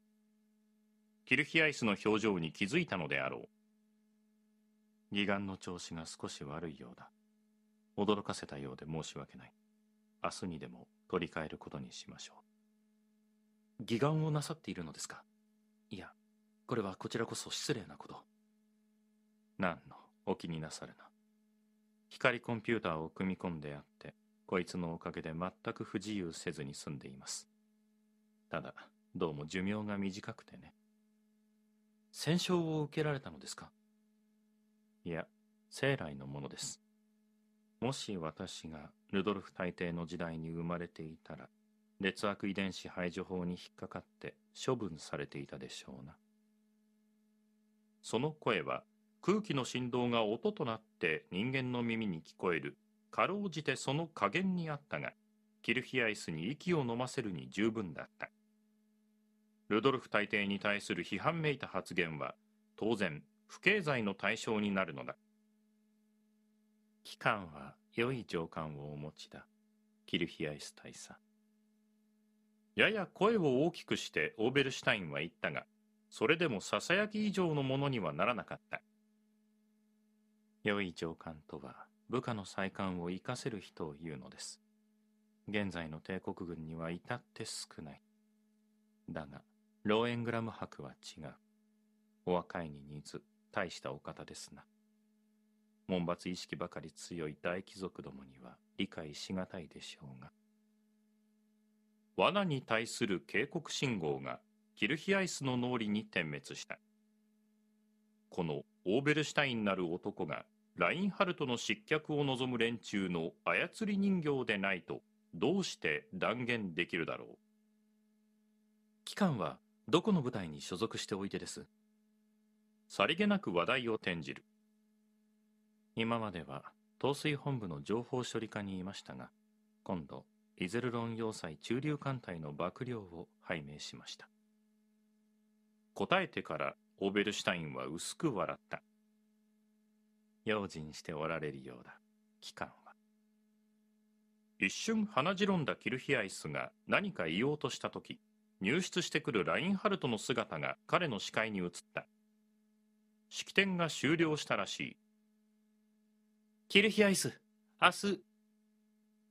キルヒアイスの表情に気づいたのであろう義眼の調子が少し悪いようだ驚かせたようで申し訳ない明日にでも取り替えることにしましょう義眼をなさっているのですかいやこれはこちらこそ失礼なこと何のお気になさるな光コンピューターを組み込んであって、こいつのおかげで全く不自由せずに済んでいます。ただ、どうも寿命が短くてね。戦傷を受けられたのですかいや、生来のものです。もし私がルドルフ大帝の時代に生まれていたら、劣悪遺伝子排除法に引っかかって処分されていたでしょうな。その声は空気の振動が音となって人間の耳に聞こえるかろうじてその加減にあったがキルヒアイスに息を飲ませるに十分だったルドルフ大帝に対する批判めいた発言は当然不敬罪の対象になるのだ機関は良い情感をお持ちだキルヒアイス大佐やや声を大きくしてオーベルシュタインは言ったがそれでもささやき以上のものにはならなかった良い上官とは部下の再官を生かせる人を言うのです。現在の帝国軍には至って少ない。だが、ローエングラム博は違う。お若いに似ず、大したお方ですな。門閥意識ばかり強い大貴族どもには理解しがたいでしょうが。罠に対する警告信号がキルヒアイスの脳裏に点滅した。このオーベルシュタインなる男がラインハルトの失脚を望む連中の操り人形でないとどうして断言できるだろう期間はどこの部隊に所属しておいてですさりげなく話題を転じる今までは統帥本部の情報処理課にいましたが今度イゼルロン要塞中流艦隊の幕僚を拝命しました答えてからオーベルシュタインは薄く笑った用心しておられるようだ期間は一瞬鼻白んだキルヒアイスが何か言おうとした時入室してくるラインハルトの姿が彼の視界に映った式典が終了したらしいキルヒアイス明日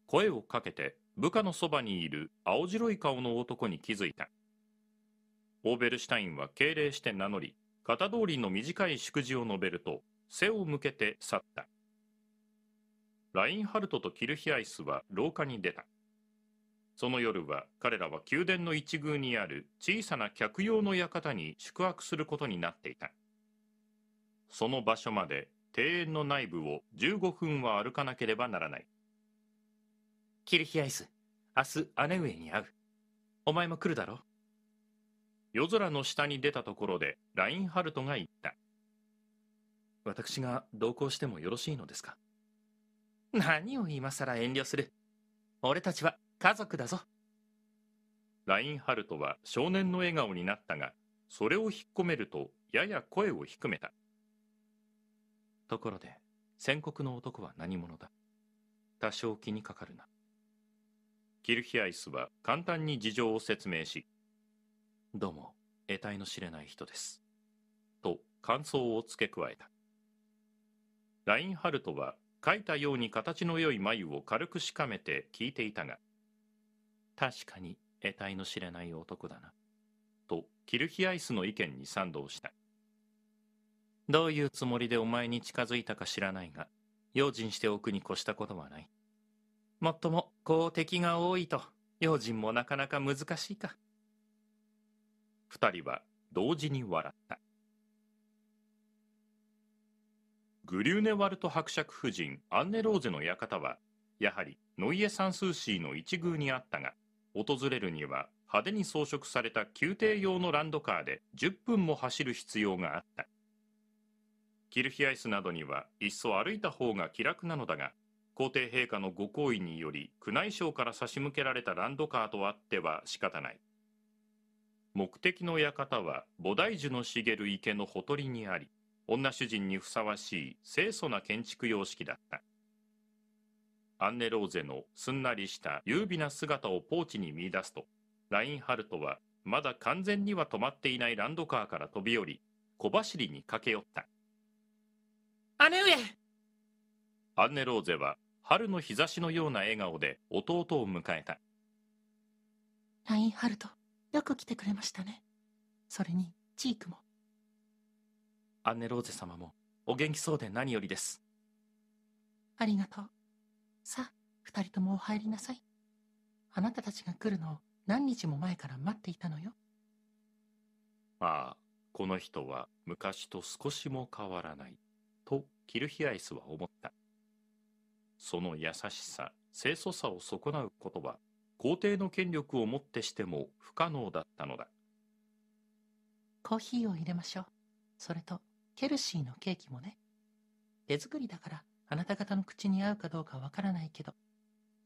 声をかけて部下のそばにいる青白い顔の男に気づいたオーベルシュタインは敬礼して名乗り型通りの短い祝辞を述べると背を向けて去った。ラインハルトとキルヒアイスは廊下に出た。その夜は彼らは宮殿の一宮にある小さな客用の館に宿泊することになっていた。その場所まで庭園の内部を15分は歩かなければならない。キルヒアイス、明日姉上に会う。お前も来るだろ夜空の下に出たところでラインハルトが言った。私が同行してもよろしいのですか何を今更遠慮する俺たちは家族だぞラインハルトは少年の笑顔になったがそれを引っ込めるとやや声を低めたところで宣告の男は何者だ多少気にかかるなキルヒアイスは簡単に事情を説明しどうも得体の知れない人ですと感想を付け加えたラインハルトは書いたように形の良い眉を軽くしかめて聞いていたが確かに得体の知れない男だなとキルヒアイスの意見に賛同したどういうつもりでお前に近づいたか知らないが用心しておくに越したことはないもっともこう敵が多いと用心もなかなか難しいか二人は同時に笑ったグリューネワルト伯爵夫人アンネ・ローゼの館はやはりノイエ・サンスーシーの一宮にあったが訪れるには派手に装飾された宮廷用のランドカーで10分も走る必要があったキルヒアイスなどにはいっそ歩いた方が気楽なのだが皇帝陛下のご好意により宮内省から差し向けられたランドカーとあっては仕方ない目的の館は菩提樹の茂る池のほとりにあり女主人にふさわしい清楚な建築様式だった。アンネ・ローゼのすんなりした優美な姿をポーチに見出すと、ラインハルトはまだ完全には止まっていないランドカーから飛び降り、小走りに駆け寄った。姉上アンネ・ローゼは春の日差しのような笑顔で弟を迎えた。ラインハルト、よく来てくれましたね。それに、チークも。アンネローゼ様もお元気そうで何よりです。ありがとう。さあ、二人ともお入りなさい。あなたたちが来るのを何日も前から待っていたのよ。まあ、この人は昔と少しも変わらない、とキルヒアイスは思った。その優しさ、清楚さを損なうことは、皇帝の権力をもってしても不可能だったのだ。コーヒーを入れましょう。それと、ケルシーのケーキもね。手作りだからあなた方の口に合うかどうかわからないけど、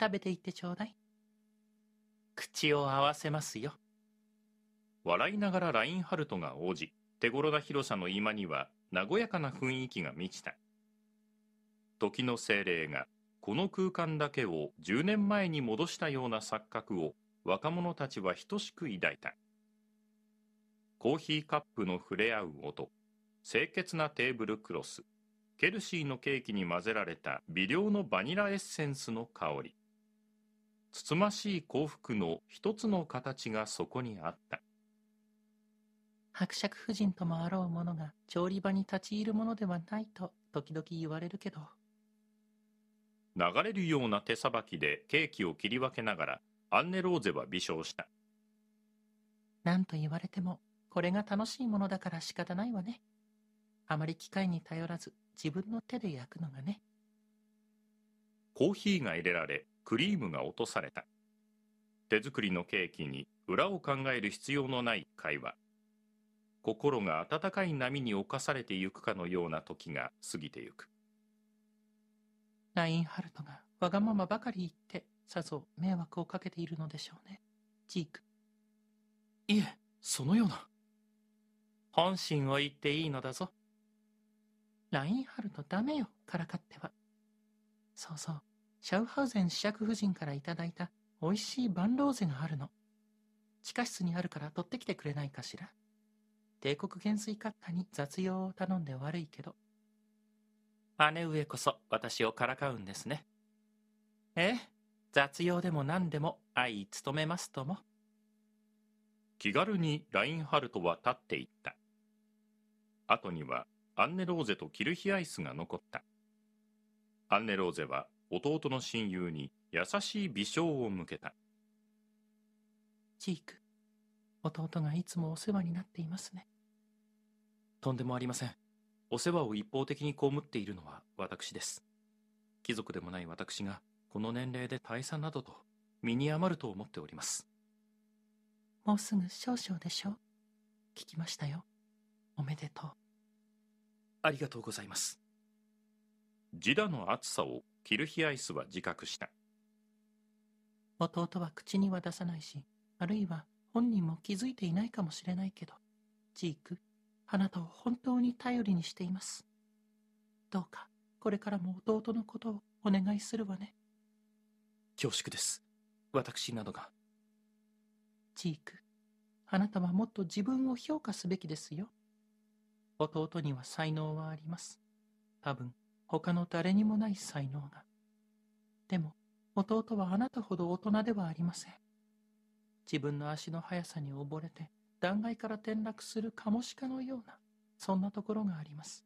食べていってちょうだい。口を合わせますよ。笑いながらラインハルトが応じ、手頃な広さの居間には和やかな雰囲気が満ちた。時の精霊がこの空間だけを10年前に戻したような錯覚を若者たちは等しく抱いた。コーヒーカップの触れ合う音。清潔なテーブルクロスケルシーのケーキに混ぜられた微量のバニラエッセンスの香りつつましい幸福の一つの形がそこにあった伯爵夫人ともあろう者が調理場に立ち入るものではないと時々言われるけど流れるような手さばきでケーキを切り分けながらアンネ・ローゼは微笑した何と言われてもこれが楽しいものだから仕方ないわねあまり機械に頼らず自分の手で焼くのがねコーヒーが入れられクリームが落とされた手作りのケーキに裏を考える必要のない会話心が温かい波に侵されてゆくかのような時が過ぎてゆくラインハルトがわがままばかり言ってさぞ迷惑をかけているのでしょうねジークいえそのような本心を言っていいのだぞラインハルトダメよ、からかっては。そうそう、シャウハウゼン試着夫人からいただいた美味しい万老ゼがあるの。地下室にあるから取ってきてくれないかしら。帝国元帥閣下に雑用を頼んで悪いけど。姉上こそ私をからかうんですね。ええ、雑用でも何でも愛務めますとも。気軽にラインハルトは立っていった。後にはアンネ・ローゼとキルヒアイスが残ったアンネ・ローゼは弟の親友に優しい微笑を向けたジーク弟がいつもお世話になっていますねとんでもありませんお世話を一方的に被っているのは私です貴族でもない私がこの年齢で大佐などと身に余ると思っておりますもうすぐ少々でしょう聞きましたよおめでとうありがとうございますジダの暑さをキルヒアイスは自覚した弟は口には出さないしあるいは本人も気づいていないかもしれないけどジークあなたを本当に頼りにしていますどうかこれからも弟のことをお願いするわね恐縮です私などがジークあなたはもっと自分を評価すべきですよ弟には才能はあります。多分、他の誰にもない才能が。でも、弟はあなたほど大人ではありません。自分の足の速さに溺れて、断崖から転落するカモシカのような、そんなところがあります。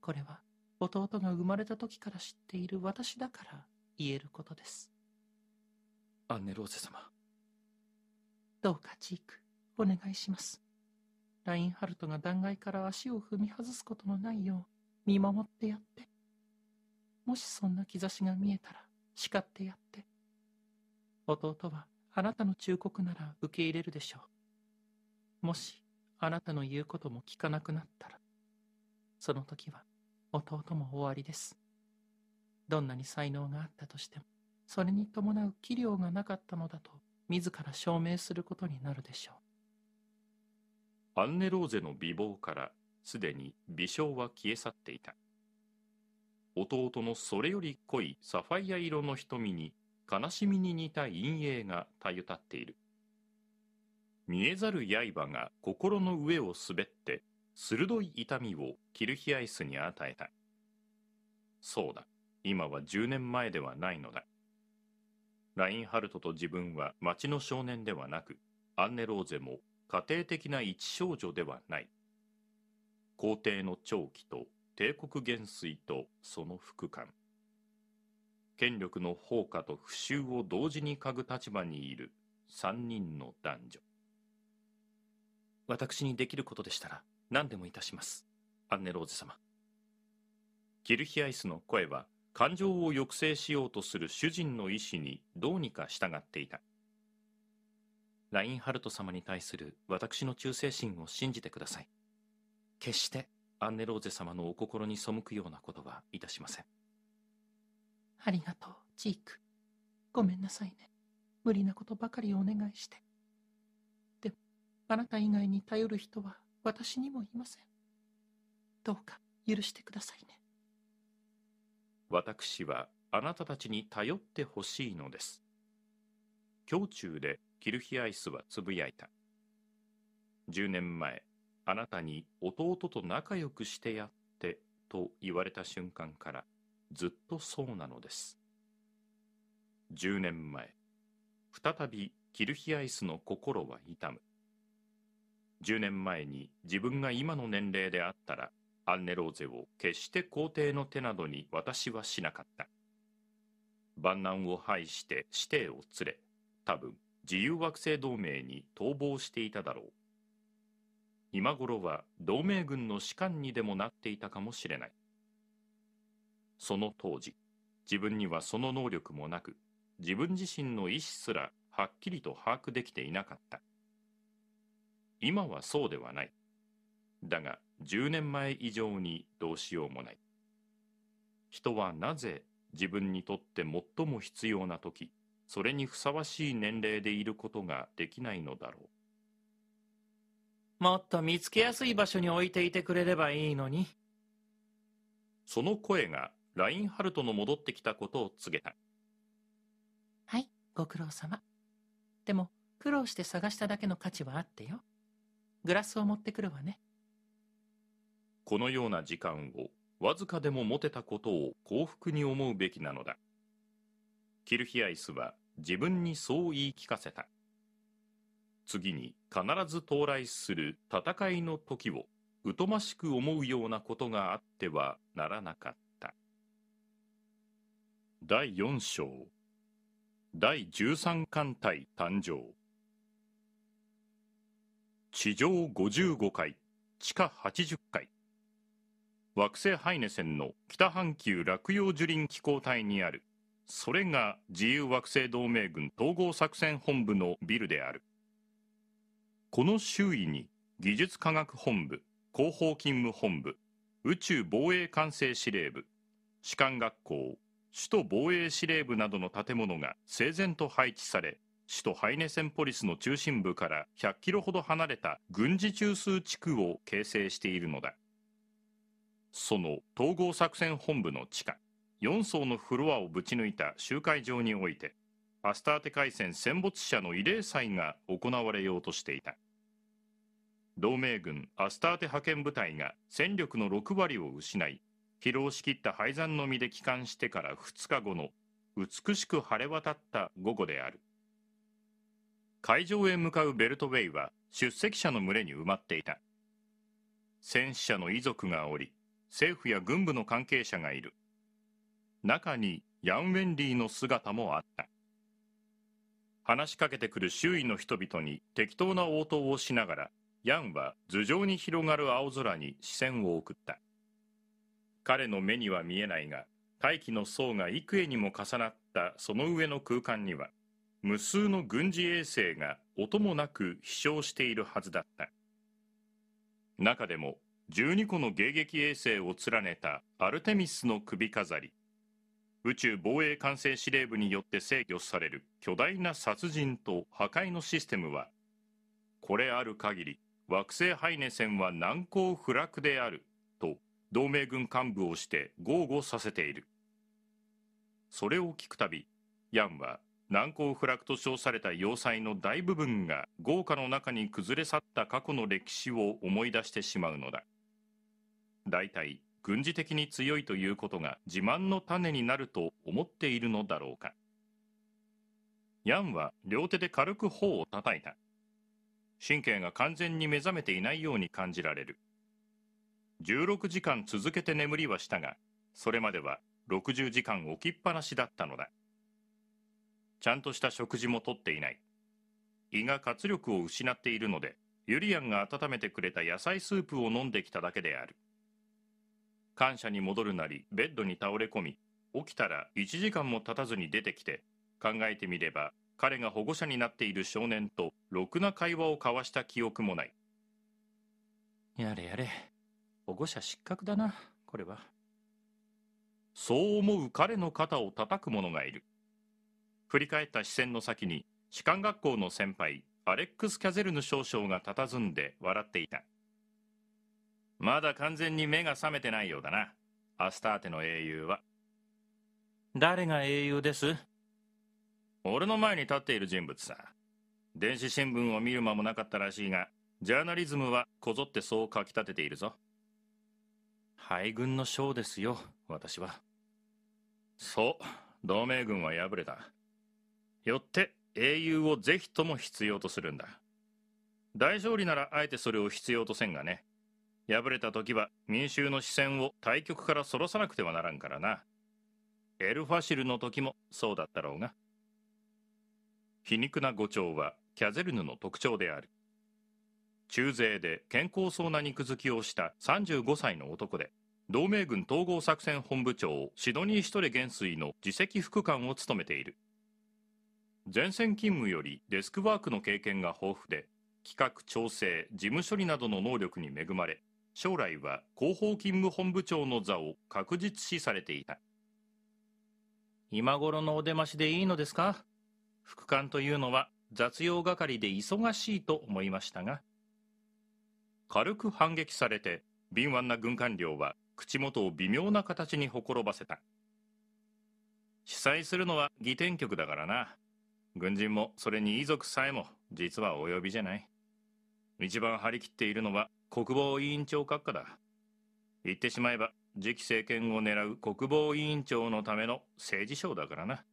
これは、弟が生まれた時から知っている私だから言えることです。アンネローゼ様。どうかジーク、お願いします。ラインハルトが断崖から足を踏み外すことのないよう見守ってやって。もしそんな兆しが見えたら叱ってやって。弟はあなたの忠告なら受け入れるでしょう。もしあなたの言うことも聞かなくなったら、その時は弟も終わりです。どんなに才能があったとしても、それに伴う器量がなかったのだと自ら証明することになるでしょう。アンネローゼの美貌からすでに微笑は消え去っていた弟のそれより濃いサファイア色の瞳に悲しみに似た陰影がたゆたっている見えざる刃が心の上を滑って鋭い痛みをキルヒアイスに与えたそうだ今は10年前ではないのだラインハルトと自分は町の少年ではなくアンネローゼも家庭的な一少女ではない皇帝の長期と帝国元帥とその副官権力の放火と不襲を同時に嗅ぐ立場にいる三人の男女私にできることでしたら何でもいたしますアンネローゼ様キルヒアイスの声は感情を抑制しようとする主人の意志にどうにか従っていたラインハルト様に対する私の忠誠心を信じてください。決してアンネローゼ様のお心に背くようなことはいたしません。ありがとう、ジーク。ごめんなさいね。無理なことばかりお願いして。でも、あなた以外に頼る人は私にもいません。どうか許してくださいね。私はあなたたちに頼ってほしいのです。胸中でキルヒアイスはつぶやいた。10年前、あなたに弟と仲良くしてやってと言われた瞬間からずっとそうなのです。10年前、再びキルヒアイスの心は痛む。10年前に自分が今の年齢であったら、アンネローゼを決して皇帝の手などに私はしなかった。万難を排して師弟を連れ、多分自由惑星同盟に逃亡していただろう今頃は同盟軍の士官にでもなっていたかもしれないその当時自分にはその能力もなく自分自身の意思すらはっきりと把握できていなかった今はそうではないだが10年前以上にどうしようもない人はなぜ自分にとって最も必要な時それにふさわしい年齢でいることができないのだろう。もっと見つけやすい場所に置いていてくれればいいのに。その声がラインハルトの戻ってきたことを告げた。はい、ご苦労様。でも、苦労して探しただけの価値はあってよ。グラスを持ってくるわね。このような時間をわずかでも持てたことを幸福に思うべきなのだ。キルヒアイスは自分にそう言い聞かせた。次に必ず到来する戦いの時を疎ましく思うようなことがあってはならなかった。第4章第13艦隊誕生地上55階地下80階惑星ハイネセンの北半球落葉樹林気候帯にあるそれが自由惑星同盟軍統合作戦本部のビルであるこの周囲に技術科学本部広報勤務本部宇宙防衛管制司令部士官学校首都防衛司令部などの建物が整然と配置され首都ハイネセンポリスの中心部から100キロほど離れた軍事中枢地区を形成しているのだその統合作戦本部の地下4層のフロアをぶち抜いた集会場においてアスターテ海戦戦没者の慰霊祭が行われようとしていた同盟軍アスターテ派遣部隊が戦力の6割を失い疲労しきった廃山の身で帰還してから2日後の美しく晴れ渡った午後である会場へ向かうベルトウェイは出席者の群れに埋まっていた戦死者の遺族がおり政府や軍部の関係者がいる中にヤン・ウェンリーの姿もあった話しかけてくる周囲の人々に適当な応答をしながらヤンは頭上に広がる青空に視線を送った彼の目には見えないが大気の層が幾重にも重なったその上の空間には無数の軍事衛星が音もなく飛翔しているはずだった中でも12個の迎撃衛星を連ねたアルテミスの首飾り宇宙防衛艦船司令部によって制御される巨大な殺人と破壊のシステムはこれある限り惑星ハイネ戦は難攻不落であると同盟軍幹部をして豪語させているそれを聞くたびヤンは難攻不落と称された要塞の大部分が豪華の中に崩れ去った過去の歴史を思い出してしまうのだ大体軍事的に強いということが自慢の種になると思っているのだろうかヤンは両手で軽く頬を叩いた神経が完全に目覚めていないように感じられる16時間続けて眠りはしたがそれまでは60時間置きっぱなしだったのだちゃんとした食事もとっていない胃が活力を失っているのでユリアンが温めてくれた野菜スープを飲んできただけである感謝に戻るなりベッドに倒れ込み起きたら1時間も経たずに出てきて考えてみれば彼が保護者になっている少年とろくな会話を交わした記憶もないやれやれ保護者失格だなこれはそう思う彼の肩を叩く者がいる振り返った視線の先に士官学校の先輩アレックス・キャゼルヌ少将が佇んで笑っていたまだ完全に目が覚めてないようだなアスターテの英雄は誰が英雄です俺の前に立っている人物さ電子新聞を見る間もなかったらしいがジャーナリズムはこぞってそう書き立てているぞ敗軍の将ですよ私はそう同盟軍は敗れたよって英雄をぜひとも必要とするんだ大勝利ならあえてそれを必要とせんがね敗れた時は民衆の視線を対局からそらさなくてはならんからなエルファシルの時もそうだったろうが皮肉な誤調はキャゼルヌの特徴である中世で健康そうな肉付きをした35歳の男で同盟軍統合作戦本部長シドニー・シトレ元帥の次席副官を務めている前線勤務よりデスクワークの経験が豊富で企画調整事務処理などの能力に恵まれ将来は広報勤務本部長の座を確実視されていた。今頃のお出ましでいいのですか副官というのは雑用係で忙しいと思いましたが。軽く反撃されて、敏腕な軍官僚は口元を微妙な形にほころばせた。主催するのは義典局だからな。軍人もそれに遺族さえも実はお呼びじゃない。一番張り切っているのは国防委員長閣下だ言ってしまえば次期政権を狙う国防委員長のための政治省だからな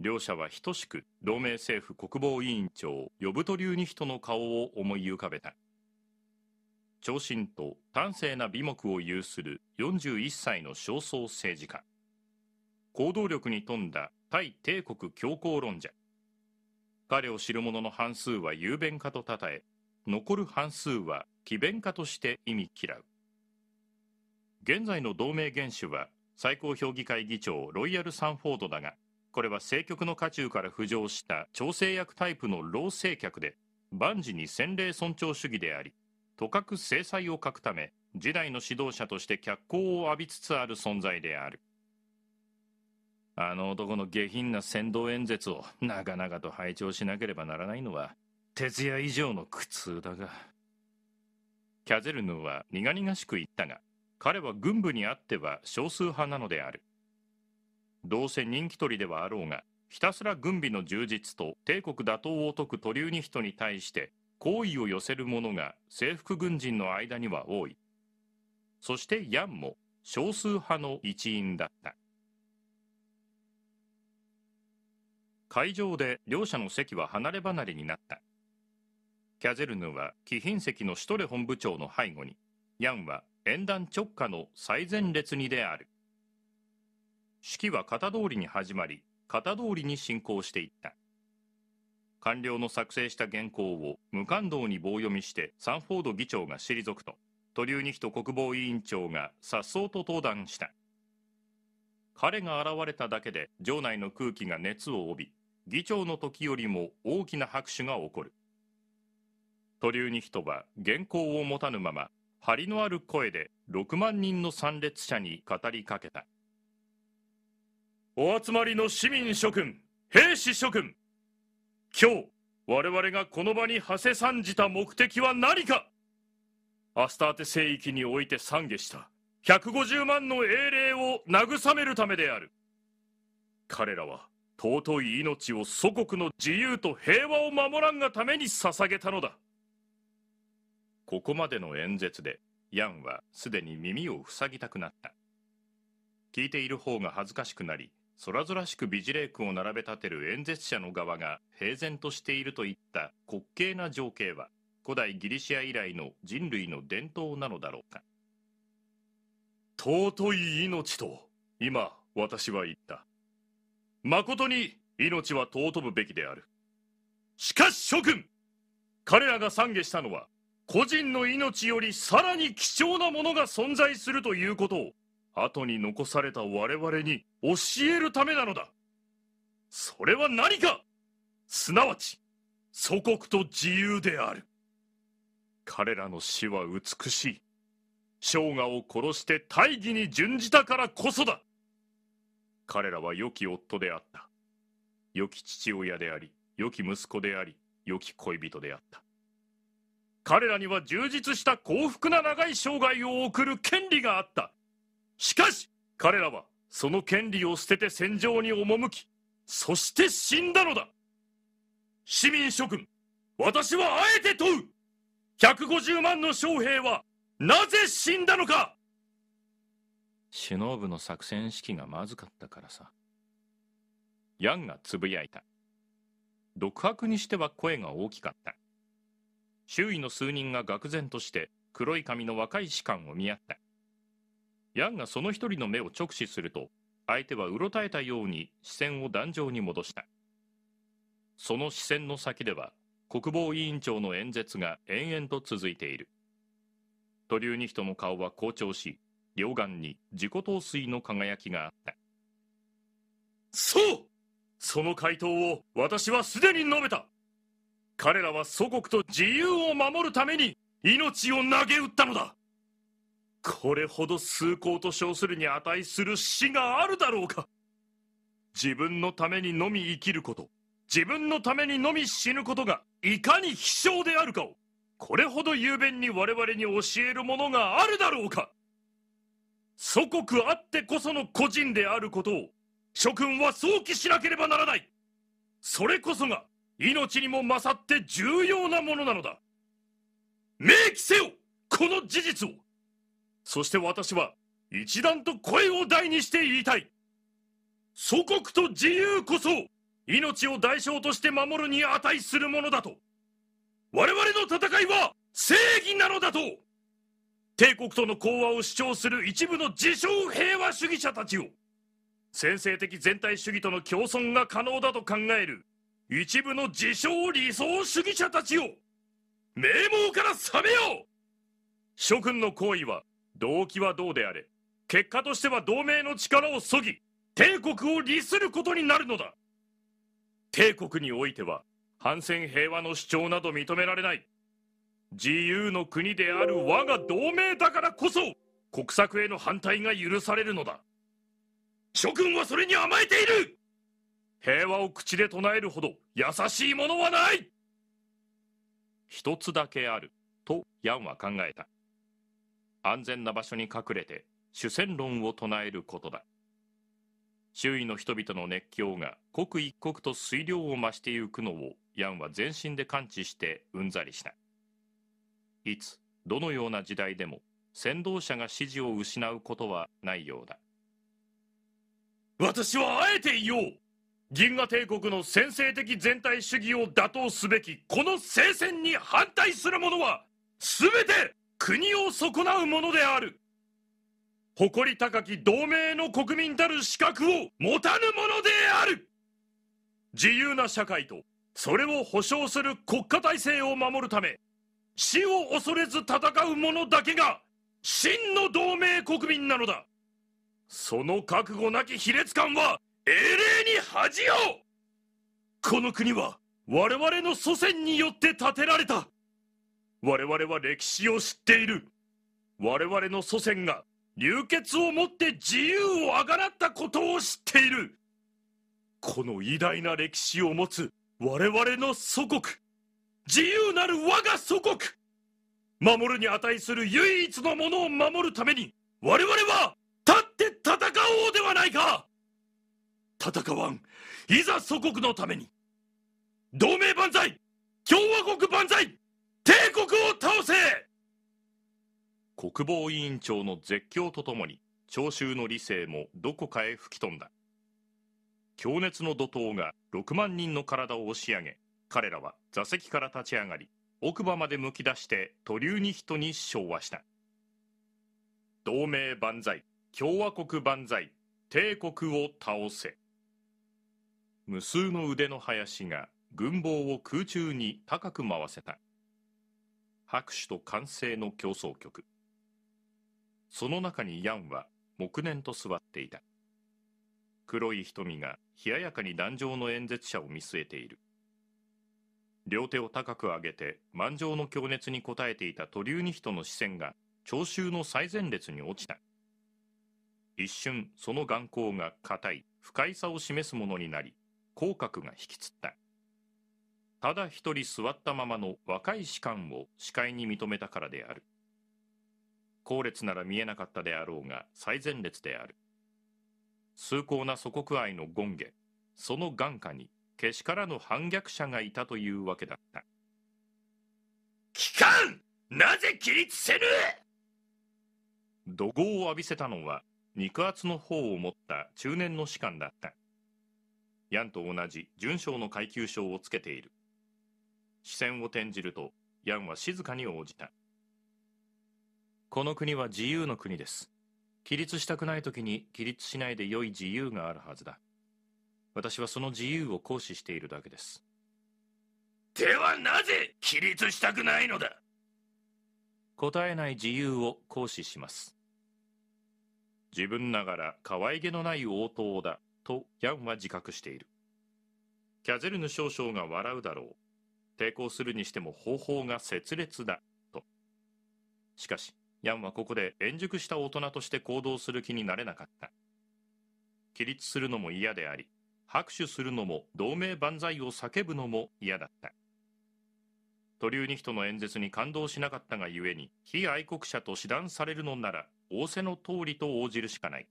両者は等しく同盟政府国防委員長呼ぶと流に人の顔を思い浮かべた長身と端正な美目を有する41歳の焦燥政治家行動力に富んだ対帝国強硬論者彼を知る者の半数は雄弁家と称え残る半数は奇弁家として意味嫌う現在の同盟元首は最高評議会議長ロイヤル・サンフォードだがこれは政局の渦中から浮上した調整役タイプの老政客で万事に先例尊重主義でありとかく制裁を欠くため時代の指導者として脚光を浴びつつある存在であるあの男の下品な先導演説を長々と拝聴しなければならないのは徹夜以上の苦痛だがキャゼルヌは苦々しく言ったが彼は軍部にあっては少数派なのであるどうせ人気取りではあろうがひたすら軍備の充実と帝国打倒を解くトリュニヒトに対して好意を寄せる者が征服軍人の間には多いそしてヤンも少数派の一員だった会場で両者の席は離れ離れになったキャゼルヌは貴賓席のシュトレ本部長の背後にヤンは演壇直下の最前列にである式は型通りに始まり型通りに進行していった官僚の作成した原稿を無感動に棒読みしてサンフォード議長が退くと鳥リュニヒト国防委員長が颯爽と登壇した彼が現れただけで場内の空気が熱を帯び議長の時よりも大きな拍手が起こる鳥に人は原稿を持たぬまま張りのある声で6万人の参列者に語りかけたお集まりの市民諸君兵士諸君今日我々がこの場に馳せ参じた目的は何かアスターテ聖域において懺悔した150万の英霊を慰めるためである彼らは尊い命を祖国の自由と平和を守らんがために捧げたのだここまでの演説でヤンはすでに耳を塞ぎたくなった聞いている方が恥ずかしくなり空々しく美辞麗句を並べ立てる演説者の側が平然としているといった滑稽な情景は古代ギリシア以来の人類の伝統なのだろうか尊い命と今私は言った誠に命は尊ぶべきであるしかし諸君彼らが懺悔したのは個人の命よりさらに貴重なものが存在するということを後に残された我々に教えるためなのだそれは何かすなわち祖国と自由である彼らの死は美しい生涯を殺して大義に準じたからこそだ彼らは良き夫であった良き父親であり良き息子であり良き恋人であった彼らには充実した幸福な長い生涯を送る権利があったしかし彼らはその権利を捨てて戦場に赴きそして死んだのだ市民諸君私はあえて問う150万の将兵はなぜ死んだのか首脳部の作戦指揮がまずかったからさヤンがつぶやいた独白にしては声が大きかった周囲の数人が愕然として黒い髪の若い士官を見合ったヤンがその一人の目を直視すると相手はうろたえたように視線を壇上に戻したその視線の先では国防委員長の演説が延々と続いているトリューニヒトの顔は好調し両岸に自己陶酔の輝きがあったそうその回答を私はすでに述べた彼らは祖国と自由を守るために命を投げ打ったのだこれほど崇高と称するに値する死があるだろうか自分のためにのみ生きること自分のためにのみ死ぬことがいかに卑怯であるかをこれほど雄弁に我々に教えるものがあるだろうか祖国あってこその個人であることを諸君は想起しなければならないそれこそが命にも勝って重要なものなのだ明記せよこの事実をそして私は一段と声を大にして言いたい祖国と自由こそ命を代償として守るに値するものだと我々の戦いは正義なのだと帝国との講和を主張する一部の自称平和主義者たちを先制的全体主義との共存が可能だと考える一部の自称理想主義者たちを名門から覚めよう諸君の行為は動機はどうであれ結果としては同盟の力をそぎ帝国を利することになるのだ帝国においては反戦平和の主張など認められない自由の国である我が同盟だからこそ国策への反対が許されるのだ諸君はそれに甘えている平和を口で唱えるほど優しいものはない一つだけあるとヤンは考えた安全な場所に隠れて主戦論を唱えることだ周囲の人々の熱狂が刻一刻と水量を増してゆくのをヤンは全身で感知してうんざりしたいつどのような時代でも先導者が支持を失うことはないようだ私はあえて言おう銀河帝国の先制的全体主義を打倒すべきこの聖戦に反対する者は全て国を損なう者である誇り高き同盟の国民たる資格を持たぬ者である自由な社会とそれを保障する国家体制を守るため死を恐れず戦う者だけが真の同盟国民なのだその覚悟なき卑劣感は英霊に恥をこの国は我々の祖先によって建てられた我々は歴史を知っている我々の祖先が流血をもって自由をあがらったことを知っているこの偉大な歴史を持つ我々の祖国自由なる我が祖国守るに値する唯一のものを守るために我々は立って戦おうではないか戦わんいざ祖国のために同盟万歳共和国万歳帝国を倒せ国防委員長の絶叫とともに聴衆の理性もどこかへ吹き飛んだ強熱の怒涛が6万人の体を押し上げ彼らは座席から立ち上がり奥歯までむき出して都留に人に昭和した同盟万歳共和国万歳帝国を倒せ無数の腕の林が軍棒を空中に高く回せた拍手と歓声の競争曲その中にヤンは黙念と座っていた黒い瞳が冷ややかに壇上の演説者を見据えている両手を高く上げて満場の強烈に応えていたトリューの視線が聴衆の最前列に落ちた一瞬その眼光が硬い不快さを示すものになり口角が引きつったただ一人座ったままの若い士官を視界に認めたからである後列なら見えなかったであろうが最前列である崇高な祖国愛の権下その眼下にけしからぬ反逆者がいたというわけだった機関なぜ起立せぬ怒号を浴びせたのは肉厚の方を持った中年の士官だったヤンと同じ準将の階級章をつけている。視線を転じると、ヤンは静かに応じた。この国は自由の国です。起立したくない時に起立しないで良い自由があるはずだ。私はその自由を行使しているだけです。ではなぜ起立したくないのだ答えない自由を行使します。自分ながら可愛げのない応答だ。とヤンは自覚しているキャゼルヌ少将が笑うだろう抵抗するにしても方法が拙劣だとしかしヤンはここで円熟した大人として行動する気になれなかった起立するのも嫌であり拍手するのも同盟万歳を叫ぶのも嫌だったトリューニヒトの演説に感動しなかったがゆえに非愛国者と師団されるのなら仰せの通りと応じるしかない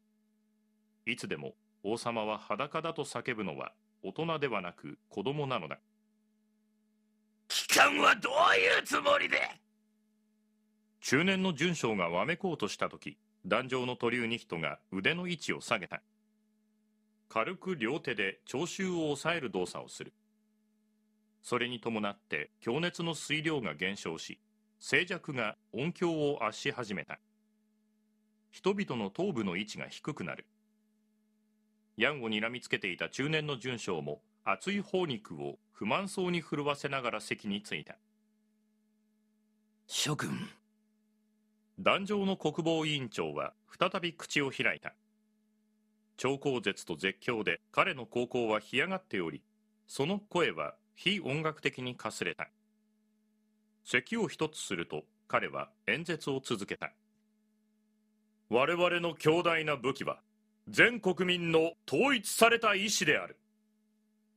いつでも王様は裸だと叫ぶのは大人ではなく子供なのだ機関はどういうつもりで中年の準将がわめこうとした時壇上のトリュニヒトが腕の位置を下げた軽く両手で聴衆を抑える動作をするそれに伴って強熱の水量が減少し静寂が音響を圧し始めた人々の頭部の位置が低くなるヤンをにらみつけていた中年の准将も熱い頬肉を不満そうに震わせながら席に着いた諸君壇上の国防委員長は再び口を開いた超高絶と絶叫で彼の高校は干上がっておりその声は非音楽的にかすれた席を一つすると彼は演説を続けた我々の強大な武器は全国民の統一された意志である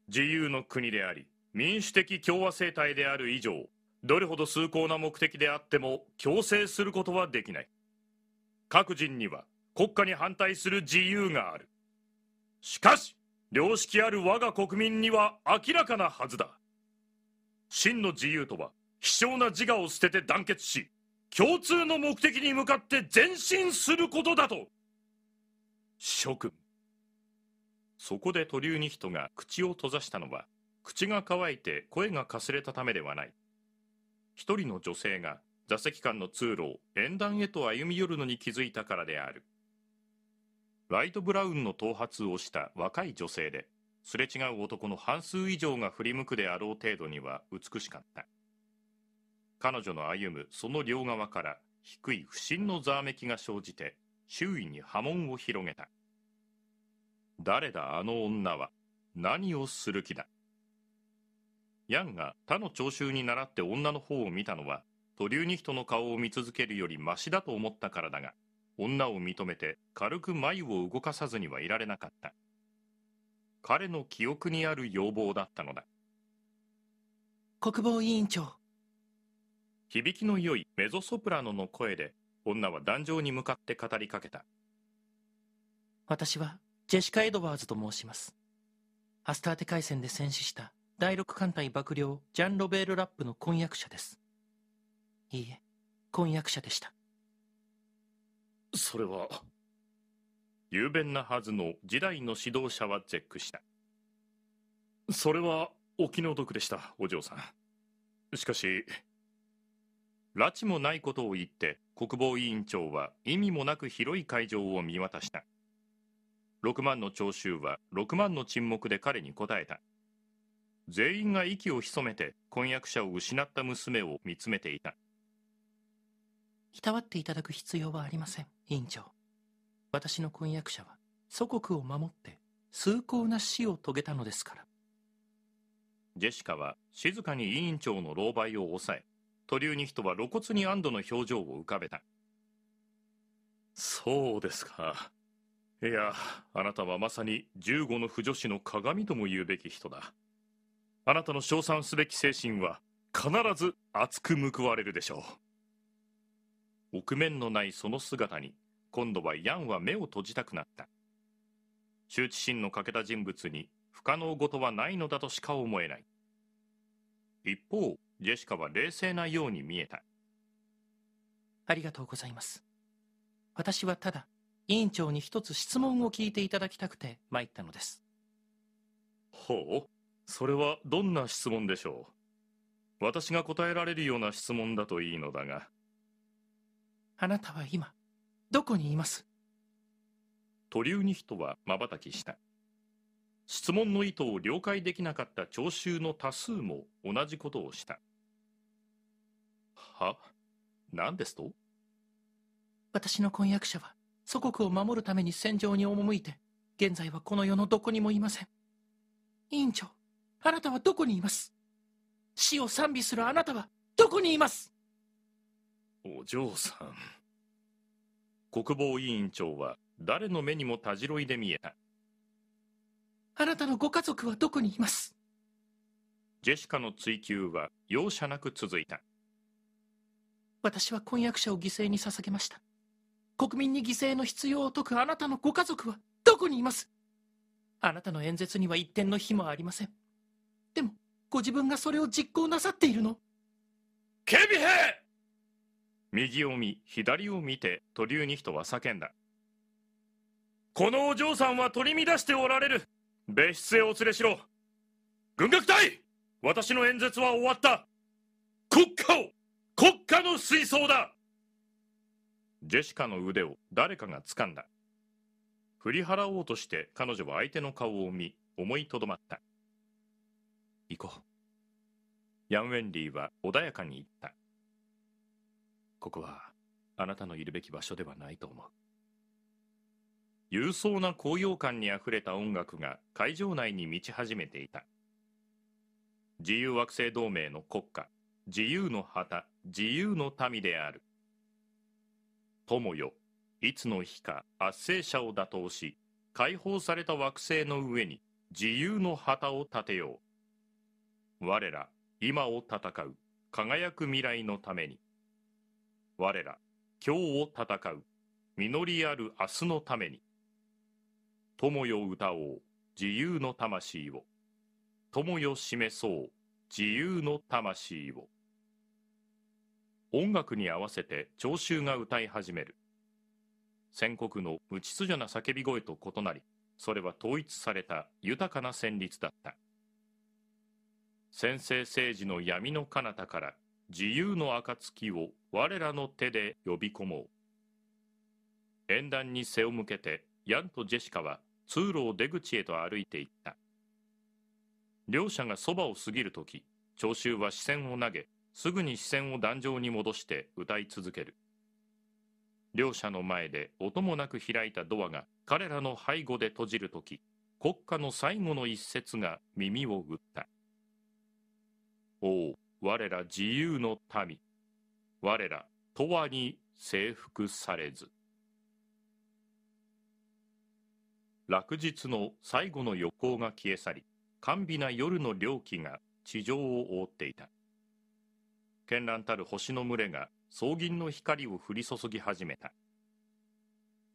自由の国であり民主的共和政体である以上どれほど崇高な目的であっても強制することはできない各人には国家に反対する自由があるしかし良識ある我が国民には明らかなはずだ真の自由とは卑小な自我を捨てて団結し共通の目的に向かって前進することだと諸君。そこで鳥海に人が口を閉ざしたのは、口が乾いて声がかすれたためではない。一人の女性が座席間の通路を縁談へと歩み寄るのに気づいたからである。ライトブラウンの頭髪をした若い女性で、すれ違う男の半数以上が振り向くであろう程度には美しかった。彼女の歩むその両側から低い不審のざわめきが生じて周囲に波紋を広げた誰だあの女は何をする気だヤンが他の聴衆に倣って女の方を見たのはトリューニヒトの顔を見続けるよりマシだと思ったからだが女を認めて軽く眉を動かさずにはいられなかった彼の記憶にある要望だったのだ国防委員長響きの良いメゾソプラノの声で女は壇上に向かって語りかけた私はジェシカ・エドワーズと申しますアスターテ海戦で戦死した第六艦隊幕僚ジャン・ロベール・ラップの婚約者ですいいえ婚約者でしたそれは雄弁なはずの時代の指導者はチェックしたそれはお気の毒でしたお嬢さんしかし拉致もないことを言って国防委員長は意味もなく広い会場を見渡した6万の聴衆は6万の沈黙で彼に答えた全員が息を潜めて婚約者を失った娘を見つめていたいたわっていただく必要はありません委員長私の婚約者は祖国を守って崇高な死を遂げたのですからジェシカは静かに委員長の狼狽を抑え鳥に人は露骨に安堵の表情を浮かべた。そうですか。いや、あなたはまさに15の不女子の鏡とも言うべき人だ。あなたの称賛すべき精神は必ず熱く報われるでしょう。臆面のないその姿に、今度はヤンは目を閉じたくなった。羞恥心の欠けた人物に不可能事はないのだとしか思えない。一方、ジェシカは冷静なように見えたありがとうございます私はただ委員長に一つ質問を聞いていただきたくて参ったのですほうそれはどんな質問でしょう私が答えられるような質問だといいのだがあなたは今どこにいますトリュニヒトはまばたきした質問の意図を了解できなかった聴衆の多数も同じことをしたは何ですと私の婚約者は祖国を守るために戦場に赴いて、現在はこの世のどこにもいません。委員長、あなたはどこにいます死を賛美するあなたはどこにいますお嬢さん。国防委員長は誰の目にもたじろいで見えた。あなたのご家族はどこにいますジェシカの追及は容赦なく続いた。私は婚約者を犠牲に捧げました国民に犠牲の必要を説くあなたのご家族はどこにいますあなたの演説には一点の非もありませんでもご自分がそれを実行なさっているの警備兵右を見左を見て鳥生に人は叫んだこのお嬢さんは取り乱しておられる別室へお連れしろ軍楽隊私の演説は終わった国家を国家の水槽だジェシカの腕を誰かが掴んだ振り払おうとして彼女は相手の顔を見思いとどまった行こうヤン・ウェンリーは穏やかに言ったここはあなたのいるべき場所ではないと思う勇壮な高揚感にあふれた音楽が会場内に満ち始めていた自由惑星同盟の国家自由の旗自由の民である友よいつの日か圧政者を打倒し解放された惑星の上に自由の旗を立てよう我ら今を戦う輝く未来のために我ら今日を戦う実りある明日のために友よ歌おう自由の魂を友よ示そう自由の魂を。音楽に合わせて聴衆が歌い始める宣告の無秩序な叫び声と異なりそれは統一された豊かな旋律だった先制政治の闇の彼方から自由の暁を我らの手で呼び込もう縁談に背を向けてヤンとジェシカは通路を出口へと歩いていった両者がそばを過ぎる時聴衆は視線を投げすぐに視線を壇上に戻して歌い続ける両者の前で音もなく開いたドアが彼らの背後で閉じる時国家の最後の一節が耳を打った「おお我ら自由の民我ら永遠に征服されず」落日の最後の予行が消え去り甘美な夜の猟期が地上を覆っていた絢爛たる星の群れが草銀の光を降り注ぎ始めた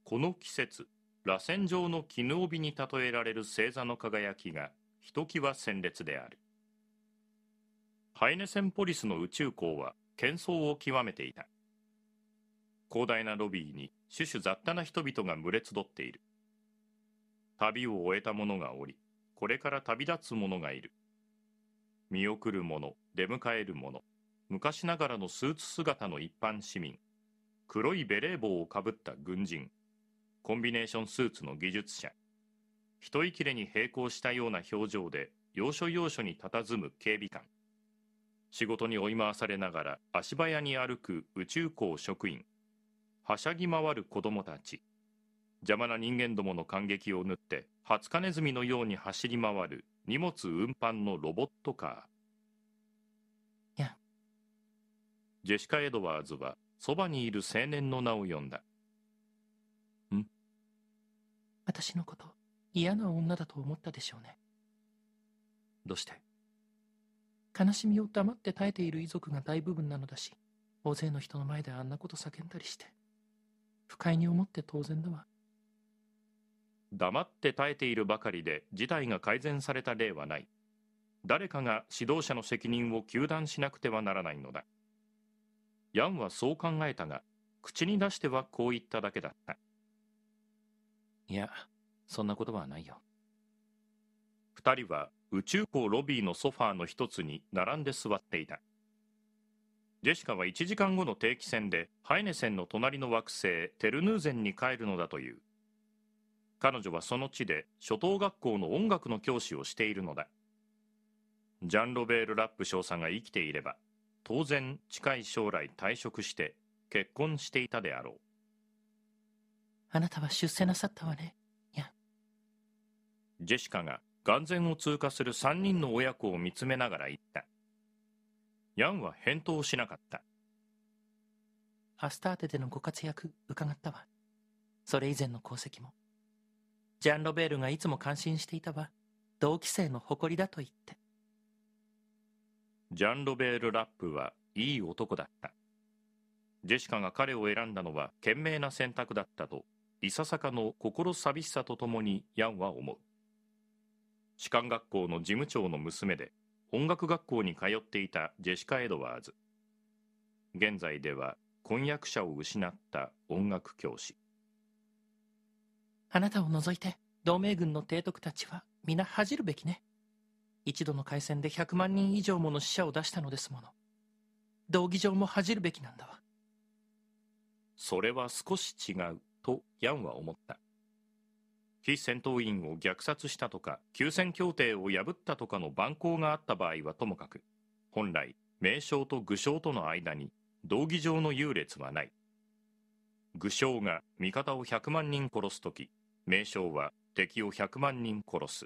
この季節螺旋状の絹帯に例えられる星座の輝きがひときわ鮮烈であるハイネセンポリスの宇宙港は喧騒を極めていた広大なロビーに種々雑多な人々が群れ集っている旅を終えた者がおりこれから旅立つ者がいる見送る者出迎える者昔ながらのスーツ姿の一般市民黒いベレー帽をかぶった軍人コンビネーションスーツの技術者一息れに並行したような表情で要所要所に佇む警備官仕事に追い回されながら足早に歩く宇宙港職員はしゃぎ回る子供たち邪魔な人間どもの感激を縫ってハツカネズミのように走り回る荷物運搬のロボットカージェシカ・エドワーズはそばにいる青年の名を呼んだ。ん私のこと嫌な女だと思ったでしょうね。どうして悲しみを黙って耐えている遺族が大部分なのだし、大勢の人の前であんなこと叫んだりして、不快に思って当然だわ。黙って耐えているばかりで事態が改善された例はない。誰かが指導者の責任を糾弾しなくてはならないのだ。ヤンはそう考えたが、口に出してはこう言っただけだった。いや、そんなことはないよ。二人は宇宙港ロビーのソファーの一つに並んで座っていた。ジェシカは1時間後の定期船でハイネセンの隣の惑星テルヌーゼンに帰るのだという。彼女はその地で初等学校の音楽の教師をしているのだ。ジャン・ロベール・ラップ少佐が生きていれば、当然近い将来退職して結婚していたであろうあなたは出世なさったわねやジェシカが眼前を通過する3人の親子を見つめながら言ったヤンは返答しなかったアスターテでのご活躍伺ったわそれ以前の功績もジャン・ロベールがいつも感心していたわ同期生の誇りだと言ってジャン・ロベール・ラップはいい男だったジェシカが彼を選んだのは賢明な選択だったといささかの心寂しさとともにヤンは思う士官学校の事務長の娘で音楽学校に通っていたジェシカ・エドワーズ現在では婚約者を失った音楽教師あなたを除いて同盟軍の提督たちは皆恥じるべきね一度の回戦で100万人以上もの死者を出したのですもの道義上も恥じるべきなんだわそれは少し違うとヤンは思った非戦闘員を虐殺したとか休戦協定を破ったとかの蛮行があった場合はともかく本来名称と具象との間に道義上の優劣はない具象が味方を100万人殺す時名称は敵を100万人殺す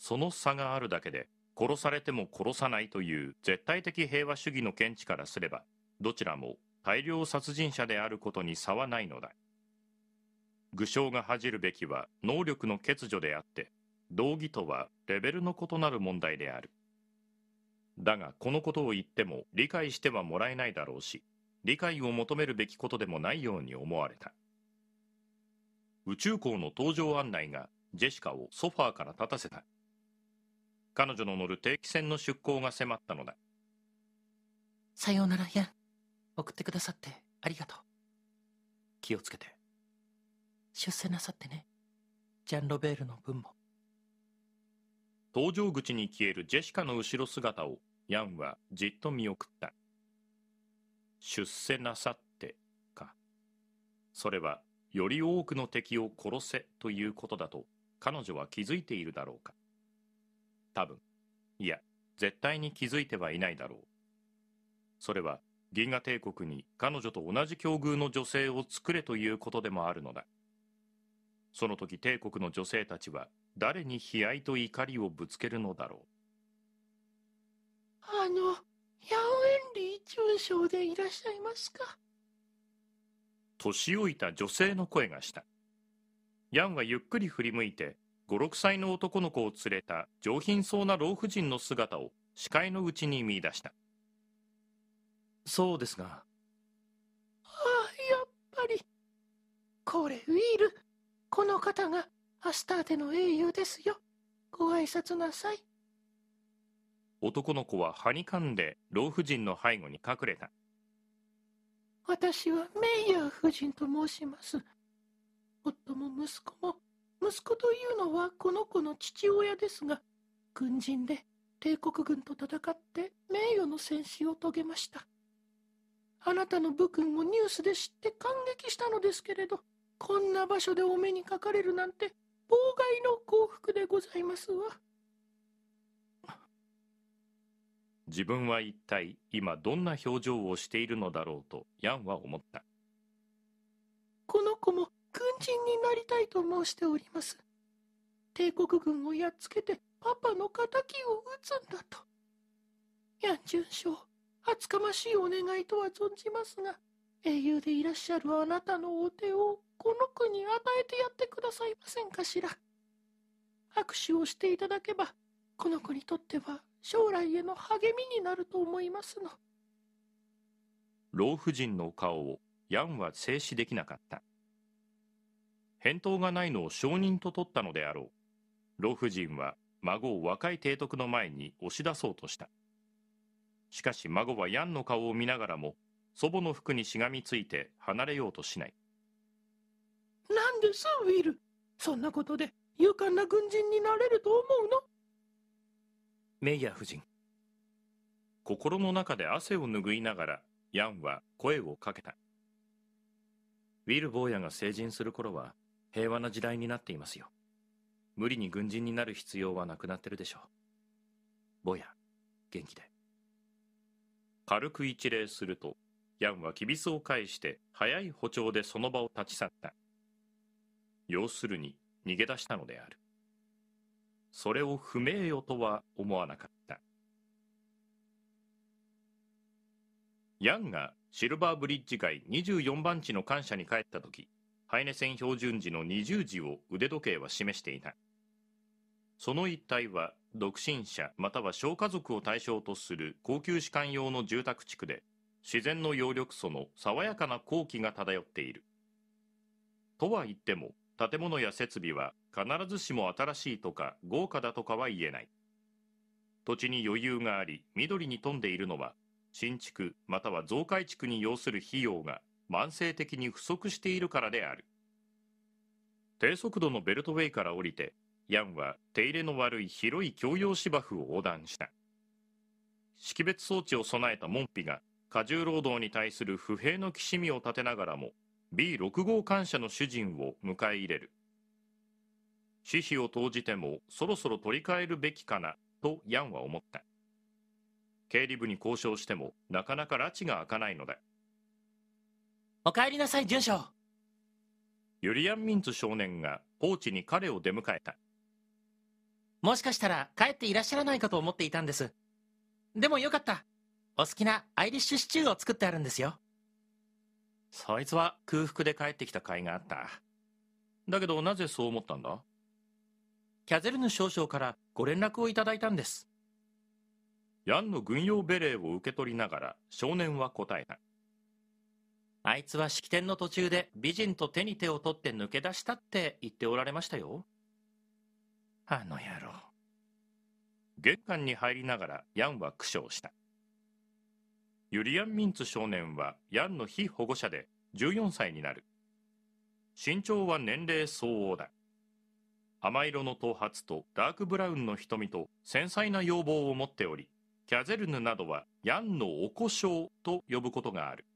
その差があるだけで殺されても殺さないという絶対的平和主義の見地からすればどちらも大量殺人者であることに差はないのだ具象が恥じるべきは能力の欠如であって道義とはレベルの異なる問題であるだがこのことを言っても理解してはもらえないだろうし理解を求めるべきことでもないように思われた宇宙港の搭乗案内がジェシカをソファーから立たせた彼女の乗る定期船の出航が迫ったのださようならや送ってくださってありがとう気をつけて出世なさってねジャン・ロベールの分も搭乗口に消えるジェシカの後ろ姿をヤンはじっと見送った出世なさってかそれはより多くの敵を殺せということだと彼女は気づいているだろうか多分いや絶対に気づいてはいないだろうそれは銀河帝国に彼女と同じ境遇の女性を作れということでもあるのだその時帝国の女性たちは誰に悲哀と怒りをぶつけるのだろうあのヤオエンリー中将でいらっしゃいますか年老いた女性の声がしたヤンはゆっくり振り向いて5、6歳の男の子を連れた上品そうな老婦人の姿を視界のうちに見出した。そうですが。ああ、やっぱり。これ、ウィール。この方がアスターテの英雄ですよ。ご挨拶なさい。男の子ははにかんで老婦人の背後に隠れた。私はメイヤー夫人と申します。夫も息子も息子というのはこの子の父親ですが、軍人で帝国軍と戦って名誉の戦死を遂げました。あなたの武君をニュースで知って感激したのですけれど、こんな場所でお目にかかれるなんて妨害の幸福でございますわ。自分は一体今どんな表情をしているのだろうとヤンは思った。この子も軍人になりたいと申しております。帝国軍をやっつけてパパの仇を討つんだと。ヤン准将、厚かましいお願いとは存じますが、英雄でいらっしゃるあなたのお手をこの国に与えてやってくださいませんかしら。握手をしていただけば、この子にとっては将来への励みになると思いますの。老婦人の顔をヤンは静止できなかった。返答がないのを証人と取ったのであろう老婦人は孫を若い提督の前に押し出そうとしたしかし孫はヤンの顔を見ながらも祖母の服にしがみついて離れようとしないなんですウィルそんなことで勇敢な軍人になれると思うのメイヤ夫人心の中で汗を拭いながらヤンは声をかけたウィル坊やが成人する頃は平和な時代になっていますよ。無理に軍人になる必要はなくなってるでしょう。ぼや、元気で。軽く一礼すると、ヤンはきびすを返して、早い歩調でその場を立ち去った。要するに、逃げ出したのである。それを不名誉とは思わなかった。ヤンがシルバーブリッジ街24番地の官舎に帰った時、ハイネ線標準時の20時を腕時計は示していない。その一帯は独身者または小家族を対象とする高級士官用の住宅地区で自然の葉緑素の爽やかな光気が漂っている。とは言っても建物や設備は必ずしも新しいとか豪華だとかは言えない。土地に余裕があり緑に富んでいるのは新築または増改築に要する費用が慢性的に不足しているからである低速度のベルトウェイから降りてヤンは手入れの悪い広い共用芝生を横断した識別装置を備えた門扉が過重労働に対する不平のきしみを立てながらも B6 号艦車の主人を迎え入れる私費を投じてもそろそろ取り替えるべきかなとヤンは思った経理部に交渉してもなかなか拉致が開かないのだおかえりなさい、準将。ユリアン・ミンツ少年がコーチに彼を出迎えた。もしかしたら帰っていらっしゃらないかと思っていたんです。でもよかった。お好きなアイリッシュシチューを作ってあるんですよ。そいつは空腹で帰ってきた甲斐があった。だけどなぜそう思ったんだキャゼルヌ少将からご連絡をいただいたんです。ヤンの軍用ベレーを受け取りながら少年は答えた。あいつは式典の途中で美人と手に手を取って抜け出したって言っておられましたよ。あの野郎。玄関に入りながらヤンは苦笑した。ユリアン・ミンツ少年はヤンの非保護者で14歳になる。身長は年齢相応だ。甘色の頭髪とダークブラウンの瞳と繊細な要望を持っており、キャゼルヌなどはヤンのおこしょうと呼ぶことがある。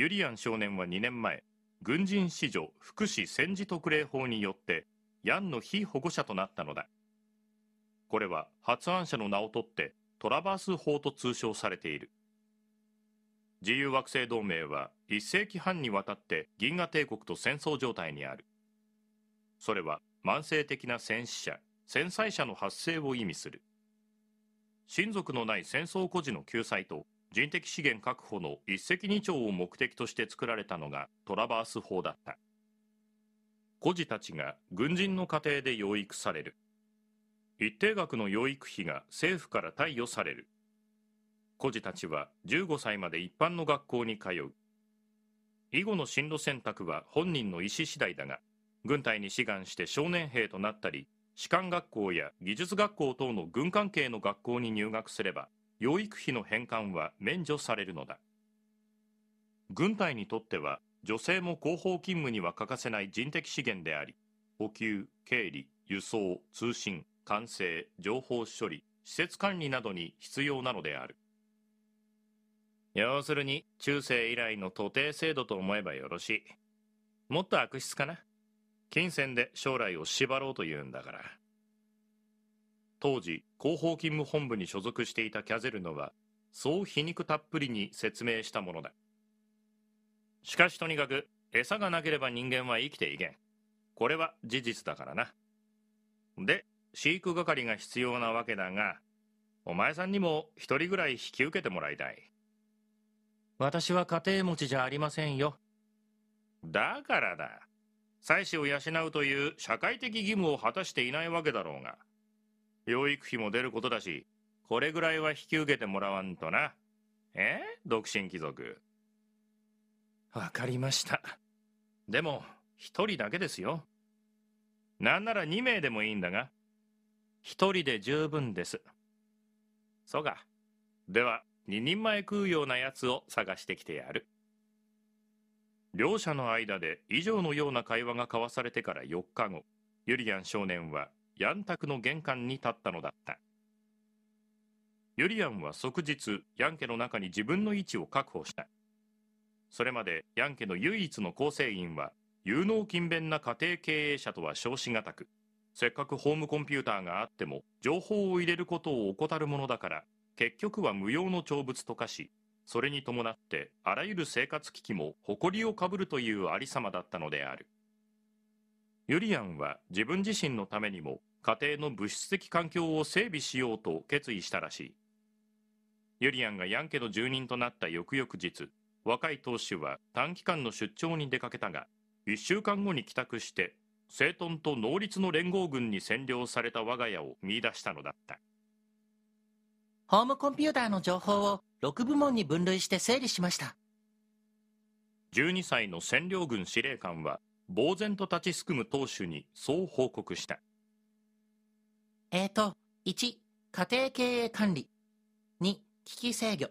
ユリアン少年は2年前軍人子女福祉戦時特例法によってヤンの被保護者となったのだこれは発案者の名を取ってトラバース法と通称されている自由惑星同盟は1世紀半にわたって銀河帝国と戦争状態にあるそれは慢性的な戦死者戦災者の発生を意味する親族のない戦争孤児の救済と人的資源確保の一石二鳥を目的として作られたのがトラバース法だった孤児たちが軍人の家庭で養育される一定額の養育費が政府から貸与される孤児たちは15歳まで一般の学校に通う以後の進路選択は本人の意思次第だが軍隊に志願して少年兵となったり士官学校や技術学校等の軍関係の学校に入学すれば養育費の返還は免除されるのだ軍隊にとっては女性も広報勤務には欠かせない人的資源であり補給経理輸送通信管制情報処理施設管理などに必要なのである要するに中世以来の徒弟制度と思えばよろしいもっと悪質かな金銭で将来を縛ろうというんだから当時広報勤務本部に所属していたキャゼルノはそう皮肉たっぷりに説明したものだしかしとにかく餌がなければ人間は生きていけんこれは事実だからなで飼育係が必要なわけだがお前さんにも一人ぐらい引き受けてもらいたい私は家庭持ちじゃありませんよだからだ妻子を養うという社会的義務を果たしていないわけだろうが養育費も出ることだし、これぐらいは引き受けてもらわんとな。え独身貴族。わかりました。でも、1人だけですよ。なんなら2名でもいいんだが、1人で十分です。そうか。では、二人前食うようなやつを探してきてやる。両者の間で以上のような会話が交わされてから4日後、ユリアン少年はヤン宅の玄関に立ったのだったユリアンは即日ヤン家の中に自分の位置を確保したそれまでヤン家の唯一の構成員は有能勤勉な家庭経営者とは称し難くせっかくホームコンピューターがあっても情報を入れることを怠るものだから結局は無用の長物と化しそれに伴ってあらゆる生活機器も誇りをかぶるというありさまだったのであるユリアンは自分自身のためにも家庭の物質的環境を整備しようと決意したらしい。ユリアンがヤン家の住人となった翌々日、若い党首は短期間の出張に出かけたが、1週間後に帰宅して、整頓と能率の連合軍に占領された我が家を見出したのだった。ホームコンピューターの情報を6部門に分類して整理しました。12歳の占領軍司令官は、呆然と立ちすくむ党首にそう報告した。えーと、1、家庭経営管理。2、危機制御。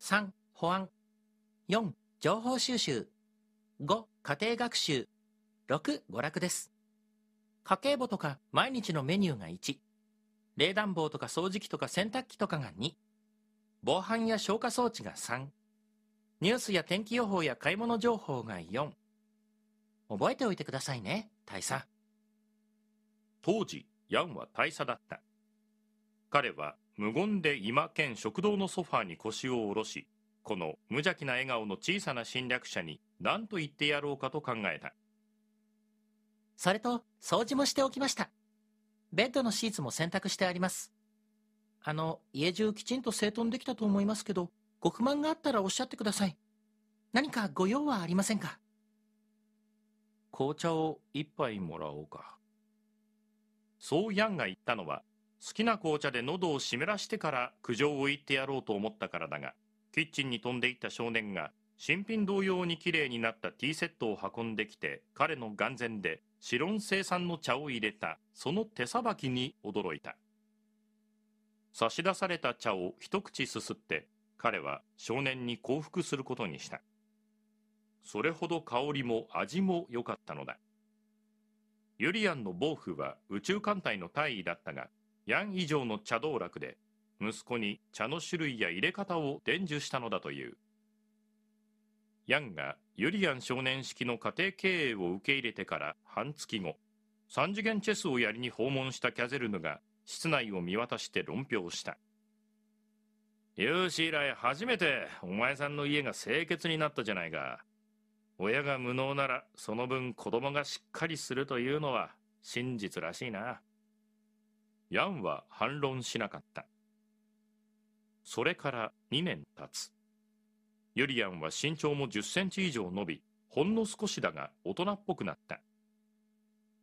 3、保安。4、情報収集。5、家庭学習。6、娯楽です。家計簿とか毎日のメニューが1。冷暖房とか掃除機とか洗濯機とかが2。防犯や消火装置が3。ニュースや天気予報や買い物情報が4。覚えておいてくださいね、大佐。当時、ヤンは大佐だった彼は無言で今兼食堂のソファーに腰を下ろしこの無邪気な笑顔の小さな侵略者に何と言ってやろうかと考えたそれと掃除もしておきましたベッドのシーツも洗濯してありますあの家中きちんと整頓できたと思いますけどご不満があったらおっしゃってください何かご用はありませんか紅茶を一杯もらおうかそうヤンが言ったのは、好きな紅茶で喉を湿らしてから苦情を言ってやろうと思ったからだが、キッチンに飛んでいった少年が、新品同様に綺麗になったティーセットを運んできて、彼の眼前で、シロン生産の茶を入れた、その手さばきに驚いた。差し出された茶を一口すすって、彼は少年に降伏することにした。それほど香りも味も良かったのだ。ユリアンの暴風は宇宙艦隊の大尉だったが、ヤン以上の茶道楽で、息子に茶の種類や入れ方を伝授したのだという。ヤンがユリアン少年式の家庭経営を受け入れてから半月後、三次元チェスをやりに訪問したキャゼルヌが室内を見渡して論評した。有志以来初めてお前さんの家が清潔になったじゃないか。親が無能ならその分子供がしっかりするというのは真実らしいな。ヤンは反論しなかった。それから2年経つ。ユリアンは身長も10センチ以上伸び、ほんの少しだが大人っぽくなった。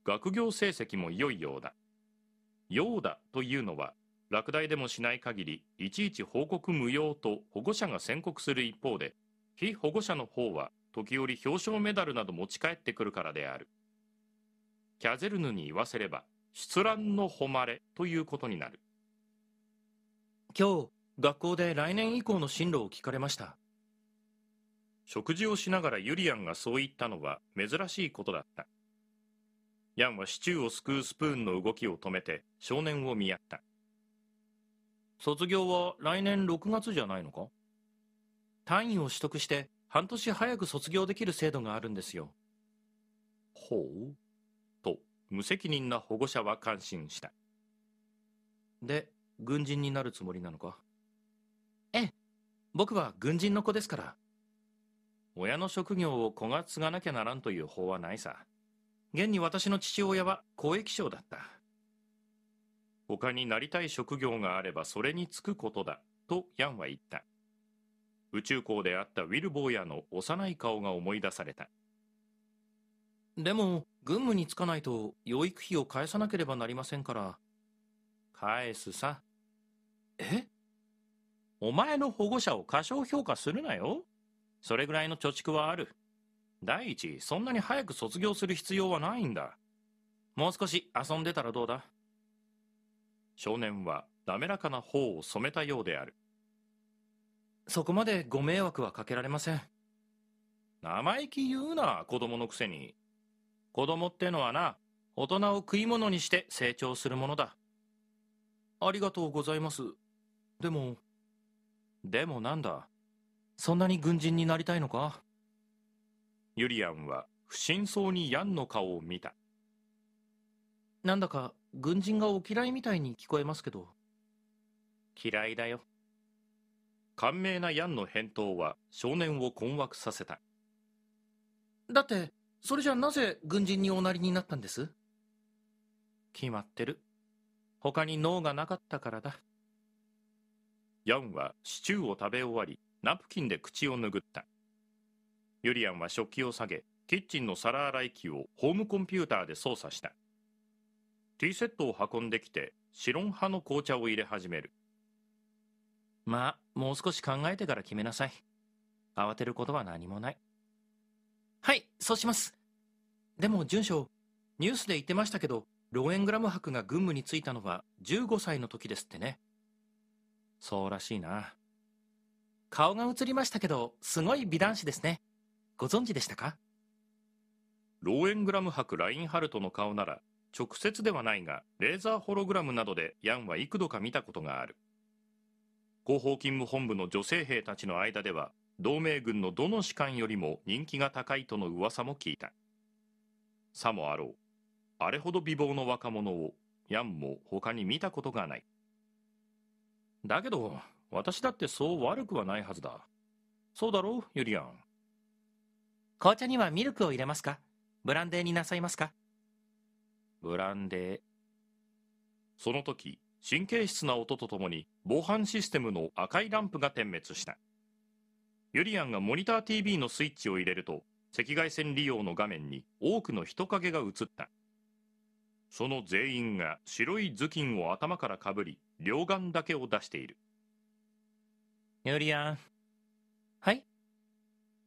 学業成績も良いようだ。ようだというのは、落第でもしない限り、いちいち報告無用と保護者が宣告する一方で、非保護者の方は時折表彰メダルなど持ち帰ってくるからである。キャゼルヌに言わせれば、出乱の誉れということになる。今日、学校で来年以降の進路を聞かれました。食事をしながらユリアンがそう言ったのは珍しいことだった。ヤンはシチューをすくうスプーンの動きを止めて少年を見合った。卒業は来年6月じゃないのか単位を取得して半年早く卒業できる制度があるんですよ。ほう。と、無責任な保護者は感心した。で、軍人になるつもりなのかええ。僕は軍人の子ですから。親の職業を子が継がなきゃならんという法はないさ。現に私の父親は公益省だった。他になりたい職業があればそれにつくことだ、とヤンは言った。宇宙港であったウィル・ボーヤの幼い顔が思い出された。でも、軍務に就かないと養育費を返さなければなりませんから。返すさ。えお前の保護者を過小評価するなよ。それぐらいの貯蓄はある。第一、そんなに早く卒業する必要はないんだ。もう少し遊んでたらどうだ少年は滑らかな頬を染めたようである。そこまでご迷惑はかけられません。生意気言うな、子供のくせに。子供ってのはな、大人を食い物にして成長するものだ。ありがとうございます。でも、でもなんだ。そんなに軍人になりたいのかユリアンは不審そうにヤンの顔を見た。なんだか軍人がお嫌いみたいに聞こえますけど。嫌いだよ。寛明なヤンの返答は少年を困惑させただってそれじゃなぜ軍人におなりになったんです決まってる他に脳がなかったからだヤンはシチューを食べ終わりナプキンで口を拭ったユリアンは食器を下げキッチンの皿洗い機をホームコンピューターで操作したティーセットを運んできてシロン派の紅茶を入れ始めるまあ、もう少し考えてから決めなさい。慌てることは何もない。はい、そうします。でも、順将、ニュースで言ってましたけど、ロエングラム博が軍務に就いたのは15歳の時ですってね。そうらしいな。顔が映りましたけど、すごい美男子ですね。ご存知でしたかローエングラム博ラインハルトの顔なら、直接ではないが、レーザーホログラムなどでヤンは幾度か見たことがある。広報勤務本部の女性兵たちの間では同盟軍のどの士官よりも人気が高いとの噂も聞いたさもあろうあれほど美貌の若者をヤンも他に見たことがないだけど私だってそう悪くはないはずだそうだろうユリアン紅茶にはミルクを入れますかブランデーになさいますかブランデーその時神経質な音とともに防犯システムの赤いランプが点滅したユリアンがモニター TV のスイッチを入れると赤外線利用の画面に多くの人影が映ったその全員が白い頭巾を頭からかぶり両眼だけを出しているユリアンはい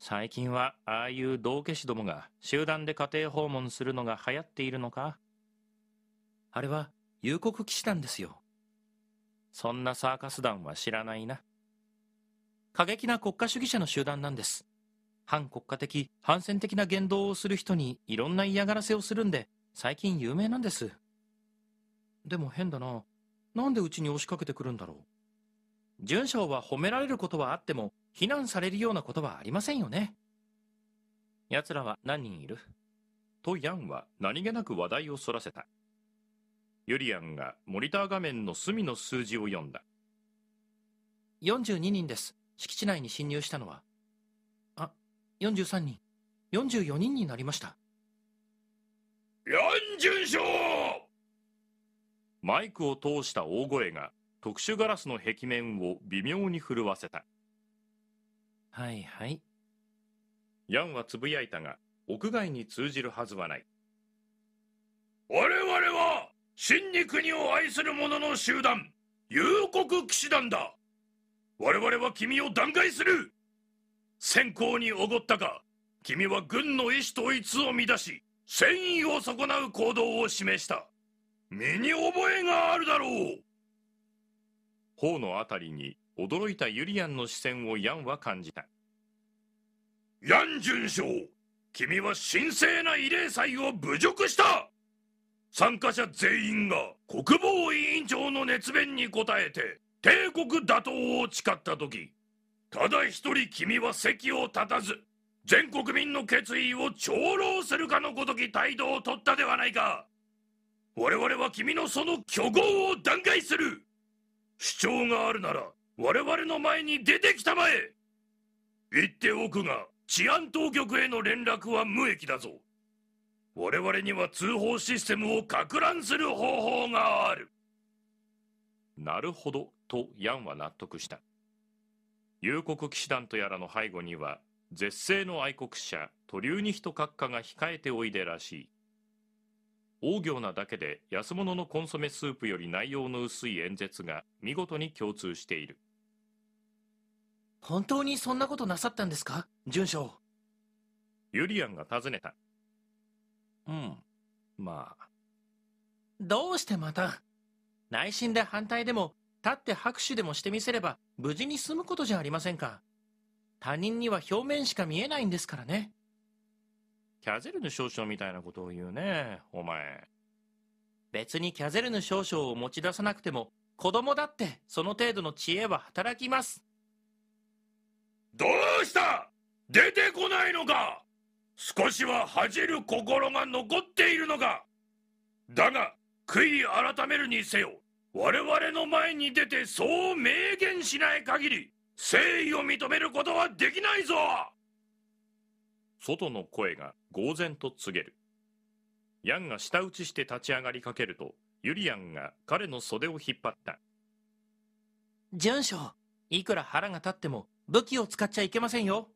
最近はああいう道化師どもが集団で家庭訪問するのが流行っているのかあれは、幽国騎士団ですよ。そんなサーカス団は知らないな。過激な国家主義者の集団なんです。反国家的、反戦的な言動をする人にいろんな嫌がらせをするんで、最近有名なんです。でも変だな。なんでうちに押しかけてくるんだろう。準将は褒められることはあっても、非難されるようなことはありませんよね。奴らは何人いるとヤンは何気なく話題をそらせた。ユリアンがモニター画面の隅の数字を読んだ。42人です。敷地内に侵入したのは。あ、43人。44人になりました。40章マイクを通した大声が特殊ガラスの壁面を微妙に震わせた。はいはい。ヤンはつぶやいたが、屋外に通じるはずはない。我々は真に国を愛する者の集団、幽国騎士団だ我々は君を弾劾する先行におごったか、君は軍の意志統一を乱し、戦意を損なう行動を示した。身に覚えがあるだろう頬のあたりに驚いたユリアンの視線をヤンは感じた。ヤン准将君は神聖な慰霊祭を侮辱した参加者全員が国防委員長の熱弁に応えて帝国打倒を誓った時ただ一人君は席を立たず全国民の決意を長老するかのごとき態度を取ったではないか我々は君のその虚構を弾劾する主張があるなら我々の前に出てきたまえ言っておくが治安当局への連絡は無益だぞ我々には通報システムをか乱する方法があるなるほどとヤンは納得した有国騎士団とやらの背後には絶世の愛国者トリューニヒト閣下が控えておいでらしい大行なだけで安物のコンソメスープより内容の薄い演説が見事に共通している本当にそんなことなさったんですか準将ユリアンが尋ねたうんまあどうしてまた内心で反対でも立って拍手でもしてみせれば無事に済むことじゃありませんか他人には表面しか見えないんですからねキャゼルヌ少将みたいなことを言うねお前別にキャゼルヌ少将を持ち出さなくても子供だってその程度の知恵は働きますどうした出てこないのか少しは恥じる心が残っているのかだが悔い改めるにせよ我々の前に出てそう明言しない限り誠意を認めることはできないぞ外の声が呆然と告げるヤンが舌打ちして立ち上がりかけるとユリアンが彼の袖を引っ張った順将いくら腹が立っても武器を使っちゃいけませんよ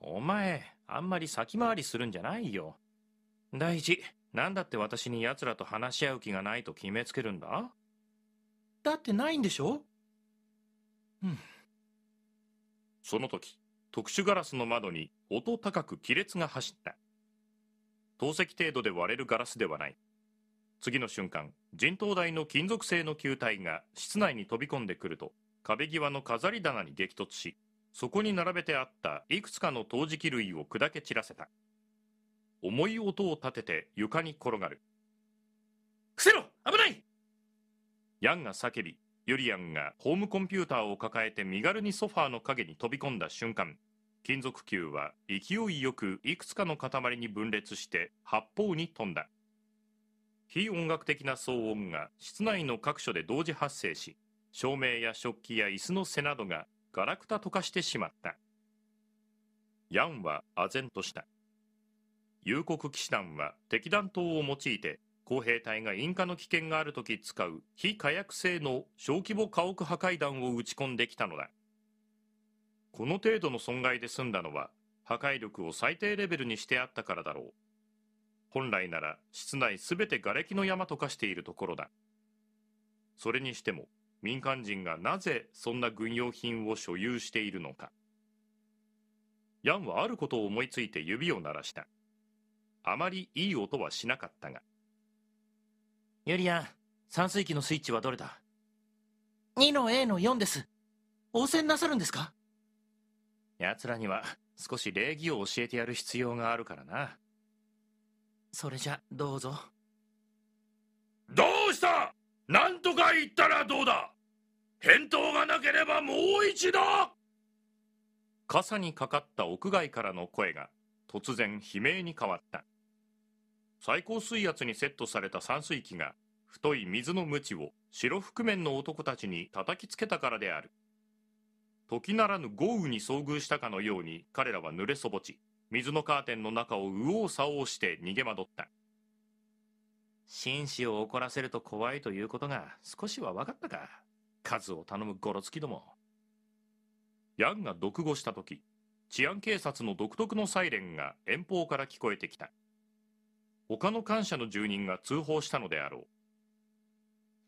お前あんまり先回りするんじゃないよ。大事なんだって私に奴らと話し合う気がないと決めつけるんだだってないんでしょうん。その時、特殊ガラスの窓に音高く亀裂が走った。透析程度で割れるガラスではない。次の瞬間、人頭台の金属製の球体が室内に飛び込んでくると、壁際の飾り棚に激突し、そこに並べてあったいくつかの陶磁器類を砕け散らせた。重い音を立てて床に転がる。くせろ危ないヤンが叫び、ユリアンがホームコンピューターを抱えて身軽にソファーの陰に飛び込んだ瞬間、金属球は勢いよくいくつかの塊に分裂して八方に飛んだ。非音楽的な騒音が室内の各所で同時発生し、照明や食器や椅子の背などがガラクタ溶かしてしまった。ヤンは唖然とした。幽谷騎士団は敵弾頭を用いて、工兵隊が引火の危険がある時使う非火薬性の小規模家屋破壊弾を打ち込んできたのだ。この程度の損害で済んだのは、破壊力を最低レベルにしてあったからだろう。本来なら室内すべて瓦礫の山と化しているところだ。それにしても民間人がなぜそんな軍用品を所有しているのかヤンはあることを思いついて指を鳴らしたあまりいい音はしなかったがユリアン散水機のスイッチはどれだ2の A の4です応戦なさるんですか奴らには少し礼儀を教えてやる必要があるからなそれじゃどうぞどうした何とか言ったらどうだ返答がなければもう一度傘にかかった屋外からの声が突然悲鳴に変わった最高水圧にセットされた散水器が太い水の鞭を白覆面の男たちに叩きつけたからである時ならぬ豪雨に遭遇したかのように彼らは濡れそぼち水のカーテンの中を右往左往して逃げ惑った紳士を怒らせると怖いということが少しは分かったか数を頼むゴロつきども。ヤンが独語した時、治安警察の独特のサイレンが遠方から聞こえてきた。他の官舎の住人が通報したのであろう。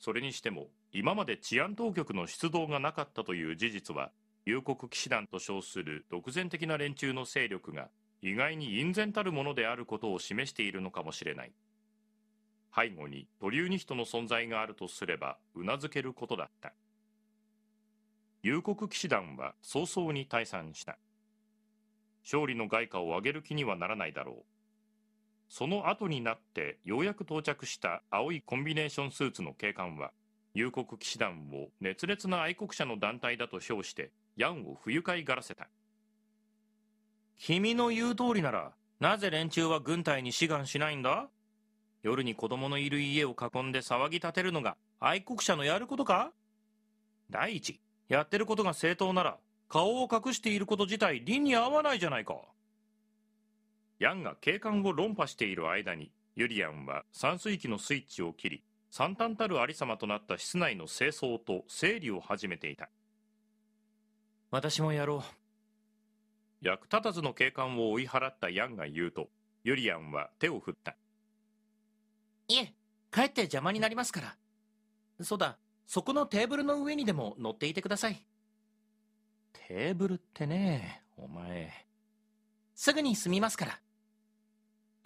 それにしても、今まで治安当局の出動がなかったという事実は、有国騎士団と称する独善的な連中の勢力が意外に隠然たるものであることを示しているのかもしれない。背後にトリューニヒトの存在があるとすれば、うなずけることだった。有国騎士団は早々に退散した勝利の外貨を上げる気にはならないだろうその後になってようやく到着した青いコンビネーションスーツの警官は有国騎士団を熱烈な愛国者の団体だと称してヤンを不愉快がらせた君の言う通りならなぜ連中は軍隊に志願しないんだ夜に子供のいる家を囲んで騒ぎ立てるのが愛国者のやることか第一やってることが正当なら顔を隠していること自体理に合わないじゃないかヤンが警官を論破している間にユリアンは散水機のスイッチを切り惨憺たるありさまとなった室内の清掃と整理を始めていた私もやろう役立たずの警官を追い払ったヤンが言うとユリアンは手を振ったいえ帰って邪魔になりますからそうだそこのテーブルの上にでも乗っていてください。テーブルってね、お前。すぐに済みますから。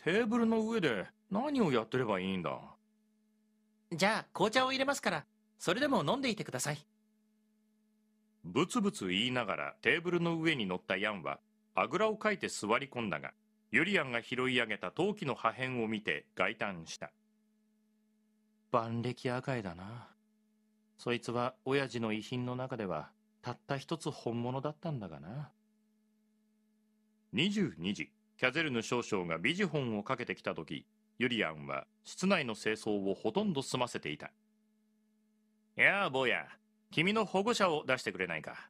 テーブルの上で何をやってればいいんだじゃあ、紅茶を入れますから、それでも飲んでいてください。ぶつぶつ言いながらテーブルの上に乗ったヤンは、あぐらをかいて座り込んだが、ユリアンが拾い上げた陶器の破片を見て外嘆した。万歴赤いだな。そいつは親父の遺品の中ではたった一つ本物だったんだがな。22時、キャゼルヌ少将がビジホンをかけてきた時、ユリアンは室内の清掃をほとんど済ませていた。やあ、坊や、君の保護者を出してくれないか。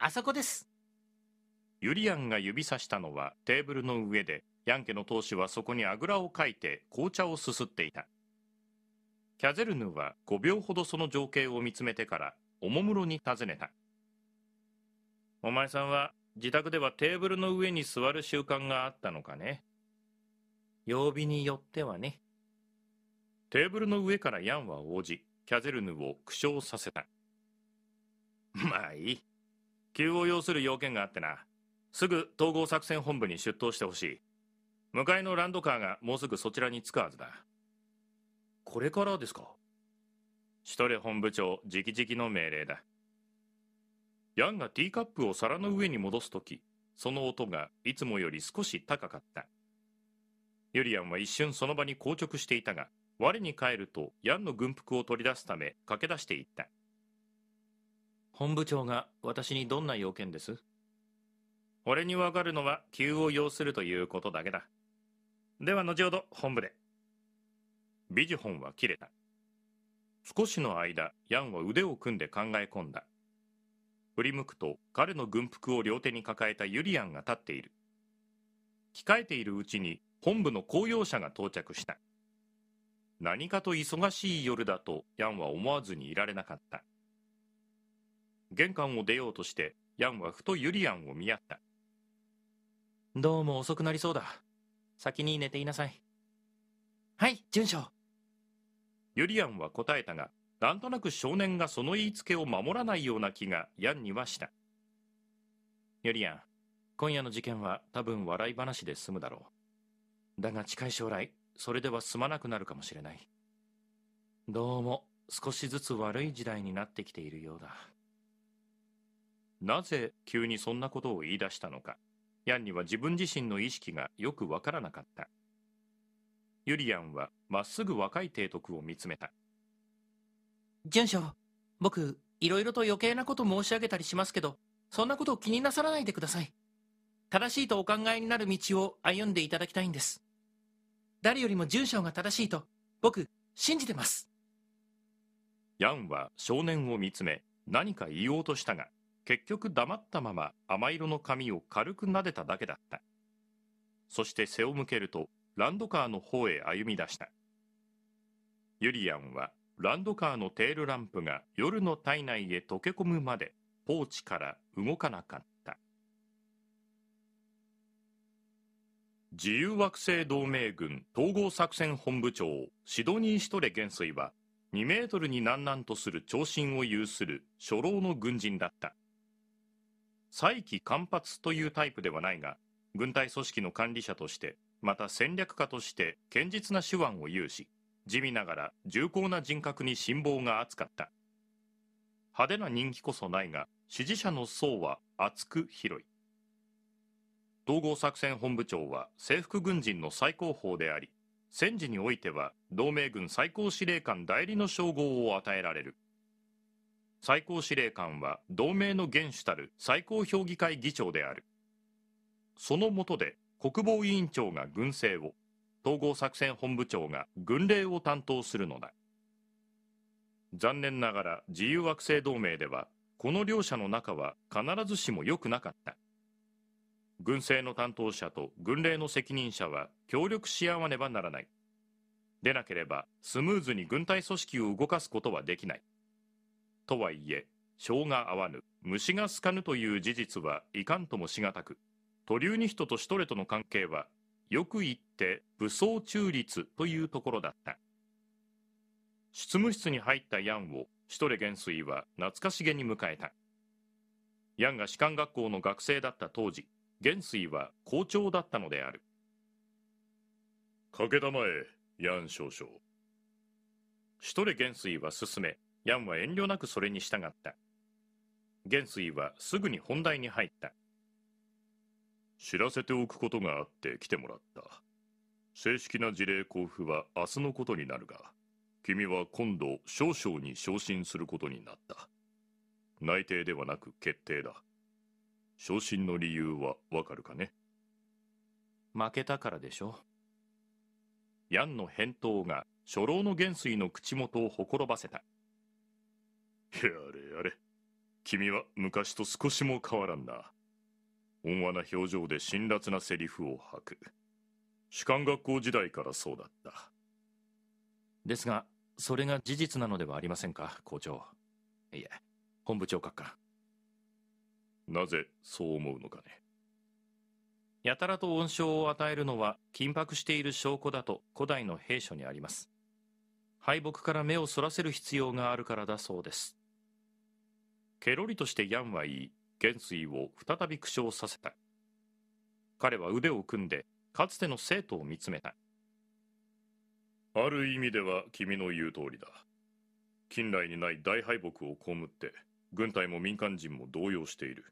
あそこです。ユリアンが指さしたのはテーブルの上で、ヤン家の当主はそこにあぐらをかいて紅茶をすすっていた。キャゼルヌは5秒ほどその情景を見つめてからおもむろに尋ねたお前さんは自宅ではテーブルの上に座る習慣があったのかね曜日によってはねテーブルの上からヤンは応じキャゼルヌを苦笑させたまあいい急を要する要件があってなすぐ統合作戦本部に出頭してほしい向かいのランドカーがもうすぐそちらに着くはずだこれからですかシュトレ本部長直々の命令だヤンがティーカップを皿の上に戻す時その音がいつもより少し高かったユリアンは一瞬その場に硬直していたが我に返るとヤンの軍服を取り出すため駆け出していった本部長が私にどんな要件です俺にわかるのは急を要するということだけだでは後ほど本部で。ビジホンは切れた。少しの間、ヤンは腕を組んで考え込んだ。振り向くと彼の軍服を両手に抱えたユリアンが立っている。着替えているうちに本部の公用車が到着した。何かと忙しい夜だとヤンは思わずにいられなかった。玄関を出ようとしてヤンはふとユリアンを見合った。どうも遅くなりそうだ。先に寝ていなさい。はい順将ゆりやんは答えたがなんとなく少年がその言いつけを守らないような気がやんにはしたゆりやん今夜の事件は多分笑い話で済むだろうだが近い将来それでは済まなくなるかもしれないどうも少しずつ悪い時代になってきているようだなぜ急にそんなことを言い出したのかヤンには自分自身の意識がよくわからなかったユリアンはまっすぐ若い提督を見つめた準将僕いろいろと余計なこと申し上げたりしますけどそんなことを気になさらないでください正しいとお考えになる道を歩んでいただきたいんです誰よりも準将が正しいと僕信じてますヤンは少年を見つめ何か言おうとしたが結局黙ったまま甘色の髪を軽く撫でただけだったそして背を向けるとランドカーの方へ歩み出したユリアンはランドカーのテールランプが夜の体内へ溶け込むまでポーチから動かなかった自由惑星同盟軍統合作戦本部長シドニー・シトレ元帥は2メートルに南南とする長身を有する初老の軍人だった再起間髪というタイプではないが軍隊組織の管理者としてまた戦略家として堅実な手腕を有し地味ながら重厚な人格に辛抱が厚かった派手な人気こそないが支持者の層は厚く広い統合作戦本部長は制服軍人の最高峰であり戦時においては同盟軍最高司令官代理の称号を与えられる最高司令官は同盟の元首たる最高評議会議長であるその下で国防委員長が軍政を、統合作戦本部長が軍令を担当するのだ。残念ながら自由惑星同盟では、この両者の仲は必ずしも良くなかった。軍政の担当者と軍令の責任者は協力し合わねばならない。でなければスムーズに軍隊組織を動かすことはできない。とはいえ、性が合わぬ、虫が好かぬという事実はいかんともしがたく、トリューニヒトとシュトレとの関係は、よく言って武装中立というところだった。執務室に入ったヤンをシュトレ元帥は懐かしげに迎えた。ヤンが士官学校の学生だった当時、元帥は校長だったのである。かけ玉へ、ヤン少将。シュトレ元帥は進め、ヤンは遠慮なくそれに従った。元帥はすぐに本題に入った。知らせておくことがあって来てもらった正式な事例交付は明日のことになるが君は今度少々に昇進することになった内定ではなく決定だ昇進の理由はわかるかね負けたからでしょヤンの返答が初老の元帥の口元をほころばせたやれやれ君は昔と少しも変わらんな温和な表情で辛辣なセリフを吐く士官学校時代からそうだったですがそれが事実なのではありませんか校長いえ本部長閣下なぜそう思うのかねやたらと温床を与えるのは緊迫している証拠だと古代の兵書にあります敗北から目をそらせる必要があるからだそうですケロリとしてヤンはいい元帥を再び苦笑させた彼は腕を組んでかつての生徒を見つめたある意味では君の言う通りだ近来にない大敗北を被って軍隊も民間人も動揺している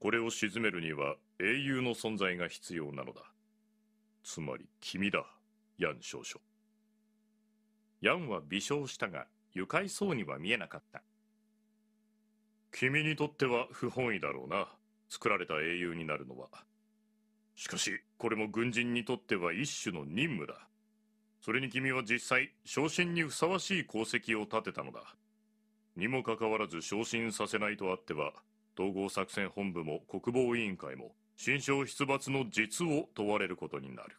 これを鎮めるには英雄の存在が必要なのだつまり君だヤン少々ヤンは微笑したが愉快そうには見えなかった君にとっては不本意だろうな作られた英雄になるのはしかしこれも軍人にとっては一種の任務だそれに君は実際昇進にふさわしい功績を立てたのだにもかかわらず昇進させないとあっては統合作戦本部も国防委員会も新章出伐の実を問われることになる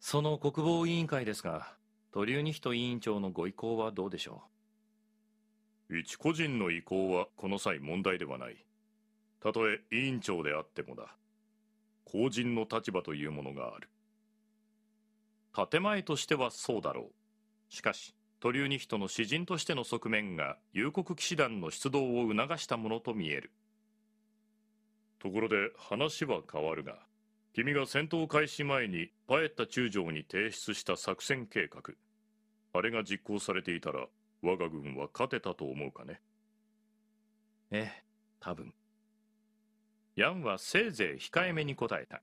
その国防委員会ですが鳥海人委員長のご意向はどうでしょう一個人の意向はこの際問題ではないたとえ委員長であってもだ公人の立場というものがある建前としてはそうだろうしかし鳥リ人の詩人としての側面が有国騎士団の出動を促したものと見えるところで話は変わるが君が戦闘開始前にパエッタ中将に提出した作戦計画あれが実行されていたら我が軍は勝てたと思うかねええ多分ヤンはせいぜい控えめに答えた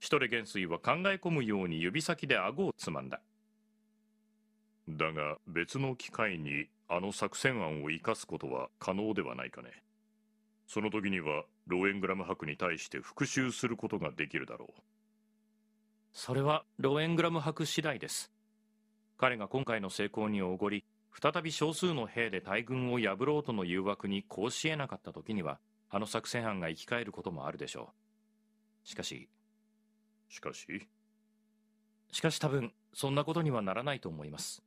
シトレ元帥は考え込むように指先で顎をつまんだだが別の機会にあの作戦案を生かすことは可能ではないかねその時にはローエングラム博に対して復讐することができるだろうそれはローエングラム博次第です彼が今回の成功におごり再び少数の兵で大軍を破ろうとの誘惑にこうしえなかった時にはあの作戦案が生き返ることもあるでしょうしかししかししかし多分そんなことにはならないと思います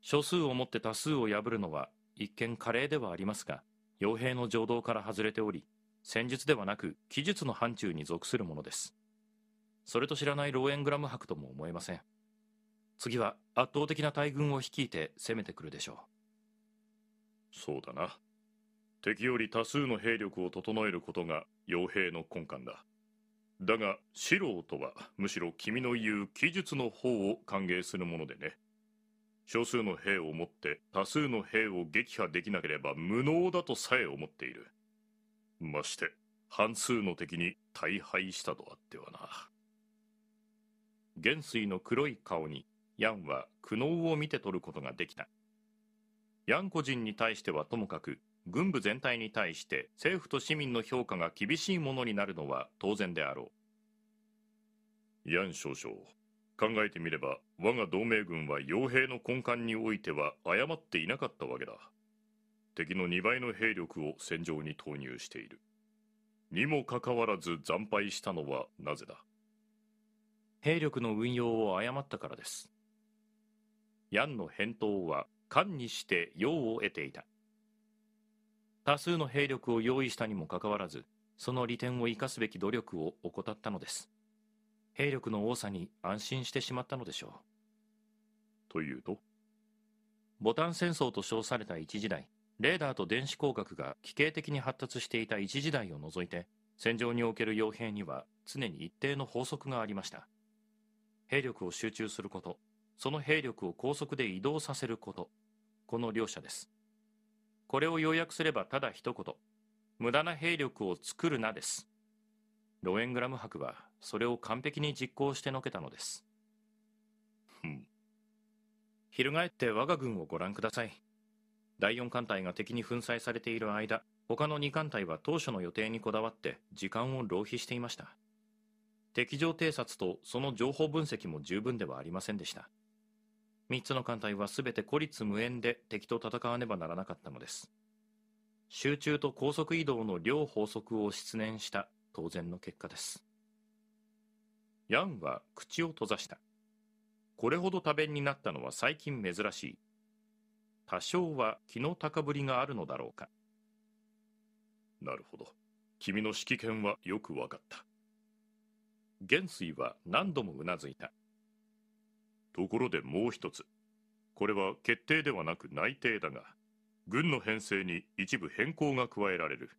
少数をもって多数を破るのは一見華麗ではありますが傭兵の情動から外れており戦術ではなく記述の範疇に属するものですそれと知らないローエングラム博とも思えません次は圧倒的な大軍を率いて攻めてくるでしょうそうだな敵より多数の兵力を整えることが傭兵の根幹だだが素人はむしろ君の言う記述の方を歓迎するものでね少数の兵をもって多数の兵を撃破できなければ無能だとさえ思っているまして半数の敵に大敗したとあってはな元帥の黒い顔にヤンは苦悩を見て取ることができた。ヤン個人に対してはともかく、軍部全体に対して政府と市民の評価が厳しいものになるのは当然であろう。ヤン少将、考えてみれば我が同盟軍は傭兵の根幹においては誤っていなかったわけだ。敵の2倍の兵力を戦場に投入している。にもかかわらず惨敗したのはなぜだ兵力の運用を誤ったからです。ヤンの返答は官にして用を得ていた多数の兵力を用意したにもかかわらずその利点を生かすべき努力を怠ったのです兵力の多さに安心してしまったのでしょうというとボタン戦争と称された一時代レーダーと電子工学が奇形的に発達していた一時代を除いて戦場における傭兵には常に一定の法則がありました兵力を集中することその兵力を高速で移動させること。この両者です。これを要約すればただ一言。無駄な兵力を作るなです。ロエングラム博はそれを完璧に実行してのけたのです。うん。翻って我が軍をご覧ください。第4艦隊が敵に粉砕されている間、他の2艦隊は当初の予定にこだわって時間を浪費していました。敵情偵察とその情報分析も十分ではありませんでした。三つの艦隊はすべて孤立無援で敵と戦わねばならなかったのです。集中と高速移動の両法則を失念した当然の結果です。ヤンは口を閉ざした。これほど多弁になったのは最近珍しい。多少は気の高ぶりがあるのだろうか。なるほど。君の指揮権はよくわかった。元帥は何度もうなずいた。ところでもう一つこれは決定ではなく内定だが軍の編成に一部変更が加えられる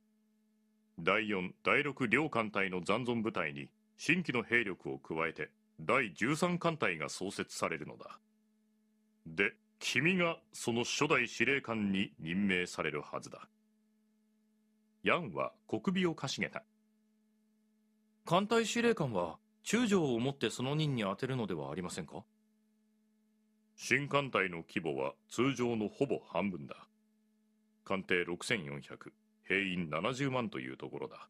第4第6両艦隊の残存部隊に新規の兵力を加えて第13艦隊が創設されるのだで君がその初代司令官に任命されるはずだヤンは小首をかしげた艦隊司令官は中将をもってその任に充てるのではありませんか新艦隊の規模は通常のほぼ半分だ艦艇6400兵員70万というところだ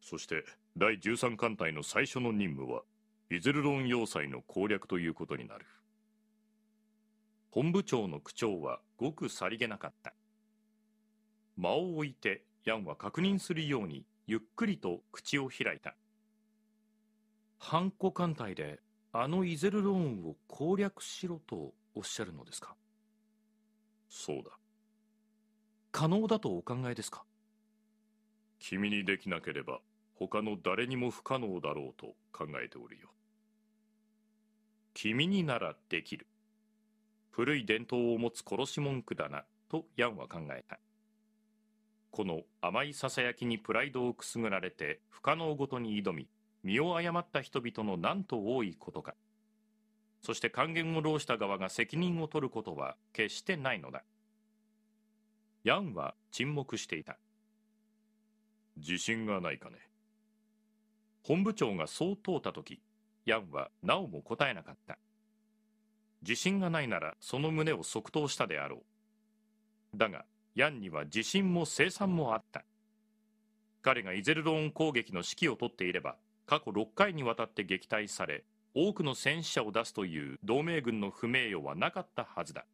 そして第13艦隊の最初の任務はイゼルロン要塞の攻略ということになる本部長の区長はごくさりげなかった間を置いてヤンは確認するようにゆっくりと口を開いた半個艦隊であのイゼルローンを攻略しろとおっしゃるのですかそうだ。可能だとお考えですか君にできなければ他の誰にも不可能だろうと考えておるよ。君にならできる。古い伝統を持つ殺し文句だな、とヤンは考えた。この甘いささやきにプライドをくすぐられて不可能ごとに挑み、身を誤った人々のなんと多いことかそして還元を浪した側が責任を取ることは決してないのだヤンは沈黙していた自信がないかね本部長がそう問うた時ヤンはなおも答えなかった自信がないならその胸を即答したであろうだがヤンには自信も生産もあった彼がイゼルローン攻撃の指揮を取っていれば過去6回にわたって撃退され多くの戦死者を出すという同盟軍の不名誉はなかったはずだ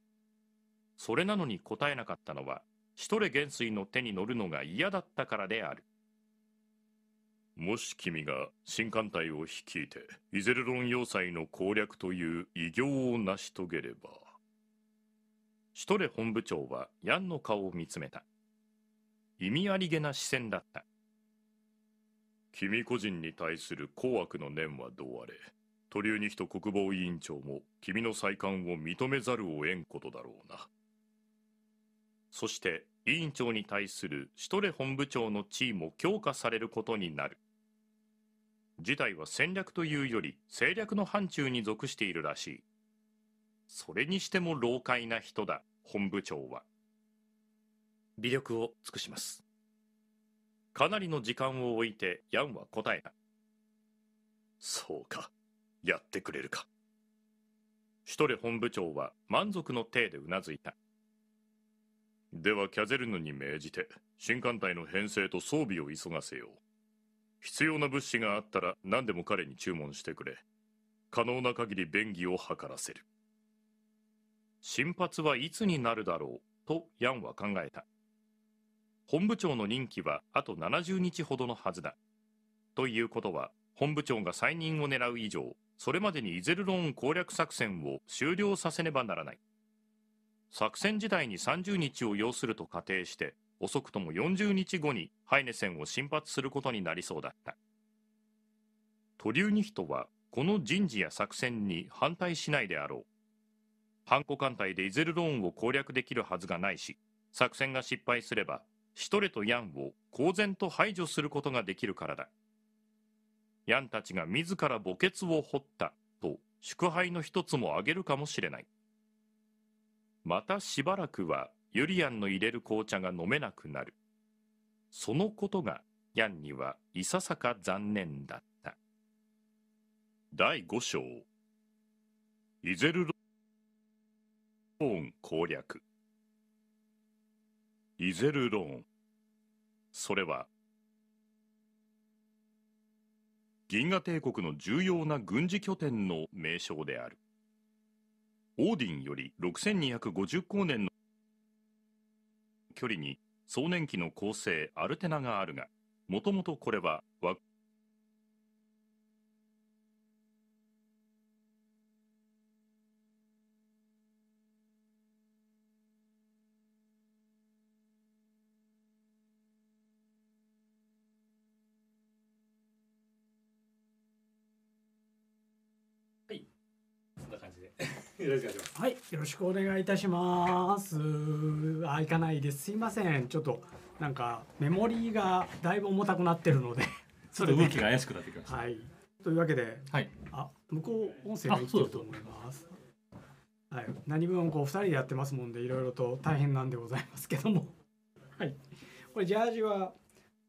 それなのに答えなかったのはシュトレ元帥の手に乗るのが嫌だったからであるもし君が新艦隊を率いてイゼルロン要塞の攻略という偉業を成し遂げればシュトレ本部長はヤンの顔を見つめた意味ありげな視線だった君個人に対する紅白の念はどうあれ鳥流に人国防委員長も君の再刊を認めざるを得んことだろうなそして委員長に対するシトレ本部長の地位も強化されることになる事態は戦略というより政略の範疇に属しているらしいそれにしても老快な人だ本部長は微力を尽くしますかなりの時間を置いてヤンは答えたそうかやってくれるかシュトレ本部長は満足の体でうなずいたではキャゼルヌに命じて新艦隊の編成と装備を急がせよう必要な物資があったら何でも彼に注文してくれ可能な限り便宜を図らせる新発はいつになるだろうとヤンは考えた本部長の任期はあと70日ほどのはずだ。ということは、本部長が再任を狙う以上、それまでにイゼルローン攻略作戦を終了させねばならない。作戦自体に30日を要すると仮定して、遅くとも40日後にハイネセンを進発することになりそうだった。トリューニヒトは、この人事や作戦に反対しないであろう。ハンコ艦隊でイゼルローンを攻略できるはずがないし、作戦が失敗すればシトレとヤンを公然と排除することができるからだ。ヤンたちが自ら墓穴を掘ったと祝杯の一つも挙げるかもしれない。またしばらくはユリアンの入れる紅茶が飲めなくなる。そのことがヤンにはいささか残念だった。第5章イゼルローン攻略イゼルローンそれは銀河帝国の重要な軍事拠点の名称であるオーディンより6250光年の距離に壮年期の恒星アルテナがあるがもともとこれは惑はい、よろしくお願いいたします。あ、行かないです。すいません。ちょっとなんかメモリーがだいぶ重たくなってるので ちょっと動きが怪しくなってきました。はい。というわけで、はい。あ、向こう音声が入ってると思います。はい、何分こう2人でやってますもんでいろいろと大変なんでございますけども はいこれジャージは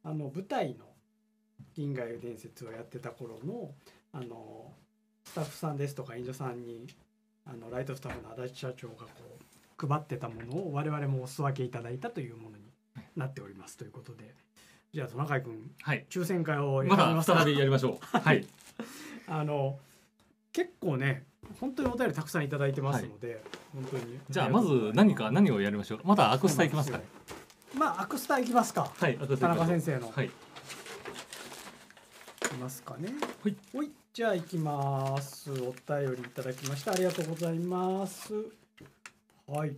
あの舞台の「銀河伝説」をやってた頃のあのスタッフさんですとか演者さんにあのライトスタッフの足立社長がこう配ってたものを我々もお裾分けいただいたというものになっておりますということでじゃあトナカイ君、はい、抽選会をやりま再びやりましょう。はい、あの結構ね本当にお便りたくさんいただいてますので、はい、本当にじゃあまず何か何をやりましょうまだアクスタいきますか、ね、まあアクスタいきますかはい田中先生のはいいますかねはいおいじゃあ行きます。お便りいただきました。ありがとうございます。はい。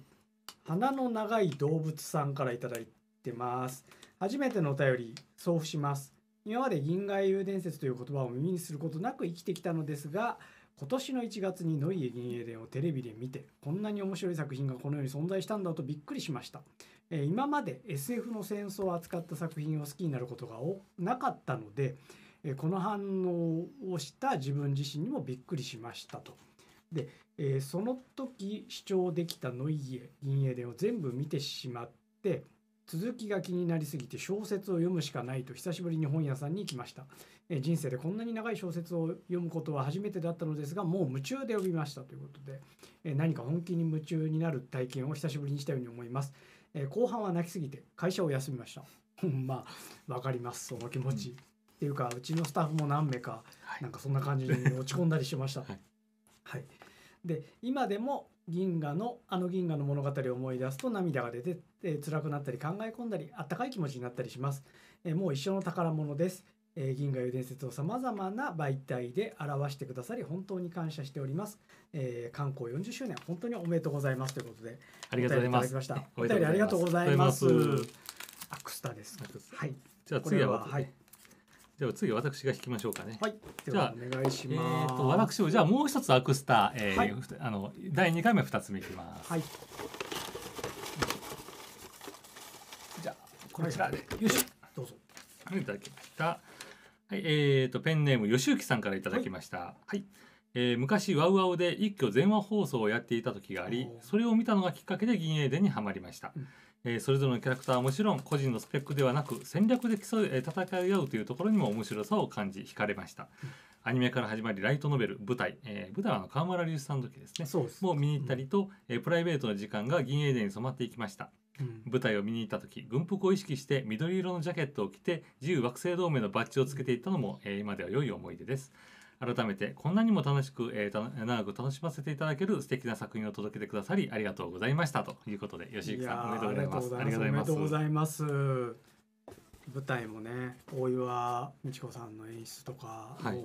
鼻の長い動物さんからいただいてます。初めてのお便り、送付します。今まで銀河英雄伝説という言葉を耳にすることなく生きてきたのですが、今年の1月にノイエ銀英伝をテレビで見て、こんなに面白い作品がこの世に存在したんだとびっくりしました。今まで SF の戦争を扱った作品を好きになることがなかったので、えこの反応をした自分自身にもびっくりしましたと。で、えその時主張できたノイエ銀英伝を全部見てしまって続きが気になりすぎて小説を読むしかないと久しぶりに本屋さんに行きました、え人生でこんなに長い小説を読むことは初めてだったのですがもう夢中で読みましたということで、え何か本気に夢中になる体験を久しぶりにしたように思います、え後半は泣きすぎて会社を休みました まあ分かりますその気持ち、うんていうかうちのスタッフも何名か、はい、なんかそんな感じに落ち込んだりしました。はい、はい、で今でも銀河のあの銀河の物語を思い出すと涙が出て、えー、辛くなったり考え込んだりあったかい気持ちになったりします。えー、もう一生の宝物です。えー、銀河湯伝説をさまざまな媒体で表してくださり本当に感謝しております。えー、観光40周年本当におめでとうございますということでありがとうございました。お便りありがとうございます。アクスタです。はい。じゃあ次は、はい、では次私が引きましょうかね。はい。じゃあお願いします。えっ、ー、と私をじゃあもう一つアクスター、えー、はい、あの第二回目二つ目いきます。はい。じゃこちらで、はい、よしどうぞ。いただきました。はい、えっ、ー、とペンネーム吉行さんからいただきました。はい、はいえー、昔ワウワウで一挙全話放送をやっていた時がありそれを見たのがきっかけで銀英伝にはまりました、うえー、それぞれのキャラクターはもちろん個人のスペックではなく戦略で競い、えー、戦い合うというところにも面白さを感じ惹かれました。うんアニメから始まりライトノベル舞台、えー、舞台は川村隆一さんの時ですねそうですも見に行ったりと、うん、えー、プライベートの時間が銀英伝に染まっていきました、うん、舞台を見に行った時軍服を意識して緑色のジャケットを着て自由惑星同盟のバッジをつけていったのも、えー、今では良い思い出です、改めてこんなにも楽しく、えー、長く楽しませていただける素敵な作品を届けてくださりありがとうございましたということで吉行さんおめでとうございますありがとうございます舞台もね大岩美智子さんの演出とか、はい、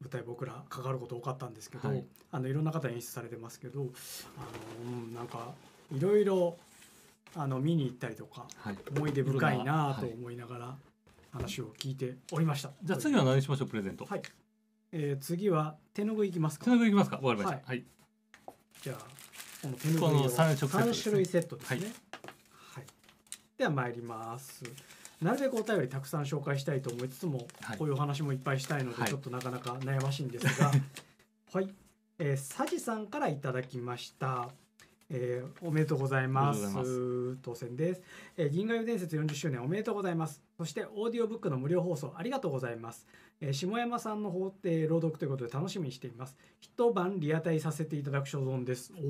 舞台僕らかかること多かったんですけど、はい、あのいろんな方演出されてますけどあの、うん、なんかいろいろあの見に行ったりとか、はい、思い出深いなと思いながら話を聞いておりました、じゃあ次は何しましょうプレゼントはいえー、次は手ぬぐいいきますか手ぬぐいいきますかわりました、はい、じゃあこの手ぬぐいを3種類セットですね、ね、はい、では参りますなるべくお便りたくさん紹介したいと思いつつも、はい、こういうお話もいっぱいしたいので、ちょっとなかなか悩ましいんですが はい、えー、サジさんからいただきましたえー、おめでとうございます当選です、えー、銀河湯伝説40周年おめでとうございますそしてオーディオブックの無料放送ありがとうございますえ下山さんの方、え朗読ということで楽しみにしています。一晩リアタイさせていただく所存です。おお、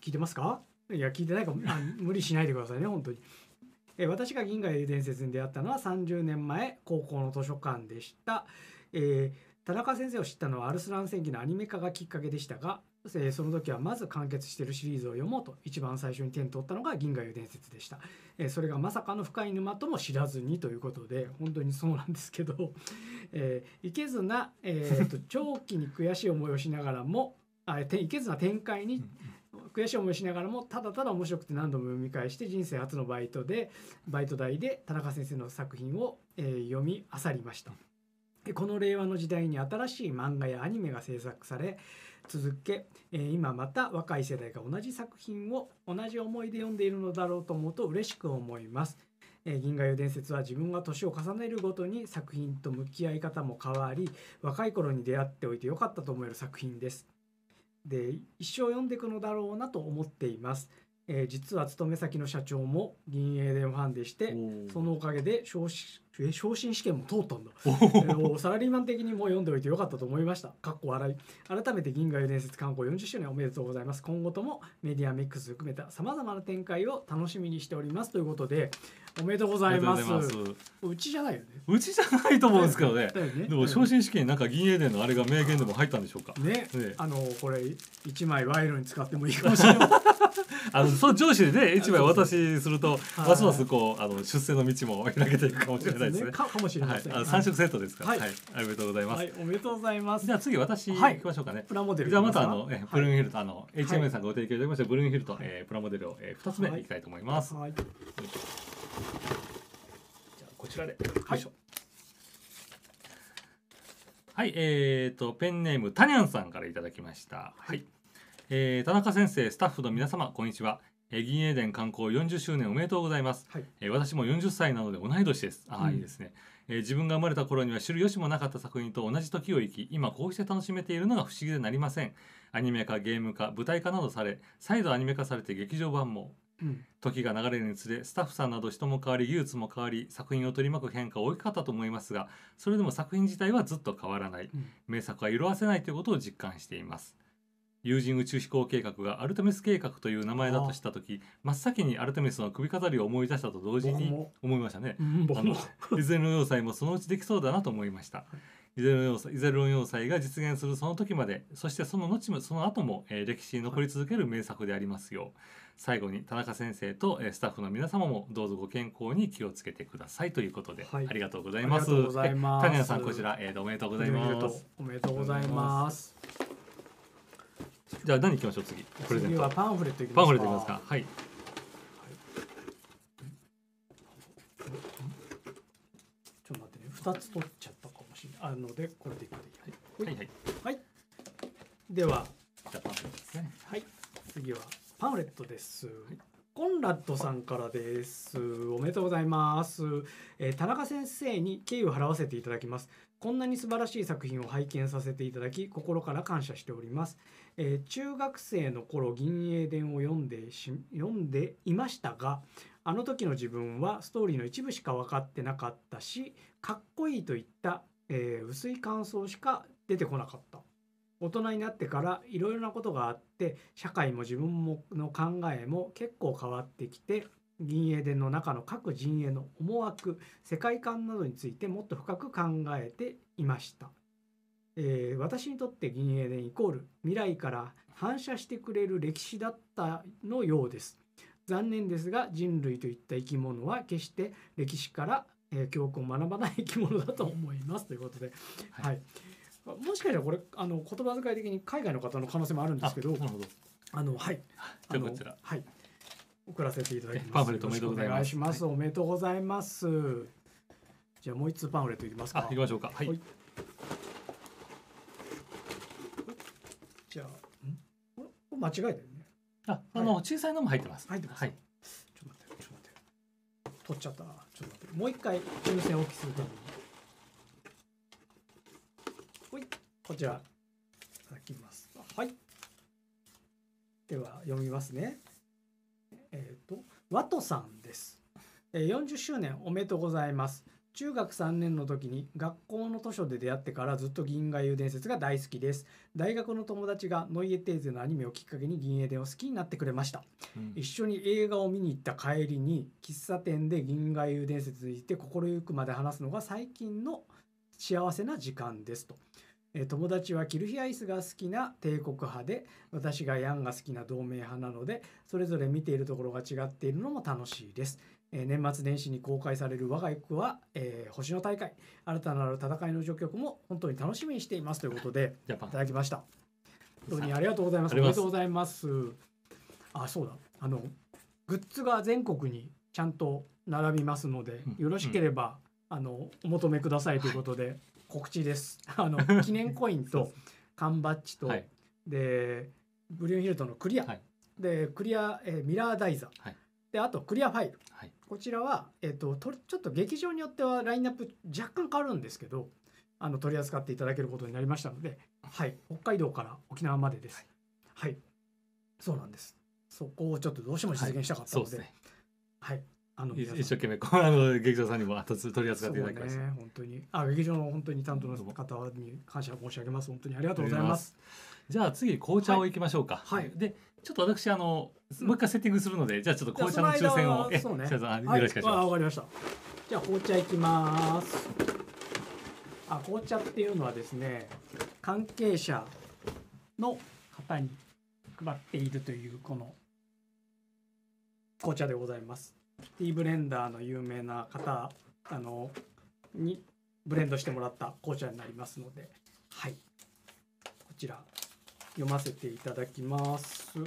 聞いてますかいや、聞いてないかも、無理しないでくださいね、本当に。え私が銀河英雄伝説に出会ったのは30年前、高校の図書館でした。えー田中先生を知ったのはアルスラン戦記のアニメ化がきっかけでしたがえー、その時はまず完結しているシリーズを読もうと一番最初に手に取ったのが「銀河湯伝説」でした、えー、それがまさかの深い沼とも知らずにということで本当にそうなんですけど、えー、いけずな、えーと、長期に悔しい思いをしながらもあいけずな展開に悔しい思いしながらもただただ面白くて何度も読み返して人生初のバイトでバイト代で田中先生の作品を、えー、読み漁りましたこの令和の時代に新しい漫画やアニメが制作され続け、えー、今また若い世代が同じ作品を同じ思いで読んでいるのだろうと思うと嬉しく思います。えー、銀河湯伝説は自分が年を重ねるごとに作品と向き合い方も変わり若い頃に出会っておいてよかったと思える作品です。で一生読んでいくのだろうなと思っています。えー、実は勤め先の社長も銀英伝ファンでしてそのおかげで少子え昇進試験も通ったんだ、えー、サラリーマン的にも読んでおいてよかったと思いましたかっこ笑い改めて銀河伝説観光40周年おめでとうございます今後ともメディアミックス含めたさまざまな展開を楽しみにしておりますということでおめでとうございますうちじゃないよねうちじゃないと思うんですけどね、ね、でも昇進試験なんか銀英伝のあれが名言でも入ったんでしょうかね、ね、あのこれ1枚賄賂に使ってもいいかもしれない あのその上司でね1枚私するとますますこうあの出世の道も開けていくかもしれない材ですね。かもしれません。三色セットですから。はい。おめでとうございます。おめでとうございます。じゃあ次私行きましょうかね。プラモデル。じゃあまたあのえブルーンフィルトあの HM さんご提供いただきましたブルーンフィルトえプラモデルを二つ目いきたいと思います。はい。じゃあこちらで。はい。はい、えっ、ー、とペンネームタニャンさんからいただきました。はい、はい、えー、田中先生、スタッフの皆様、こんにちは。え銀英伝観光40周年おめでとうございます、はい、え私も40歳なので同い年ですああ、うん、いいですね、え自分が生まれた頃には知る由もなかった作品と同じ時を生き今こうして楽しめているのが不思議でなりませんアニメ化ゲーム化舞台化などされ再度アニメ化されて劇場版もうん、時が流れるにつれスタッフさんなど人も変わり技術も変わり作品を取り巻く変化は大きかったと思いますがそれでも作品自体はずっと変わらない、うん、名作は色褪せないということを実感しています有人宇宙飛行計画がアルテミス計画という名前だとした時真っ先にアルテミスの首飾りを思い出したと同時に思いましたね。あのいずれの要塞もそのうちできそうだなと思いました。ずれの要塞ゼロ要塞が実現するその時までそしてその後もその後も、えー、歴史に残り続ける名作でありますよう最後に田中先生と、えー、スタッフの皆様もどうぞご健康に気をつけてくださいということで、はい、ありがとうございます。ありがとうございます。谷さんこちら、えー、おめでとうございます。おめでとうございます。じゃあ何いきましょう次プレゼントパンフレットいきますかはいちょっと待ってね2つ取っちゃったかもしれないあのでこれでいくでいいはいはい、はい、ではじゃパンフレットですねはい次はパンフレットです、はいコンラッドさんからです。おめでとうございます。えー、田中先生に敬意を払わせていただきます。こんなに素晴らしい作品を拝見させていただき、心から感謝しております。えー、中学生の頃銀英伝を読んで読んでいましたがあの時の自分はストーリーの一部しか分かってなかったしかっこいいといった、えー、薄い感想しか出てこなかった大人になってからいろいろなことがあって社会も自分もの考えも結構変わってきて銀英伝の中の各陣営の思惑世界観などについてもっと深く考えていました。えー、私にとって銀英伝イコール未来から反射してくれる歴史だったのようです残念ですが人類といった生き物は決して歴史から、えー、教訓を学ばない生き物だと思いますということで、はい、はい、もしかしたらこれあの言葉遣い的に海外の方の可能性もあるんですけどあのはいあのはい送らせていただきます。よろしくお願います。おめでとうございます。じゃあもう一通パンフレットいきますか。いきましょうか。はい、はい間違えてるね。あ、あの、小さいのも入ってます。入ってます。はい。ちょっと待って、ちょっと待って。取っちゃった。ちょっと待って。もう一回抽選大きくするために。ほい、こちら。いただきます。はい。では読みますね。えっ、ー、と、ワトさんです。40周年おめでとうございます。中学3年の時に学校の図書で出会ってからずっと銀河優伝説が大好きです大学の友達がノイエテーゼのアニメをきっかけに銀英伝を好きになってくれました、うん、一緒に映画を見に行った帰りに喫茶店で銀河優伝説について心ゆくまで話すのが最近の幸せな時間ですと友達はキルヒアイスが好きな帝国派で私がヤンが好きな同盟派なのでそれぞれ見ているところが違っているのも楽しいですえ年末年始に公開される我が国は、えー、星の大会新たなる戦いの序曲も本当に楽しみにしていますということでいただきました本当にありがとうございますありがとうございますあそうだあのグッズが全国にちゃんと並びますので、うん、よろしければ、うん、あのお求めくださいということで、はい、告知です あの記念コインと缶バッジと、はい、でブリュンヒルトのクリア、はい、でクリア、えー、ミラーダ台座、はいであとクリアファイル、はい、こちらは、えーと、とちょっと劇場によってはラインナップ若干変わるんですけどあの取り扱っていただけることになりましたので、はい、北海道から沖縄までです。はい、はい、そうなんですそこをちょっとどうしても実現したかったので、はねはい、あの一生懸命あの劇場さんにも後取り扱っていただきました。ね、本当にあ劇場の本当に担当の方に感謝申し上げます。本当にありがとうございます。じゃあ次紅茶をいきましょうか。はい。でちょっと私あの、もう一回セッティングするので、じゃあちょっと紅茶の抽選を、そうね、よろしくお願いします。わ、かりました。じゃあ紅茶いきます。あ、紅茶っていうのはですね、関係者の方に配っているというこの紅茶でございます。ティーブレンダーの有名な方あのにブレンドしてもらった紅茶になりますので、はい、こちら読ませていただきます。は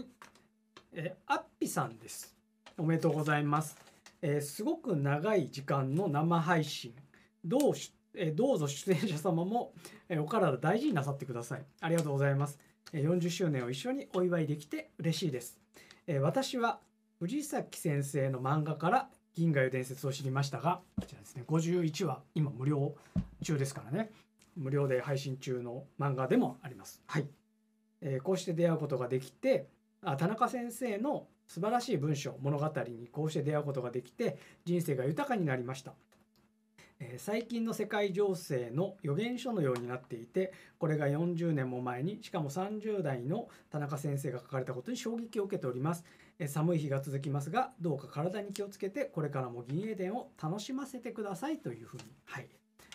い。えー、アッピさんです。おめでとうございます。えー、すごく長い時間の生配信。どうし、えー、どうぞ出演者様も、えー、お体大事になさってください。ありがとうございます。えー、40周年を一緒にお祝いできて嬉しいです。えー、私は藤崎先生の漫画から銀河よ伝説を知りましたが、こちらですね、51話、今無料中ですからね。無料で配信中の漫画でもあります。はい、えー、こうして出会うことができてあ田中先生の素晴らしい文章物語にこうして出会うことができて人生が豊かになりました。え最近の世界情勢の予言書のようになっていてこれが40年も前にしかも30代の田中先生が書かれたことに衝撃を受けております、え寒い日が続きますがどうか体に気をつけてこれからも銀英伝を楽しませてくださいというふうに、はい、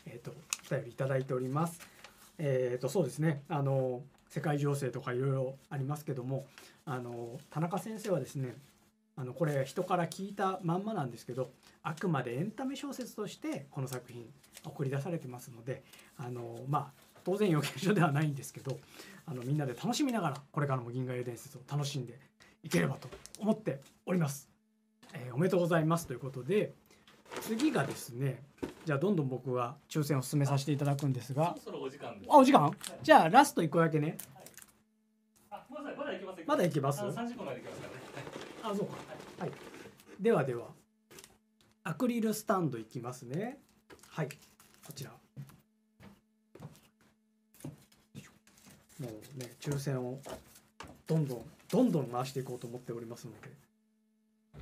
えーと、お便りいただいております。えーと、そうですねあの世界情勢とかいろいろありますけどもあの田中先生はですねあのこれ人から聞いたまんまなんですけどあくまでエンタメ小説としてこの作品送り出されてますのであの、まあ、当然予見書ではないんですけどあのみんなで楽しみながらこれからも「銀河英伝説」を楽しんでいければと思っております。えー、おめでとうございますということで次がですねじゃあどんどん僕は抽選を進めさせていただくんですがそろそろお時間ですあお時間、はい、じゃあラスト1個だけね、はい、あまだいけますまだけます3時間までいけますからね、はい、あそうか、はい、ではではアクリルスタンドいきますねはいこちらもうね抽選をどんどんどんどん回していこうと思っておりますので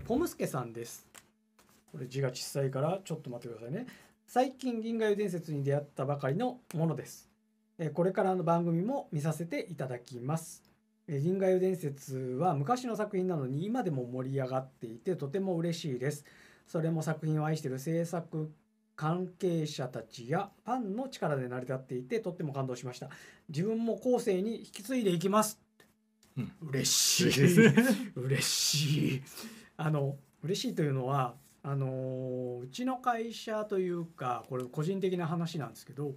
ポムスケさんですこれ字が小さいからちょっと待ってくださいね最近銀河湯伝説に出会ったばかりのものですえこれからの番組も見させていただきますえ銀河湯伝説は昔の作品なのに今でも盛り上がっていてとても嬉しいですそれも作品を愛している制作関係者たちやファンの力で成り立っていてとっても感動しました自分も後世に引き継いでいきます、うん、嬉しい 嬉しいあの嬉しいというのはあのうちの会社というかこれ個人的な話なんですけど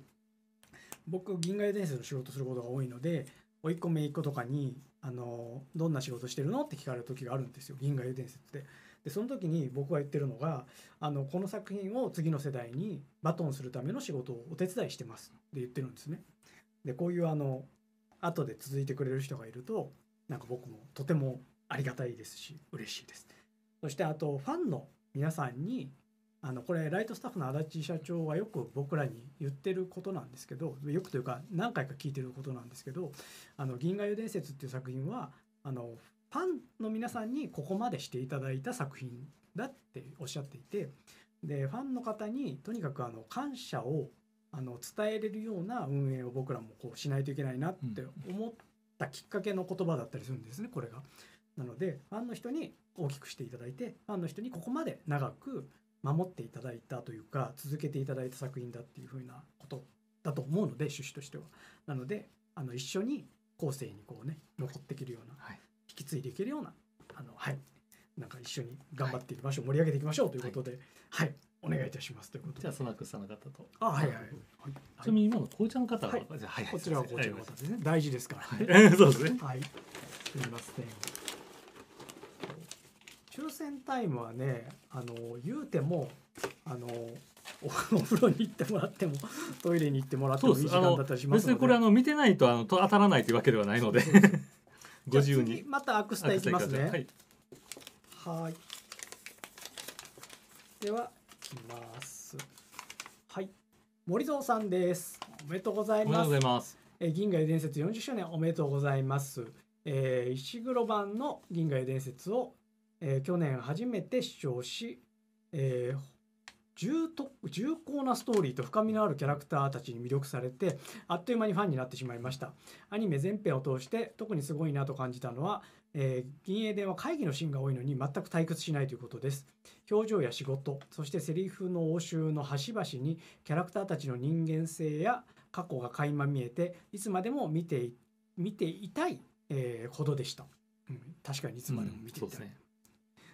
僕銀河屋伝説の仕事することが多いので甥っ子姪っ子とかに、あのどんな仕事してるの?」って聞かれる時があるんですよ銀河屋伝説で。でその時に僕が言ってるのがあのこの作品を次の世代にバトンするための仕事をお手伝いしてますって言ってるんですね。でこういうあの後で続いてくれる人がいるとなんか僕もとてもありがたいですし嬉しいです。そしてあとファンの皆さんにあのこれライトスタッフの足立社長はよく僕らに言ってることなんですけどよくというか何回か聞いてることなんですけど「あの銀河湯伝説」っていう作品はあのファンの皆さんにここまでしていただいた作品だっておっしゃっていてでファンの方にとにかくあの感謝をあの伝えれるような運営を僕らもこうしないといけないなって思ったきっかけの言葉だったりするんですねこれが。なのでファンの人に大きくしていただいてファンの人にここまで長く守っていただいたというか続けていただいた作品だっていうふうなことだと思うので趣旨としては。なのであの一緒に後世にこうね残っていけるような、はい、引き継いでいけるようなあの、はい、なんか一緒に頑張っていきましょう、盛り上げていきましょうということで、はい、お願いいたしますということで。じゃあ、ナックさんの方と。あ、はいはい。ちなみに今の紅茶の方は、はい、こちらは紅茶の方ですね。大事ですから。そうですね。はい。すみません。戦タイムはねあの言うてもあの お風呂に行ってもらってもトイレに行ってもらってもいい時間だったりしますので別にこれあの見てないとあのと当たらないというわけではないので ご自由にまたアクスタいきますねはいではいきますはい森蔵さんですおめでとうございますえ銀河伝説40周年おめでとうございます、えー、石黒版の銀河伝説をえー、去年初めて視聴し、えー、重重厚なストーリーと深みのあるキャラクターたちに魅力されてあっという間にファンになってしまいましたアニメ全編を通して特にすごいなと感じたのは、えー、銀英伝は会議のシーンが多いのに全く退屈しないということです表情や仕事そしてセリフの応酬の端々にキャラクターたちの人間性や過去が垣間見えていつまでも見て見ていたい、えー、ほどでした、うん、確かにいつまでも見ていたい、うん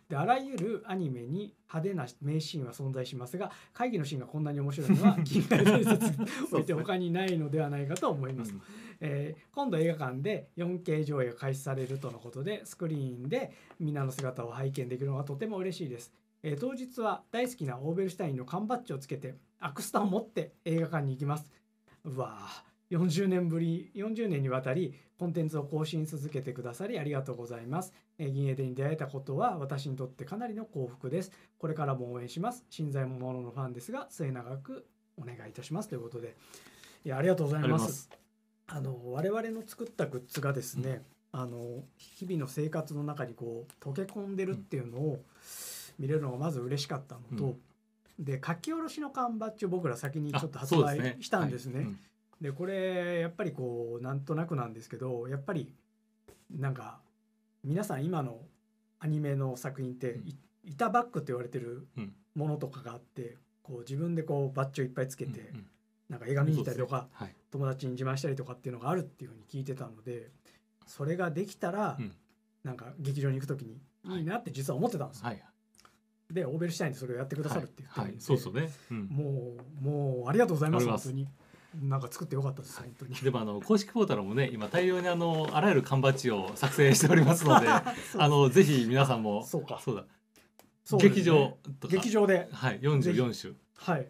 であらゆるアニメに派手な名シーンは存在しますが会議のシーンがこんなに面白いのは「銀 河伝説」において他にないのではないかと思います。すね、えー、今度映画館で 4K 上映が開始されるとのことでスクリーンで皆の姿を拝見できるのがとても嬉しいです。えー、当日は大好きなオーベルシュタインの缶バッジをつけてアクスタを持って映画館に行きます。うわ40年ぶり40年にわたりコンテンツを更新続けてくださりありがとうございます銀英伝に出会えたことは私にとってかなりの幸福です。これからも応援します。新左衛門のファンですが、末永くお願いいたしますということで。いや、ありがとうございます。あの我々の作ったグッズがですね、うん、あの日々の生活の中にこう溶け込んでるっていうのを見れるのがまず嬉しかったのと、うん、で書き下ろしの缶バッジを僕ら先にちょっと発売したんですね。で、ねはいうこれやっぱりこうなんとなくなんですけどやっぱりなんか皆さん今のアニメの作品って、うん、板バッグって言われてるものとかがあって、こう自分でこうバッジをいっぱいつけて、うんうん、なんか映画見に行ったりとか、はい、友達に自慢したりとかっていうのがあるっていうふうに聞いてたのでそれができたら、うん、なんか劇場に行くきにいいなって実は思ってたんですよ。はい、でオーベルシュタインでそれをやってくださるって言って、はいはい、そうそうね、うん、もうもうありがとうございます本当になんか作ってよかったです、はい、本当に。でもあの公式ポータルもね今大量にあのあらゆる缶バッジを作成しておりますので あのぜひ皆さんもそうかそうだそう、ね、劇場とか劇場ではい44種はい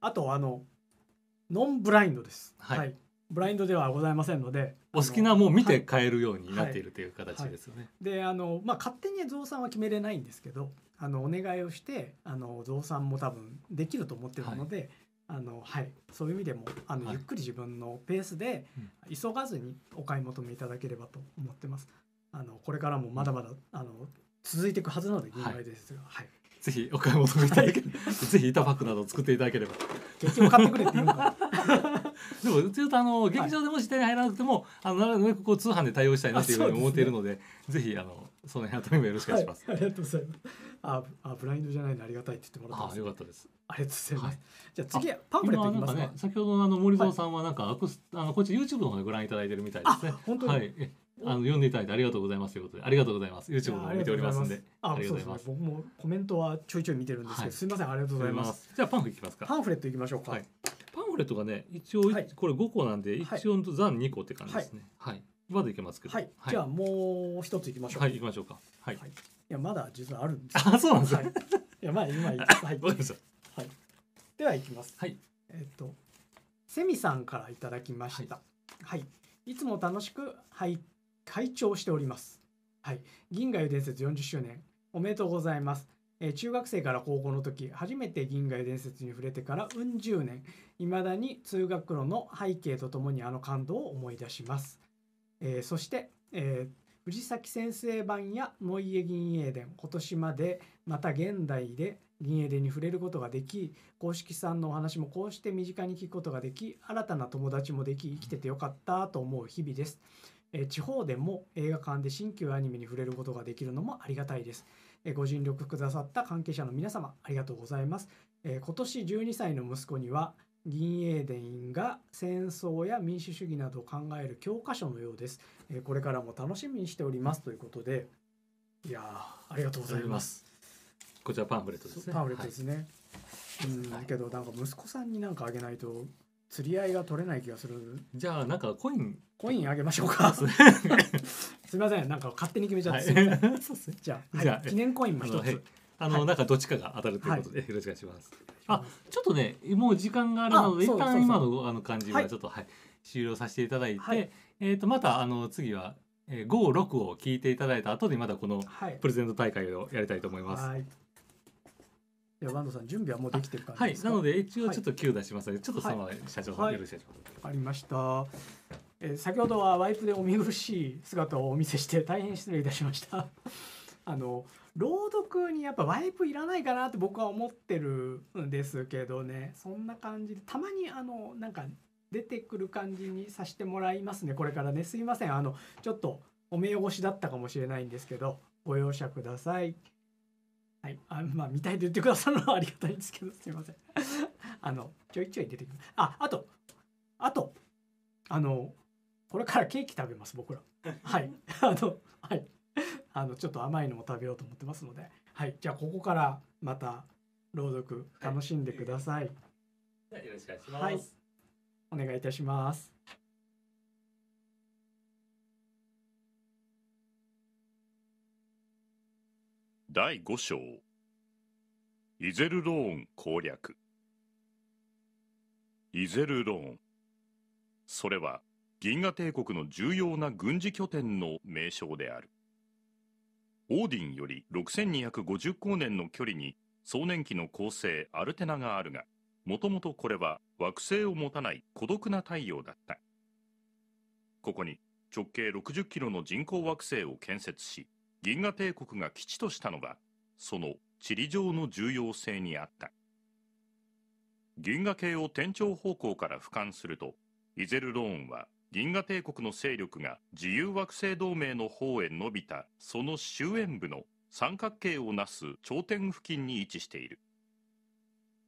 あとあのノンブラインドです、はい、はい、ブラインドではございませんのでお好きなもう見て買えるようになっているという形ですよね。はいはい、であの、まあ、勝手に増産は決めれないんですけどあのお願いをしてあの増産も多分できると思ってるので、あのはい、そういう意味でもあの、はい、ゆっくり自分のペースで、急がずにお買い求めいただければと思ってます。あのこれからもまだまだ、あの続いていくはずなので銀杯ですが、はい、ぜひお買い求めいただけ、はい、ぜひ板パックなど作っていただければ。結局買ってくれって言うか でもちょっとあの劇場でもし手に入らなくても、あのなるべくこう通販で対応したいなというふうに思っているので、ね、ぜひあのその辺のためもよろしくお願いします、はい、ありがとうございますああブラインドじゃないのありがたいって言ってもらってあよかったですありがとうございます、じゃあ次パンフレットいきますかね先ほどのあの森蔵さんはなんか、はい、あのこっち YouTube の方でご覧いただいてるみたいですね本当に、はいあの読んでいただいてありがとうございますということでありがとうございます YouTube も見ておりますんでありがとうございます、ね、僕もコメントはちょいちょい見てるんですけど、はい、すみませんありがとうございますじゃあパンフレットいきますかパンフレットいきましょうか、はい、パンフレットがね一応、はい、これ5個なんで一応残2個って感じですねはいまだいけますけど。はい。じゃあもう一ついきましょう。はい、行きましょうか。はい。いはい、やまだ実はあるんです。あ、そうなんですはいいやまあ今 はいわかりました。ではいきます。はい。えっとセミさんからいただきました。はい。い、つも楽しくはい、会長しております。はい。銀河湯伝説40周年おめでとうございます。えー中学生から高校の時初めて銀河湯伝説に触れてからうん十年いまだに通学路の背景とともにあの感動を思い出しますえー、そして、えー、藤崎先生版やノイエ銀英伝今年までまた現代で銀英伝に触れることができ公式さんのお話もこうして身近に聞くことができ新たな友達もでき生きててよかったと思う日々です。地方でも映画館で新旧アニメに触れることができるのもありがたいです。ご尽力くださった関係者の皆様ありがとうございます。今年12歳の息子には銀英伝が戦争や民主主義などを考える教科書のようです。えこれからも楽しみにしておりますということで、いやありがとうございます。こちらパンフレットですね。パンフレットですね。はい、うん、だけどなんか息子さんになんかあげないと釣り合いが取れない気がする。じゃあなんかコインコインあげましょうか。すみません、なんか勝手に決めちゃって。はい、じゃあ、はい、記念コインも一つ。あの、なんかどっちかが当たるということで、よろしくお願いします。あ、ちょっとね、もう時間があるので、一旦今のあの感じはちょっと、はい、終了させていただいて、えっ、と、また、あの、次は、えー、5、6を聞いていただいた後で、まだこのプレゼント大会をやりたいと思います。はい坂東さん、準備はもうできてる感じですか。はい、なので、一応ちょっと急出しますので、ちょっとその社長、よろしくお願いします。りました。えー、先ほどはワイプでお見苦しい姿をお見せして、大変失礼いたしました。あの。朗読にやっぱワイプいらないかなって僕は思ってるんですけどねそんな感じでたまにあのなんか出てくる感じにさしてもらいますねこれからねすいませんあのちょっとお目汚しだったかもしれないんですけどご容赦ください。はい、あまあ見たいと言ってくださるのはありがたいんですけどすいません。あのちょいちょい出てきます。ああとあとあのこれからケーキ食べます僕ら。はいあのはい。あのちょっと甘いのも食べようと思ってますので、はい、じゃあここからまた朗読楽しんでください。はい、よろしくお願いします、はい。お願いいたします。第五章イゼルローン攻略イゼルローンそれは銀河帝国の重要な軍事拠点の名称であるオーディンより6250光年の距離に壮年期の恒星アルテナがあるがもともとこれは惑星を持たない孤独な太陽だったここに直径60キロの人工惑星を建設し銀河帝国が基地としたのはその地理上の重要性にあった銀河系を天頂方向から俯瞰するとイゼルローンは銀河帝国の勢力が自由惑星同盟の方へ伸びたその終焉部の三角形をなす頂点付近に位置している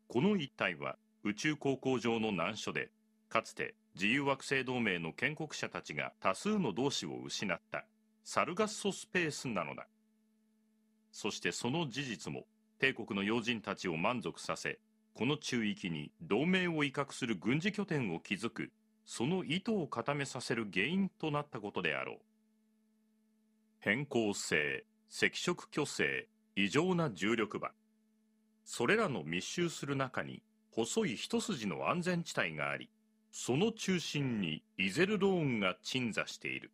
この一帯は宇宙航行上の難所でかつて自由惑星同盟の建国者たちが多数の同志を失ったサルガッソスペースなのだそしてその事実も帝国の要人たちを満足させこの中域に同盟を威嚇する軍事拠点を築くその意図を固めさせる原因となったことであろう偏更性赤色巨星異常な重力場それらの密集する中に細い一筋の安全地帯がありその中心にイゼルローンが鎮座している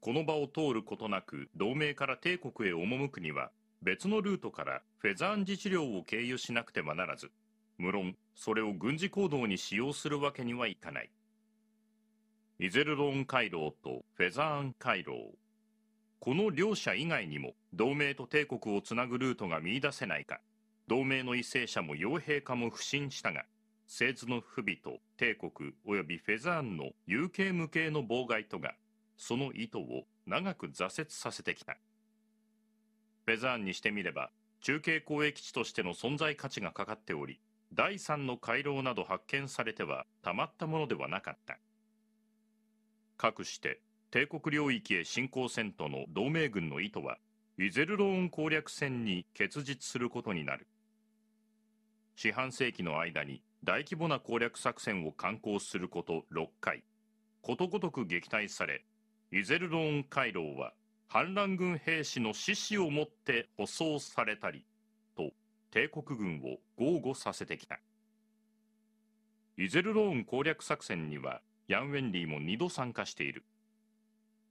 この場を通ることなく同盟から帝国へ赴くには別のルートからフェザーン自治領を経由しなくてはならず無論、それを軍事行動に使用するわけにはいかない。イゼルローン回廊とフェザーン回廊。この両者以外にも、同盟と帝国をつなぐルートが見出せないか、同盟の為政者も傭兵化も不信したが、製図の不備と帝国及びフェザーンの有形無形の妨害とが、その意図を長く挫折させてきた。フェザーンにしてみれば、中継交易地としての存在価値がかかっており、第三の回廊など発見されてはたまったものではなかったかくして帝国領域へ侵攻せんとの同盟軍の意図はイゼルローン攻略戦に結実することになる四半世紀の間に大規模な攻略作戦を敢行すること6回ことごとく撃退されイゼルローン回廊は反乱軍兵士の獅子をもって舗装されたり帝国軍を豪語させてきた。イゼルローン攻略作戦にはヤン・ウェンリーも2度参加している。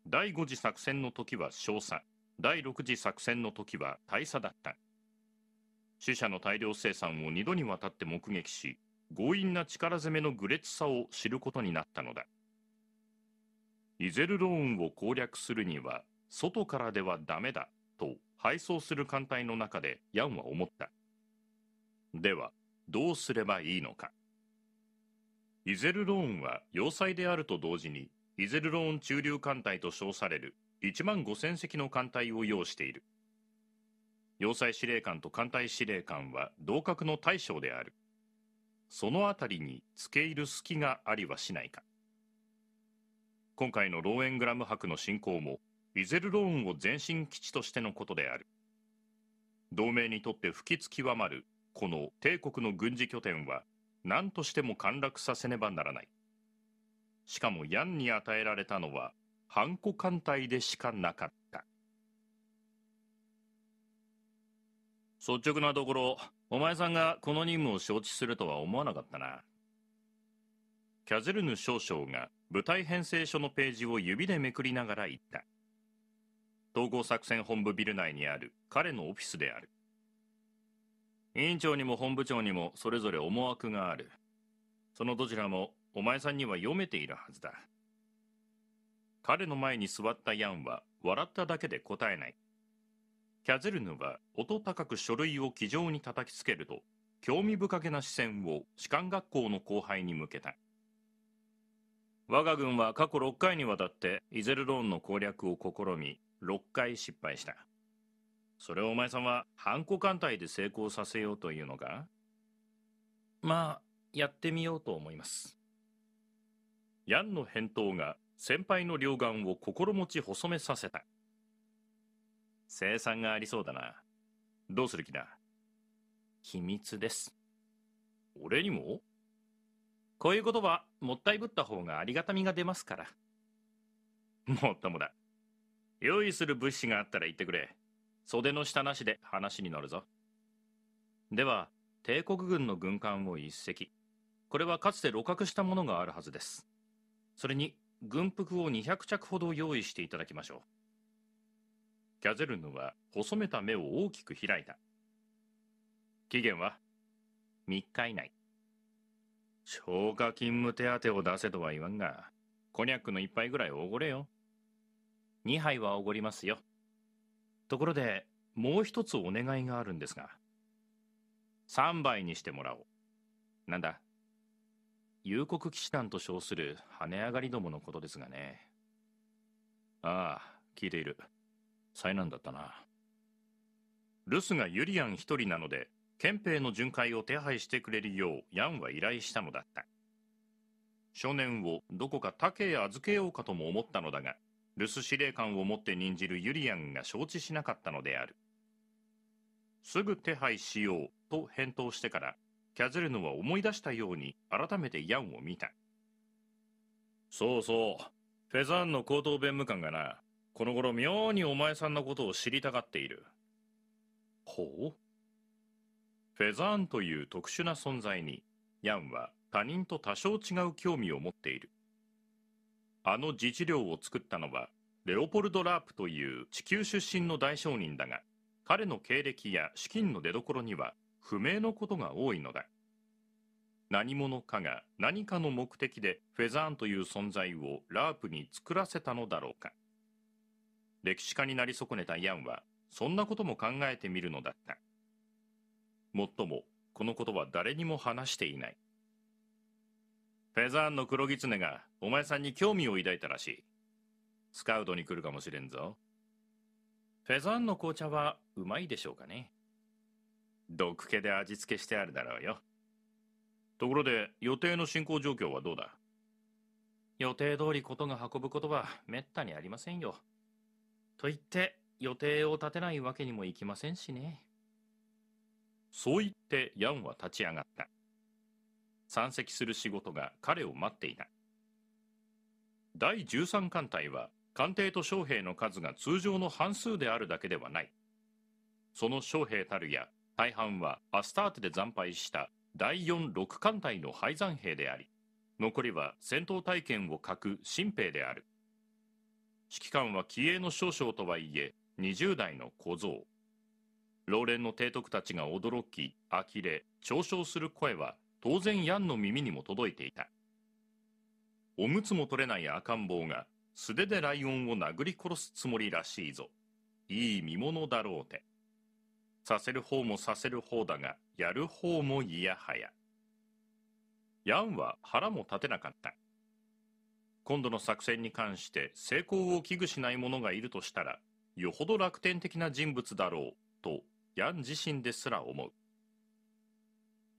第5次作戦の時は少佐、第6次作戦の時は大佐だった。死者の大量生産を2度にわたって目撃し、強引な力攻めの愚劣さを知ることになったのだ。イゼルローンを攻略するには、外からではダメだと、敗走する艦隊の中でヤンは思った。ではどうすればいいのかイゼルローンは要塞であると同時にイゼルローン駐留艦隊と称される1万5000隻の艦隊を要している要塞司令官と艦隊司令官は同格の大将であるその辺りに付け入る隙がありはしないか今回のローエングラム博の進行もイゼルローンを前進基地としてのことである同盟にとって不き極まるこの帝国の軍事拠点は何としても陥落させねばならないしかもヤンに与えられたのはハンコ艦隊でしかなかった率直なところお前さんがこの任務を承知するとは思わなかったなキャゼルヌ少将が部隊編成書のページを指でめくりながら言った統合作戦本部ビル内にある彼のオフィスである委員長にも本部長にもそれぞれ思惑がある。そのどちらもお前さんには読めているはずだ。彼の前に座ったヤンは笑っただけで答えない。キャゼルヌは音高く書類を気丈に叩きつけると、興味深げな視線を士官学校の後輩に向けた。我が軍は過去6回にわたってイゼルローンの攻略を試み、6回失敗した。それをお前さんはハンコ艦隊で成功させようというのかまあ、やってみようと思います。ヤンの返答が先輩の両眼を心持ち細めさせた。生産がありそうだな。どうする気だ秘密です。俺にもこういう言葉、もったいぶった方がありがたみが出ますから。もっともだ。用意する物資があったら言ってくれ。袖の下なしで話に乗るぞ。では、帝国軍の軍艦を一隻。これはかつて露獲したものがあるはずです。それに、軍服を200着ほど用意していただきましょう。キャゼルヌは細めた目を大きく開いた。期限は ?3 日以内。消化勤務手当を出せとは言わんが、コニャックの1杯ぐらいおごれよ。2杯はおごりますよ。ところでもう一つお願いがあるんですが3倍にしてもらおうなんだ幽国騎士団と称する跳ね上がりどものことですがねああ聞いている災難だったな留守がユリアン一人なので憲兵の巡回を手配してくれるようヤンは依頼したのだった少年をどこか他家へ預けようかとも思ったのだが留守司令官をもって任じるユリアンが承知しなかったのであるすぐ手配しようと返答してからキャゼルヌは思い出したように改めてヤンを見たそうそうフェザーンの高等弁務官がなこの頃妙にお前さんのことを知りたがっているほうフェザーンという特殊な存在にヤンは他人と多少違う興味を持っているあの自治領を作ったのはレオポルド・ラープという地球出身の大商人だが彼の経歴や資金の出どころには不明のことが多いのだ何者かが何かの目的でフェザーンという存在をラープに作らせたのだろうか歴史家になり損ねたヤンはそんなことも考えてみるのだったもっともこのことは誰にも話していないフェザーンの黒狐がお前さんに興味を抱いたらしい。スカウトに来るかもしれんぞ。フェザーンの紅茶はうまいでしょうかね毒気で味付けしてあるだろうよ。ところで予定の進行状況はどうだ予定通りことが運ぶことはめったにありませんよ。と言って予定を立てないわけにもいきませんしね。そう言ってヤンは立ち上がった。山積する仕事が彼を待っていない第13艦隊は艦艇と将兵の数が通常の半数であるだけではないその将兵たるや大半はアスターテで惨敗した第46艦隊の敗山兵であり残りは戦闘体験を欠く新兵である指揮官は気鋭の少将とはいえ20代の小僧老練の提督たちが驚き呆れ嘲笑する声は当然ヤンの耳にも届いていたおむつも取れない赤ん坊が素手でライオンを殴り殺すつもりらしいぞいい見物だろうてさせる方もさせる方だがやる方もいやはやヤンは腹も立てなかった今度の作戦に関して成功を危惧しない者がいるとしたらよほど楽天的な人物だろうとヤン自身ですら思う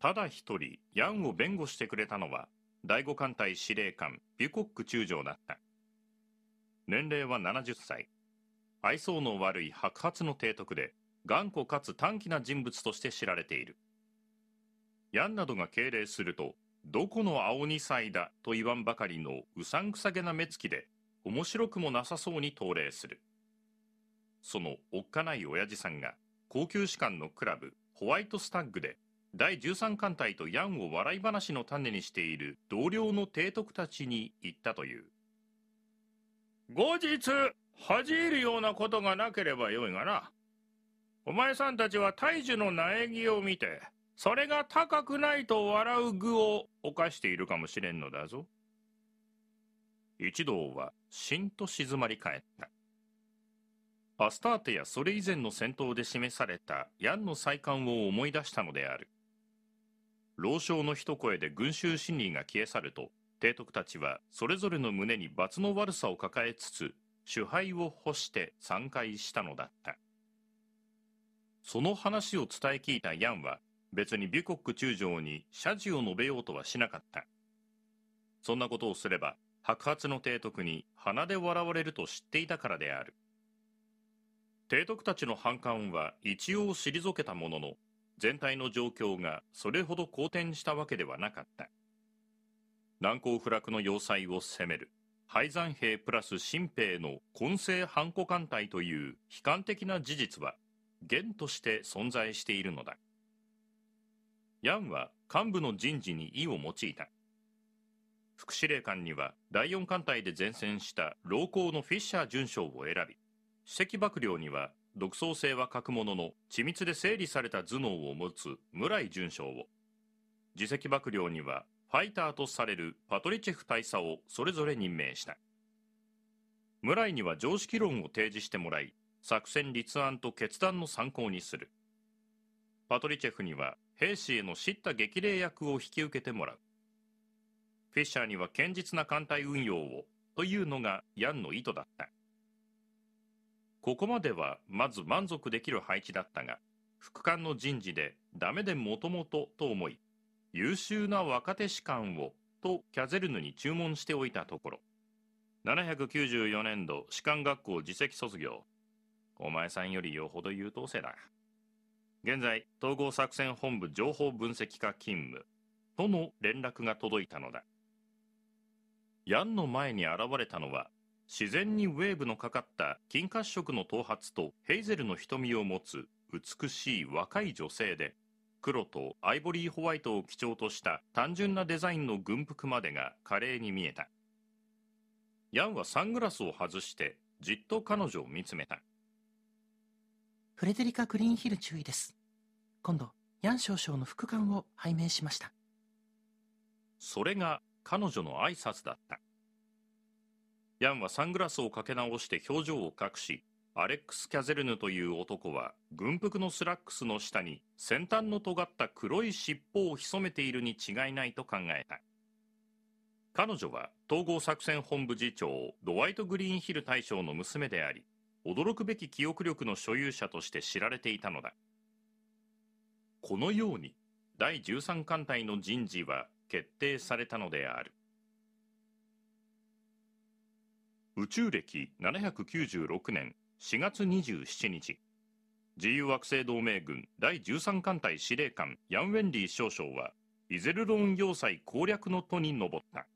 ただ一人ヤンを弁護してくれたのは第5艦隊司令官ビュコック中将だった年齢は70歳愛想の悪い白髪の提督で頑固かつ短気な人物として知られているヤンなどが敬礼するとどこの青二歳だと言わんばかりのうさんくさげな目つきで面白くもなさそうに投礼するそのおっかない親父さんが高級士官のクラブホワイトスタッグで第13艦隊とヤンを笑い話の種にしている同僚の提督たちに言ったという後日恥じるようなことがなければよいがなお前さんたちは大樹の苗木を見てそれが高くないと笑う具を犯しているかもしれんのだぞ一同はしんと静まり返ったアスターテやそれ以前の戦闘で示されたヤンの再刊を思い出したのである老将の一声で群衆心理が消え去ると提督たちはそれぞれの胸に罰の悪さを抱えつつ主敗を欲して散会したのだったその話を伝え聞いたヤンは別にビュコック中将に謝辞を述べようとはしなかったそんなことをすれば白髪の提督に鼻で笑われると知っていたからである提督たちの反感は一応退けたものの全体の状況がそれほど好転したわけではなかった難攻不落の要塞を攻める敗山兵プラス新兵の混成半古艦隊という悲観的な事実は元として存在しているのだヤンは幹部の人事に意を用いた副司令官には第四艦隊で前線した老公のフィッシャー准将を選び首席幕僚には独創性は欠くものの緻密で整理された頭脳を持つ村井淳将を自責幕僚にはファイターとされるパトリチェフ大佐をそれぞれ任命した村井には常識論を提示してもらい作戦立案と決断の参考にするパトリチェフには兵士への叱咤激励役を引き受けてもらうフィッシャーには堅実な艦隊運用をというのがヤンの意図だったここまではまず満足できる配置だったが副官の人事でダメでもともとと思い優秀な若手士官をとキャゼルヌに注文しておいたところ794年度士官学校自席卒業お前さんよりよほど優等生だ現在統合作戦本部情報分析課勤務との連絡が届いたのだヤンの前に現れたのは自然にウェーブのかかった金褐色の頭髪とヘイゼルの瞳を持つ美しい若い女性で黒とアイボリーホワイトを基調とした単純なデザインの軍服までが華麗に見えたヤンはサングラスを外してじっと彼女を見つめたフレデリカ・グリーンヒル注意です今度ヤン少将の副官を拝命しましたそれが彼女の挨拶だったヤンはサングラスをかけ直して表情を隠し、アレックス・キャゼルヌという男は軍服のスラックスの下に先端の尖った黒い尻尾を潜めているに違いないと考えた。彼女は統合作戦本部次長ドワイト・グリーンヒル大将の娘であり、驚くべき記憶力の所有者として知られていたのだ。このように第13艦隊の人事は決定されたのである。宇宙歴796年4月27日自由惑星同盟軍第13艦隊司令官ヤン・ウェンリー少将はイゼルローン要塞攻略の都に上った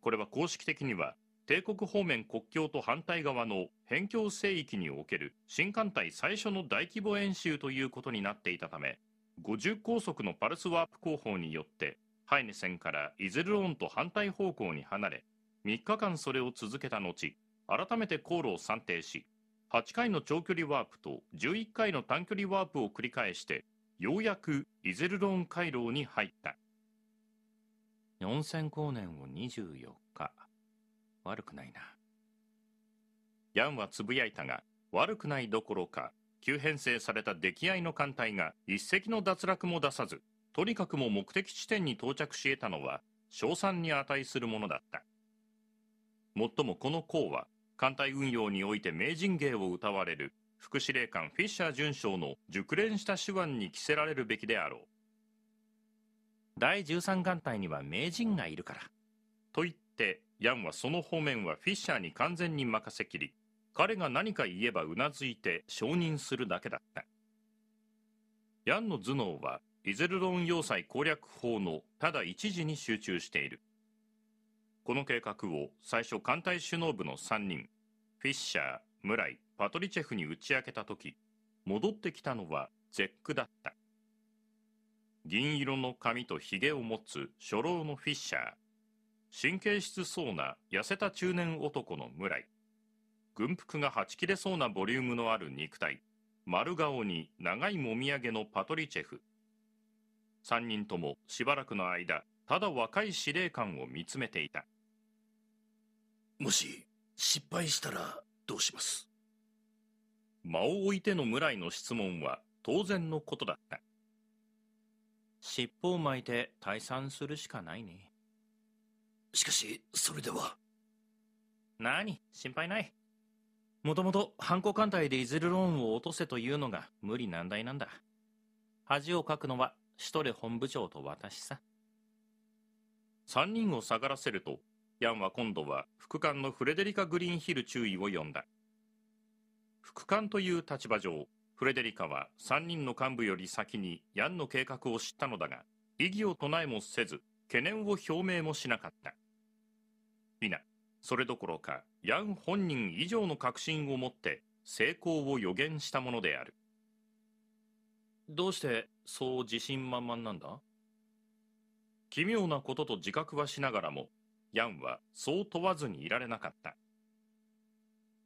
これは公式的には帝国方面国境と反対側の辺境聖域における新艦隊最初の大規模演習ということになっていたため50高速のパルスワープ工法によってハイネ戦からイゼルローンと反対方向に離れ3日間それを続けた後改めて航路を算定し8回の長距離ワープと11回の短距離ワープを繰り返してようやくイゼルローン回廊に入った4000光年を24日悪くないなヤンはつぶやいたが悪くないどころか急編成された出来合いの艦隊が一隻の脱落も出さずとにかくも目的地点に到着し得たのは賞賛に値するものだったもっともこの項は艦隊運用において名人芸を歌われる副司令官フィッシャー准将の熟練した手腕に着せられるべきであろう第13艦隊には名人がいるからと言ってヤンはその方面はフィッシャーに完全に任せきり彼が何か言えばうなずいて承認するだけだったヤンの頭脳はイゼルロン要塞攻略法のただ一時に集中しているこの計画を最初艦隊首脳部の3人フィッシャー村井パトリチェフに打ち明けた時戻ってきたのはゼックだった銀色の髪とひげを持つ初老のフィッシャー神経質そうな痩せた中年男の村井軍服がはち切れそうなボリュームのある肉体丸顔に長いもみあげのパトリチェフ3人ともしばらくの間ただ若い司令官を見つめていたもし失敗したらどうします間を置いての村井の質問は当然のことだった尻尾を巻いて退散するしかないねしかしそれでは何心配ないもともと犯行艦隊でいずれローンを落とせというのが無理難題なんだ恥をかくのはシュトレ本部長と私さ3人を下がらせるとヤンは今度は副官のフレデリカ・グリーンヒル注意を呼んだ副官という立場上フレデリカは3人の幹部より先にヤンの計画を知ったのだが異議を唱えもせず懸念を表明もしなかった皆それどころかヤン本人以上の確信を持って成功を予言したものであるどうしてそう自信満々なんだ奇妙なことと自覚はしながらもヤンはそう問わずにいられなかった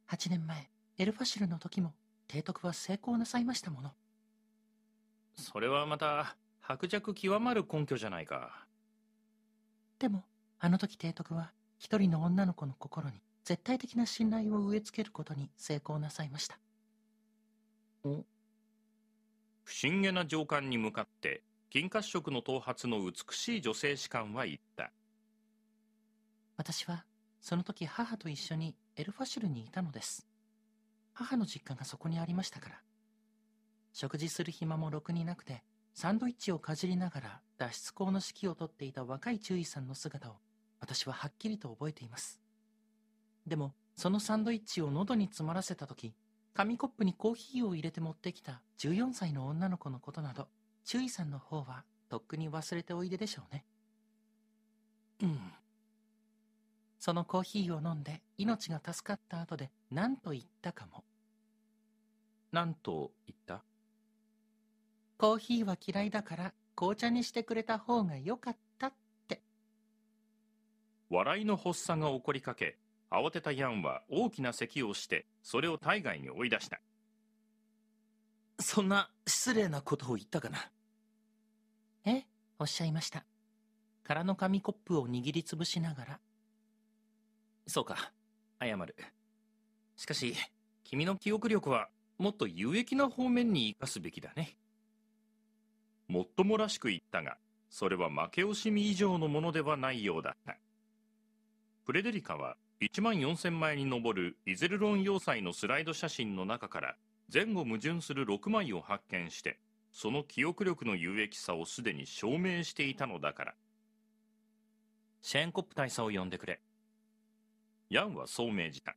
8年前エルファシルの時も提督は成功なさいましたものそれはまた薄弱極まる根拠じゃないかでもあの時提督は一人の女の子の心に絶対的な信頼を植え付けることに成功なさいました不審げな上官に向かって金褐色の頭髪の美しい女性士官は言った。私は、その時母と一緒にエルファシュルにいたのです。母の実家がそこにありましたから。食事する暇もろくになくて、サンドイッチをかじりながら脱出口の指揮をとっていた若い中医さんの姿を私ははっきりと覚えています。でも、そのサンドイッチを喉に詰まらせた時、紙コップにコーヒーを入れて持ってきた14歳の女の子のことなど、注意さんの方はとっくに忘れておいででしょうね。うん。そのコーヒーを飲んで命が助かった後で何と言ったかも。何と言ったコーヒーは嫌いだから紅茶にしてくれた方が良かったって。笑いの発作が起こりかけ、慌てたヤンは大きな咳をして、それを体外に追い出した。そんな失礼なことを言ったかな。おっしゃいました。空の紙コップを握りつぶしながら。そうか、謝る。しかし、君の記憶力はもっと有益な方面に生かすべきだね。もっともらしく言ったが、それは負け惜しみ以上のものではないようだった。フレデリカは1万4000枚に上るイゼルロン要塞のスライド写真の中から前後矛盾する6枚を発見してその記憶力の有益さをすでに証明していたのだからシェーンコップ大佐を呼んでくれヤンはそう命じた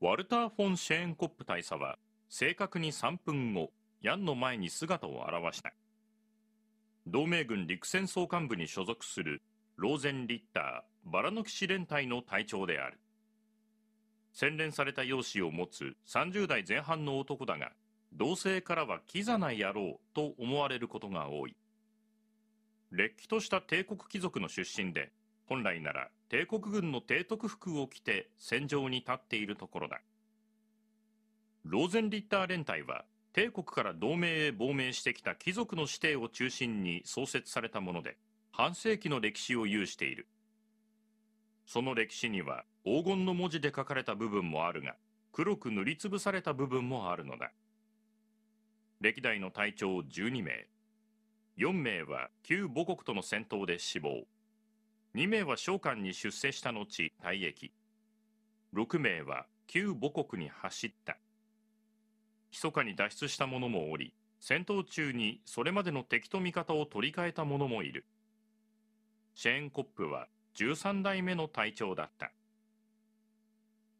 ワルター・フォン・シェーンコップ大佐は正確に3分後ヤンの前に姿を現した同盟軍陸戦総監部に所属するローゼン・リッターバラノキシ連隊の隊長である洗練された容姿を持つ30代前半の男だが同性からはキザな野郎と思われることが多い。れっきとした帝国貴族の出身で、本来なら帝国軍の提督服を着て戦場に立っているところだ。ローゼンリッター連隊は、帝国から同盟へ亡命してきた貴族の指定を中心に創設されたもので、半世紀の歴史を有している。その歴史には黄金の文字で書かれた部分もあるが、黒く塗りつぶされた部分もあるのだ。歴代の隊長12名4名は旧母国との戦闘で死亡2名は召喚に出世した後退役6名は旧母国に走った密かに脱出した者もおり戦闘中にそれまでの敵と味方を取り替えた者もいるシェーンコップは13代目の隊長だった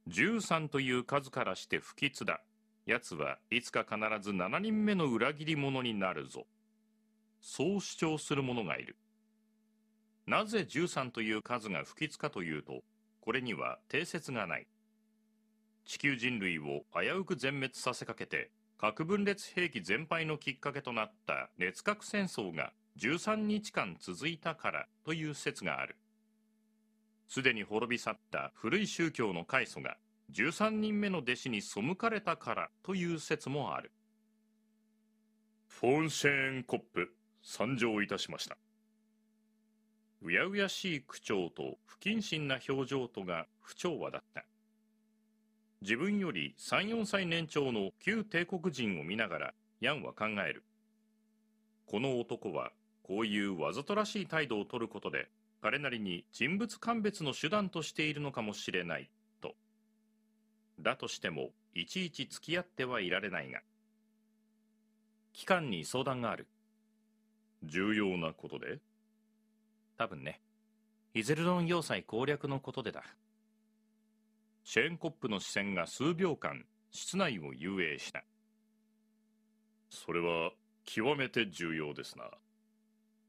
13という数からして不吉だ奴はいつか必ず7人目の裏切り者になるぞ。そう主張する者がいる。なぜ13という数が不吉かというと、これには定説がない。地球人類を危うく全滅させかけて、核分裂兵器全廃のきっかけとなった熱核戦争が13日間続いたからという説がある。すでに滅び去った古い宗教の開祖が13人目の弟子に背かれたからという説もあるフォンシェーンコップ参上いたしましたうやうやしい口調と不謹慎な表情とが不調和だった自分より34歳年長の旧帝国人を見ながらヤンは考えるこの男はこういうわざとらしい態度をとることで彼なりに人物鑑別の手段としているのかもしれないだとしてもいちいち付き合ってはいられないが機関に相談がある重要なことで多分ねイゼルドン要塞攻略のことでだシェーンコップの視線が数秒間室内を遊泳したそれは極めて重要ですな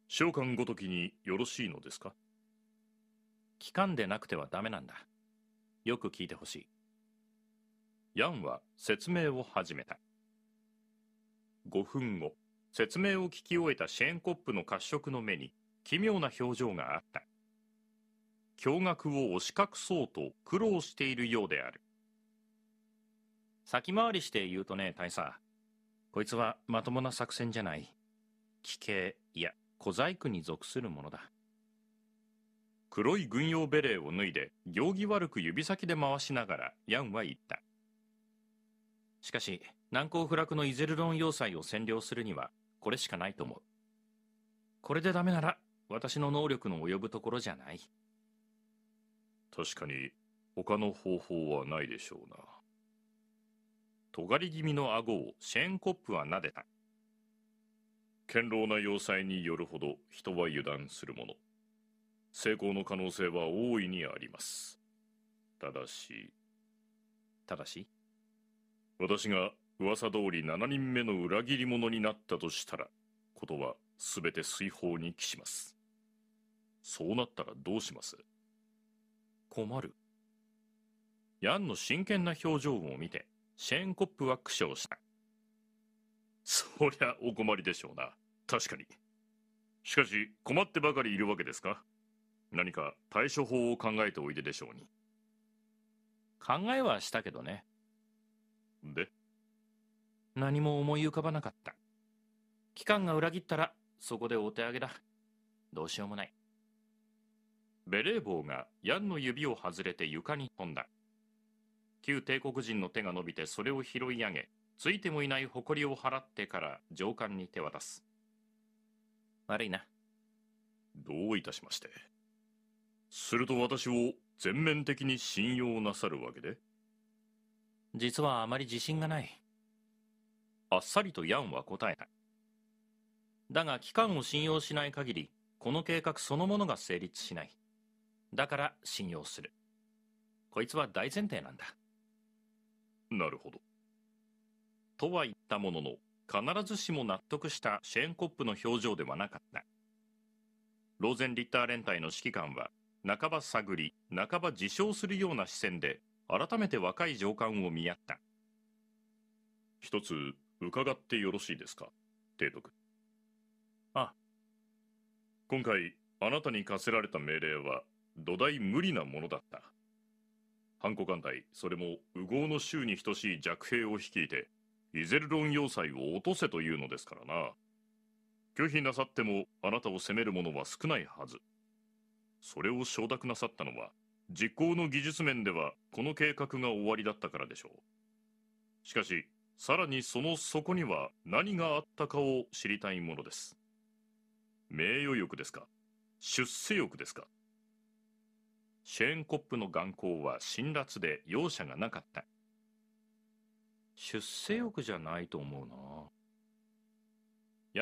召喚ごときによろしいのですか期間でなくてはダメなんだよく聞いてほしいヤンは説明を始めた5分後説明を聞き終えたシェーンコップの褐色の目に奇妙な表情があった驚愕を押し隠そうと苦労しているようである先回りして言うとね大佐こいつはまともな作戦じゃない奇形いや小細工に属するものだ黒い軍用ベレーを脱いで行儀悪く指先で回しながらヤンは言ったしかし、難攻不落のイゼルロン要塞を占領するには、これしかないと思う。これでダメなら、私の能力の及ぶところじゃない。確かに、他の方法はないでしょうな。尖り気味の顎をシェーンコップは撫でた。堅牢な要塞によるほど人は油断するもの。成功の可能性は大いにあります。ただし。ただし私が噂通り7人目の裏切り者になったとしたらことは全て水泡に帰しますそうなったらどうします困るヤンの真剣な表情を見てシェーンコップは苦笑したそりゃお困りでしょうな確かにしかし困ってばかりいるわけですか何か対処法を考えておいででしょうに考えはしたけどねで何も思い浮かばなかった。期間が裏切ったら、そこでお手上げだ。どうしようもない。ベレー帽がヤンの指を外れて床に飛んだ。旧帝国人の手が伸びてそれを拾い上げ、ついてもいないりを払ってから上官に手渡す。悪いな。どういたしまして。すると私を全面的に信用なさるわけで実はあまり自信がないあっさりとヤンは答えないだが機関を信用しない限りこの計画そのものが成立しないだから信用するこいつは大前提なんだなるほどとは言ったものの必ずしも納得したシェーンコップの表情ではなかったローゼンリッター連隊の指揮官は半ば探り半ば自称するような視線で改めて若い上官を見合った一つ伺ってよろしいですか提督あ今回あなたに課せられた命令は土台無理なものだったハン艦隊それも右合の州に等しい弱兵を率いてイゼルロン要塞を落とせというのですからな拒否なさってもあなたを責める者は少ないはずそれを承諾なさったのは実行の技術面ではこの計画が終わりだったからでしょうしかしさらにその底には何があったかを知りたいものです名誉欲ですか出世欲ですかシェーンコップの眼光は辛辣で容赦がなかった出世欲じゃないと思うな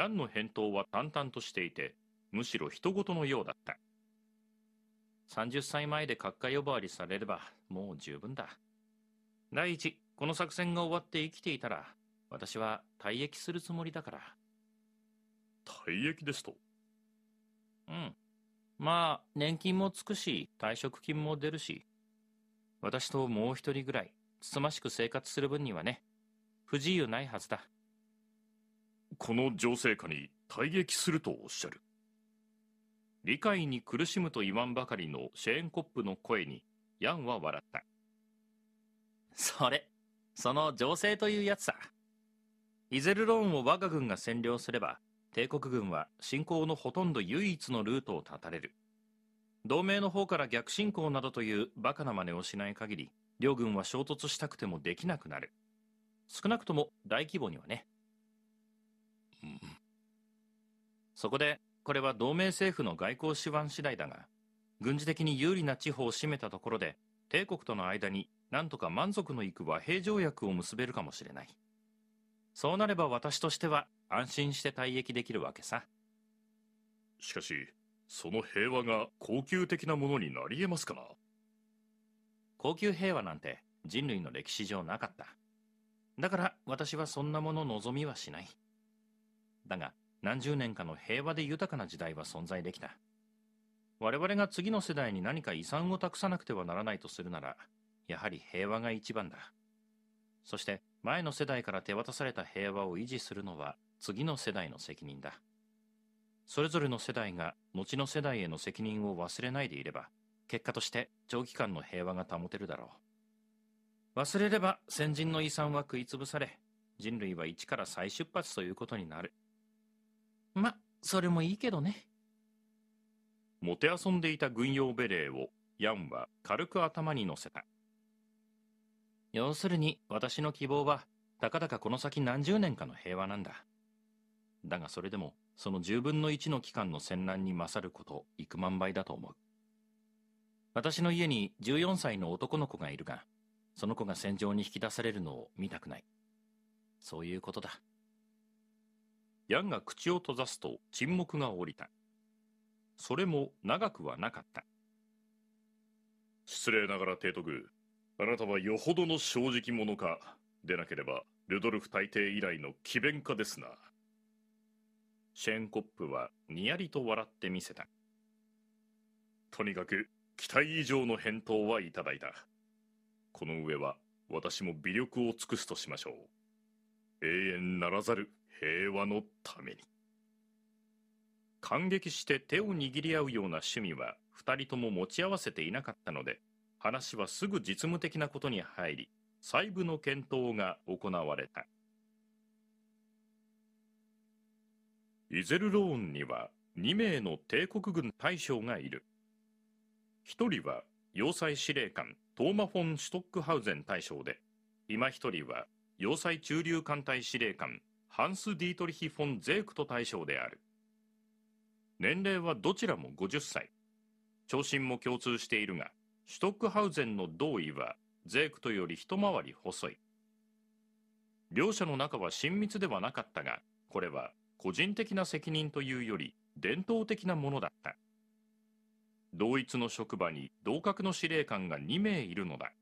ヤンの返答は淡々としていてむしろ人事のようだった30歳前で閣下呼ばわりされればもう十分だ。第一、この作戦が終わって生きていたら、私は退役するつもりだから。退役ですとうん。まあ、年金もつくし、退職金も出るし、私ともう一人ぐらい、つつましく生活する分にはね、不自由ないはずだ。この情勢下に退役するとおっしゃる。理解に苦しむと言わんばかりのシェーンコップの声にヤンは笑ったそれその情勢というやつさイゼルローンを我が軍が占領すれば帝国軍は侵攻のほとんど唯一のルートを断たれる同盟の方から逆侵攻などというバカな真似をしない限り両軍は衝突したくてもできなくなる少なくとも大規模にはね、うん、そこでこれは同盟政府の外交手腕次第だが、軍事的に有利な地方を占めたところで、帝国との間になんとか満足のいく和平条約を結べるかもしれない。そうなれば私としては安心して退役できるわけさ。しかし、その平和が高級的なものになり得ますかな高級平和なんて人類の歴史上なかった。だから私はそんなもの望みはしない。だが、何十年かの平和で豊かな時代は存在できた。我々が次の世代に何か遺産を託さなくてはならないとするなら、やはり平和が一番だ。そして前の世代から手渡された平和を維持するのは次の世代の責任だ。それぞれの世代が後の世代への責任を忘れないでいれば、結果として長期間の平和が保てるだろう。忘れれば先人の遺産は食いつぶされ、人類は一から再出発ということになる。ま、それもいいけどね。もてあそんでいた軍用ベレーをヤンは軽く頭に乗せた。要するに私の希望は、たかだかこの先何十年かの平和なんだ。だがそれでも、その10分の1の期間の戦乱に勝ること、幾万倍だと思う。私の家に14歳の男の子がいるが、その子が戦場に引き出されるのを見たくない。そういうことだ。ヤンが口を閉ざすと沈黙が降りた。それも長くはなかった。失礼ながら提督、あなたはよほどの正直者か、でなければルドルフ大帝以来の奇弁家ですな。シェーンコップはにやりと笑ってみせた。とにかく期待以上の返答はいただいた。この上は私も微力を尽くすとしましょう。永遠ならざる平和のために感激して手を握り合うような趣味は2人とも持ち合わせていなかったので話はすぐ実務的なことに入り細部の検討が行われたイゼルローンには2名の帝国軍大将がいる1人は要塞司令官トーマ・フォン・シュトックハウゼン大将で今1人は要塞駐留艦隊司令官ハンス・ディートリヒ・フォン・ゼークト大将である年齢はどちらも50歳長身も共通しているがシュトックハウゼンの同意はゼークトより一回り細い両者の仲は親密ではなかったがこれは個人的な責任というより伝統的なものだった同一の職場に同格の司令官が2名いるのだ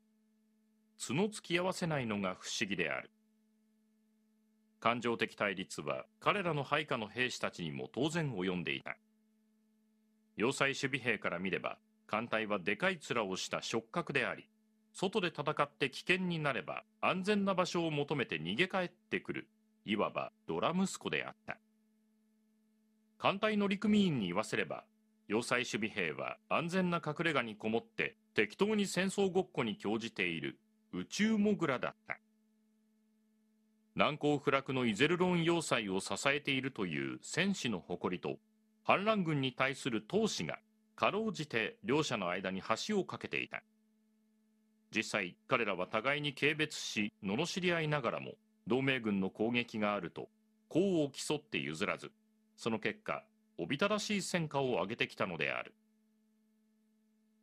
角突き合わせないのが不思議である感情的対立は彼らの配下の兵士たちにも当然及んでいた要塞守備兵から見れば艦隊はでかい面をした触覚であり外で戦って危険になれば安全な場所を求めて逃げ帰ってくるいわばドラ息子であった艦隊の陸組員に言わせれば要塞守備兵は安全な隠れ家にこもって適当に戦争ごっこに興じている宇宙モグラだった難攻不落のイゼルロン要塞を支えているという戦士の誇りと反乱軍に対する闘志がかろうじて両者の間に橋を架けていた実際彼らは互いに軽蔑し罵り合いながらも同盟軍の攻撃があると功を競って譲らずその結果おびただしい戦果を上げてきたのである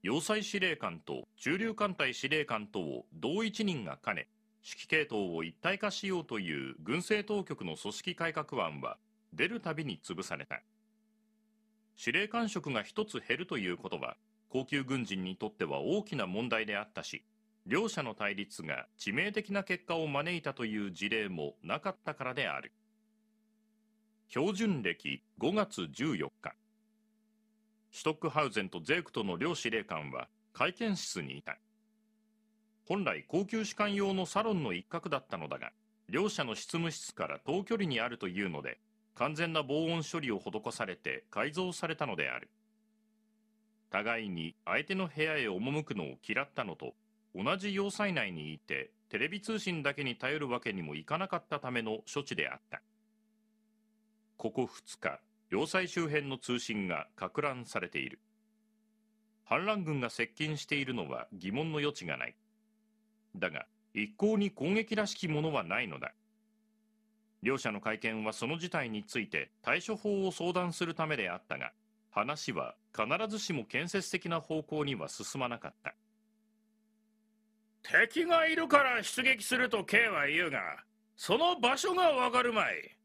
要塞司令官と駐留艦隊司令官とを同一人が兼ね指揮系統を一体化しようという軍政当局の組織改革案は出るたびに潰された司令官職が1つ減るということは高級軍人にとっては大きな問題であったし両者の対立が致命的な結果を招いたという事例もなかったからである標準歴5月14日シュトックハウゼンとゼークとの両司令官は会見室にいた本来高級士官用のサロンの一角だったのだが、両者の執務室から遠距離にあるというので、完全な防音処理を施されて改造されたのである。互いに相手の部屋へ赴くのを嫌ったのと、同じ要塞内にいてテレビ通信だけに頼るわけにもいかなかったための処置であった。ここ2日、要塞周辺の通信がか乱されている。反乱軍が接近しているのは疑問の余地がない。だが、一向に攻撃らしきものはないのだ。両者の会見はその事態について対処法を相談するためであったが、話は必ずしも建設的な方向には進まなかった。敵がいるから出撃すると K は言うが、その場所がわかるまい。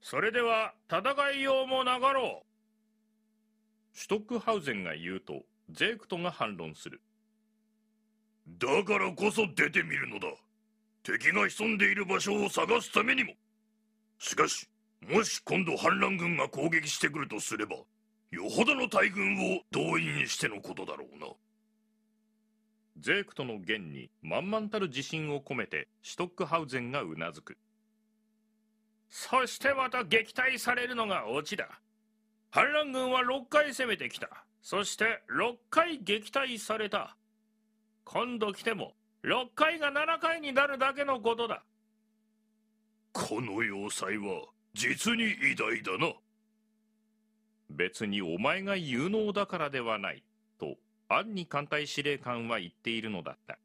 それでは戦いようもなかろう。シュトックハウゼンが言うと、ジェイクトが反論する。だからこそ出てみるのだ敵が潜んでいる場所を探すためにもしかしもし今度反乱軍が攻撃してくるとすればよほどの大軍を動員してのことだろうなゼークとの言に満々たる自信を込めてシュトックハウゼンがうなずくそしてまた撃退されるのがオチだ反乱軍は6回攻めてきたそして6回撃退された今度来ても6回が7回になるだけのことだこの要塞は実に偉大だな別にお前が有能だからではないと暗に艦隊司令官は言っているのだった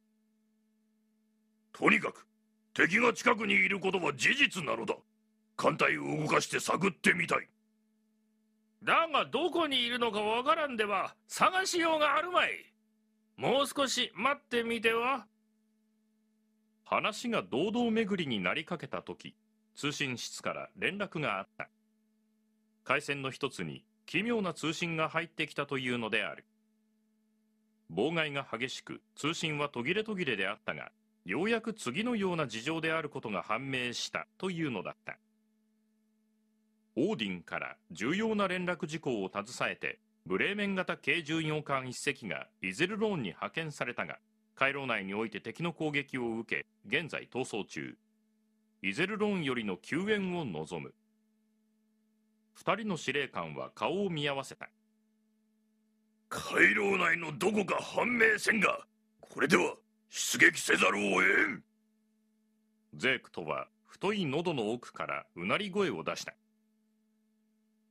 とにかく敵が近くにいることは事実なのだ艦隊を動かして探ってみたいだがどこにいるのかわからんでは探しようがあるまいもう少し待ってみては話が堂々巡りになりかけた時通信室から連絡があった回線の一つに奇妙な通信が入ってきたというのである妨害が激しく通信は途切れ途切れであったがようやく次のような事情であることが判明したというのだったオーディンから重要な連絡事項を携えてブレーメン型軽巡洋艦1隻がイゼルローンに派遣されたが回廊内において敵の攻撃を受け現在逃走中イゼルローンよりの救援を望む2人の司令官は顔を見合わせた回廊内のどこか判明せんがこれでは出撃せざるを得んゼークとは太い喉の奥からうなり声を出した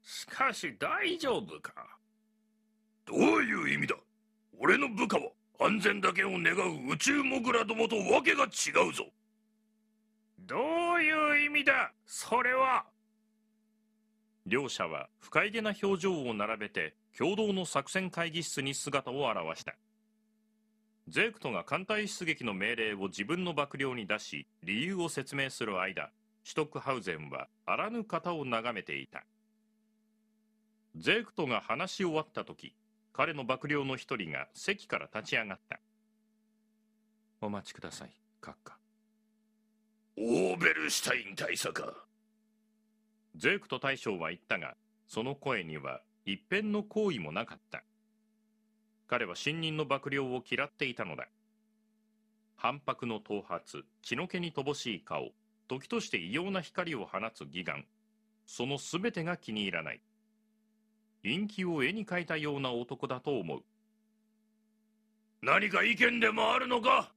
しかし大丈夫かどういう意味だ俺の部下は安全だけを願う宇宙モグラどもと訳が違うぞどういう意味だそれは両者は不快げな表情を並べて共同の作戦会議室に姿を現したゼークトが艦隊出撃の命令を自分の幕僚に出し理由を説明する間シュトックハウゼンはあらぬ方を眺めていたゼークトが話し終わった時彼の幕僚の一人が席から立ち上がったお待ちください閣下オーベルシュタイン大佐かゼークと大将は言ったがその声には一片の好意もなかった彼は新任の幕僚を嫌っていたのだ反白の頭髪血の気に乏しい顔時として異様な光を放つ義眼その全てが気に入らない陰気を絵に描いたような男だと思う何か意見でもあるのか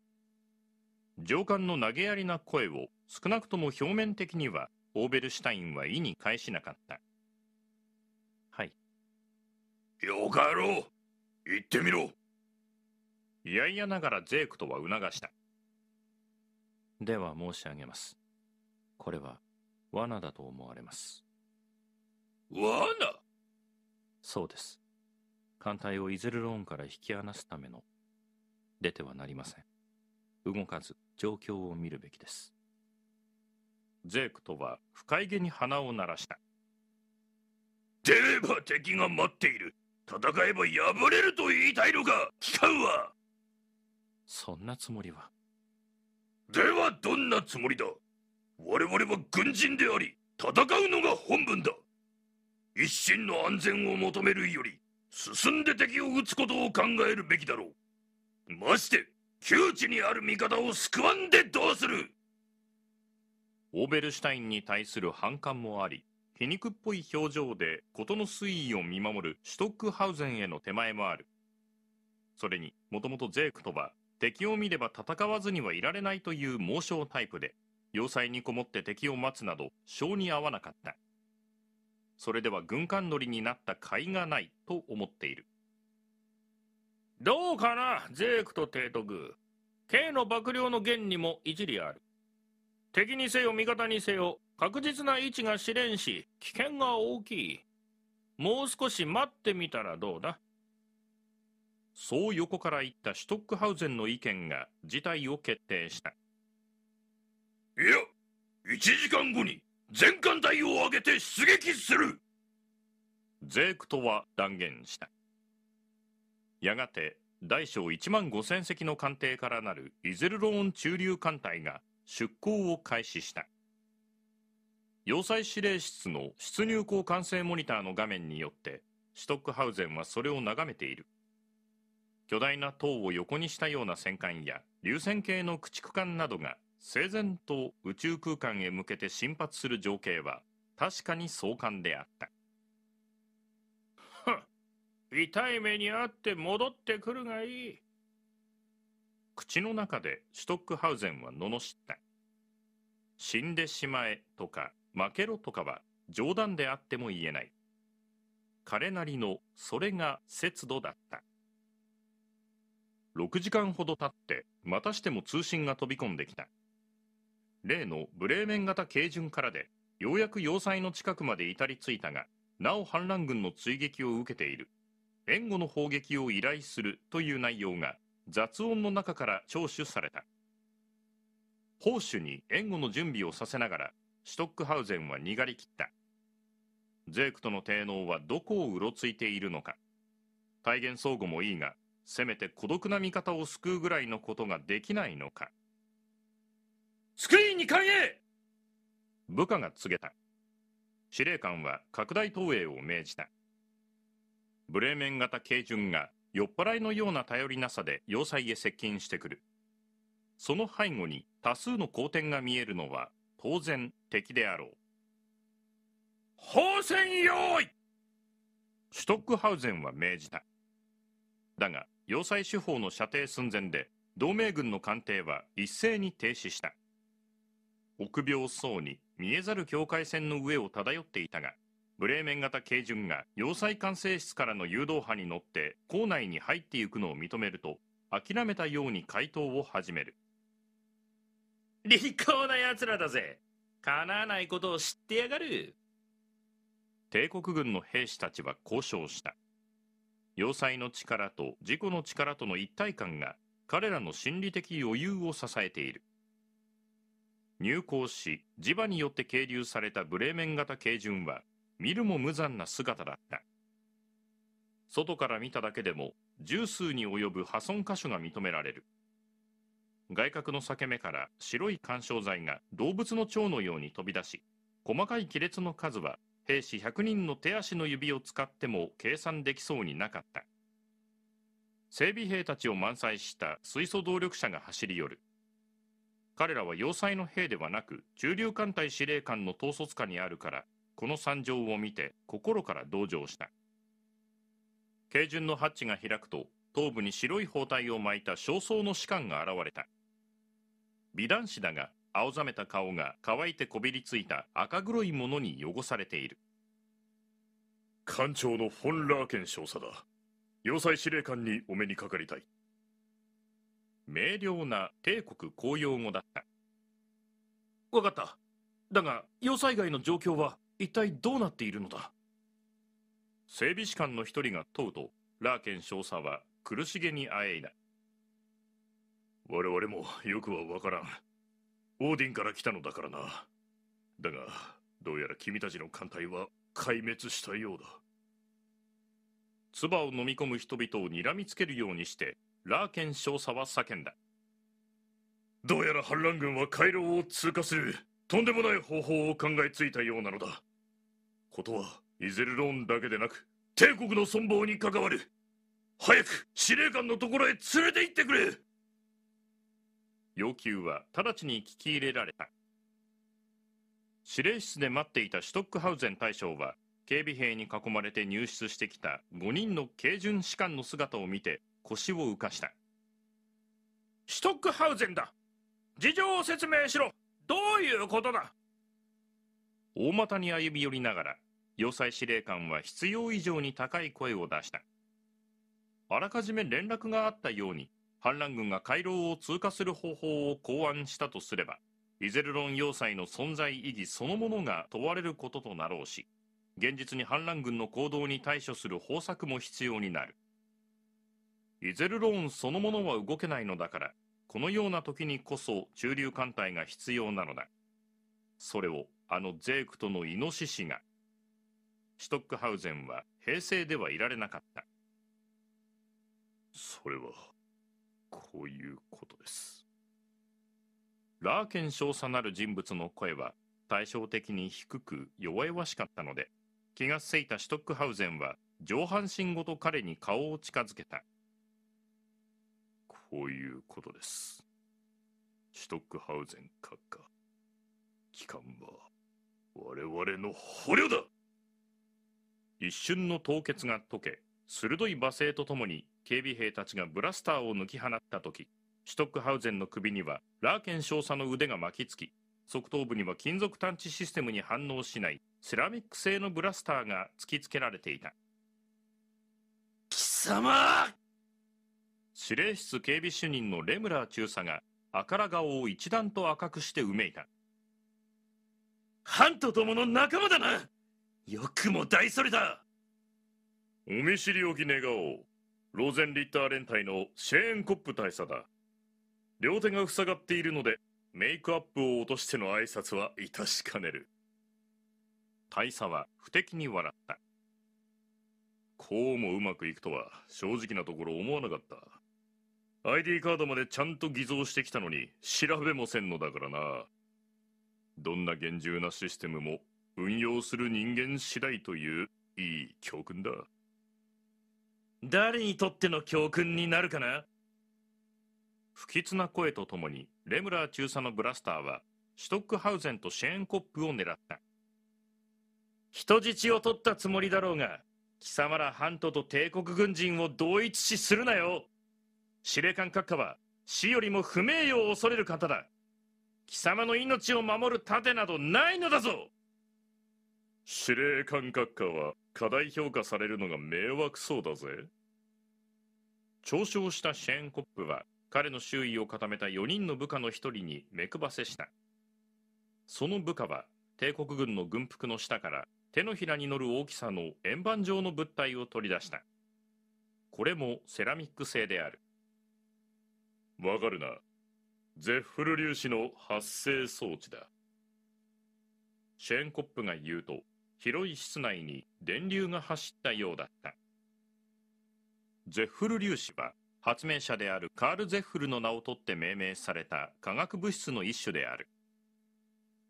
上官の投げやりな声を少なくとも表面的にはオーベルシュタインは意に返しなかったはいよかろう言ってみろいやいやながらゼークとは促したでは申し上げますこれは罠だと思われます罠そうです。艦隊をイゼルローンから引き離すための、出てはなりません。動かず、状況を見るべきです。ゼークとは不快げに鼻を鳴らした。出れば敵が待っている。戦えば破れると言いたいのか、機関はそんなつもりは。ではどんなつもりだ我々は軍人であり、戦うのが本分だ一心の安全を求めるより進んで敵を撃つことを考えるべきだろうまして窮地にある味方を救わんでどうするオーベルシュタインに対する反感もあり皮肉っぽい表情で事の推移を見守るシュトックハウゼンへの手前もあるそれにもともとゼークとは敵を見れば戦わずにはいられないという猛将タイプで要塞にこもって敵を待つなど性に合わなかったそれでは軍艦乗りになった甲斐がないと思っているどうかなゼークと提督 K の幕僚の言にも一理ある敵にせよ味方にせよ確実な位置が試練し危険が大きいもう少し待ってみたらどうだそう横から言ったシュトックハウゼンの意見が事態を決定したいや1時間後に全艦隊を挙げて出撃するゼークとは断言したやがて大小1万5000隻の艦艇からなるイゼルローン駐留艦隊が出港を開始した要塞指令室の出入港管制モニターの画面によってシュトックハウゼンはそれを眺めている巨大な塔を横にしたような戦艦や流線型の駆逐艦などが整然と宇宙空間へ向けて進発する情景は確かに壮観であった痛い目に遭って戻ってくるがいい口の中でシュトックハウゼンは罵った死んでしまえとか負けろとかは冗談であっても言えない彼なりのそれが節度だった6時間ほど経ってまたしても通信が飛び込んできた例のブレーメン型軽巡からでようやく要塞の近くまで至り着いたがなお反乱軍の追撃を受けている援護の砲撃を依頼するという内容が雑音の中から聴取された砲手に援護の準備をさせながらシュトックハウゼンは逃がりきったゼークとの帝能はどこをうろついているのか大現相互もいいがせめて孤独な味方を救うぐらいのことができないのかスクリーンに歓迎部下が告げた。司令官は拡大投影を命じた。ブレーメン型軽巡が酔っ払いのような頼りなさで要塞へ接近してくる。その背後に多数の好点が見えるのは当然敵であろう。放線用意シュトックハウゼンは命じた。だが、要塞手法の射程寸前で、同盟軍の艦艇は一斉に停止した。臆病そうに見えざる境界線の上を漂っていたがブレーメン型軽巡が要塞管制室からの誘導波に乗って校内に入っていくのを認めると諦めたように回答を始める利口な奴らだぜ叶わないことを知ってやがる帝国軍の兵士たちは交渉した要塞の力と自己の力との一体感が彼らの心理的余裕を支えている入港し磁場によって係留されたブレーメン型軽巡は見るも無残な姿だった外から見ただけでも十数に及ぶ破損箇所が認められる外角の裂け目から白い緩衝材が動物の腸のように飛び出し細かい亀裂の数は兵士100人の手足の指を使っても計算できそうになかった整備兵たちを満載した水素動力車が走り寄る彼らは要塞の兵ではなく中流艦隊司令官の統率下にあるからこの惨状を見て心から同情した軽順のハッチが開くと頭部に白い包帯を巻いた焦燥の士官が現れた美男子だが青ざめた顔が乾いてこびりついた赤黒いものに汚されている艦長のフォン・ラーケン少佐だ要塞司令官にお目にかかりたい明瞭な帝国公用語だった分かっただが要塞外の状況は一体どうなっているのだ整備士官の一人が問うとラーケン少佐は苦しげにあえいだ我々もよくは分からんオーディンから来たのだからなだがどうやら君たちの艦隊は壊滅したようだ唾を飲み込む人々を睨みつけるようにしてラーケン少佐は叫んだどうやら反乱軍は回廊を通過するとんでもない方法を考えついたようなのだことはイゼルローンだけでなく帝国の存亡に関わる早く司令官のところへ連れて行ってくれ要求は直ちに聞き入れられた司令室で待っていたシュトックハウゼン大将は警備兵に囲まれて入室してきた5人の軽巡士官の姿を見て腰を浮かしたシュトックハウゼンだ事情を説明しろどういうことだ大股に歩み寄りながら要塞司令官は必要以上に高い声を出したあらかじめ連絡があったように反乱軍が回廊を通過する方法を考案したとすればイゼルロン要塞の存在意義そのものが問われることとなろうし現実に反乱軍の行動に対処する方策も必要になるイゼルローンそのものは動けないのだから、このような時にこそ駐留艦隊が必要なのだ。それをあのゼークとのイノシシが。シュトックハウゼンは平成ではいられなかった。それは、こういうことです。ラーケン少佐なる人物の声は対照的に低く弱々しかったので、気がついたシュトックハウゼンは上半身ごと彼に顔を近づけた。こういうことです。シュトックハウゼン閣下、機関は我々の捕虜だ一瞬の凍結が解け、鋭い罵声とともに警備兵たちがブラスターを抜き放った時、シュトックハウゼンの首にはラーケン少佐の腕が巻きつき、側頭部には金属探知システムに反応しないセラミック製のブラスターが突きつけられていた。貴様司令室警備主任のレムラー中佐が赤ら顔を一段と赤くしてうめいたハント共の仲間だなよくも大それだお見知りおき願おうローゼンリッター連隊のシェーンコップ大佐だ両手が塞がっているのでメイクアップを落としての挨拶は致しかねる大佐は不敵に笑ったこうもうまくいくとは正直なところ思わなかった ID カードまでちゃんと偽造してきたのに調べもせんのだからなどんな厳重なシステムも運用する人間次第といういい教訓だ誰にとっての教訓になるかな不吉な声とともにレムラー中佐のブラスターはシュトックハウゼンとシェーンコップを狙った人質を取ったつもりだろうが貴様らハントと帝国軍人を同一視するなよ司令官閣下は死よりも不名誉を恐れる方だ貴様の命を守る盾などないのだぞ司令官閣下は過大評価されるのが迷惑そうだぜ嘲笑したシェーンコップは彼の周囲を固めた4人の部下の1人に目くばせしたその部下は帝国軍の軍服の下から手のひらに乗る大きさの円盤状の物体を取り出したこれもセラミック製であるわかるな。ゼッフル粒子の発生装置だ。シェーンコップが言うと、広い室内に電流が走ったようだった。ゼッフル粒子は、発明者であるカール・ゼッフルの名を取って命名された化学物質の一種である。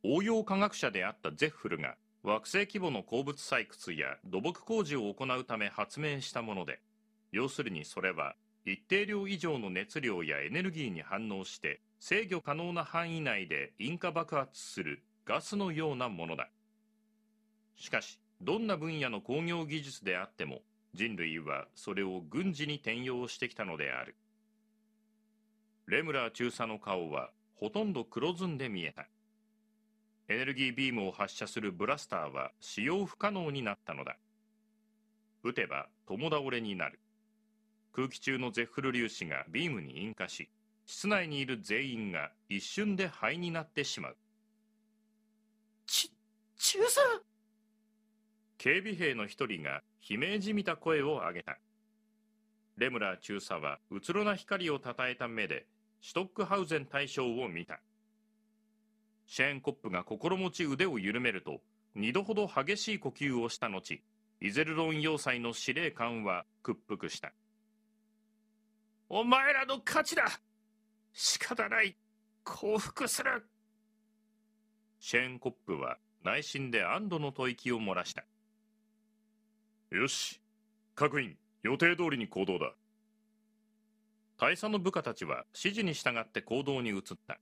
応用科学者であったゼッフルが惑星規模の鉱物採掘や土木工事を行うため発明したもので要するにそれは一定量以上の熱量やエネルギーに反応して制御可能な範囲内で引火爆発するガスのようなものだしかしどんな分野の工業技術であっても人類はそれを軍事に転用してきたのであるレムラー中佐の顔はほとんど黒ずんで見えたエネルギービームを発射するブラスターは使用不可能になったのだ撃てば共倒れになる空気中のゼッフル粒子がビームに引火し室内にいる全員が一瞬で灰になってしまうち中さ警備兵の一人が悲鳴じみた声を上げたレムラー中佐はうつろな光をたたえた目でストックハウゼン大将を見たシェーンコップが心持ち腕を緩めると2度ほど激しい呼吸をした後イゼルロン要塞の司令官は屈服したお前らの勝ちだ仕方ない降伏するシェーンコップは内心で安堵の吐息を漏らしたよし各員予定通りに行動だ大佐の部下たちは指示に従って行動に移った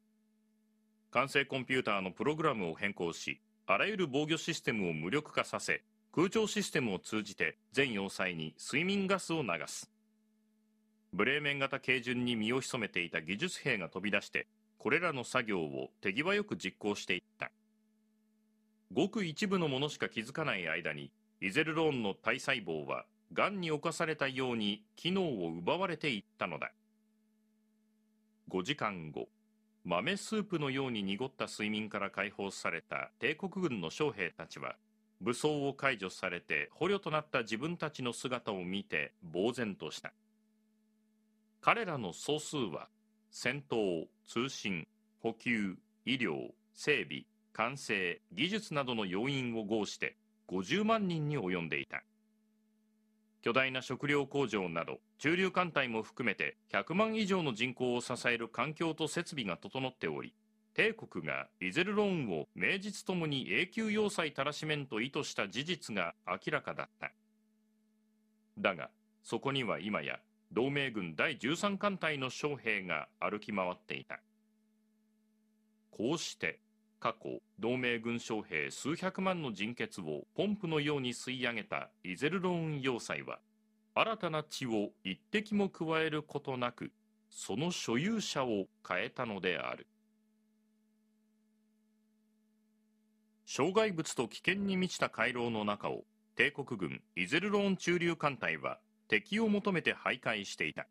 完成コンピューターのプログラムを変更しあらゆる防御システムを無力化させ空調システムを通じて全要塞に睡眠ガスを流すブレーメン型軽巡に身を潜めていた技術兵が飛び出してこれらの作業を手際よく実行していったごく一部のものしか気づかない間にイゼルローンの体細胞はがんに侵されたように機能を奪われていったのだ5時間後豆スープのように濁った睡眠から解放された帝国軍の将兵たちは武装を解除されて捕虜となった自分たちの姿を見て呆然とした彼らの総数は戦闘通信補給医療整備完成技術などの要因を合して50万人に及んでいた巨大な食糧工場など中流艦隊も含めて100万以上の人口を支える環境と設備が整っており帝国がイゼルローンを名実ともに永久要塞たらしめんと意図した事実が明らかだっただがそこには今や同盟軍第13艦隊の将兵が歩き回っていたこうして過去同盟軍将兵数百万の人血をポンプのように吸い上げたイゼルローン要塞は新たな血を一滴も加えることなくその所有者を変えたのである障害物と危険に満ちた回廊の中を帝国軍イゼルローン駐留艦隊は敵を求めて徘徊していた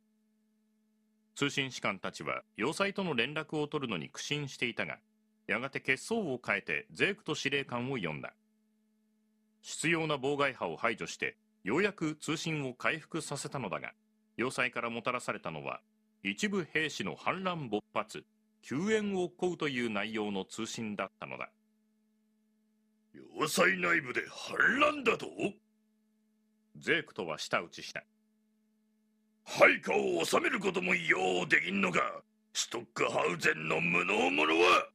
通信士官たちは要塞との連絡を取るのに苦心していたがやがて血相を変えてゼークと司令官を呼んだ必要な妨害派を排除してようやく通信を回復させたのだが要塞からもたらされたのは一部兵士の反乱勃発救援を請うという内容の通信だったのだ要塞内部で反乱だとゼークとは舌打ちした配下を収めることもようできんのかストックハウゼンの無能者は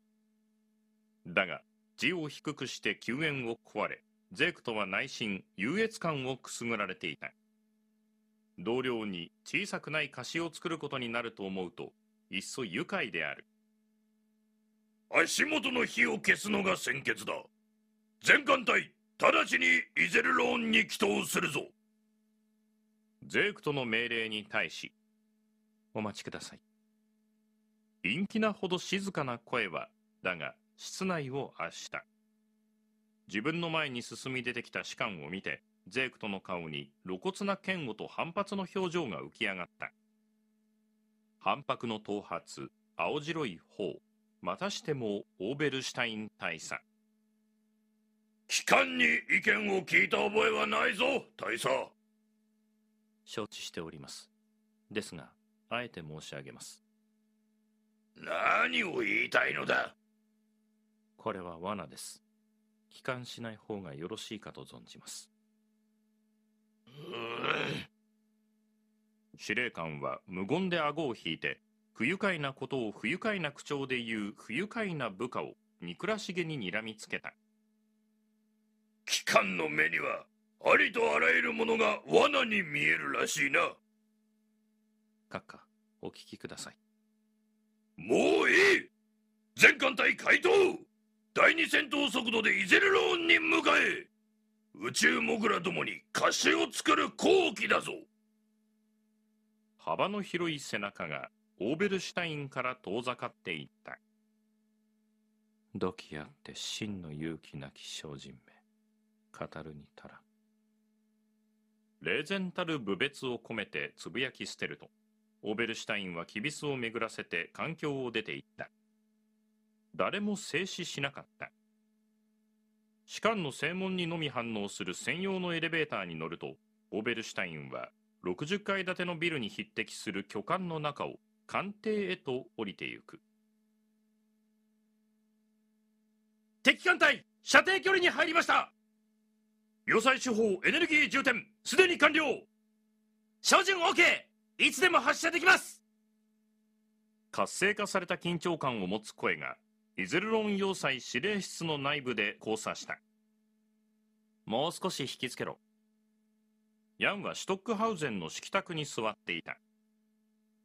だが字を低くして救援を壊れゼークとは内心優越感をくすぐられていた同僚に小さくない貸しを作ることになると思うといっそ愉快である足元の火を消すのが先決だ全艦隊直ちにイゼルローンに祈祷するぞゼークトの命令に対し、お待ちください。陰気なほど静かな声は、だが、室内を圧した。自分の前に進み出てきた士官を見て、ゼークトの顔に露骨な嫌悪と反発の表情が浮き上がった。反白の頭髪、青白い方、またしてもオーベルシュタイン大佐。機関に意見を聞いた覚えはないぞ、大佐。承知しております。ですが、あえて申し上げます。何を言いたいのだこれは罠です。帰還しない方がよろしいかと存じます。司令官は無言で顎を引いて、不愉快なことを不愉快な口調で言う不愉快な部下を憎らしげに睨みつけた。帰還の目にはありとあらゆるものが罠に見えるらしいな。閣下、お聞きください。もういい全艦隊解答第二戦闘速度でイゼルローンに向かえ宇宙モグラどもに貸しを作る好機だぞ幅の広い背中がオーベルシュタインから遠ざかっていった土器あって真の勇気なき精進め語るに足らん冷然たる侮蔑を込めてつぶやき捨てると、オーベルシュタインはきびすを巡らせて環境を出ていった。誰も制止しなかった。士官の正門にのみ反応する専用のエレベーターに乗ると、オーベルシュタインは60階建てのビルに匹敵する巨漢の中を官邸へと降りてゆく。敵艦隊射程距離に入りました要塞手法エネルギー充填すでに完了照準 OK いつでも発射できます活性化された緊張感を持つ声がイゼルロン要塞司令室の内部で交差したもう少し引きつけろヤンはシュトックハウゼンの敷宅に座っていた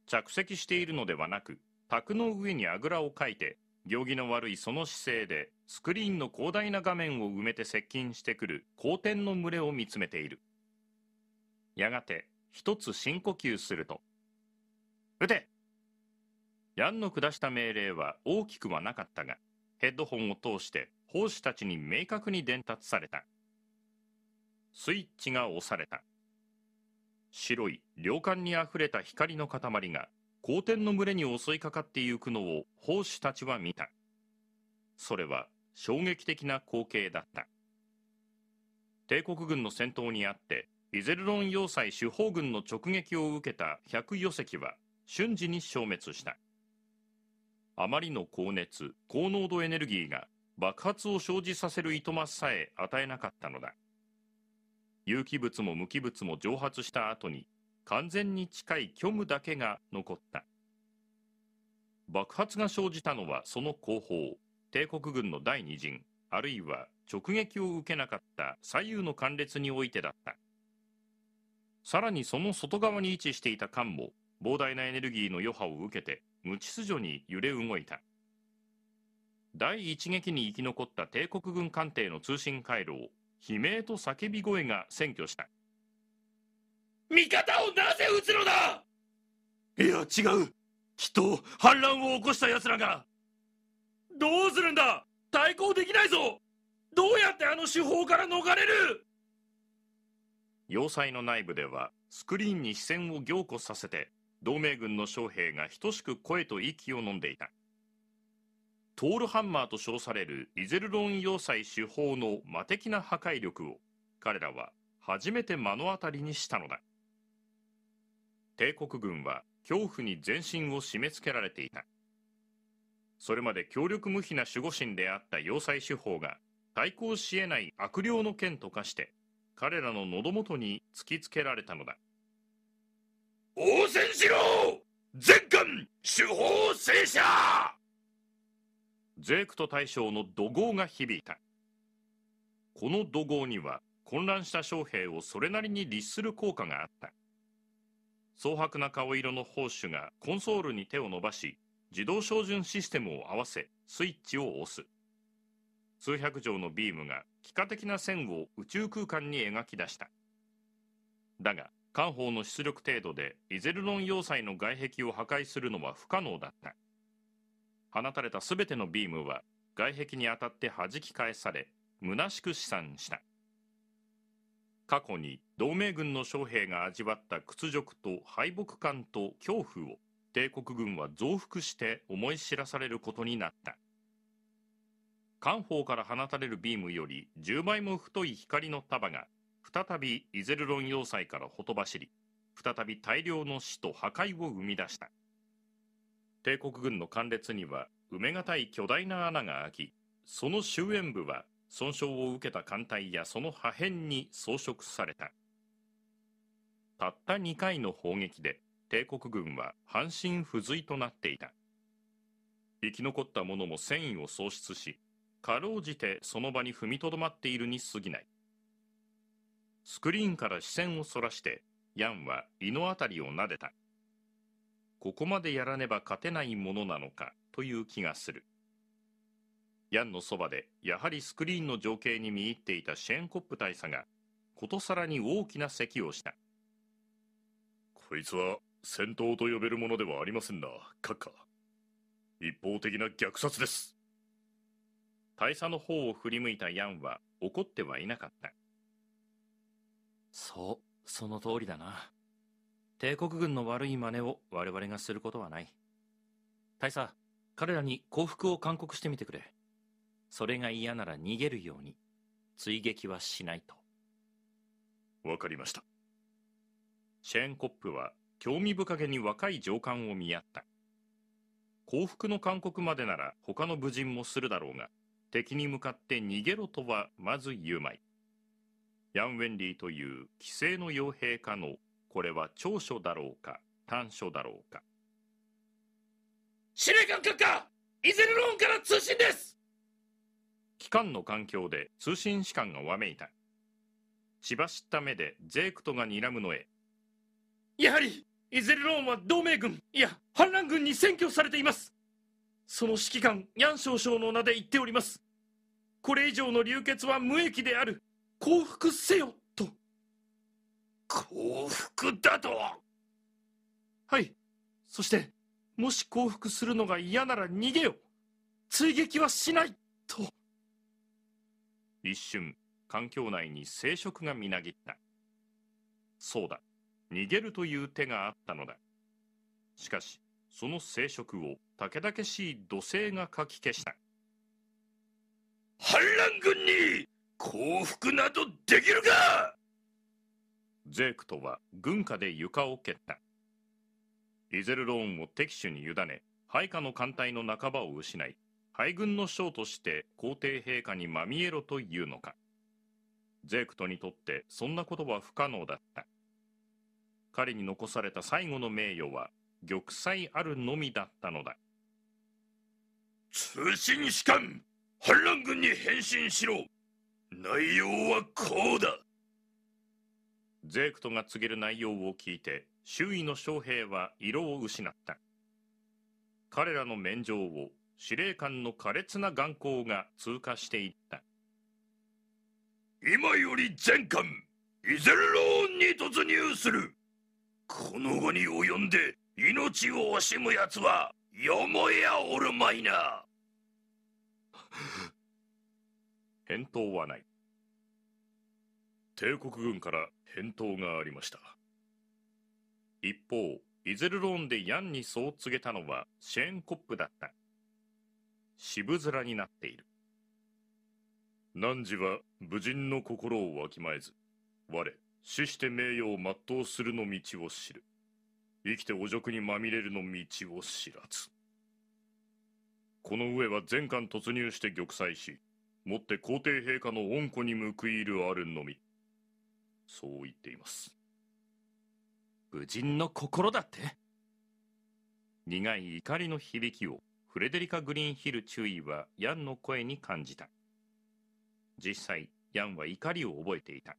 着席しているのではなく卓の上にあぐらをかいて行儀の悪いその姿勢でスクリーンの広大な画面を埋めて接近してくる好天の群れを見つめているやがて一つ深呼吸すると「撃て!」ヤンの下した命令は大きくはなかったがヘッドホンを通して奉仕たちに明確に伝達されたスイッチが押された白い良感にあふれた光の塊が皇天の群れに襲いかかってゆくのを奉仕たちは見た。それは衝撃的な光景だった。帝国軍の戦闘にあって、イゼルロン要塞主砲軍の直撃を受けた1 0 4余隻は瞬時に消滅した。あまりの高熱、高濃度エネルギーが爆発を生じさせる糸まさえ与えなかったのだ。有機物も無機物も蒸発した後に完全に近い虚無だけが残った爆発が生じたのはその後方帝国軍の第2陣あるいは直撃を受けなかった左右の艦列においてだったさらにその外側に位置していた艦も膨大なエネルギーの余波を受けて無秩序に揺れ動いた第一撃に生き残った帝国軍艦艇の通信回路を悲鳴と叫び声が占拠した味方をなぜ撃つのだいや違うきっと反乱を起こした奴らがどうするんだ対抗できないぞどうやってあの手法から逃れる要塞の内部ではスクリーンに視線を凝固させて同盟軍の将兵が等しく声と息を飲んでいたトールハンマーと称されるイゼルロン要塞手法の魔的な破壊力を彼らは初めて目の当たりにしたのだ帝国軍は恐怖に全身を締め付けられていたそれまで強力無比な守護神であった要塞手法が対抗し得ない悪霊の剣と化して彼らの喉元に突きつけられたのだ応戦しろ全軍手法制者ゼークと大将の怒号が響いたこの怒号には混乱した将兵をそれなりに律する効果があった蒼白な顔色の砲手がコンソールに手を伸ばし、自動照準システムを合わせ、スイッチを押す。数百畳のビームが幾何的な線を宇宙空間に描き出した。だが、官報の出力程度でイゼルロン要塞の外壁を破壊するのは不可能だった。放たれた全てのビームは外壁に当たって弾き返され、虚しく試算した。過去に同盟軍の将兵が味わった屈辱と敗北感と恐怖を帝国軍は増幅して思い知らされることになった官報から放たれるビームより10倍も太い光の束が再びイゼルロン要塞からほとばしり再び大量の死と破壊を生み出した帝国軍の艦列には埋めがたい巨大な穴が開きその終焉部は損傷を受けた艦隊やその破片に装飾されたたった2回の砲撃で帝国軍は半身不随となっていた生き残った者も戦意を喪失しかろうじてその場に踏みとどまっているに過ぎないスクリーンから視線をそらしてヤンは胃の辺りを撫でたここまでやらねば勝てないものなのかという気がするヤンのそばでやはりスクリーンの情景に見入っていたシェーンコップ大佐がことさらに大きな咳をしたこいつは戦闘と呼べるものではありませんな閣下一方的な虐殺です大佐の方を振り向いたヤンは怒ってはいなかったそうその通りだな帝国軍の悪い真似を我々がすることはない大佐彼らに降伏を勧告してみてくれそれが嫌なら逃げるように追撃はしないとわかりましたシェーンコップは興味深げに若い上官を見合った。降伏の勧告までなら他の武人もするだろうが、敵に向かって逃げろとはまず言うまい。ヤン・ウェンリーという既成の傭兵家の、これは長所だろうか、短所だろうか。司令官閣下イゼルローンから通信です機関の環境で通信士官がわめいた。血走った目でジェイクトが睨むのへやはりイゼルローンは同盟軍いや反乱軍に占拠されていますその指揮官ヤン少将の名で言っておりますこれ以上の流血は無益である降伏せよと降伏だとはいそしてもし降伏するのが嫌なら逃げよ追撃はしないと一瞬環境内に生殖がみなぎったそうだ逃げるという手があったのだしかしその生殖を武々しい土星がかき消した反乱軍に降伏などできるかゼークトは軍下で床を蹴ったイゼルローンを敵手に委ね配下の艦隊の半ばを失い敗軍の将として皇帝陛下にまみえろというのかゼークトにとってそんなことは不可能だった彼に残された最後の名誉は玉砕あるのみだったのだ通信士官反乱軍に返信しろ内容はこうだゼークトが告げる内容を聞いて周囲の将兵は色を失った彼らの免状を司令官の苛烈な眼光が通過していった今より全艦イゼルローンに突入するこの後に及んで命を惜しむ奴はよもやおるまいな返答はない帝国軍から返答がありました一方イゼルローンでヤンにそう告げたのはシェーンコップだった渋面になっている汝は武人の心をわきまえず我死して名誉を全うするの道を知る生きて汚辱にまみれるの道を知らずこの上は全館突入して玉砕しもって皇帝陛下の恩子に報いるあるのみそう言っています武人の心だって苦い怒りの響きをフレデリカ・グリーンヒル注意はヤンの声に感じた実際ヤンは怒りを覚えていた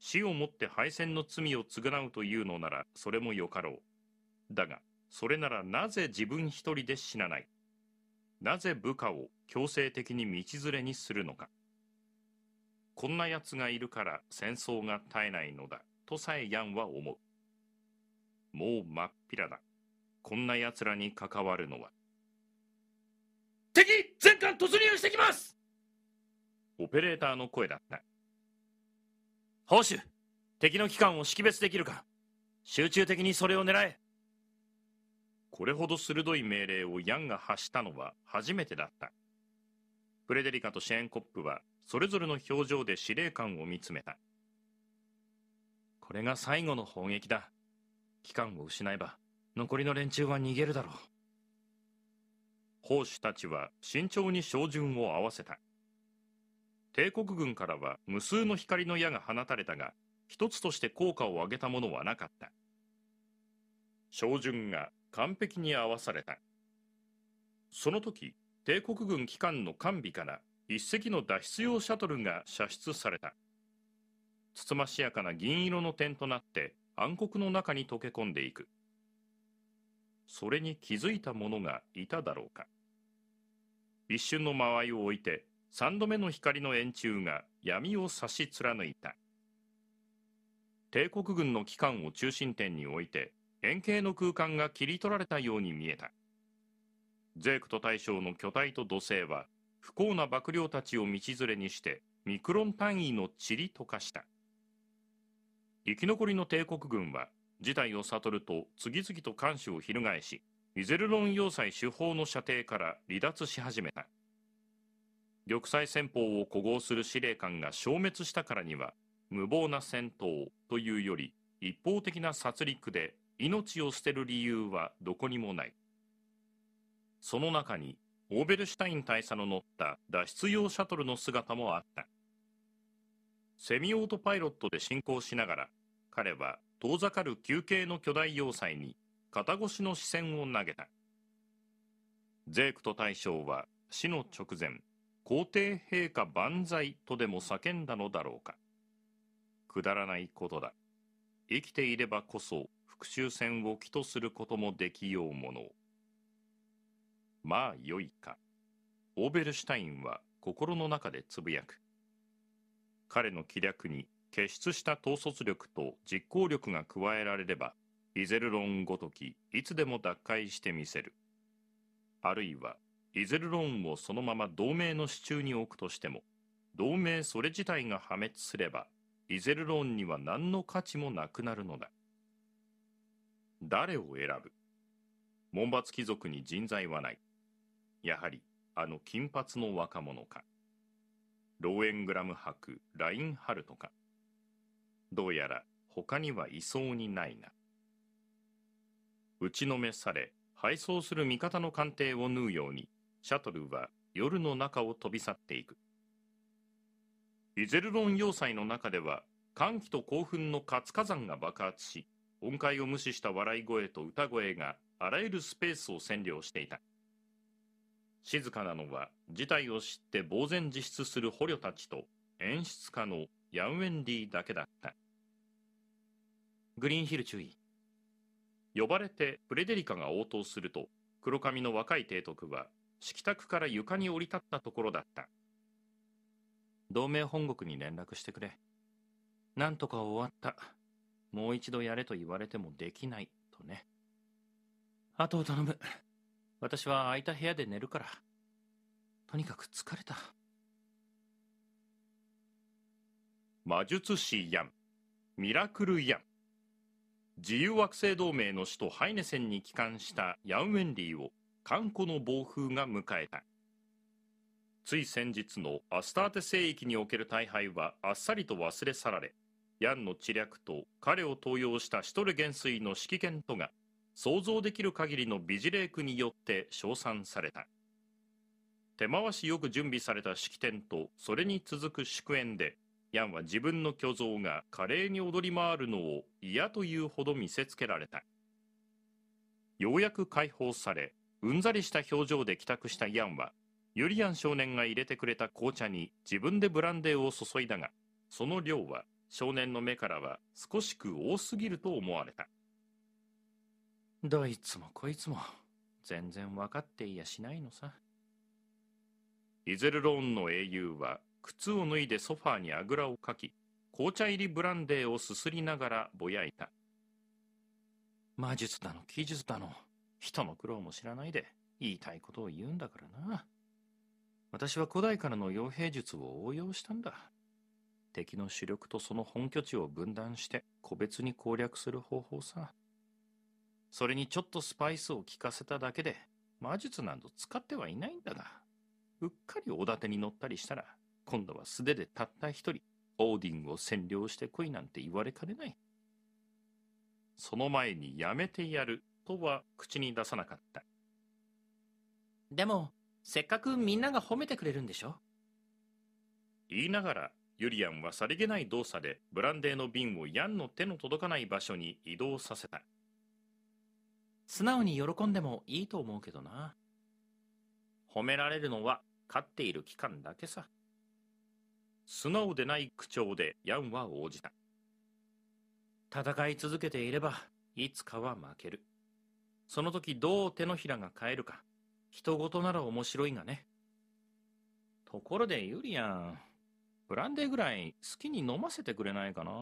死をもって敗戦の罪を償うというのならそれもよかろう。だが、それならなぜ自分一人で死なない。なぜ部下を強制的に道連れにするのか。こんな奴がいるから戦争が絶えないのだ、とさえヤンは思う。もう真っ平だ。こんな奴らに関わるのは。敵全艦突入してきますオペレーターの声だった。保守敵の機関を識別できるか集中的にそれを狙えこれほど鋭い命令をヤンが発したのは初めてだったフレデリカとシェーンコップはそれぞれの表情で司令官を見つめたこれが最後の砲撃だ機関を失えば残りの連中は逃げるだろう砲手たちは慎重に照準を合わせた帝国軍からは無数の光の矢が放たれたが一つとして効果を上げたものはなかった照準が完璧に合わされたその時帝国軍機関の完備から一隻の脱出用シャトルが射出されたつつましやかな銀色の点となって暗黒の中に溶け込んでいくそれに気づいた者がいただろうか一瞬の間合いを置いて三度目の光の円柱が闇を差し貫いた帝国軍の機関を中心点において円形の空間が切り取られたように見えたゼークと大将の巨体と土星は不幸な幕僚たちを道連れにしてミクロン単位の塵と化した生き残りの帝国軍は事態を悟ると次々と艦首を翻しイゼルロン要塞手法の射程から離脱し始めた玉砕戦法を誇合する司令官が消滅したからには無謀な戦闘というより一方的な殺戮で命を捨てる理由はどこにもないその中にオーベルシュタイン大佐の乗った脱出用シャトルの姿もあったセミオートパイロットで進行しながら彼は遠ざかる球形の巨大要塞に肩越しの視線を投げたゼークと大将は死の直前皇帝陛下万歳とでも叫んだのだろうかくだらないことだ生きていればこそ復讐戦を起とすることもできようものまあよいかオーベルシュタインは心の中でつぶやく彼の気略に傑出した統率力と実行力が加えられればイゼルロンごときいつでも奪回してみせるあるいはイゼルロンをそのまま同盟の支柱に置くとしても同盟それ自体が破滅すればイゼルローンには何の価値もなくなるのだ誰を選ぶ門閥貴族に人材はないやはりあの金髪の若者かローエングラム伯ラインハルトかどうやら他にはいそうにないな打ちのめされ敗走する味方の艦艇を縫うようにシャトルは夜の中を飛び去っていくイゼルロン要塞の中では歓喜と興奮の活火山が爆発し音階を無視した笑い声と歌声があらゆるスペースを占領していた静かなのは事態を知って呆然自失する捕虜たちと演出家のヤンウェンディだけだったグリーンヒル注意呼ばれてフレデリカが応答すると黒髪の若い提督は敷宅から床に降り立ったところだった同盟本国に連絡してくれなんとか終わったもう一度やれと言われてもできないとねあとを頼む私は空いた部屋で寝るからとにかく疲れた魔術師ヤンミラクルヤン自由惑星同盟の首都ハイネセンに帰還したヤンウェンリーを寒湖の暴風が迎えたつい先日のアスターテ聖域における大敗はあっさりと忘れ去られヤンの知略と彼を登用したシトル元帥の指揮権とが想像できる限りの美辞令句によって称賛された手回しよく準備された式典とそれに続く祝宴でヤンは自分の虚像が華麗に踊り回るのを嫌というほど見せつけられたようやく解放されうんざりした表情で帰宅したヤンは、ユリアン少年が入れてくれた紅茶に自分でブランデーを注いだが、その量は少年の目からは少しく多すぎると思われた。どいつもこいつも、全然わかっていやしないのさ。イゼルローンの英雄は靴を脱いでソファーにあぐらをかき、紅茶入りブランデーをすすりながらぼやいた。魔術だの、奇術だの。人の苦労も知らないで言いたいことを言うんだからな。私は古代からの傭兵術を応用したんだ。敵の主力とその本拠地を分断して個別に攻略する方法さ。それにちょっとスパイスを効かせただけで魔術など使ってはいないんだが、うっかりおだてに乗ったりしたら、今度は素手でたった一人、オーディングを占領してこいなんて言われかねない。その前にやめてやるとは口に出さなかったでもせっかくみんなが褒めてくれるんでしょ言いながらユリアンはさりげない動作でブランデーの瓶をヤンの手の届かない場所に移動させた素直に喜んでもいいと思うけどな褒められるのは飼っている期間だけさ素直でない口調でヤンは応じた戦い続けていればいつかは負けるその時どう手のひらが変えるか、人事なら面白いがね。ところでユリアン、ブランデーぐらい好きに飲ませてくれないかな。